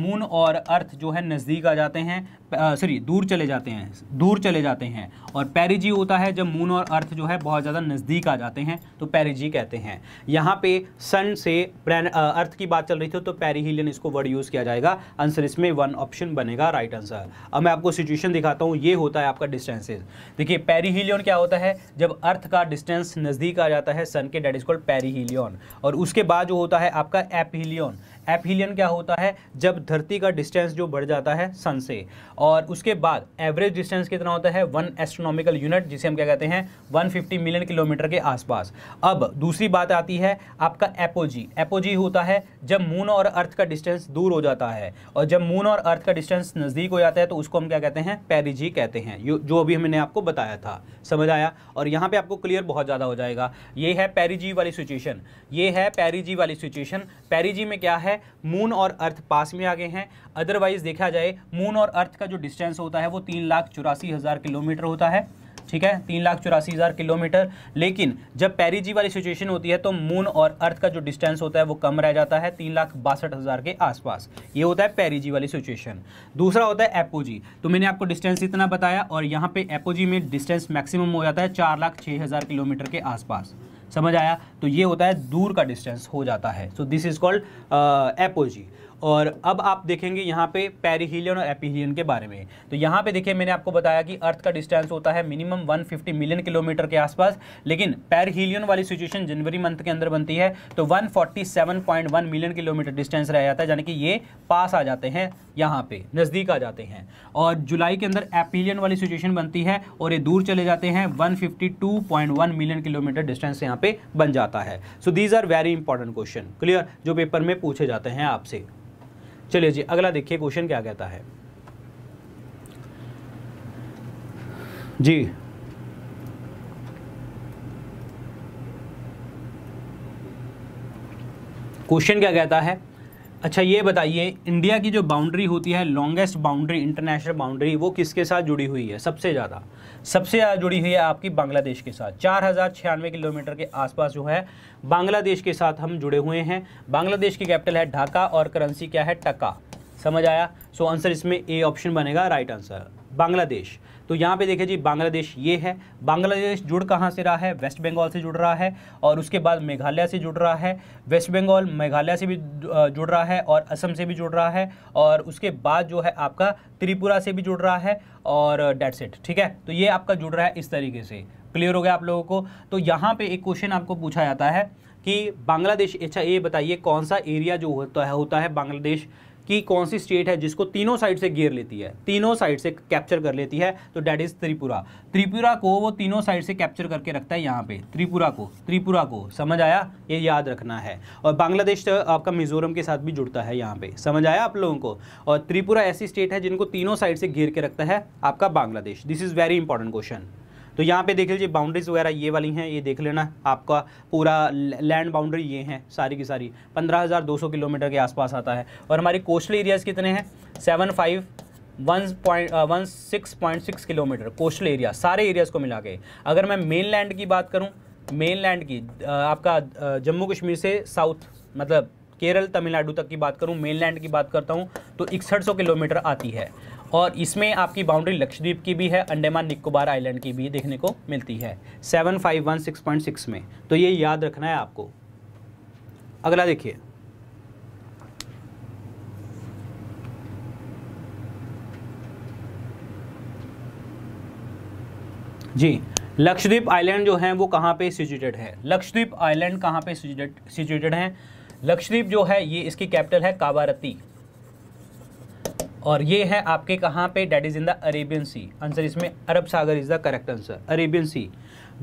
Speaker 1: मून और अर्थ जो है नज़दीक आ जाते हैं सॉरी दूर चले जाते हैं दूर चले जाते हैं और पेरीजी होता है जब मून और अर्थ जो है बहुत ज़्यादा नज़दीक आ जाते हैं तो पेरी पेरिजी कहते हैं यहाँ पे सन से अर्थ की बात चल रही थी तो पेरीहीलियन इसको वर्ड यूज़ किया जाएगा आंसर इसमें वन ऑप्शन बनेगा राइट आंसर अब मैं आपको सिचुएशन दिखाता हूँ ये होता है आपका डिस्टेंसेज देखिए पेरीहीलियन क्या होता है जब अर्थ का डिस्टेंस नज़दीक आ जाता है सन के डेट इज कॉल्ड पेरीहीलियन और उसके बाद जो होता है आपका एपहीलियन एफिलियन क्या होता है जब धरती का डिस्टेंस जो बढ़ जाता है सन से और उसके बाद एवरेज डिस्टेंस कितना होता है वन एस्ट्रोनॉमिकल यूनिट जिसे हम क्या कहते हैं फिफ्टी मिलियन किलोमीटर के आसपास अब दूसरी बात आती है आपका एपोजी एपोजी होता है जब मून और अर्थ का डिस्टेंस दूर हो जाता है और जब मून और अर्थ का डिस्टेंस नज़दीक हो जाता है तो उसको हम क्या कहते हैं पेरिजी कहते हैं जो अभी हमने आपको बताया था समझ आया और यहाँ पे आपको क्लियर बहुत ज़्यादा हो जाएगा ये है पेरिजी वाली सिचुएशन ये है पेरिजी वाली सिचुएशन पेरिजी में क्या है है मून और अर्थ पास में आ गए हैं अदरवाइज देखा जाए मून और अर्थ का जो डिस्टेंस होता है वो तीन लाख चौरासी हज़ार किलोमीटर होता है ठीक है तीन लाख चौरासी हज़ार किलोमीटर लेकिन जब पैरिजी वाली सिचुएशन होती है तो मून और अर्थ का जो डिस्टेंस होता है वो कम रह जाता है तीन लाख बासठ हज़ार के आसपास ये होता है पैरिजी वाली सिचुएशन दूसरा होता है एपोजी तो मैंने आपको डिस्टेंस इतना बताया और यहाँ पे एपोजी में डिस्टेंस मैक्सिमम हो जाता है चार किलोमीटर के आसपास समझ आया तो ये होता है दूर का डिस्टेंस हो जाता है so this is called apogee और अब आप देखेंगे यहाँ पे पेरीहीलियन और एपीहीलियन के बारे में तो यहाँ पे देखिए मैंने आपको बताया कि अर्थ का डिस्टेंस होता है मिनिमम 150 मिलियन किलोमीटर के आसपास लेकिन पेरीहीलियन वाली सिचुएशन जनवरी मंथ के अंदर बनती है तो 147.1 मिलियन किलोमीटर डिस्टेंस रह जाता है यानी कि ये पास आ जाते हैं यहाँ पे नज़दीक आ जाते हैं और जुलाई के अंदर एपीलियन वाली सिचुएशन बनती है और ये दूर चले जाते हैं वन मिलियन किलोमीटर डिस्टेंस यहाँ पे बन जाता है so these are very important question clear जो पेपर में पूछे जाते हैं आपसे चलिए जी अगला देखिए क्वेश्चन क्या कहता है जी क्वेश्चन क्या कहता है अच्छा ये बताइए इंडिया की जो बाउंड्री होती है लॉन्गेस्ट बाउंड्री इंटरनेशनल बाउंड्री वो किसके साथ जुड़ी हुई है सबसे ज़्यादा सबसे ज़्यादा जुड़ी हुई है आपकी बांग्लादेश के साथ चार हज़ार छियानवे किलोमीटर के आसपास जो है बांग्लादेश के साथ हम जुड़े हुए हैं बांग्लादेश की कैपिटल है ढाका और करेंसी क्या है टका समझ आया सो आंसर इसमें ए ऑप्शन बनेगा राइट आंसर बांग्लादेश तो यहाँ पे देखिए जी बांग्लादेश ये है बांग्लादेश जुड़ कहाँ से रहा है वेस्ट बंगाल से जुड़ रहा है और उसके बाद मेघालय से जुड़ रहा है वेस्ट बंगाल मेघालय से भी जुड़ रहा है और असम से भी जुड़ रहा है और उसके बाद जो है आपका त्रिपुरा से भी जुड़ रहा है और डेट्स इट ठीक है तो ये आपका जुड़ रहा है इस तरीके से क्लियर हो गया आप लोगों को तो यहाँ पर एक क्वेश्चन आपको पूछा जाता है कि बांग्लादेश अच्छा ये बताइए कौन सा एरिया जो होता है होता है बांग्लादेश कि कौन सी स्टेट है जिसको तीनों साइड से घेर लेती है तीनों साइड से कैप्चर कर लेती है तो डेट इज़ त्रिपुरा त्रिपुरा को वो तीनों साइड से कैप्चर करके रखता है यहाँ पे त्रिपुरा को त्रिपुरा को समझ आया ये याद रखना है और बांग्लादेश तो आपका मिजोरम के साथ भी जुड़ता है यहाँ पे समझ आया आप लोगों को और त्रिपुरा ऐसी स्टेट है जिनको तीनों साइड से घेर के रखता है आपका Bangladesh this is very important question तो यहाँ पे देख लीजिए बाउंड्रीज वगैरह ये वाली हैं ये देख लेना आपका पूरा लैंड बाउंड्री ये हैं सारी की सारी 15,200 किलोमीटर के आसपास आता है और हमारे कोस्टल एरियाज़ कितने हैं seven five one point one six point six kilometre coastal area सारे एरियाज़ को मिला के अगर मैं मेन लैंड की बात करूँ मेन लैंड की uh, आपका uh, जम्मू कश्मीर से साउथ मतलब केरल तमिलनाडु तक की बात करूँ मेनलैंड की बात करता हूँ तो इकसठ किलोमीटर आती है और इसमें आपकी बाउंड्री लक्षद्वीप की भी है अंडेमान निकोबार आइलैंड की भी देखने को मिलती है 7516.6 में तो ये याद रखना है आपको अगला देखिए जी लक्षद्वीप आइलैंड जो है वो कहाँ पे सिचुएटेड है लक्षद्वीप आइलैंड कहाँ पे सिचुएटेड है लक्षद्वीप जो है ये इसकी कैपिटल है काबारती और ये है आपके कहाँ पे that is in the Arabian sea answer इसमें अरब सागर is the correct answer Arabian sea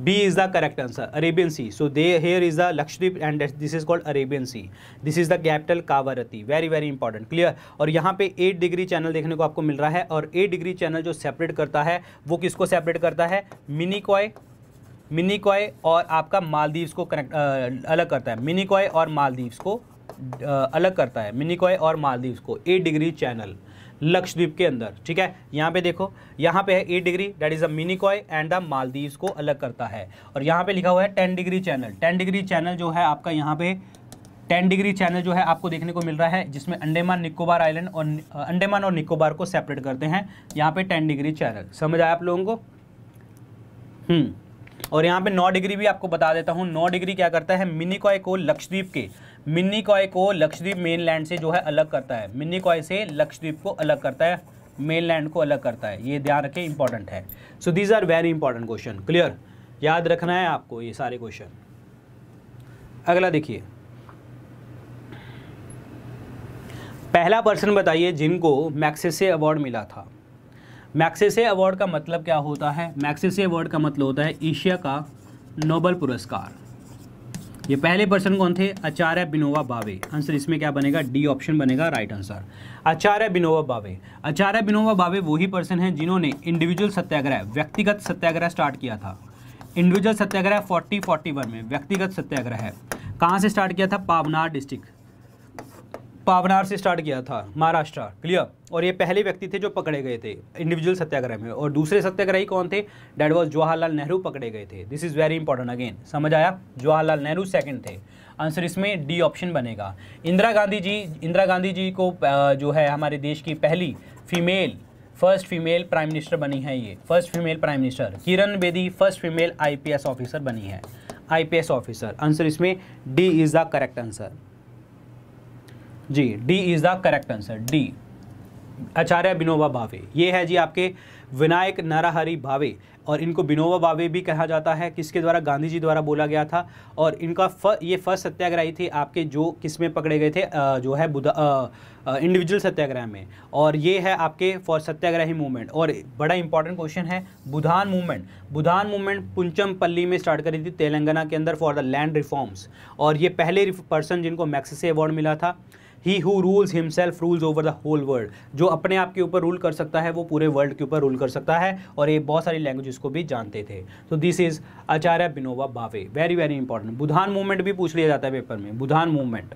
Speaker 1: B is the correct answer Arabian sea so there is the Lakshadweep and this is called Arabian sea this is the capital Kavaratti very very important clear और यहाँ पे eight degree channel देखने को आपको मिल रहा है और eight degree channel जो सेपरेट करता है वो किसको सेपरेट करता है मिनी मिनिकॉय और आपका मालदीव्स को कनेक्ट अलग करता है मिनिकॉय और मालदीव्स को अलग करता है मिनिकॉय और मालदीव्स को एट डिग्री चैनल लक्षद्वीप के अंदर ठीक है यहाँ पे देखो यहाँ पे है eight degree that is a Minicoy and the Maldives को अलग करता है और यहाँ पे लिखा हुआ है ten degree channel ten degree channel जो है आपका यहाँ पे टेन डिग्री चैनल जो है आपको देखने को मिल रहा है जिसमें अंडेमान निकोबार आइलैंड और अंडेमान और निकोबार को सेपरेट करते हैं यहाँ पे टेन डिग्री चैनल समझ आया आप लोगों को हम्म और यहाँ पे नौ डिग्री भी आपको बता देता हूँ नौ डिग्री क्या करता है मिनिकॉय को लक्षद्वीप के मिन्नी कॉय को लक्षद्वीप मेन लैंड से जो है अलग करता है मिनी कॉय से लक्षद्वीप को अलग करता है मेन लैंड को अलग करता है ये ध्यान रखें इंपॉर्टेंट है so these are very important question clear याद रखना है आपको ये सारे क्वेश्चन अगला देखिए पहला पर्सन बताइए जिनको मैक्सेसे अवार्ड मिला था मैक्सेसे अवार्ड का मतलब क्या होता है मैक्सेसे अवार्ड का मतलब होता है एशिया का नोबल पुरस्कार ये पहले पर्सन कौन थे आचार्य बिनोवा बावे आंसर इसमें क्या बनेगा डी ऑप्शन बनेगा राइट आंसर आचार्य बिनोवा बावे आचार्य बिनोवा बावे वही पर्सन है जिन्होंने इंडिविजुअल सत्याग्रह व्यक्तिगत सत्याग्रह स्टार्ट किया था individual Satyagraha forty forty one में व्यक्तिगत सत्याग्रह है कहाँ से स्टार्ट किया था पावनार डिस्ट्रिक्ट पावनार से स्टार्ट किया था महाराष्ट्र क्लियर और ये पहले व्यक्ति थे जो पकड़े गए थे इंडिविजुअल सत्याग्रह में और दूसरे सत्याग्रही कौन थे डेट वॉज जवाहरलाल नेहरू पकड़े गए थे this is very important again समझ आया जवाहरलाल नेहरू सेकंड थे आंसर इसमें डी ऑप्शन बनेगा इंदिरा गांधी जी इंदिरा गांधी जी को जो है हमारे देश की पहली female first female prime minister बनी है ये first female prime minister Kiran Bedi first female IPS officer बनी है आईपीएस ऑफिसर आंसर इसमें D is the correct answer जी D is the correct answer D Acharya Vinoba Bhave ये है जी आपके विनायक नराहरी भावे और इनको विनोबा भावे भी कहा जाता है किसके द्वारा गांधी जी द्वारा बोला गया था और इनका फ, ये फर्स्ट सत्याग्रही थे आपके जो किस में पकड़े गए थे जो है बुध इंडिविजुअल सत्याग्रह में और ये है आपके फॉर सत्याग्रही मूवमेंट और बड़ा इंपॉर्टेंट क्वेश्चन है बुधान मूवमेंट बुधान मूवमेंट पुंचमपल्ली में स्टार्ट करी थी तेलंगाना के अंदर फॉर द लैंड रिफॉर्म्स और ये पहले पर्सन जिनको मैक्सेसे अवार्ड मिला था ही who rules himself rules over the whole world जो अपने आप के ऊपर रूल कर सकता है वो पूरे वर्ल्ड के ऊपर रूल कर सकता है और ये बहुत सारी लैंग्वेज को भी जानते थे तो दिस इज आचार्य बिनोवा Bhave very very important Bhoodan movement भी पूछ लिया जाता है पेपर में बुधान मूवमेंट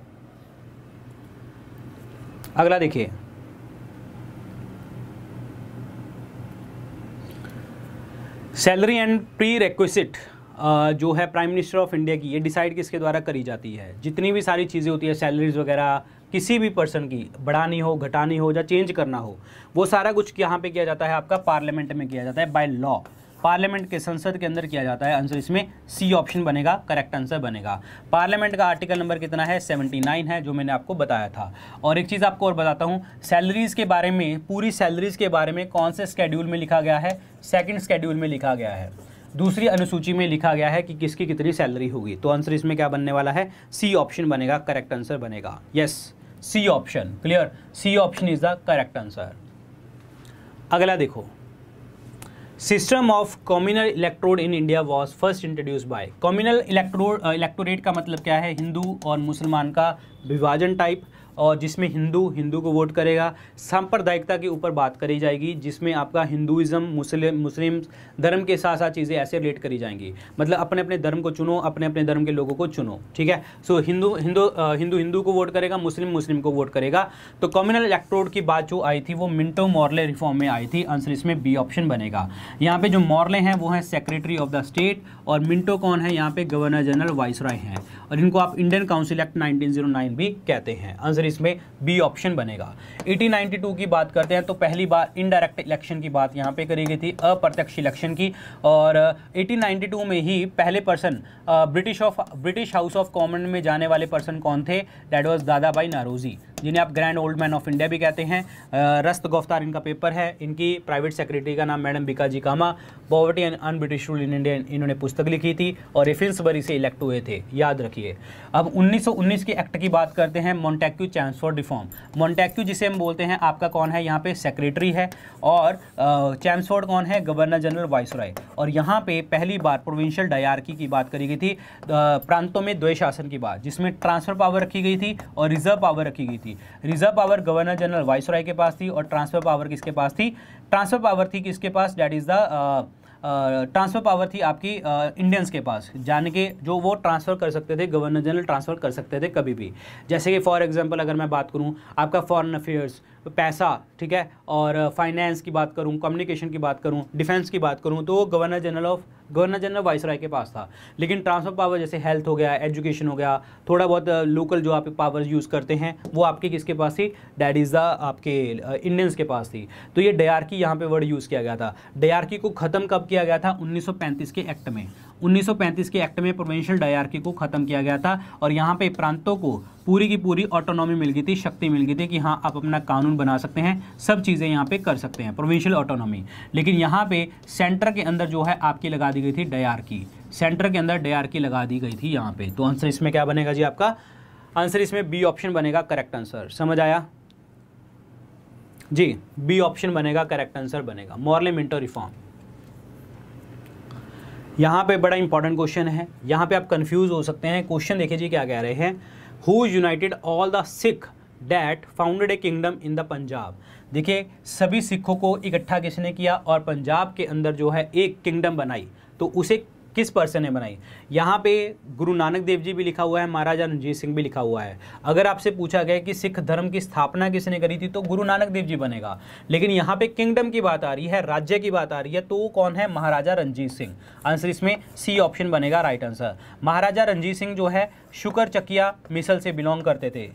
Speaker 1: अगला देखिए सैलरी एंड प्री रेक्विसिट जो है प्राइम मिनिस्टर ऑफ इंडिया की ये डिसाइड किसके द्वारा करी जाती है जितनी भी सारी चीज़ें होती है सैलरीज वगैरह किसी भी पर्सन की बढ़ानी हो घटानी हो या चेंज करना हो वो सारा कुछ यहाँ पे किया जाता है आपका पार्लियामेंट में किया जाता है बाय लॉ पार्लियामेंट के संसद के अंदर किया जाता है आंसर इसमें सी ऑप्शन बनेगा करेक्ट आंसर बनेगा पार्लियामेंट का आर्टिकल नंबर कितना है 79 है जो मैंने आपको बताया था और एक चीज़ आपको और बताता हूँ सैलरीज़ के बारे में पूरी सैलरीज़ के बारे में कौन से स्केड्यूल में लिखा गया है सेकेंड स्केड्यूल में लिखा गया है दूसरी अनुसूची में लिखा गया है कि किसकी कितनी सैलरी होगी तो आंसर इसमें क्या बनने वाला है सी ऑप्शन बनेगा करेक्ट आंसर बनेगा yes yes. C option clear C option is the correct answer अगला देखो system of communal electrode in India was first introduce by communal electrode electorate का मतलब क्या है हिंदू और मुसलमान का विभाजन टाइप और जिसमें हिंदू हिंदू को वोट करेगा सांप्रदायिकता के ऊपर बात करी जाएगी जिसमें आपका हिंदुज़म मुस्लिम मुस्लिम धर्म के साथ साथ चीज़ें ऐसे रिलेट करी जाएंगी मतलब अपने अपने धर्म को चुनो अपने अपने धर्म के लोगों को चुनो ठीक है सो हिंदू हिंदू हिंदू हिंदू को वोट करेगा मुस्लिम मुस्लिम को वोट करेगा तो कम्युनल इलेक्ट्रोड की बात जो आई थी वो मिंटो मॉरले रिफॉर्म में आई थी आंसर इसमें बी ऑप्शन बनेगा यहाँ पर जो मॉरले हैं वो हैं सेक्रेटरी ऑफ द स्टेट और मिंटो कौन है यहाँ पे गवर्नर जनरल वाइस हैं और इनको आप इंडियन काउंसिल एक्ट 1909 भी कहते हैं आंसर इसमें बी ऑप्शन बनेगा 1892 की बात करते हैं तो पहली बार इनडायरेक्ट इलेक्शन की बात यहाँ पे करी गई थी अप्रत्यक्ष इलेक्शन की और 1892 में ही पहले person British of British House of Common में जाने वाले पर्सन कौन थे डैट वॉज दादा भाई नारोजी जिन्हें आप grand old man of India भी कहते हैं रस्त गोफ्तार इनका पेपर है इनकी प्राइवेट सेक्रेटरी का नाम madam Bhikaji Cama poverty and un British rule in India इन्होंने पुस्तक लिखी थी और रिफिल्सबरी से इलेक्ट हुए थे याद रखिए अब 1919 के एक्ट की बात करते हैं Montagu chance for reform Montagu जिसे हम बोलते हैं आपका कौन है यहाँ पे सेक्रेटरी है और चैम्सफोर्ड कौन है गवर्नर जनरल राय और यहाँ पे पहली बार प्रोविंशियल डायरकी की बात करी गई थी प्रांतों में द्वैशासन की बात जिसमें ट्रांसफ़र पावर रखी गई थी और रिजर्व पावर रखी गई थी की reserve power governor general vice के पास थी और ट्रांसफर पावर किसके पास थी ट्रांसफर पावर थी किसके पास that is the transfer power थी आपकी इंडियंस uh, के पास जान के जो वो ट्रांसफ़र कर सकते थे गवर्नर जनरल ट्रांसफ़र कर सकते थे कभी भी जैसे कि फॉर एग्जांपल अगर मैं बात करूँ आपका फॉरेन अफेयर्स पैसा ठीक है और फाइनेंस की बात करूँ कम्युनिकेशन की बात करूँ डिफेंस की बात करूँ तो governor general of governor general vice के पास था लेकिन ट्रांसफर पावर जैसे हेल्थ हो गया एजुकेशन हो गया थोड़ा बहुत लोकल uh, जो आप पावर यूज़ करते हैं वो आपके किसके पास थी डैट इज़ द आपके इंडियंस uh, के पास थी तो ये डयार्की यहाँ पे वर्ड यूज़ किया गया था डयार्की को ख़त्म कब किया गया था 1935 के एक्ट में 1935 के एक्ट में प्रोवेंशियल डायरकी को ख़त्म किया गया था और यहाँ पे प्रांतों को पूरी की पूरी ऑटोनॉमी मिल गई थी शक्ति मिल गई थी कि हाँ आप अपना कानून बना सकते हैं सब चीज़ें यहाँ पे कर सकते हैं प्रोवेंशियल ऑटोनॉमी लेकिन यहाँ पे सेंटर के अंदर जो है आपकी लगा दी दी गई थी डयार्की सेंटर के अंदर डयार्की लगा दी गई थी यहाँ पे तो आंसर इसमें क्या बनेगा जी आपका आंसर इसमें बी ऑप्शन बनेगा करेक्ट आंसर समझ आया जी बी ऑप्शन बनेगा करेक्ट आंसर बनेगा मॉरले मिंटो रिफॉर्म यहाँ पे बड़ा इंपॉर्टेंट क्वेश्चन है यहाँ पे आप कंफ्यूज हो सकते हैं क्वेश्चन देखिए जी क्या कह रहे हैं who united all the Sikh that founded a kingdom in the Punjab देखिए सभी सिखों को इकट्ठा किसने किया और पंजाब के अंदर जो है एक किंगडम बनाई तो उसे किस पर्सन ने बनाई यहाँ पे गुरु नानक देव जी भी लिखा हुआ है महाराजा रणजीत सिंह भी लिखा हुआ है अगर आपसे पूछा गया कि सिख धर्म की स्थापना किसने करी थी तो गुरु नानक देव जी बनेगा लेकिन यहाँ पे किंगडम की बात आ रही है राज्य की बात आ रही है तो वो कौन है महाराजा रणजीत सिंह आंसर इसमें सी ऑप्शन बनेगा राइट आंसर महाराजा रणजीत सिंह जो है शुकर चकिया मिसल से बिलोंग करते थे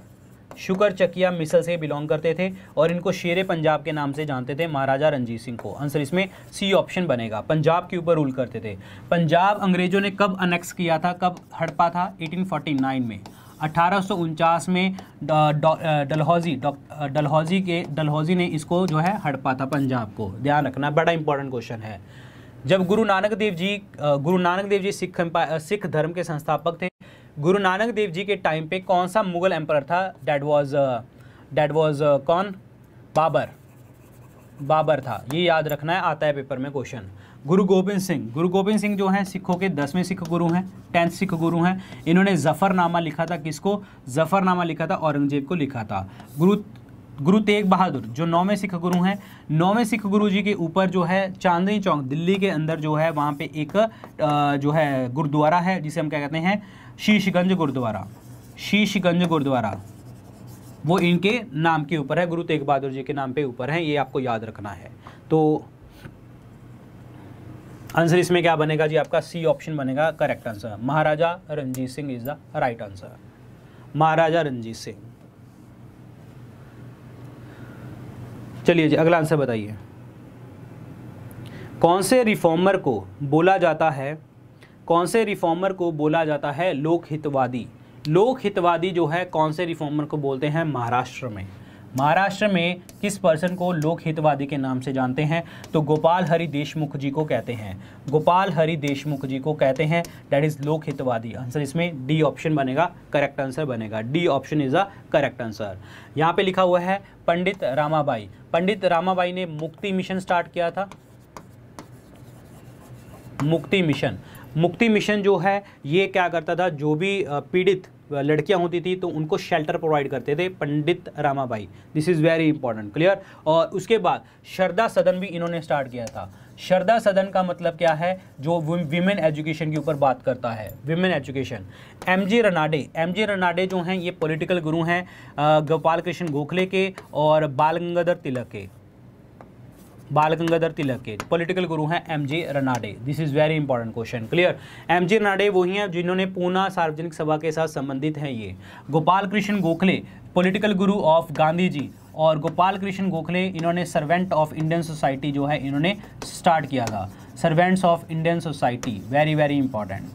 Speaker 1: शुगर चकिया मिसल से बिलोंग करते थे और इनको शेर पंजाब के नाम से जानते थे महाराजा रंजीत सिंह को आंसर इसमें सी ऑप्शन बनेगा पंजाब के ऊपर रूल करते थे पंजाब अंग्रेजों ने कब अनेक्स किया था कब हड़पा था 1849 में अठारह में डलहौजी डलहौजी के डलहौजी ने इसको जो है हड़पा था पंजाब को ध्यान रखना बड़ा इंपॉर्टेंट क्वेश्चन है जब गुरु नानक देव जी गुरु नानक देव जी सिख सिख धर्म के संस्थापक थे गुरु नानक देव जी के टाइम पे कौन सा मुगल एम्पर था डैट वॉज डैट वॉज कौन बाबर बाबर था ये याद रखना है आता है पेपर में क्वेश्चन गुरु गोबिंद सिंह गुरु गोबिंद सिंह जो हैं सिखों के दसवें सिख गुरु हैं टेंथ सिख गुरु हैं इन्होंने जफ़रनामा लिखा था किसको जफ़रनामा लिखा था औरंगजेब को लिखा था गुरु गुरु तेग बहादुर जो नौवें सिख गुरु हैं नौवें सिख गुरु जी के ऊपर जो है चांदनी चौक दिल्ली के अंदर जो है वहाँ पे एक uh, जो है गुरुद्वारा है जिसे हम क्या कहते हैं शीशगंज गुरुद्वारा शीशगंज गुरुद्वारा वो इनके नाम के ऊपर है गुरु तेग बहादुर जी के नाम पे ऊपर है ये आपको याद रखना है तो आंसर इसमें क्या बनेगा जी आपका सी ऑप्शन बनेगा correct answer Maharaja Ranjit Singh is the right answer Maharaja Ranjit Singh चलिए जी अगला आंसर बताइए कौन से रिफॉर्मर को बोला जाता है कौन से रिफॉर्मर को बोला जाता है लोकहितवादी लोकहितवादी जो है कौन से रिफॉर्मर को बोलते हैं महाराष्ट्र में महाराष्ट्र में किस पर्सन को लोकहितवादी के नाम से जानते हैं तो गोपाल हरि देशमुख जी को कहते हैं गोपाल हरि देशमुख जी को कहते हैं डेट इज़ लोकहितवादी आंसर इसमें डी ऑप्शन बनेगा करेक्ट आंसर बनेगा D option is a correct answer यहाँ पे लिखा हुआ है पंडित रामाबाई पंडित रामाबाई ने मुक्ति मिशन स्टार्ट किया था मुक्ति मिशन मुक्ति मिशन जो है ये क्या करता था जो भी पीड़ित लड़कियां होती थी तो उनको शेल्टर प्रोवाइड करते थे Pandit Ramabai this is very important clear और उसके बाद श्रद्धा सदन भी इन्होंने स्टार्ट किया था श्रद्धा सदन का मतलब क्या है जो विमेन एजुकेशन के ऊपर बात करता है women education M J Ranade M J Ranade जो हैं ये पॉलिटिकल गुरु हैं गोपाल कृष्ण गोखले के और बाल गंगाधर तिलक के बाल गंगाधर तिलक के पॉलिटिकल गुरु हैं M J Ranade this is very important question clear M J Ranade वही हैं जिन्होंने पूना सार्वजनिक सभा के साथ संबंधित हैं ये Gopal Krishna Gokhale political guru of Gandhi ji और गोपाल कृष्ण गोखले इन्होंने सर्वेंट ऑफ इंडियन सोसाइटी जो है इन्होंने स्टार्ट किया था servants of Indian society very very important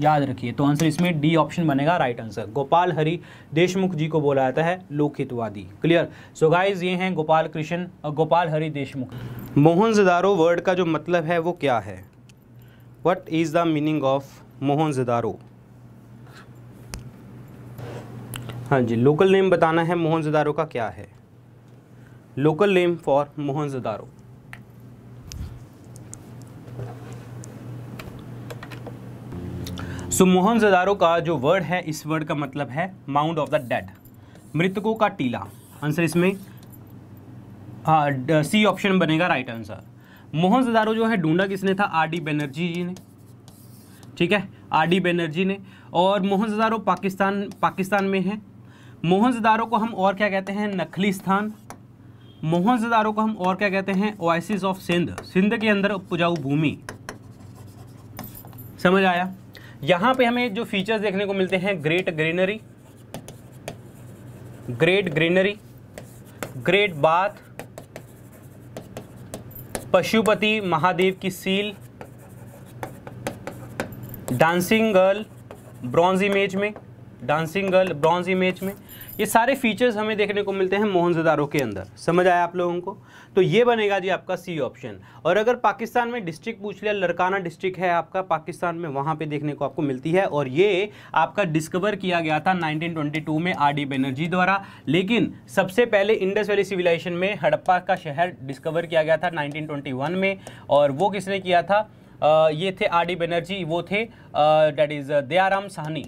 Speaker 1: याद रखिए तो आंसर इसमें डी ऑप्शन बनेगा राइट आंसर गोपाल हरि देशमुख जी को बोला जाता है लोकहितवादी क्लियर सो गाइज ये हैं गोपाल कृष्ण और गोपाल हरि देशमुख मोहनजदारो वर्ड का जो मतलब है वो क्या है what is the meaning of Mohenjo daro हाँ जी लोकल नेम बताना है मोहन जदारो का क्या है local name for Mohenjo daro so Mohenjo daro का जो वर्ड है इस वर्ड का मतलब है माउंट ऑफ द डेड मृतकों का टीला आंसर इसमें हाँ सी ऑप्शन बनेगा राइट आंसर मोहन जदारो जो है ढूंढा किसने था आर डी बनर्जी जी ने ठीक है आर डी बनर्जी ने और मोहन जदारो पाकिस्तान पाकिस्तान में है मोहन जदारो को हम और क्या कहते हैं नखली स्थान मोहन जदारो को हम और क्या कहते हैं ओइसिस ऑफ सिंध सिंध के अंदर उपजाऊ भूमि समझ आया यहां पे हमें जो फीचर्स देखने को मिलते हैं great greenery great greenery great bath Pashupati Mahadev की seal dancing girl bronze image में डांसिंग गर्ल ब्रॉन्ज इमेज में ये सारे फीचर्स हमें देखने को मिलते हैं मोहनजदारों के अंदर समझ आया आप लोगों को तो ये बनेगा जी आपका सी ऑप्शन और अगर पाकिस्तान में डिस्ट्रिक्ट पूछ लिया लड़काना डिस्ट्रिक्ट है आपका पाकिस्तान में वहाँ पे देखने को आपको मिलती है और ये आपका डिस्कवर किया गया था 1922 में आर डी बनर्जी द्वारा लेकिन सबसे पहले इंडस वैली सिविलाइजेशन में हड़प्पा का शहर डिस्कवर किया गया था नाइनटीन में और वो किसने किया था आ, ये थे आर डी बनर्जी वो थे डैट इज़ दयाराम साहनी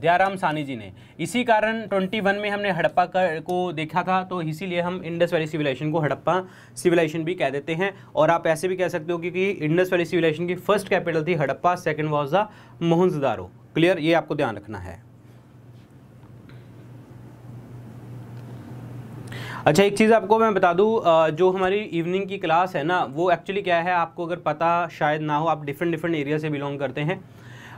Speaker 1: दयाराम सानी जी ने इसी कारण 21 में हमने हड़प्पा को देखा था तो इसीलिए हम इंडस वैली सिविलाइजेशन को हड़प्पा सिविलाइजेशन भी कह देते हैं और आप ऐसे भी कह सकते हो क्योंकि इंडस वैली सिविलाइजेशन की फर्स्ट कैपिटल थी Harappa second was the Mohenjodaro clear ये आपको ध्यान रखना है अच्छा एक चीज़ आपको मैं बता दूँ जो हमारी इवनिंग की क्लास है ना वो एक्चुअली क्या है आपको अगर पता शायद ना हो आप डिफरेंट डिफरेंट एरिया से बिलोंग करते हैं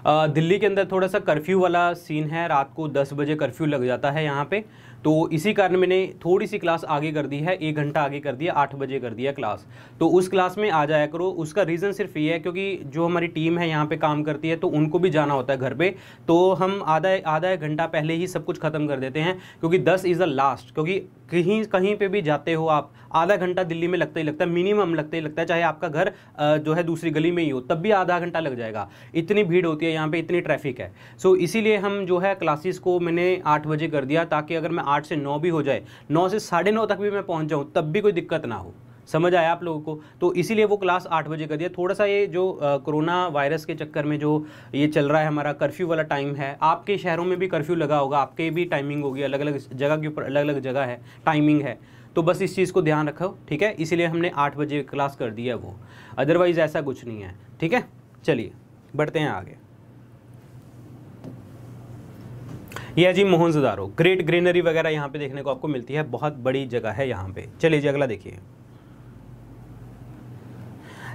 Speaker 1: दिल्ली के अंदर थोड़ा सा कर्फ्यू वाला सीन है रात को दस बजे कर्फ्यू लग जाता है यहाँ पे तो इसी कारण मैंने थोड़ी सी क्लास आगे कर दी है एक घंटा आगे कर दिया आठ बजे कर दिया क्लास तो उस क्लास में आ जाया करो उसका रीज़न सिर्फ ये है क्योंकि जो हमारी टीम है यहाँ पे काम करती है तो उनको भी जाना होता है घर पे तो हम आधा आधा एक घंटा पहले ही सब कुछ ख़त्म कर देते हैं क्योंकि दस इज़ द लास्ट क्योंकि कहीं कहीं पे भी जाते हो आप आधा घंटा दिल्ली में लगता ही लगता है मिनिमम लगता ही लगता है चाहे आपका घर जो है दूसरी गली में ही हो तब भी आधा घंटा लग जाएगा इतनी भीड़ होती है यहाँ पे इतनी ट्रैफिक है सो so, इसीलिए हम जो है क्लासेस को मैंने आठ बजे कर दिया ताकि अगर मैं आठ से नौ भी हो जाए नौ से साढ़े नौ तक भी मैं पहुँच जाऊँ तब भी कोई दिक्कत ना हो समझ आया आप लोगों को तो इसीलिए वो क्लास आठ बजे कर दिया थोड़ा सा ये जो कोरोना वायरस के चक्कर में जो ये चल रहा है हमारा कर्फ्यू वाला टाइम है आपके शहरों में भी कर्फ्यू लगा होगा आपके भी टाइमिंग होगी अलग अलग जगह के ऊपर अलग अलग जगह है टाइमिंग है तो बस इस चीज़ को ध्यान रखो ठीक है इसीलिए हमने आठ बजे क्लास कर दिया वो अदरवाइज़ ऐसा कुछ नहीं है ठीक है चलिए बढ़ते हैं आगे यह है जी मोहनजदारो ग्रेट ग्रीनरी वगैरह यहाँ पे देखने को आपको मिलती है बहुत बड़ी जगह है यहाँ पे चलिए जी अगला देखिए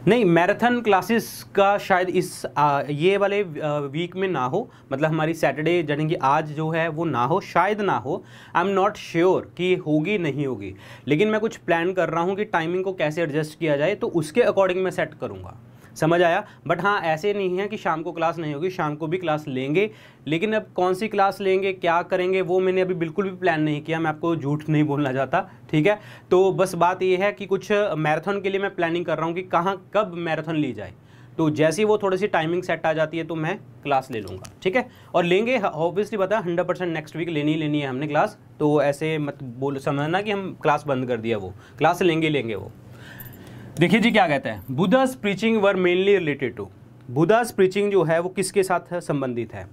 Speaker 1: नहीं मैराथन क्लासेस का शायद इस आ, ये वाले वीक में ना हो मतलब हमारी सैटरडे यानी कि आज जो है वो ना हो शायद ना हो आई एम नॉट श्योर कि होगी नहीं होगी लेकिन मैं कुछ प्लान कर रहा हूँ कि टाइमिंग को कैसे एडजस्ट किया जाए तो उसके अकॉर्डिंग मैं सेट करूँगा समझ आया बट हाँ ऐसे नहीं है कि शाम को क्लास नहीं होगी शाम को भी क्लास लेंगे लेकिन अब कौन सी क्लास लेंगे क्या करेंगे वो मैंने अभी बिल्कुल भी प्लान नहीं किया मैं आपको झूठ नहीं बोलना चाहता ठीक है तो बस बात यह है कि कुछ मैराथन के लिए मैं प्लानिंग कर रहा हूँ कि कहाँ कब मैराथन ली जाए तो जैसे ही वो थोड़ी सी टाइमिंग सेट आ जाती है तो मैं क्लास ले लूँगा ठीक है और लेंगे ऑब्वियसली बताया हंड्रेड परसेंट नेक्स्ट वीक लेनी ही लेनी है हमने क्लास तो ऐसे मत बोल समझना कि हम क्लास बंद कर दिया वो क्लास लेंगे लेंगे वो देखिए जी क्या कहते हैं Buddha's preaching were mainly related to Buddha's preaching जो है वो किसके साथ संबंधित है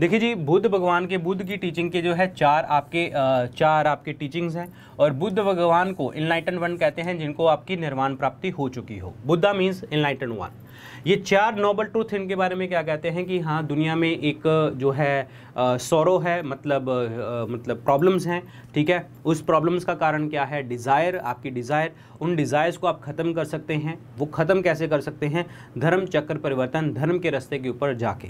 Speaker 1: देखिए जी बुद्ध भगवान के बुद्ध की टीचिंग के जो है चार आपके चार आपके टीचिंग्स हैं और बुद्ध भगवान को इनलाइटन वन कहते हैं जिनको आपकी निर्माण प्राप्ति हो चुकी हो बुद्धा मीन्स इनलाइटन वन ये चार नोबल ट्रूथ इनके बारे में क्या कहते हैं कि हाँ दुनिया में एक जो है सौरव है मतलब आ, मतलब प्रॉब्लम्स हैं ठीक है उस प्रॉब्लम्स का कारण क्या है डिज़ायर आपकी डिज़ायर उन डिज़ायर्स को आप ख़त्म कर सकते हैं वो ख़त्म कैसे कर सकते हैं धर्म चक्र परिवर्तन धर्म के रस्ते के ऊपर जाके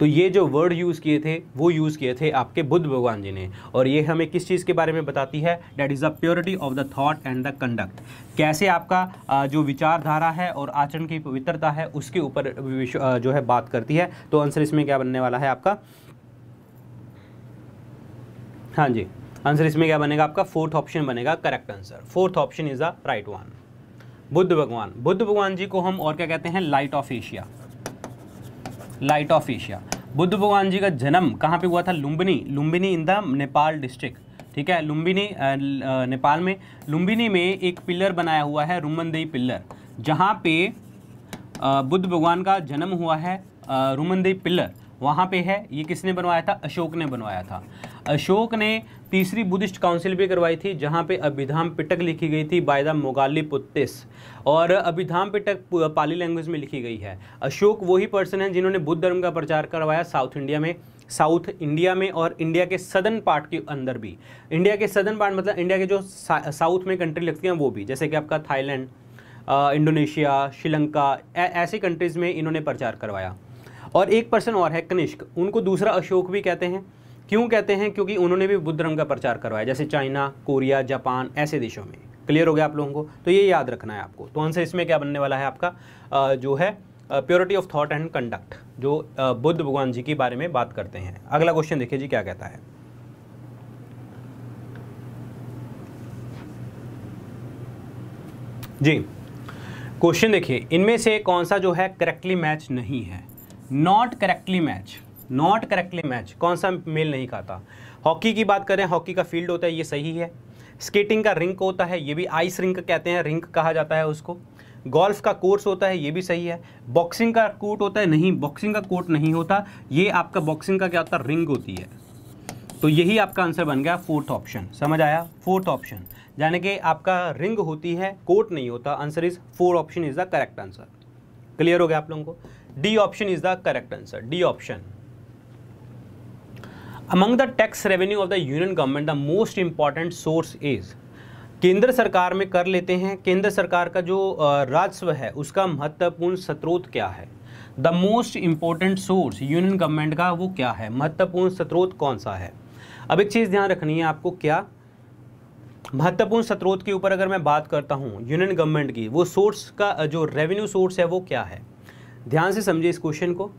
Speaker 1: तो ये जो वर्ड यूज़ किए थे वो यूज़ किए थे आपके बुद्ध भगवान जी ने और ये हमें किस चीज़ के बारे में बताती है that is the purity of the thought and the conduct कैसे आपका जो विचारधारा है और आचरण की पवित्रता है उस के ऊपर जो है बात करती है तो आंसर इसमें क्या बनने वाला है आपका हाँ जी आंसर इसमें क्या बनेगा आपका फोर्थ ऑप्शन बनेगा correct answer fourth option is the right one Buddha Bhagwan Buddha Bhagwan जी को हम और क्या कहते हैं light of Asia light of Asia Buddha Bhagwan ji का जन्म कहाँ पे हुआ था Lumbini Lumbini in the Nepal district ठीक है लुम्बिनी नेपाल में लुम्बिनी में एक पिलर बनाया हुआ है रुमनदेई पिल्लर जहाँ पे बुद्ध भगवान का जन्म हुआ है रुमनदेव पिल्लर वहाँ पे है ये किसने बनवाया था अशोक ने बनवाया था अशोक ने तीसरी बुद्धिस्ट काउंसिल भी करवाई थी जहाँ पे अभिधाम पिटक लिखी गई थी बाय द मोगाली पुत्तिस और अभिधाम पिटक पाली लैंग्वेज में लिखी गई है अशोक वही पर्सन है जिन्होंने बुद्ध धर्म का प्रचार करवाया साउथ इंडिया में साउथ इंडिया में और इंडिया के सदर्न पार्ट के अंदर भी इंडिया के सदर्न पार्ट मतलब इंडिया के जो साउथ में कंट्री लगती हैं वो भी जैसे कि आपका थाईलैंड इंडोनेशिया श्रीलंका ऐसे कंट्रीज़ में इन्होंने प्रचार करवाया और एक पर्सन और है कनिष्क उनको दूसरा अशोक भी कहते हैं क्यों कहते हैं क्योंकि उन्होंने भी बुद्ध धर्म का प्रचार करवाया जैसे चाइना कोरिया जापान ऐसे देशों में क्लियर हो गया आप लोगों को तो ये याद रखना है आपको तो आंसर इसमें क्या बनने वाला है आपका जो है purity of thought and conduct जो बुद्ध भगवान जी के बारे में बात करते हैं अगला क्वेश्चन देखिए जी क्या कहता है जी क्वेश्चन देखिए इनमें से कौन सा जो है करेक्टली मैच नहीं है not correctly match not correctly match कौन सा मेल नहीं खाता हॉकी की बात करें हॉकी का फील्ड होता है ये सही है स्केटिंग का रिंक होता है ये भी आइस रिंक कहते हैं रिंक कहा जाता है उसको गोल्फ का कोर्स होता है ये भी सही है बॉक्सिंग का कोर्ट होता है नहीं बॉक्सिंग का कोर्ट नहीं होता ये आपका बॉक्सिंग का क्या होता है रिंग होती है तो यही आपका आंसर बन गया फोर्थ ऑप्शन समझ आया फोर्थ ऑप्शन यानी कि आपका रिंग होती है कोट नहीं होता answer is four option is the correct answer clear हो गया आप लोगों को D option is the correct answer D option among the tax revenue of the union government the most important source is केंद्र सरकार में कर लेते हैं केंद्र सरकार का जो राजस्व है उसका महत्वपूर्ण स्रोत क्या है the most important source union government का वो क्या है महत्वपूर्ण स्रोत कौन सा है अब एक चीज़ ध्यान रखनी है आपको क्या महत्वपूर्ण स्रोत के ऊपर अगर मैं बात करता हूँ यूनियन गवर्नमेंट की वो सोर्स का जो रेवेन्यू सोर्स है वो क्या है ध्यान से समझिए इस क्वेश्चन को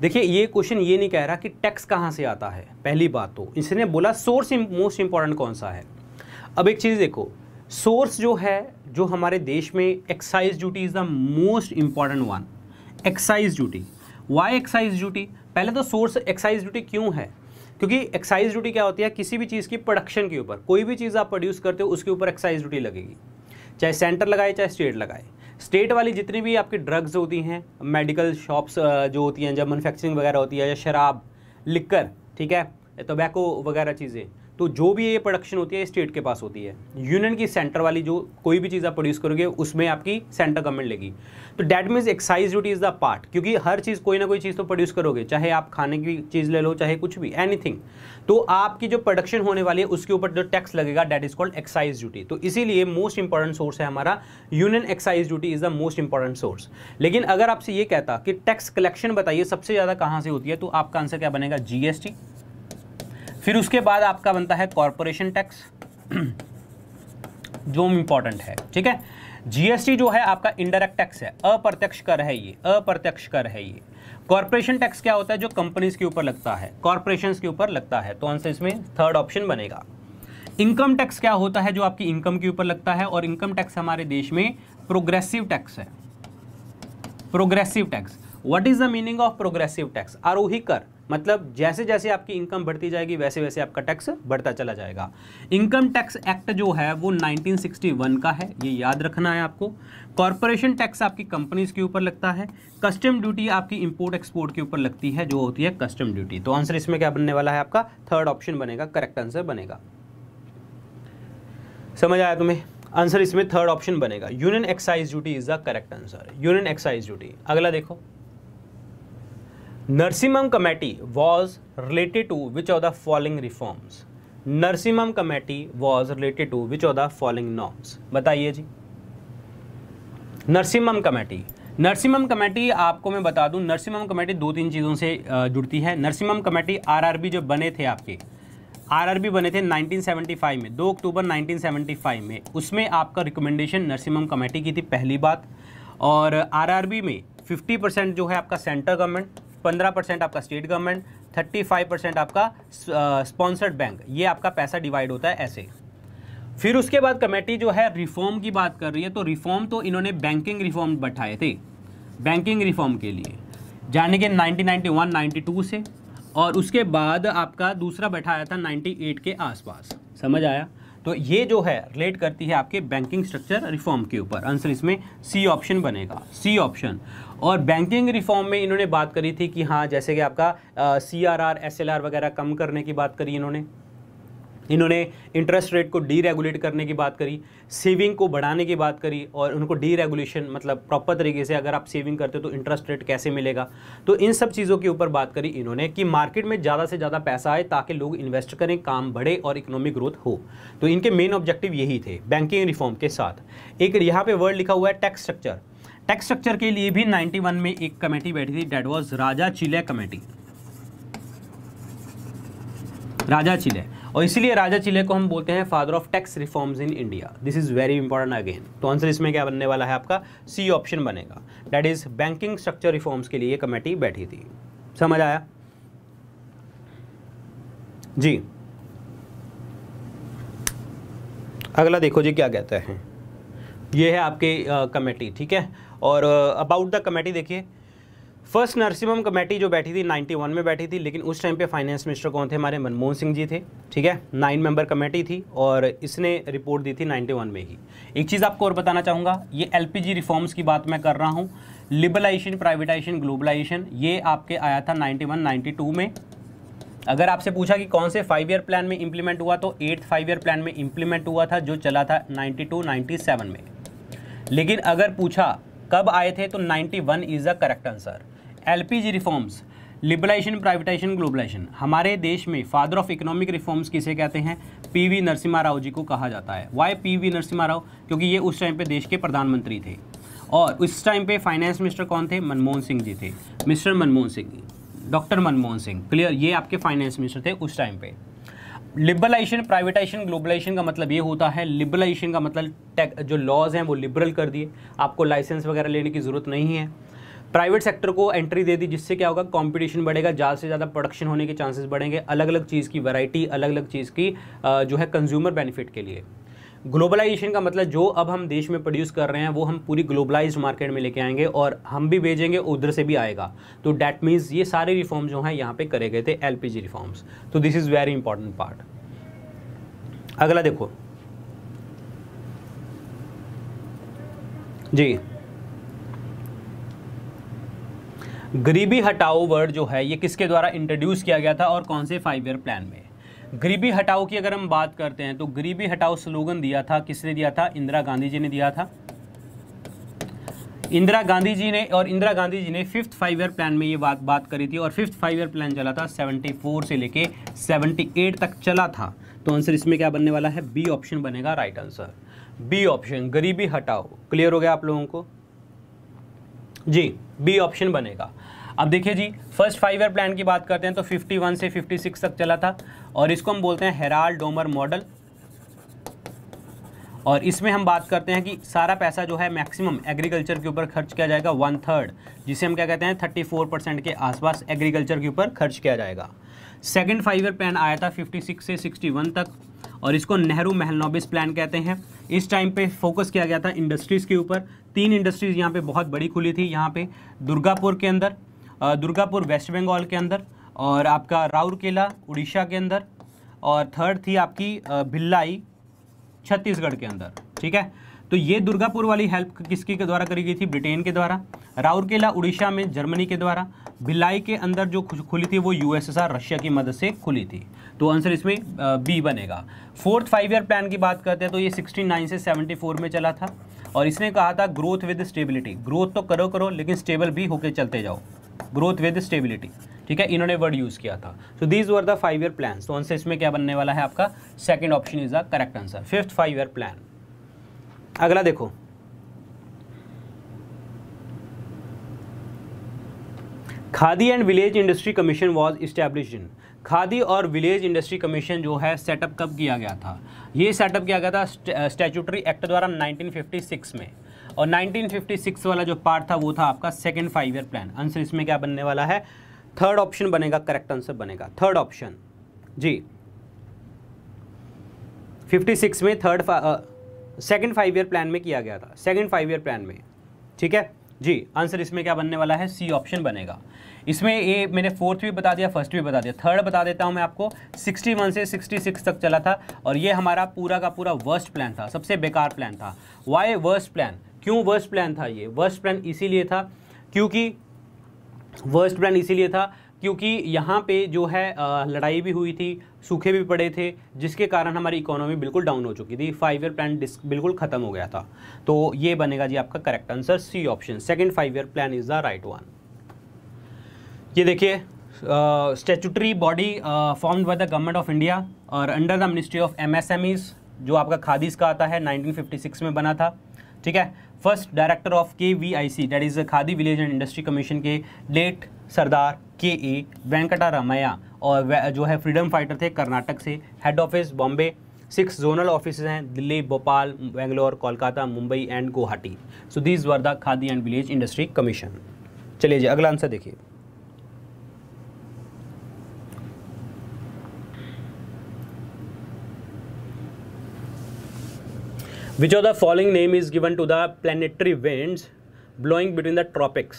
Speaker 1: देखिए ये क्वेश्चन ये नहीं कह रहा कि टैक्स कहाँ से आता है पहली बात तो इसने बोला सोर्स मोस्ट इम्पॉर्टेंट कौन सा है अब एक चीज़ देखो सोर्स जो है जो हमारे देश में excise duty is the most important one excise duty why excise duty पहले तो सोर्स एक्साइज ड्यूटी क्यों है क्योंकि एक्साइज ड्यूटी क्या होती है किसी भी चीज़ की प्रोडक्शन के ऊपर कोई भी चीज़ आप प्रोड्यूस करते हो उसके ऊपर एक्साइज ड्यूटी लगेगी चाहे सेंटर लगाए चाहे स्टेट लगाए स्टेट वाली जितनी भी आपकी ड्रग्स होती हैं मेडिकल शॉप्स जो होती हैं जब मैनुफैक्चरिंग वगैरह होती है या शराब लिकर ठीक है टोबैको वगैरह चीज़ें तो जो भी ये प्रोडक्शन होती है स्टेट के पास होती है यूनियन की सेंटर वाली जो कोई भी चीज़ आप प्रोड्यूस करोगे उसमें आपकी सेंटर गवर्नमेंट लेगी तो that means excise duty is the part क्योंकि हर चीज़ कोई ना कोई चीज़ तो प्रोड्यूस करोगे चाहे आप खाने की चीज़ ले लो चाहे कुछ भी एनीथिंग तो आपकी जो प्रोडक्शन होने वाली है उसके ऊपर जो टैक्स लगेगा that is called excise duty तो इसीलिए मोस्ट इंपॉर्टेंट सोर्स है हमारा union excise duty is the most important source लेकिन अगर आपसे ये कहता कि टैक्स कलेक्शन बताइए सबसे ज़्यादा कहाँ से होती है तो आपका आंसर क्या बनेगा जीएसटी फिर उसके बाद आपका बनता है कॉरपोरेशन टैक्स जो इंपॉर्टेंट है ठीक है जीएसटी जो है आपका इंडायरेक्ट टैक्स है अप्रत्यक्ष कर है ये अप्रत्यक्ष कर है ये कॉरपोरेशन टैक्स क्या होता है जो कंपनीज के ऊपर लगता है कॉरपोरेशन के ऊपर लगता है तो आंसर इसमें थर्ड ऑप्शन बनेगा इनकम टैक्स क्या होता है जो आपकी इनकम के ऊपर लगता है और इनकम टैक्स हमारे देश में प्रोग्रेसिव टैक्स है progressive tax what is the meaning of progressive tax आरोही कर मतलब जैसे जैसे आपकी इनकम बढ़ती जाएगी वैसे वैसे आपका टैक्स बढ़ता चला जाएगा इनकम टैक्स एक्ट जो है वो 1961 का है ये याद रखना है आपको कॉरपोरेशन टैक्स आपकी कंपनीज के ऊपर लगता है कस्टम ड्यूटी आपकी इंपोर्ट एक्सपोर्ट के ऊपर लगती है जो होती है कस्टम ड्यूटी तो आंसर इसमें क्या बनने वाला है आपका थर्ड ऑप्शन बनेगा करेक्ट आंसर बनेगा समझ आया तुम्हें आंसर इसमें थर्ड ऑप्शन बनेगा union excise duty is the correct answer union excise duty अगला देखो Narasimham committee was related to which of the following reforms Narasimham committee was related to which of the following norms बताइए जी Narasimham committee Narasimham committee आपको मैं बता दूं Narasimham committee दो तीन चीज़ों से जुड़ती है नरसिम्हम कमेटी आरआरबी जो बने थे आपके आरआरबी बने थे 1975 में 2 अक्टूबर 1975 में उसमें आपका रिकमेंडेशन नरसिम्हम कमेटी की थी पहली बात और आरआरबी में 50 परसेंट जो है आपका सेंट्रल गवर्नमेंट पंद्रह परसेंट आपका state government thirty five percent आपका स्पॉन्सर्ड बैंक ये आपका पैसा डिवाइड होता है ऐसे फिर उसके बाद कमेटी जो है रिफॉर्म की बात कर रही है तो रिफॉर्म तो इन्होंने बैंकिंग रिफॉर्म बैठाए थे बैंकिंग रिफॉर्म के लिए जाने के 1991 92 से और उसके बाद आपका दूसरा बैठाया था 98 के आसपास समझ आया तो ये जो है रिलेट करती है आपके बैंकिंग स्ट्रक्चर रिफॉर्म के ऊपर आंसर इसमें सी ऑप्शन बनेगा सी ऑप्शन और बैंकिंग रिफॉर्म में इन्होंने बात करी थी कि हाँ जैसे कि आपका C R R S L R वगैरह कम करने की बात करी इन्होंने इन्होंने इंटरेस्ट रेट को डीरेगुलेट करने की बात करी सेविंग को बढ़ाने की बात करी और उनको डीरेगुलेशन मतलब प्रॉपर तरीके से अगर आप सेविंग करते हो तो इंटरेस्ट रेट कैसे मिलेगा तो इन सब चीज़ों के ऊपर बात करी इन्होंने कि मार्केट में ज़्यादा से ज़्यादा पैसा आए ताकि लोग इन्वेस्ट करें काम बढ़े और इकोनॉमिक ग्रोथ हो तो इनके मेन ऑब्जेक्टिव यही थे बैंकिंग रिफॉर्म के साथ एक यहाँ पर वर्ड लिखा हुआ है टैक्स स्ट्रक्चर टैक्स स्ट्रक्चर के लिए भी 91 में एक कमेटी बैठी थी that was Raja Chelliah committee Raja Chelliah और इसलिए राजा चिले को हम बोलते हैं father of tax reforms in India this is very important again तो आंसर इसमें क्या बनने वाला है आपका सी ऑप्शन बनेगा that is banking structure reforms के लिए कमेटी बैठी थी समझ आया जी अगला देखो जी क्या कहते हैं ये है आपके कमेटी ठीक है और अबाउट द कमेटी देखिए फर्स्ट नर्सिमम कमेटी जो बैठी थी 91 में बैठी थी लेकिन उस टाइम पे फाइनेंस मिनिस्टर कौन थे हमारे मनमोहन सिंह जी थे ठीक है नाइन मेंबर कमेटी थी और इसने रिपोर्ट दी थी 91 में ही एक चीज़ आपको और बताना चाहूँगा ये एलपीजी रिफॉर्म्स की बात मैं कर रहा हूँ लिबलाइजेशन प्राइवेटाइजेशन ग्लोबलाइजेशन ये आपके आया था नाइन्टी वन में अगर आपसे पूछा कि कौन से फाइव ईयर प्लान में इंप्लीमेंट हुआ तो एट्थ फाइव ईयर प्लान में इंप्लीमेंट हुआ था जो चला था नाइन्टी टू में लेकिन अगर पूछा कब आए थे तो 91 is the correct answer LPG reforms liberalisation privatisation globalisation हमारे देश में फादर ऑफ इकोनॉमिक रिफॉर्म्स किसे कहते हैं पीवी नरसिम्हा राव जी को कहा जाता है वाई पीवी नरसिम्हा राव क्योंकि ये उस टाइम पे देश के प्रधानमंत्री थे और उस टाइम पे फाइनेंस मिनिस्टर कौन थे मनमोहन सिंह जी थे mister Manmohan Singh doctor Manmohan Singh clear ये आपके फाइनेंस मिनिस्टर थे उस टाइम पे लिबरलाइजेशन प्राइवेटाइजेशन ग्लोबलाइजेशन का मतलब ये होता है लिबरलाइजेशन का मतलब टैक जो लॉज हैं वो लिबरल कर दिए आपको लाइसेंस वगैरह लेने की ज़रूरत नहीं है प्राइवेट सेक्टर को एंट्री दे दी जिससे क्या होगा कंपटीशन बढ़ेगा ज़्यादा से ज़्यादा प्रोडक्शन होने के चांसेस बढ़ेंगे अलग अलग चीज़ की वैरायटी अलग अलग चीज़ की जो है कंज्यूमर बेनिफिट के लिए ग्लोबलाइजेशन का मतलब जो अब हम देश में प्रोड्यूस कर रहे हैं वो हम पूरी ग्लोबलाइज मार्केट में लेके आएंगे और हम भी भेजेंगे उधर से भी आएगा तो डैट मीन्स ये सारे रिफॉर्म जो हैं यहाँ पे करे गए थे एलपीजी रिफॉर्म्स तो this is very important part अगला देखो जी गरीबी हटाओ वर्ड जो है ये किसके द्वारा इंट्रोड्यूस किया गया था और कौन से फाइव ईयर प्लान में गरीबी हटाओ की अगर हम बात करते हैं तो गरीबी हटाओ स्लोगन दिया था किसने दिया था इंदिरा गांधी जी ने दिया था इंदिरा गांधी जी ने और इंदिरा गांधी जी ने फिफ्थ फाइव ईयर प्लान में ये बात बात करी थी और फिफ्थ फाइव ईयर प्लान चला था 74 से लेके 78 तक चला था तो आंसर इसमें क्या बनने वाला है बी ऑप्शन बनेगा राइट आंसर बी ऑप्शन गरीबी हटाओ क्लियर हो गया आप लोगों को जी बी ऑप्शन बनेगा अब देखिए जी फर्स्ट फाइव ईयर प्लान की बात करते हैं तो 51 से 56 तक चला था और इसको हम बोलते हैं हेराल डोमर मॉडल और इसमें हम बात करते हैं कि सारा पैसा जो है मैक्सिमम एग्रीकल्चर के ऊपर खर्च किया जाएगा वन थर्ड जिसे हम क्या कहते हैं थर्टी फोर परसेंट के आसपास एग्रीकल्चर के ऊपर खर्च किया जाएगा सेकेंड फाइव ईयर प्लान आया था फिफ्टी सिक्स से सिक्सटी वन तक और इसको नेहरू महलनोबिस प्लान कहते हैं इस टाइम पे फोकस किया गया था इंडस्ट्रीज़ के ऊपर तीन इंडस्ट्रीज़ यहाँ पे बहुत बड़ी खुली थी यहाँ पे दुर्गापुर के अंदर दुर्गापुर वेस्ट बंगाल के अंदर और आपका राउरकेला उड़ीसा के अंदर और थर्ड थी आपकी भिल्लाई छत्तीसगढ़ के अंदर ठीक है तो ये दुर्गापुर वाली हेल्प किसके के द्वारा करी गई थी ब्रिटेन के द्वारा राउरकेला उड़ीसा में जर्मनी के द्वारा भिलाई के अंदर जो खुली थी वो यूएसएसआर रशिया की मदद से खुली थी तो आंसर इसमें बी बनेगा फोर्थ फाइव ईयर प्लान की बात करते हैं तो ये 69 से 74 में चला था और इसने कहा था ग्रोथ विद स्टेबिलिटी ग्रोथ तो करो करो लेकिन स्टेबल भी होकर चलते जाओ ग्रोथ विद स्टेबिलिटी ठीक है इन्होंने वर्ड यूज़ किया था so these were the five year plan तो आंसर इसमें क्या बनने वाला है आपका second option is the correct answer fifth five year plan अगला देखो Khadi and village industry commission was establish in Khadi और विलेज इंडस्ट्री कमीशन जो है सेटअप कब किया गया था ये सेटअप किया गया था स्टैचूटरी एक्ट द्वारा 1956 में और 1956 वाला जो पार्ट था वो था आपका second five year plan answer इसमें क्या बनने वाला है थर्ड ऑप्शन बनेगा करेक्ट आंसर बनेगा थर्ड ऑप्शन जी 56 में third second five year plan में किया गया था सेकेंड फाइव ईयर प्लान में ठीक है जी आंसर इसमें क्या बनने वाला है सी ऑप्शन बनेगा इसमें ये मैंने फोर्थ भी बता दिया फर्स्ट भी बता दिया थर्ड बता देता हूँ मैं आपको 61 से 66 तक चला था और ये हमारा पूरा का पूरा वर्स्ट प्लान था सबसे बेकार प्लान था वाई वर्स्ट प्लान क्यों वर्स्ट प्लान था ये वर्स्ट प्लान इसीलिए था क्योंकि वर्स्ट प्लान इसीलिए था क्योंकि यहाँ पे जो है लड़ाई भी हुई थी सूखे भी पड़े थे जिसके कारण हमारी इकोनॉमी बिल्कुल डाउन हो चुकी थी फाइव ईयर प्लान बिल्कुल ख़त्म हो गया था तो ये बनेगा जी आपका correct answer C option second five year plan is the right one ये देखिए statutory body formed by the government of India और under the ministry of M जो आपका खादीज का आता है नाइनटीन में बना था ठीक है first director of K V I C that is Khadi village and industry commission के late Sardar K A Venkata Ramaiah और जो है फ्रीडम फाइटर थे कर्नाटक से head office Bombay six zonal office हैं Delhi Bhopal Bangalore Kolkata Mumbai and Guwahati so these were the Khadi and village industry commission चलिए जी अगला आंसर देखिए which of the following name is given to the planetary winds blowing between the tropics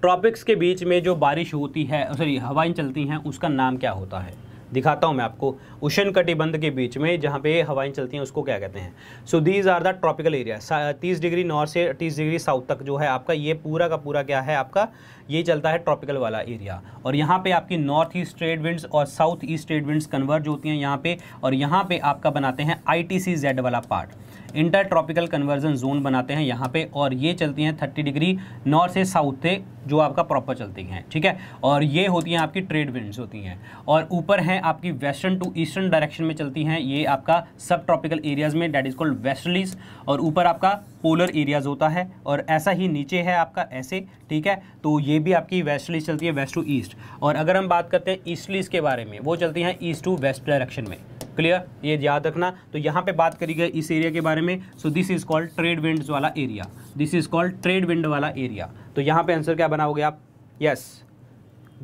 Speaker 1: tropics के बीच में जो बारिश होती है सॉरी हवाएं चलती हैं उसका नाम क्या होता है दिखाता हूँ मैं आपको उषण कटिबंध के बीच में जहाँ पे हवाएं चलती हैं उसको क्या कहते हैं so these are the tropical area तीस डिग्री नॉर्थ से तीस डिग्री साउथ तक जो है आपका ये पूरा का पूरा क्या है आपका ये चलता है ट्रॉपिकल वाला एरिया और यहाँ पे आपकी नॉर्थ ईस्ट ट्रेड विंड्स और south east trade winds converge होती हैं यहाँ पे और यहाँ पे आपका बनाते हैं आई टी सी जेड वाला part inter tropical convergence zone बनाते हैं यहाँ पे और ये चलती हैं थर्टी डिग्री नॉर्थ से साउथ से जो आपका प्रॉपर चलती हैं ठीक है और ये होती हैं आपकी ट्रेड विंड्स होती हैं और ऊपर हैं आपकी वेस्टर्न टू ईस्टर्न डायरेक्शन में चलती हैं ये आपका सब ट्रॉपिकल एरियाज़ में डैट इज़ कॉल्ड वेस्टर्लीज और ऊपर आपका पोलर एरियाज होता है और ऐसा ही नीचे है आपका ऐसे ठीक है तो ये भी आपकी वेस्टली चलती है वेस्ट टू ईस्ट और अगर हम बात करते हैं ईस्टलीज के बारे में वो चलती हैं ईस्ट टू वेस्ट डायरेक्शन में क्लियर ये याद रखना तो यहाँ पे बात करी गई इस एरिया के बारे में so this is called trade wind वाला area this is called trade wind वाला एरिया तो यहाँ पे आंसर क्या बनाओगे आप यस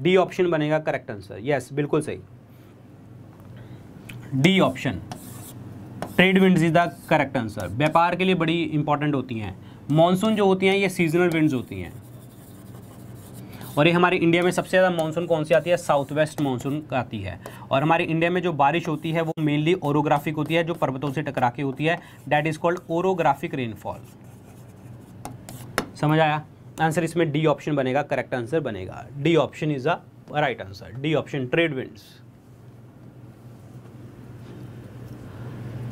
Speaker 1: डी ऑप्शन बनेगा करेक्ट आंसर यस बिल्कुल सही D option trade winds is the correct answer व्यापार के लिए बड़ी इंपॉर्टेंट होती हैं मानसून जो होती हैं ये सीजनल विंड्स होती हैं और ये हमारे इंडिया में सबसे ज़्यादा मानसून कौन सी आती है साउथ वेस्ट मानसून आती है और हमारे इंडिया में जो बारिश होती है वो मेनली ओरोग्राफिक होती है जो पर्वतों से टकरा के होती है that is called orographic rainfall समझ आया आंसर इसमें डी ऑप्शन बनेगा करेक्ट आंसर बनेगा D option is a right answer D option trade winds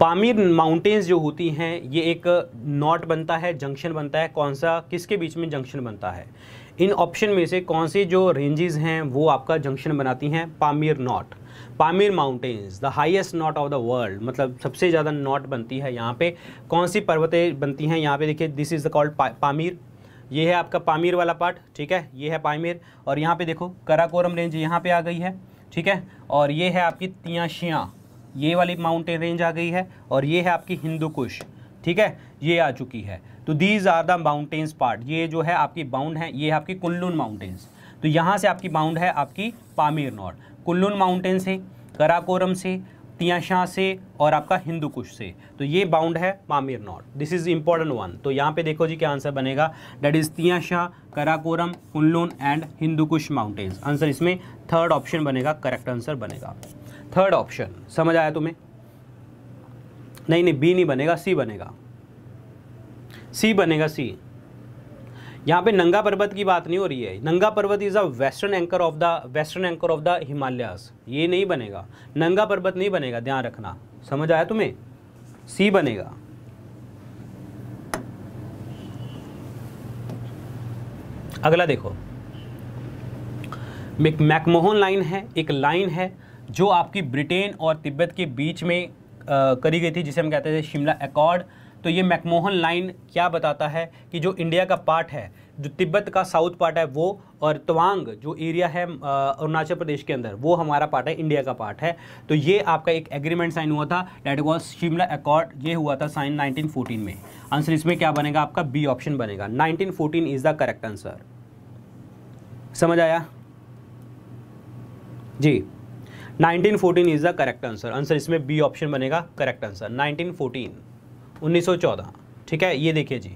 Speaker 1: Pamir mountains जो होती हैं ये एक नॉट बनता है जंक्शन बनता है कौन सा किसके बीच में जंक्शन बनता है इन ऑप्शन में से कौन से जो रेंजेस हैं वो आपका जंक्शन बनाती हैं Pamir knot Pamir mountains the highest knot of the world मतलब सबसे ज़्यादा नॉट बनती है यहाँ पे कौन सी पर्वतें बनती हैं यहाँ पे देखिए this is the called Pamir ये है आपका पामिर वाला पार्ट ठीक है ये है पामिर और यहाँ पे देखो कराकोरम रेंज यहाँ पे आ गई है ठीक है और ये है आपकी तियाशियाँ ये वाली माउंटेन रेंज आ गई है और ये है आपकी हिंदू कुश ठीक है ये आ चुकी है तो these are the mountains part ये जो है आपकी बाउंड है ये है आपकी कुल्लून माउंटेन्स तो यहाँ से आपकी बाउंड है आपकी पामीर नॉर्ड कुल्लून माउंटेन से कराकोरम से तियाशाह से और आपका हिंदू कुश से तो ये बाउंड है Pamir knot this is important one तो यहाँ पे देखो जी क्या आंसर बनेगा that is Tien Shan Karakoram Kunlun and Hindu Kush mountains answer इसमें थर्ड ऑप्शन बनेगा करेक्ट आंसर बनेगा थर्ड ऑप्शन समझ आया तुम्हें नहीं नहीं बी नहीं बनेगा सी बनेगा सी बनेगा सी यहाँ पे नंगा पर्वत की बात नहीं हो रही है Nanga Parbat is a western anchor of the western anchor of the Himalayas ये नहीं बनेगा नंगा पर्वत नहीं बनेगा ध्यान रखना समझ आया तुम्हें सी बनेगा अगला देखो मैकमोहन लाइन है एक लाइन है जो आपकी ब्रिटेन और तिब्बत के बीच में करी गई थी जिसे हम कहते थे शिमला एकॉर्ड तो ये मैकमोहन लाइन क्या बताता है कि जो इंडिया का पार्ट है जो तिब्बत का साउथ पार्ट है वो और तवांग जो एरिया है अरुणाचल प्रदेश के अंदर वो हमारा पार्ट है इंडिया का पार्ट है तो ये आपका एक एग्रीमेंट साइन हुआ था डेट वॉज शिमला अकॉर्ड ये हुआ था साइन 1914 में आंसर इसमें क्या बनेगा आपका बी ऑप्शन बनेगा 1914 इज़ द करेक्ट आंसर समझ आया जी 1914 is the correct answer answer इसमें बी ऑप्शन बनेगा करेक्ट आंसर 1914 1914 ठीक है ये देखिए जी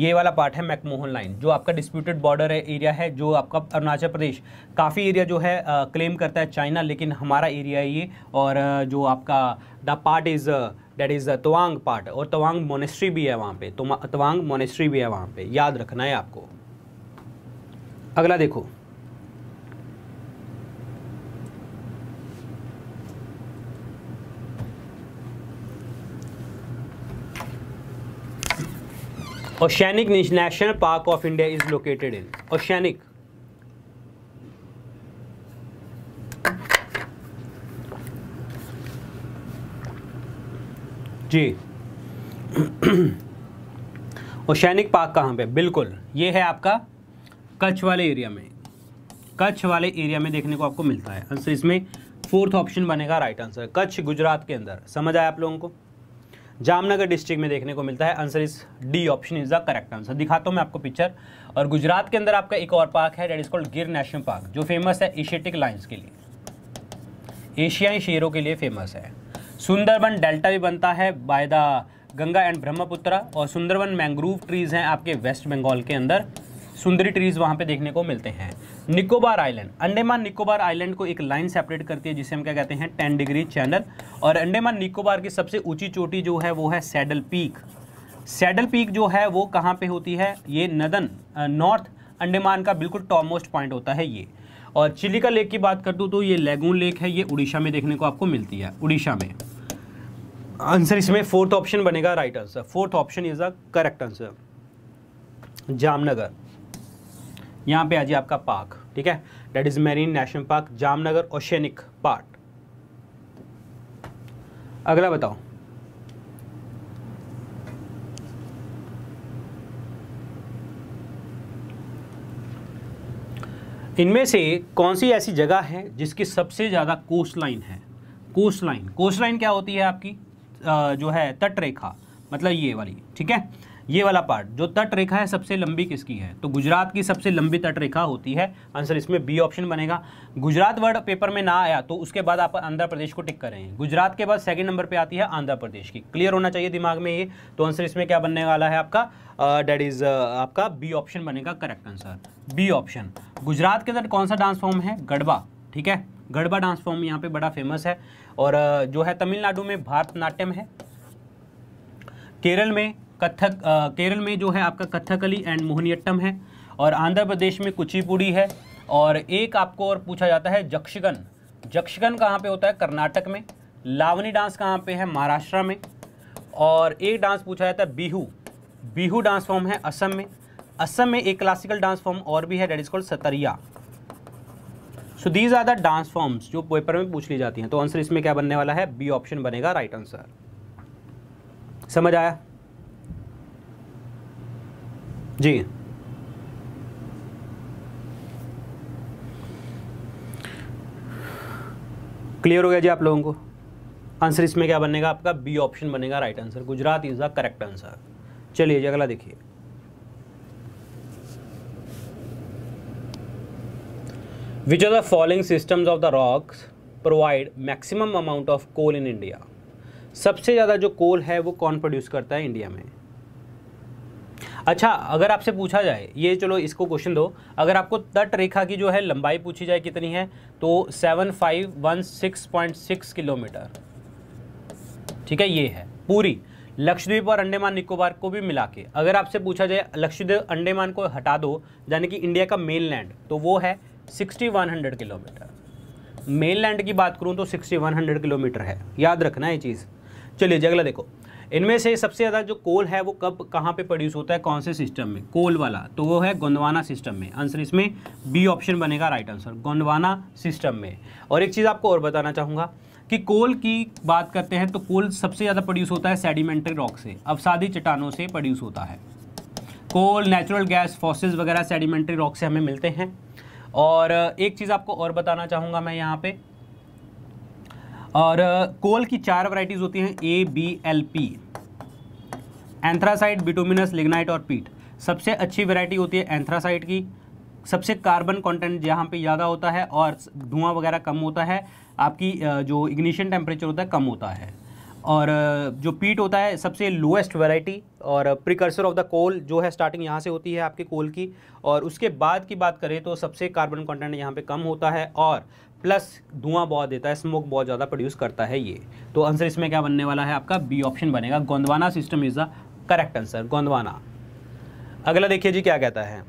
Speaker 1: ये वाला पार्ट है मैकमोहन लाइन जो आपका डिस्प्यूटेड बॉर्डर एरिया है जो आपका अरुणाचल प्रदेश काफ़ी एरिया जो है आ, क्लेम करता है चाइना लेकिन हमारा एरिया है ये और जो आपका the part is that is Tawang part और तवांग मोनेस्ट्री भी है वहाँ पे तो तवांग मोनेस्ट्री भी है वहाँ पे याद रखना है आपको अगला देखो oceanic national park of India is located in oceanic जी ओशैनिक पार्क कहाँ पे बिल्कुल ये है आपका कच्छ वाले एरिया में कच्छ वाले एरिया में देखने को आपको मिलता है आंसर इसमें फोर्थ ऑप्शन बनेगा राइट आंसर कच्छ गुजरात के अंदर समझ आया आप लोगों को जामनगर डिस्ट्रिक्ट में देखने को मिलता है answer is D option is the correct answer दिखाता हूँ मैं आपको पिक्चर और गुजरात के अंदर आपका एक और पार्क है that is called Gir national park जो फेमस है एशियाटिक लाइन्स के लिए एशियाई शेरों के लिए फेमस है सुंदरबन डेल्टा भी बनता है by the Ganga and Brahmaputra और सुंदरबन मैंग्रोव ट्रीज़ हैं आपके वेस्ट बंगाल के अंदर सुंदरी ट्रीज़ वहाँ पे देखने को मिलते हैं निकोबार आइलैंड अंडेमान निकोबार आइलैंड को एक लाइन सेपरेट करती है जिसे हम क्या कहते हैं टेन डिग्री चैनल और अंडेमान निकोबार की सबसे ऊंची चोटी जो है वो है सैडल पीक सैडल पीक जो है वो कहाँ पे होती है ये नदन नॉर्थ अंडेमान का बिल्कुल टॉप मोस्ट पॉइंट होता है ये और चिलिका लेक की बात कर दूँ तो ये लेगून लेक है ये उड़ीसा में देखने को आपको मिलती है उड़ीसा में आंसर इसमें फोर्थ ऑप्शन बनेगा right answer fourth option is a correct answer Jamnagar यहाँ पे आ जाए आपका पार्क ठीक है that is marine national park Jamnagar oceanic part अगला बताओ इनमें से कौन सी ऐसी जगह है जिसकी सबसे ज़्यादा कोस्ट लाइन है कोस्ट लाइन कोस्ट लाइन क्या होती है आपकी जो है तट रेखा मतलब ये वाली ठीक है ये वाला पार्ट जो तट रेखा है सबसे लंबी किसकी है तो गुजरात की सबसे लंबी तट रेखा होती है आंसर इसमें बी ऑप्शन बनेगा गुजरात वर्ड पेपर में ना आया तो उसके बाद आप आंध्र प्रदेश को टिक करें गुजरात के बाद सेकेंड नंबर पर आती है आंध्र प्रदेश की क्लियर होना चाहिए दिमाग में ये तो आंसर इसमें क्या बनने वाला है आपका डेट इज़ आपका बी ऑप्शन बनेगा correct answer B option Gujarat के अंदर कौन सा डांस फॉर्म है गढ़वा ठीक है गढ़वा डांस फॉर्म यहाँ पे बड़ा फेमस है और जो है तमिलनाडु में भारतनाट्यम है केरल में कथक केरल में जो है आपका कथकली एंड मोहनियट्टम है और आंध्र प्रदेश में कुचिपुड़ी है और एक आपको और पूछा जाता है जक्षगन जक्षगन कहाँ पे होता है कर्नाटक में लावनी डांस कहाँ पे है महाराष्ट्र में और एक डांस पूछा जाता है बिहू बिहू डांस फॉर्म है असम में असम में एक क्लासिकल डांस फॉर्म और भी है that is called Sattriya so these are the dance forms जो पेपर में पूछ ली जाती हैं तो आंसर इसमें क्या बनने वाला है बी ऑप्शन बनेगा राइट आंसर समझ आया जी क्लियर हो गया जी आप लोगों को आंसर इसमें क्या बनेगा आपका बी ऑप्शन बनेगा right answer Gujarat is the correct answer चलिए जी अगला देखिए which are the following systems of the rocks provide maximum amount of coal in India सबसे ज़्यादा जो कोल है वो कौन प्रोड्यूस करता है इंडिया में अच्छा अगर आपसे पूछा जाए ये चलो इसको क्वेश्चन दो अगर आपको तट रेखा की जो है लंबाई पूछी जाए कितनी है तो seven five one six point six kilometre ठीक है ये है पूरी लक्षद्वीप और अंडेमान निकोबार को भी मिला के अगर आपसे पूछा जाए लक्षद्वीप अंडेमान को हटा दो यानी कि इंडिया का मेन लैंड तो वो है sixty one hundred kilometre main land की बात करूँ तो सिक्सटी वन हंड्रेड किलोमीटर है याद रखना ये चीज़ चलिए अगला देखो इनमें से सबसे ज़्यादा जो कोल है वो कब कहाँ पे प्रोड्यूस होता है कौन से सिस्टम में कोल वाला तो वो है गोंदवाना सिस्टम में आंसर इसमें बी ऑप्शन बनेगा राइट आंसर गोंदवाना सिस्टम में और एक चीज़ आपको और बताना चाहूँगा कि कोल की बात करते हैं तो कोल सबसे ज़्यादा प्रोड्यूस होता है सेडिमेंट्री रॉक से अवसादी चट्टानों से प्रोड्यूस होता है कोल नेचुरल गैस फॉसिल्स वगैरह सेडिमेंट्री रॉक से हमें मिलते हैं और एक चीज़ आपको और बताना चाहूँगा मैं यहाँ पे और कोल की चार वराइटीज होती हैं A B L P anthracite bituminous lignite और पीट सबसे अच्छी वैरायटी होती है एंथ्रासाइट की सबसे कार्बन कंटेंट यहाँ पे ज़्यादा होता है और धुआं वगैरह कम होता है आपकी जो इग्निशन टेम्परेचर होता है कम होता है और जो पीट होता है सबसे लोएस्ट वैरायटी और प्रिकर्सर ऑफ द कोल जो है स्टार्टिंग यहाँ से होती है आपके कोल की और उसके बाद की बात करें तो सबसे कार्बन कॉन्टेंट यहाँ पर कम होता है और प्लस धुआं बहुत देता है स्मोक बहुत ज़्यादा प्रोड्यूस करता है ये तो आंसर इसमें क्या बनने वाला है आपका बी ऑप्शन बनेगा Gondwana system is the correct answer Gondwana अगला देखिए जी क्या कहता है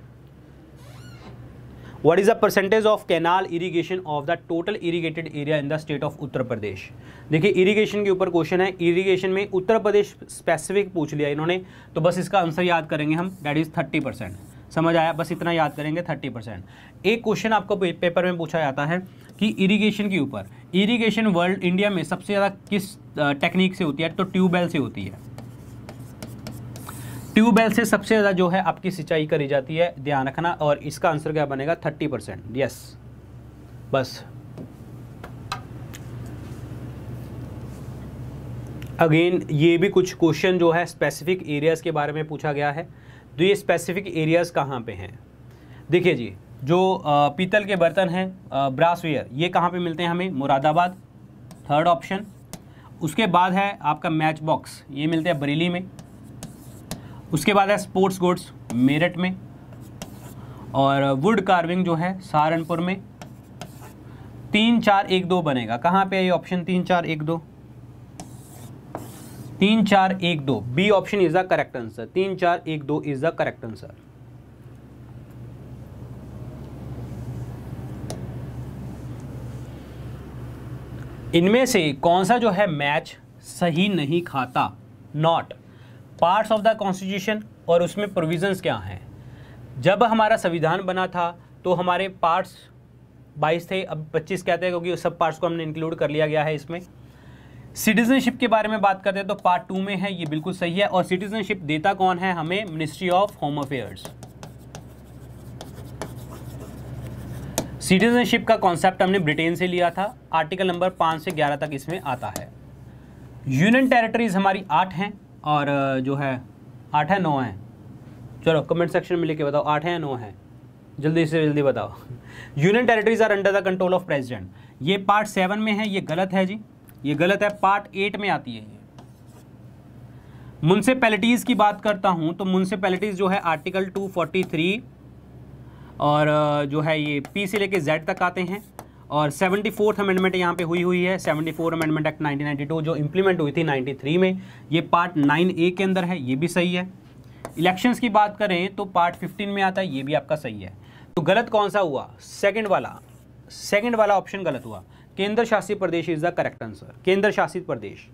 Speaker 1: what is the percentage of canal irrigation of the total irrigated area in the state of Uttar Pradesh देखिए इरीगेशन के ऊपर क्वेश्चन है इरीगेशन में उत्तर प्रदेश स्पेसिफिक पूछ लिया इन्होंने तो बस इसका आंसर याद करेंगे हम दैट इज थर्टी परसेंट समझ आया बस इतना याद करेंगे थर्टी परसेंट एक क्वेश्चन आपको पेपर में पूछा जाता है कि इरिगेशन के ऊपर इरिगेशन वर्ल्ड इंडिया में सबसे ज़्यादा किस टेक्निक से होती है तो ट्यूबवेल से होती है ट्यूबवेल से सबसे ज़्यादा जो है आपकी सिंचाई करी जाती है ध्यान रखना और इसका आंसर क्या बनेगा थर्टी परसेंट यस बस अगेन ये भी कुछ क्वेश्चन जो है स्पेसिफिक एरियाज़ के बारे में पूछा गया है तो ये स्पेसिफिक एरियाज़ कहाँ पे हैं देखिए जी जो पीतल के बर्तन हैं ब्रासवेयर ये कहाँ पे मिलते हैं हमें मुरादाबाद थर्ड ऑप्शन उसके बाद है आपका मैच बॉक्स ये मिलते हैं बरेली में उसके बाद है स्पोर्ट्स गुड्स मेरठ में और वुड कार्विंग जो है सहारनपुर में तीन चार एक दो बनेगा कहाँ पे है ये ऑप्शन तीन चार एक दो तीन चार एक दो B option is the correct answer तीन चार एक दो इज द करेक्ट आंसर इनमें से कौन सा जो है मैच सही नहीं खाता not parts of the constitution और उसमें प्रोविजंस क्या हैं जब हमारा संविधान बना था तो हमारे पार्ट्स 22 थे अब 25 कहते हैं क्योंकि सब पार्ट्स को हमने इंक्लूड कर लिया गया है इसमें सिटीजनशिप के बारे में बात करते हैं तो पार्ट टू में है ये बिल्कुल सही है और सिटीजनशिप देता कौन है हमें ministry of home affairs citizenship का कॉन्सेप्ट हमने ब्रिटेन से लिया था आर्टिकल नंबर पांच से ग्यारह तक इसमें आता है यूनियन टेरिटरीज हमारी आठ हैं और जो है आठ है नौ हैं चलो कमेंट सेक्शन में लेके बताओ आठ या नौ हैं जल्दी से जल्दी बताओ union territories are under the control of president ये पार्ट सेवन में है ये गलत है जी ये गलत है पार्ट एट में आती है ये म्यूनसिपैलिटीज़ की बात करता हूँ तो म्यूनसिपैलिटीज़ जो है आर्टिकल 243 और जो है ये पी से लेके जेड तक आते हैं और सेवेंटी फोर्थ अमेंडमेंट यहाँ पे हुई हुई है seventy four amendment act nineteen two जो इम्प्लीमेंट हुई थी 93 में ये पार्ट ए के अंदर है ये भी सही है इलेक्शंस की बात करें तो पार्ट 15 में आता है ये भी आपका सही है तो गलत कौन सा हुआ सेकेंड वाला सेकेंड वाला ऑप्शन गलत हुआ केंद्र शासित प्रदेश इज द करेक्ट आंसर केंद्र शासित प्रदेश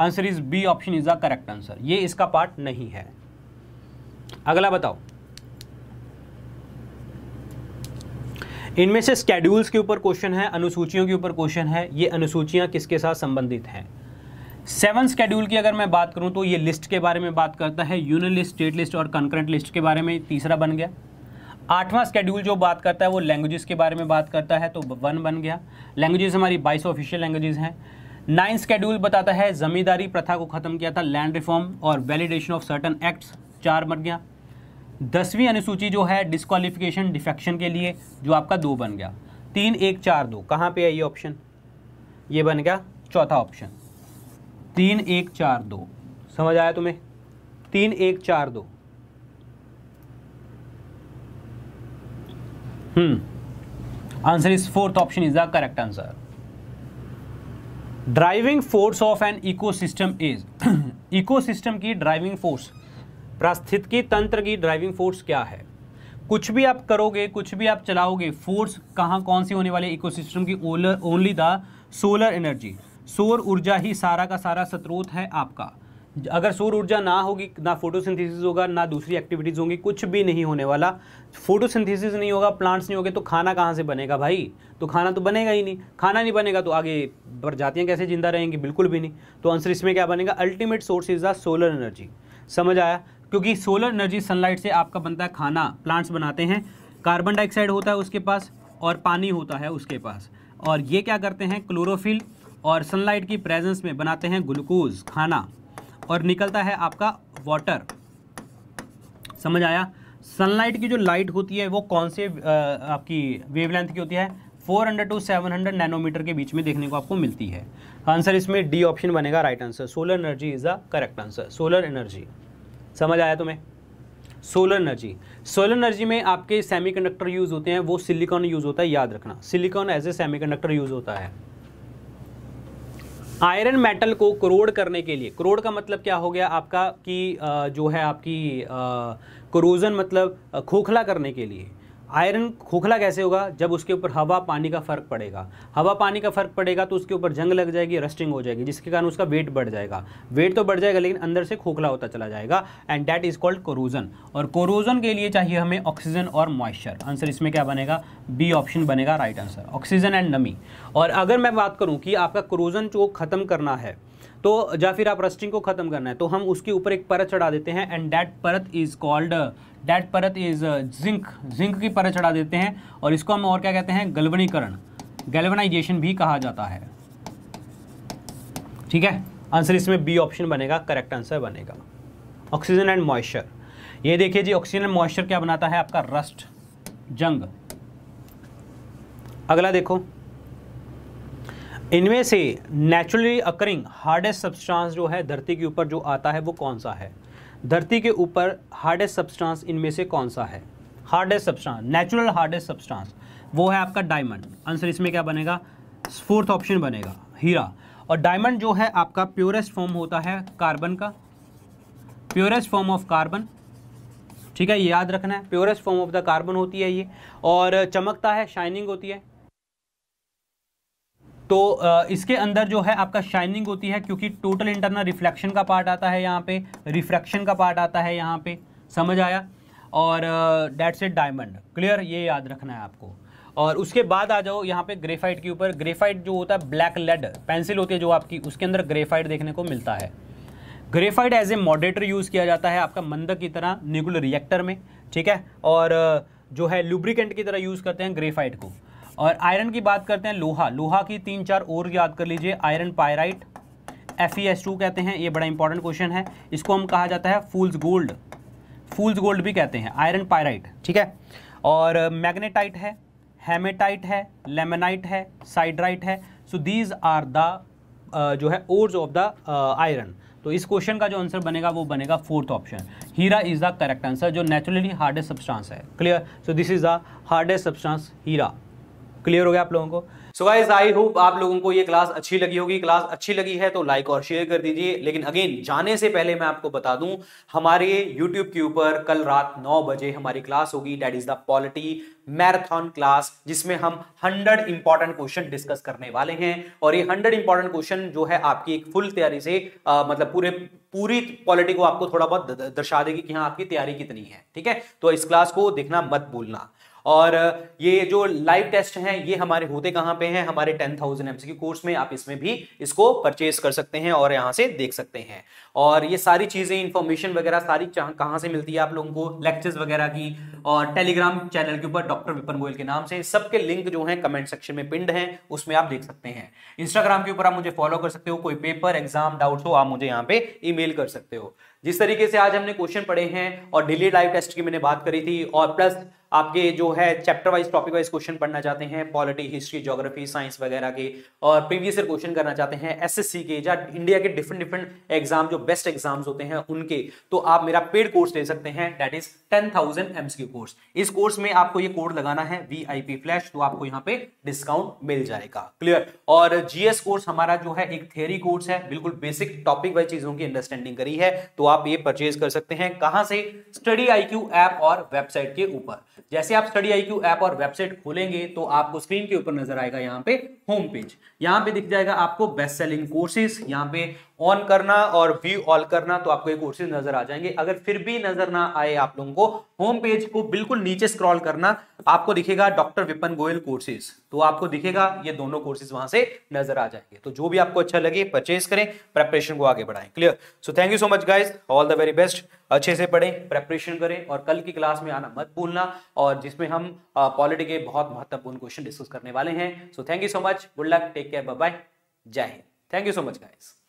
Speaker 1: answer is B option is the correct answer ये इसका पार्ट नहीं है अगला बताओ इनमें से स्केड्यूल्स के ऊपर क्वेश्चन है अनुसूचियों के ऊपर क्वेश्चन है ये अनुसूचियां किसके साथ संबंधित हैं सेवन स्केड्यूल की अगर मैं बात करूं तो ये लिस्ट के बारे में बात करता है यूनियन लिस्ट स्टेट लिस्ट और कंकरेंट लिस्ट के बारे में तीसरा बन गया आठवां स्केड्यूल जो बात करता है वो लैंग्वेजेस के बारे में बात करता है तो वन बन गया लैंग्वेजेस हमारी बाईस ऑफिशियल लैंग्वेजेस हैं नाइन स्केड्यूल बताता है ज़मींदारी प्रथा को ख़त्म किया था लैंड रिफॉर्म और वैलिडेशन ऑफ सर्टन एक्ट्स चार बन गया दसवीं अनुसूची जो है डिस्कालिफिकेशन डिफेक्शन के लिए जो आपका दो बन गया तीन एक चार दो कहाँ पर है ये ऑप्शन ये बन गया चौथा ऑप्शन तीन एक चार दो समझ आया तुम्हें तीन एक चार दो answer is fourth option is the correct answer driving force of an ecosystem is ecosystem की ड्राइविंग फोर्स पारिस्थितिकी तंत्र की ड्राइविंग फोर्स क्या है कुछ भी आप करोगे कुछ भी आप चलाओगे फोर्स कहाँ कौन सी होने वाली इकोसिस्टम की ओनली द सोलर एनर्जी सौर ऊर्जा ही सारा का सारा स्त्रोत है आपका अगर सौर ऊर्जा ना होगी ना फोटोसिंथेसिस होगा ना दूसरी एक्टिविटीज़ होंगी कुछ भी नहीं होने वाला फोटोसिंथेसिस नहीं होगा प्लांट्स नहीं होंगे तो खाना कहाँ से बनेगा भाई तो खाना तो बनेगा ही नहीं खाना नहीं बनेगा तो आगे प्रजातियाँ कैसे जिंदा रहेंगी बिल्कुल भी नहीं तो आंसर इसमें क्या बनेगा ultimate source is the solar energy समझ आया क्योंकि सोलर एनर्जी सनलाइट से आपका बनता है खाना प्लांट्स बनाते हैं कार्बन डाइऑक्साइड होता है उसके पास और पानी होता है उसके पास और ये क्या करते हैं क्लोरोफिल और सनलाइट की प्रेजेंस में बनाते हैं ग्लूकोज खाना और निकलता है आपका वाटर समझ आया सनलाइट की जो लाइट होती है वो कौन से आपकी वेवलेंथ की होती है 400 टू 700 नैनोमीटर के बीच में देखने को आपको मिलती है आंसर इसमें डी ऑप्शन बनेगा right answer solar energy is the correct answer solar energy समझ आया तुम्हें सोलर एनर्जी सोलर एनर्जी में आपके सेमीकंडक्टर यूज़ होते हैं वो सिलिकॉन यूज़ होता है याद रखना silicon as a semiconductor use होता है आयरन मेटल को करोड़ करने के लिए करोड़ का मतलब क्या हो गया आपका कि जो है आपकी क्रोजन मतलब खोखला करने के लिए आयरन खोखला कैसे होगा जब उसके ऊपर हवा पानी का फ़र्क पड़ेगा हवा पानी का फ़र्क पड़ेगा तो उसके ऊपर जंग लग जाएगी रस्टिंग हो जाएगी जिसके कारण उसका वेट बढ़ जाएगा वेट तो बढ़ जाएगा लेकिन अंदर से खोखला होता चला जाएगा and that is called corrosion और कोरोजन के लिए चाहिए हमें ऑक्सीजन और मॉइस्चर आंसर इसमें क्या बनेगा बी ऑप्शन बनेगा राइट आंसर ऑक्सीजन एंड नमी और अगर मैं बात करूँ कि आपका क्रोजन जो ख़त्म करना है तो या फिर आप रस्टिंग को ख़त्म करना है तो हम उसके ऊपर एक परत चढ़ा देते हैं एंड डैट परत इज़ कॉल्ड डैट परत इज़ जिंक जिंक की परत चढ़ा देते हैं और इसको हम और क्या कहते हैं गलवनीकरण गैल्वनाइजेशन भी कहा जाता है ठीक है आंसर इसमें बी ऑप्शन बनेगा करेक्ट आंसर बनेगा ऑक्सीजन एंड मॉइस्चर ये देखिए जी ऑक्सीजन एंड मॉइस्चर क्या बनाता है आपका रस्ट जंग अगला देखो इनमें से नेचुरली अकरिंग हार्डेस्ट सब्सटेंस जो है धरती के ऊपर जो आता है वो कौन सा है धरती के ऊपर हार्डेस्ट सब्सटेंस इनमें से कौन सा है hardest substance natural hardest substance वो है आपका डायमंड आंसर इसमें क्या बनेगा फोर्थ ऑप्शन बनेगा हीरा और डायमंड जो है आपका प्योरेस्ट फॉर्म होता है कार्बन का प्योरेस्ट फॉर्म ऑफ कार्बन ठीक है याद रखना है purest form of the carbon होती है ये और चमकता है शाइनिंग होती है तो इसके अंदर जो है आपका शाइनिंग होती है क्योंकि टोटल इंटरनल रिफ्लेक्शन का पार्ट आता है यहाँ पे रिफ्रैक्शन का पार्ट आता है यहाँ पे समझ आया और डेट्स इट डायमंड क्लियर ये याद रखना है आपको और उसके बाद आ जाओ यहाँ पे ग्रेफाइट के ऊपर ग्रेफाइट जो होता है ब्लैक लेड पेंसिल होती है जो आपकी उसके अंदर ग्रेफाइट देखने को मिलता है graphite as a moderator use किया जाता है आपका मंदक की तरह न्यूक्लियर रिएक्टर में ठीक है और जो है लुब्रिकेंट की तरह यूज़ करते हैं ग्रेफाइट को और आयरन की बात करते हैं लोहा लोहा की तीन चार और याद कर लीजिए iron pyrite F E S two कहते हैं ये बड़ा इंपॉर्टेंट क्वेश्चन है इसको हम कहा जाता है फूल्स गोल्ड फूल्स गोल्ड भी कहते हैं आयरन पायराइट ठीक है और मैग्नेटाइट uh, है हेमेटाइट है लेमनाइट है साइड्राइट है सो दीज आर द जो है ओर्स ऑफ द आयरन तो इस क्वेश्चन का जो आंसर बनेगा वो बनेगा फोर्थ ऑप्शन हीरा इज़ द करेक्ट आंसर जो नेचुरली हार्डेस्ट सब्सटेंस है clear so this is the hardest substance हीरा क्लियर हो गया आप लोगों को सो गाइज आई होप आप लोगों को ये क्लास अच्छी लगी होगी क्लास अच्छी लगी है तो लाइक और शेयर कर दीजिए लेकिन अगेन जाने से पहले मैं आपको बता दूं हमारे यूट्यूब के ऊपर कल रात 9 बजे हमारी क्लास होगी that is the polity marathon class जिसमें हम 100 इंपॉर्टेंट क्वेश्चन डिस्कस करने वाले हैं और ये 100 इंपॉर्टेंट क्वेश्चन जो है आपकी एक फुल तैयारी से आ, मतलब पूरे पूरी पॉलिटी को आपको थोड़ा बहुत दर्शा देगी कि हाँ आपकी तैयारी कितनी है ठीक है तो इस क्लास को देखना मत भूलना और ये जो लाइव टेस्ट हैं ये हमारे होते कहाँ पे हैं हमारे टेन थाउजेंड एमसीक्यू कोर्स में आप इसमें भी इसको परचेज कर सकते हैं और यहाँ से देख सकते हैं और ये सारी चीज़ें इन्फॉर्मेशन वगैरह सारी कहाँ से मिलती है आप लोगों को लेक्चर्स वगैरह की और टेलीग्राम चैनल के ऊपर डॉक्टर विपन गोयल के नाम से सबके लिंक जो है कमेंट सेक्शन में पिंड हैं उसमें आप देख सकते हैं इंस्टाग्राम के ऊपर आप मुझे फॉलो कर सकते हो कोई पेपर एग्जाम डाउट्स हो आप मुझे यहाँ पे ई कर सकते हो जिस तरीके से आज हमने क्वेश्चन पढ़े हैं और डेली लाइव टेस्ट की मैंने बात करी थी और प्लस आपके जो है chapter wise topic wise question पढ़ना चाहते हैं पॉलिटी हिस्ट्री जोग्राफी साइंस वगैरह के और प्रीवियस ईयर क्वेश्चन करना चाहते हैं एसएससी के या इंडिया के डिफरेंट डिफरेंट एग्जाम जो बेस्ट एग्जाम्स होते हैं उनके तो आप मेरा पेड कोर्स ले सकते हैं that is ten thousand course इस कोर्स में आपको ये कोड लगाना है वी फ्लैश तो आपको यहाँ पे डिस्काउंट मिल जाएगा क्लियर और जीएस कोर्स हमारा जो है एक थेरी कोर्स है बिल्कुल बेसिक टॉपिक वाइज चीजों की अंडरस्टैंडिंग करी है तो आप ये परचेज कर सकते हैं कहाँ से स्टडी आई ऐप और वेबसाइट के ऊपर जैसे आप स्टडी आई ऐप और वेबसाइट खोलेंगे तो आपको स्क्रीन के ऊपर नजर आएगा यहाँ पे होम पेज यहाँ पे दिख जाएगा आपको बेस्ट सेलिंग कोर्सेज यहाँ पे ऑन करना और व्यू ऑल करना तो आपको ये कोर्सेज नजर आ जाएंगे अगर फिर भी नजर ना आए आप लोगों को होम पेज को बिल्कुल नीचे स्क्रॉल करना आपको दिखेगा डॉक्टर विपन गोयल कोर्सेज तो आपको दिखेगा ये दोनों कोर्सेज वहां से नजर आ जाएंगे तो जो भी आपको अच्छा लगे परचेज करें प्रेपरेशन को आगे बढ़ाएं clear so thank you so much guys all the very best अच्छे से पढ़ें प्रेपरेशन करें और कल की क्लास में आना मत भूलना और जिसमें हम पॉलिटी के बहुत महत्वपूर्ण क्वेश्चन डिस्कस करने वाले हैं so thank you so much good luck take care bye जय हिंद thank you so much guys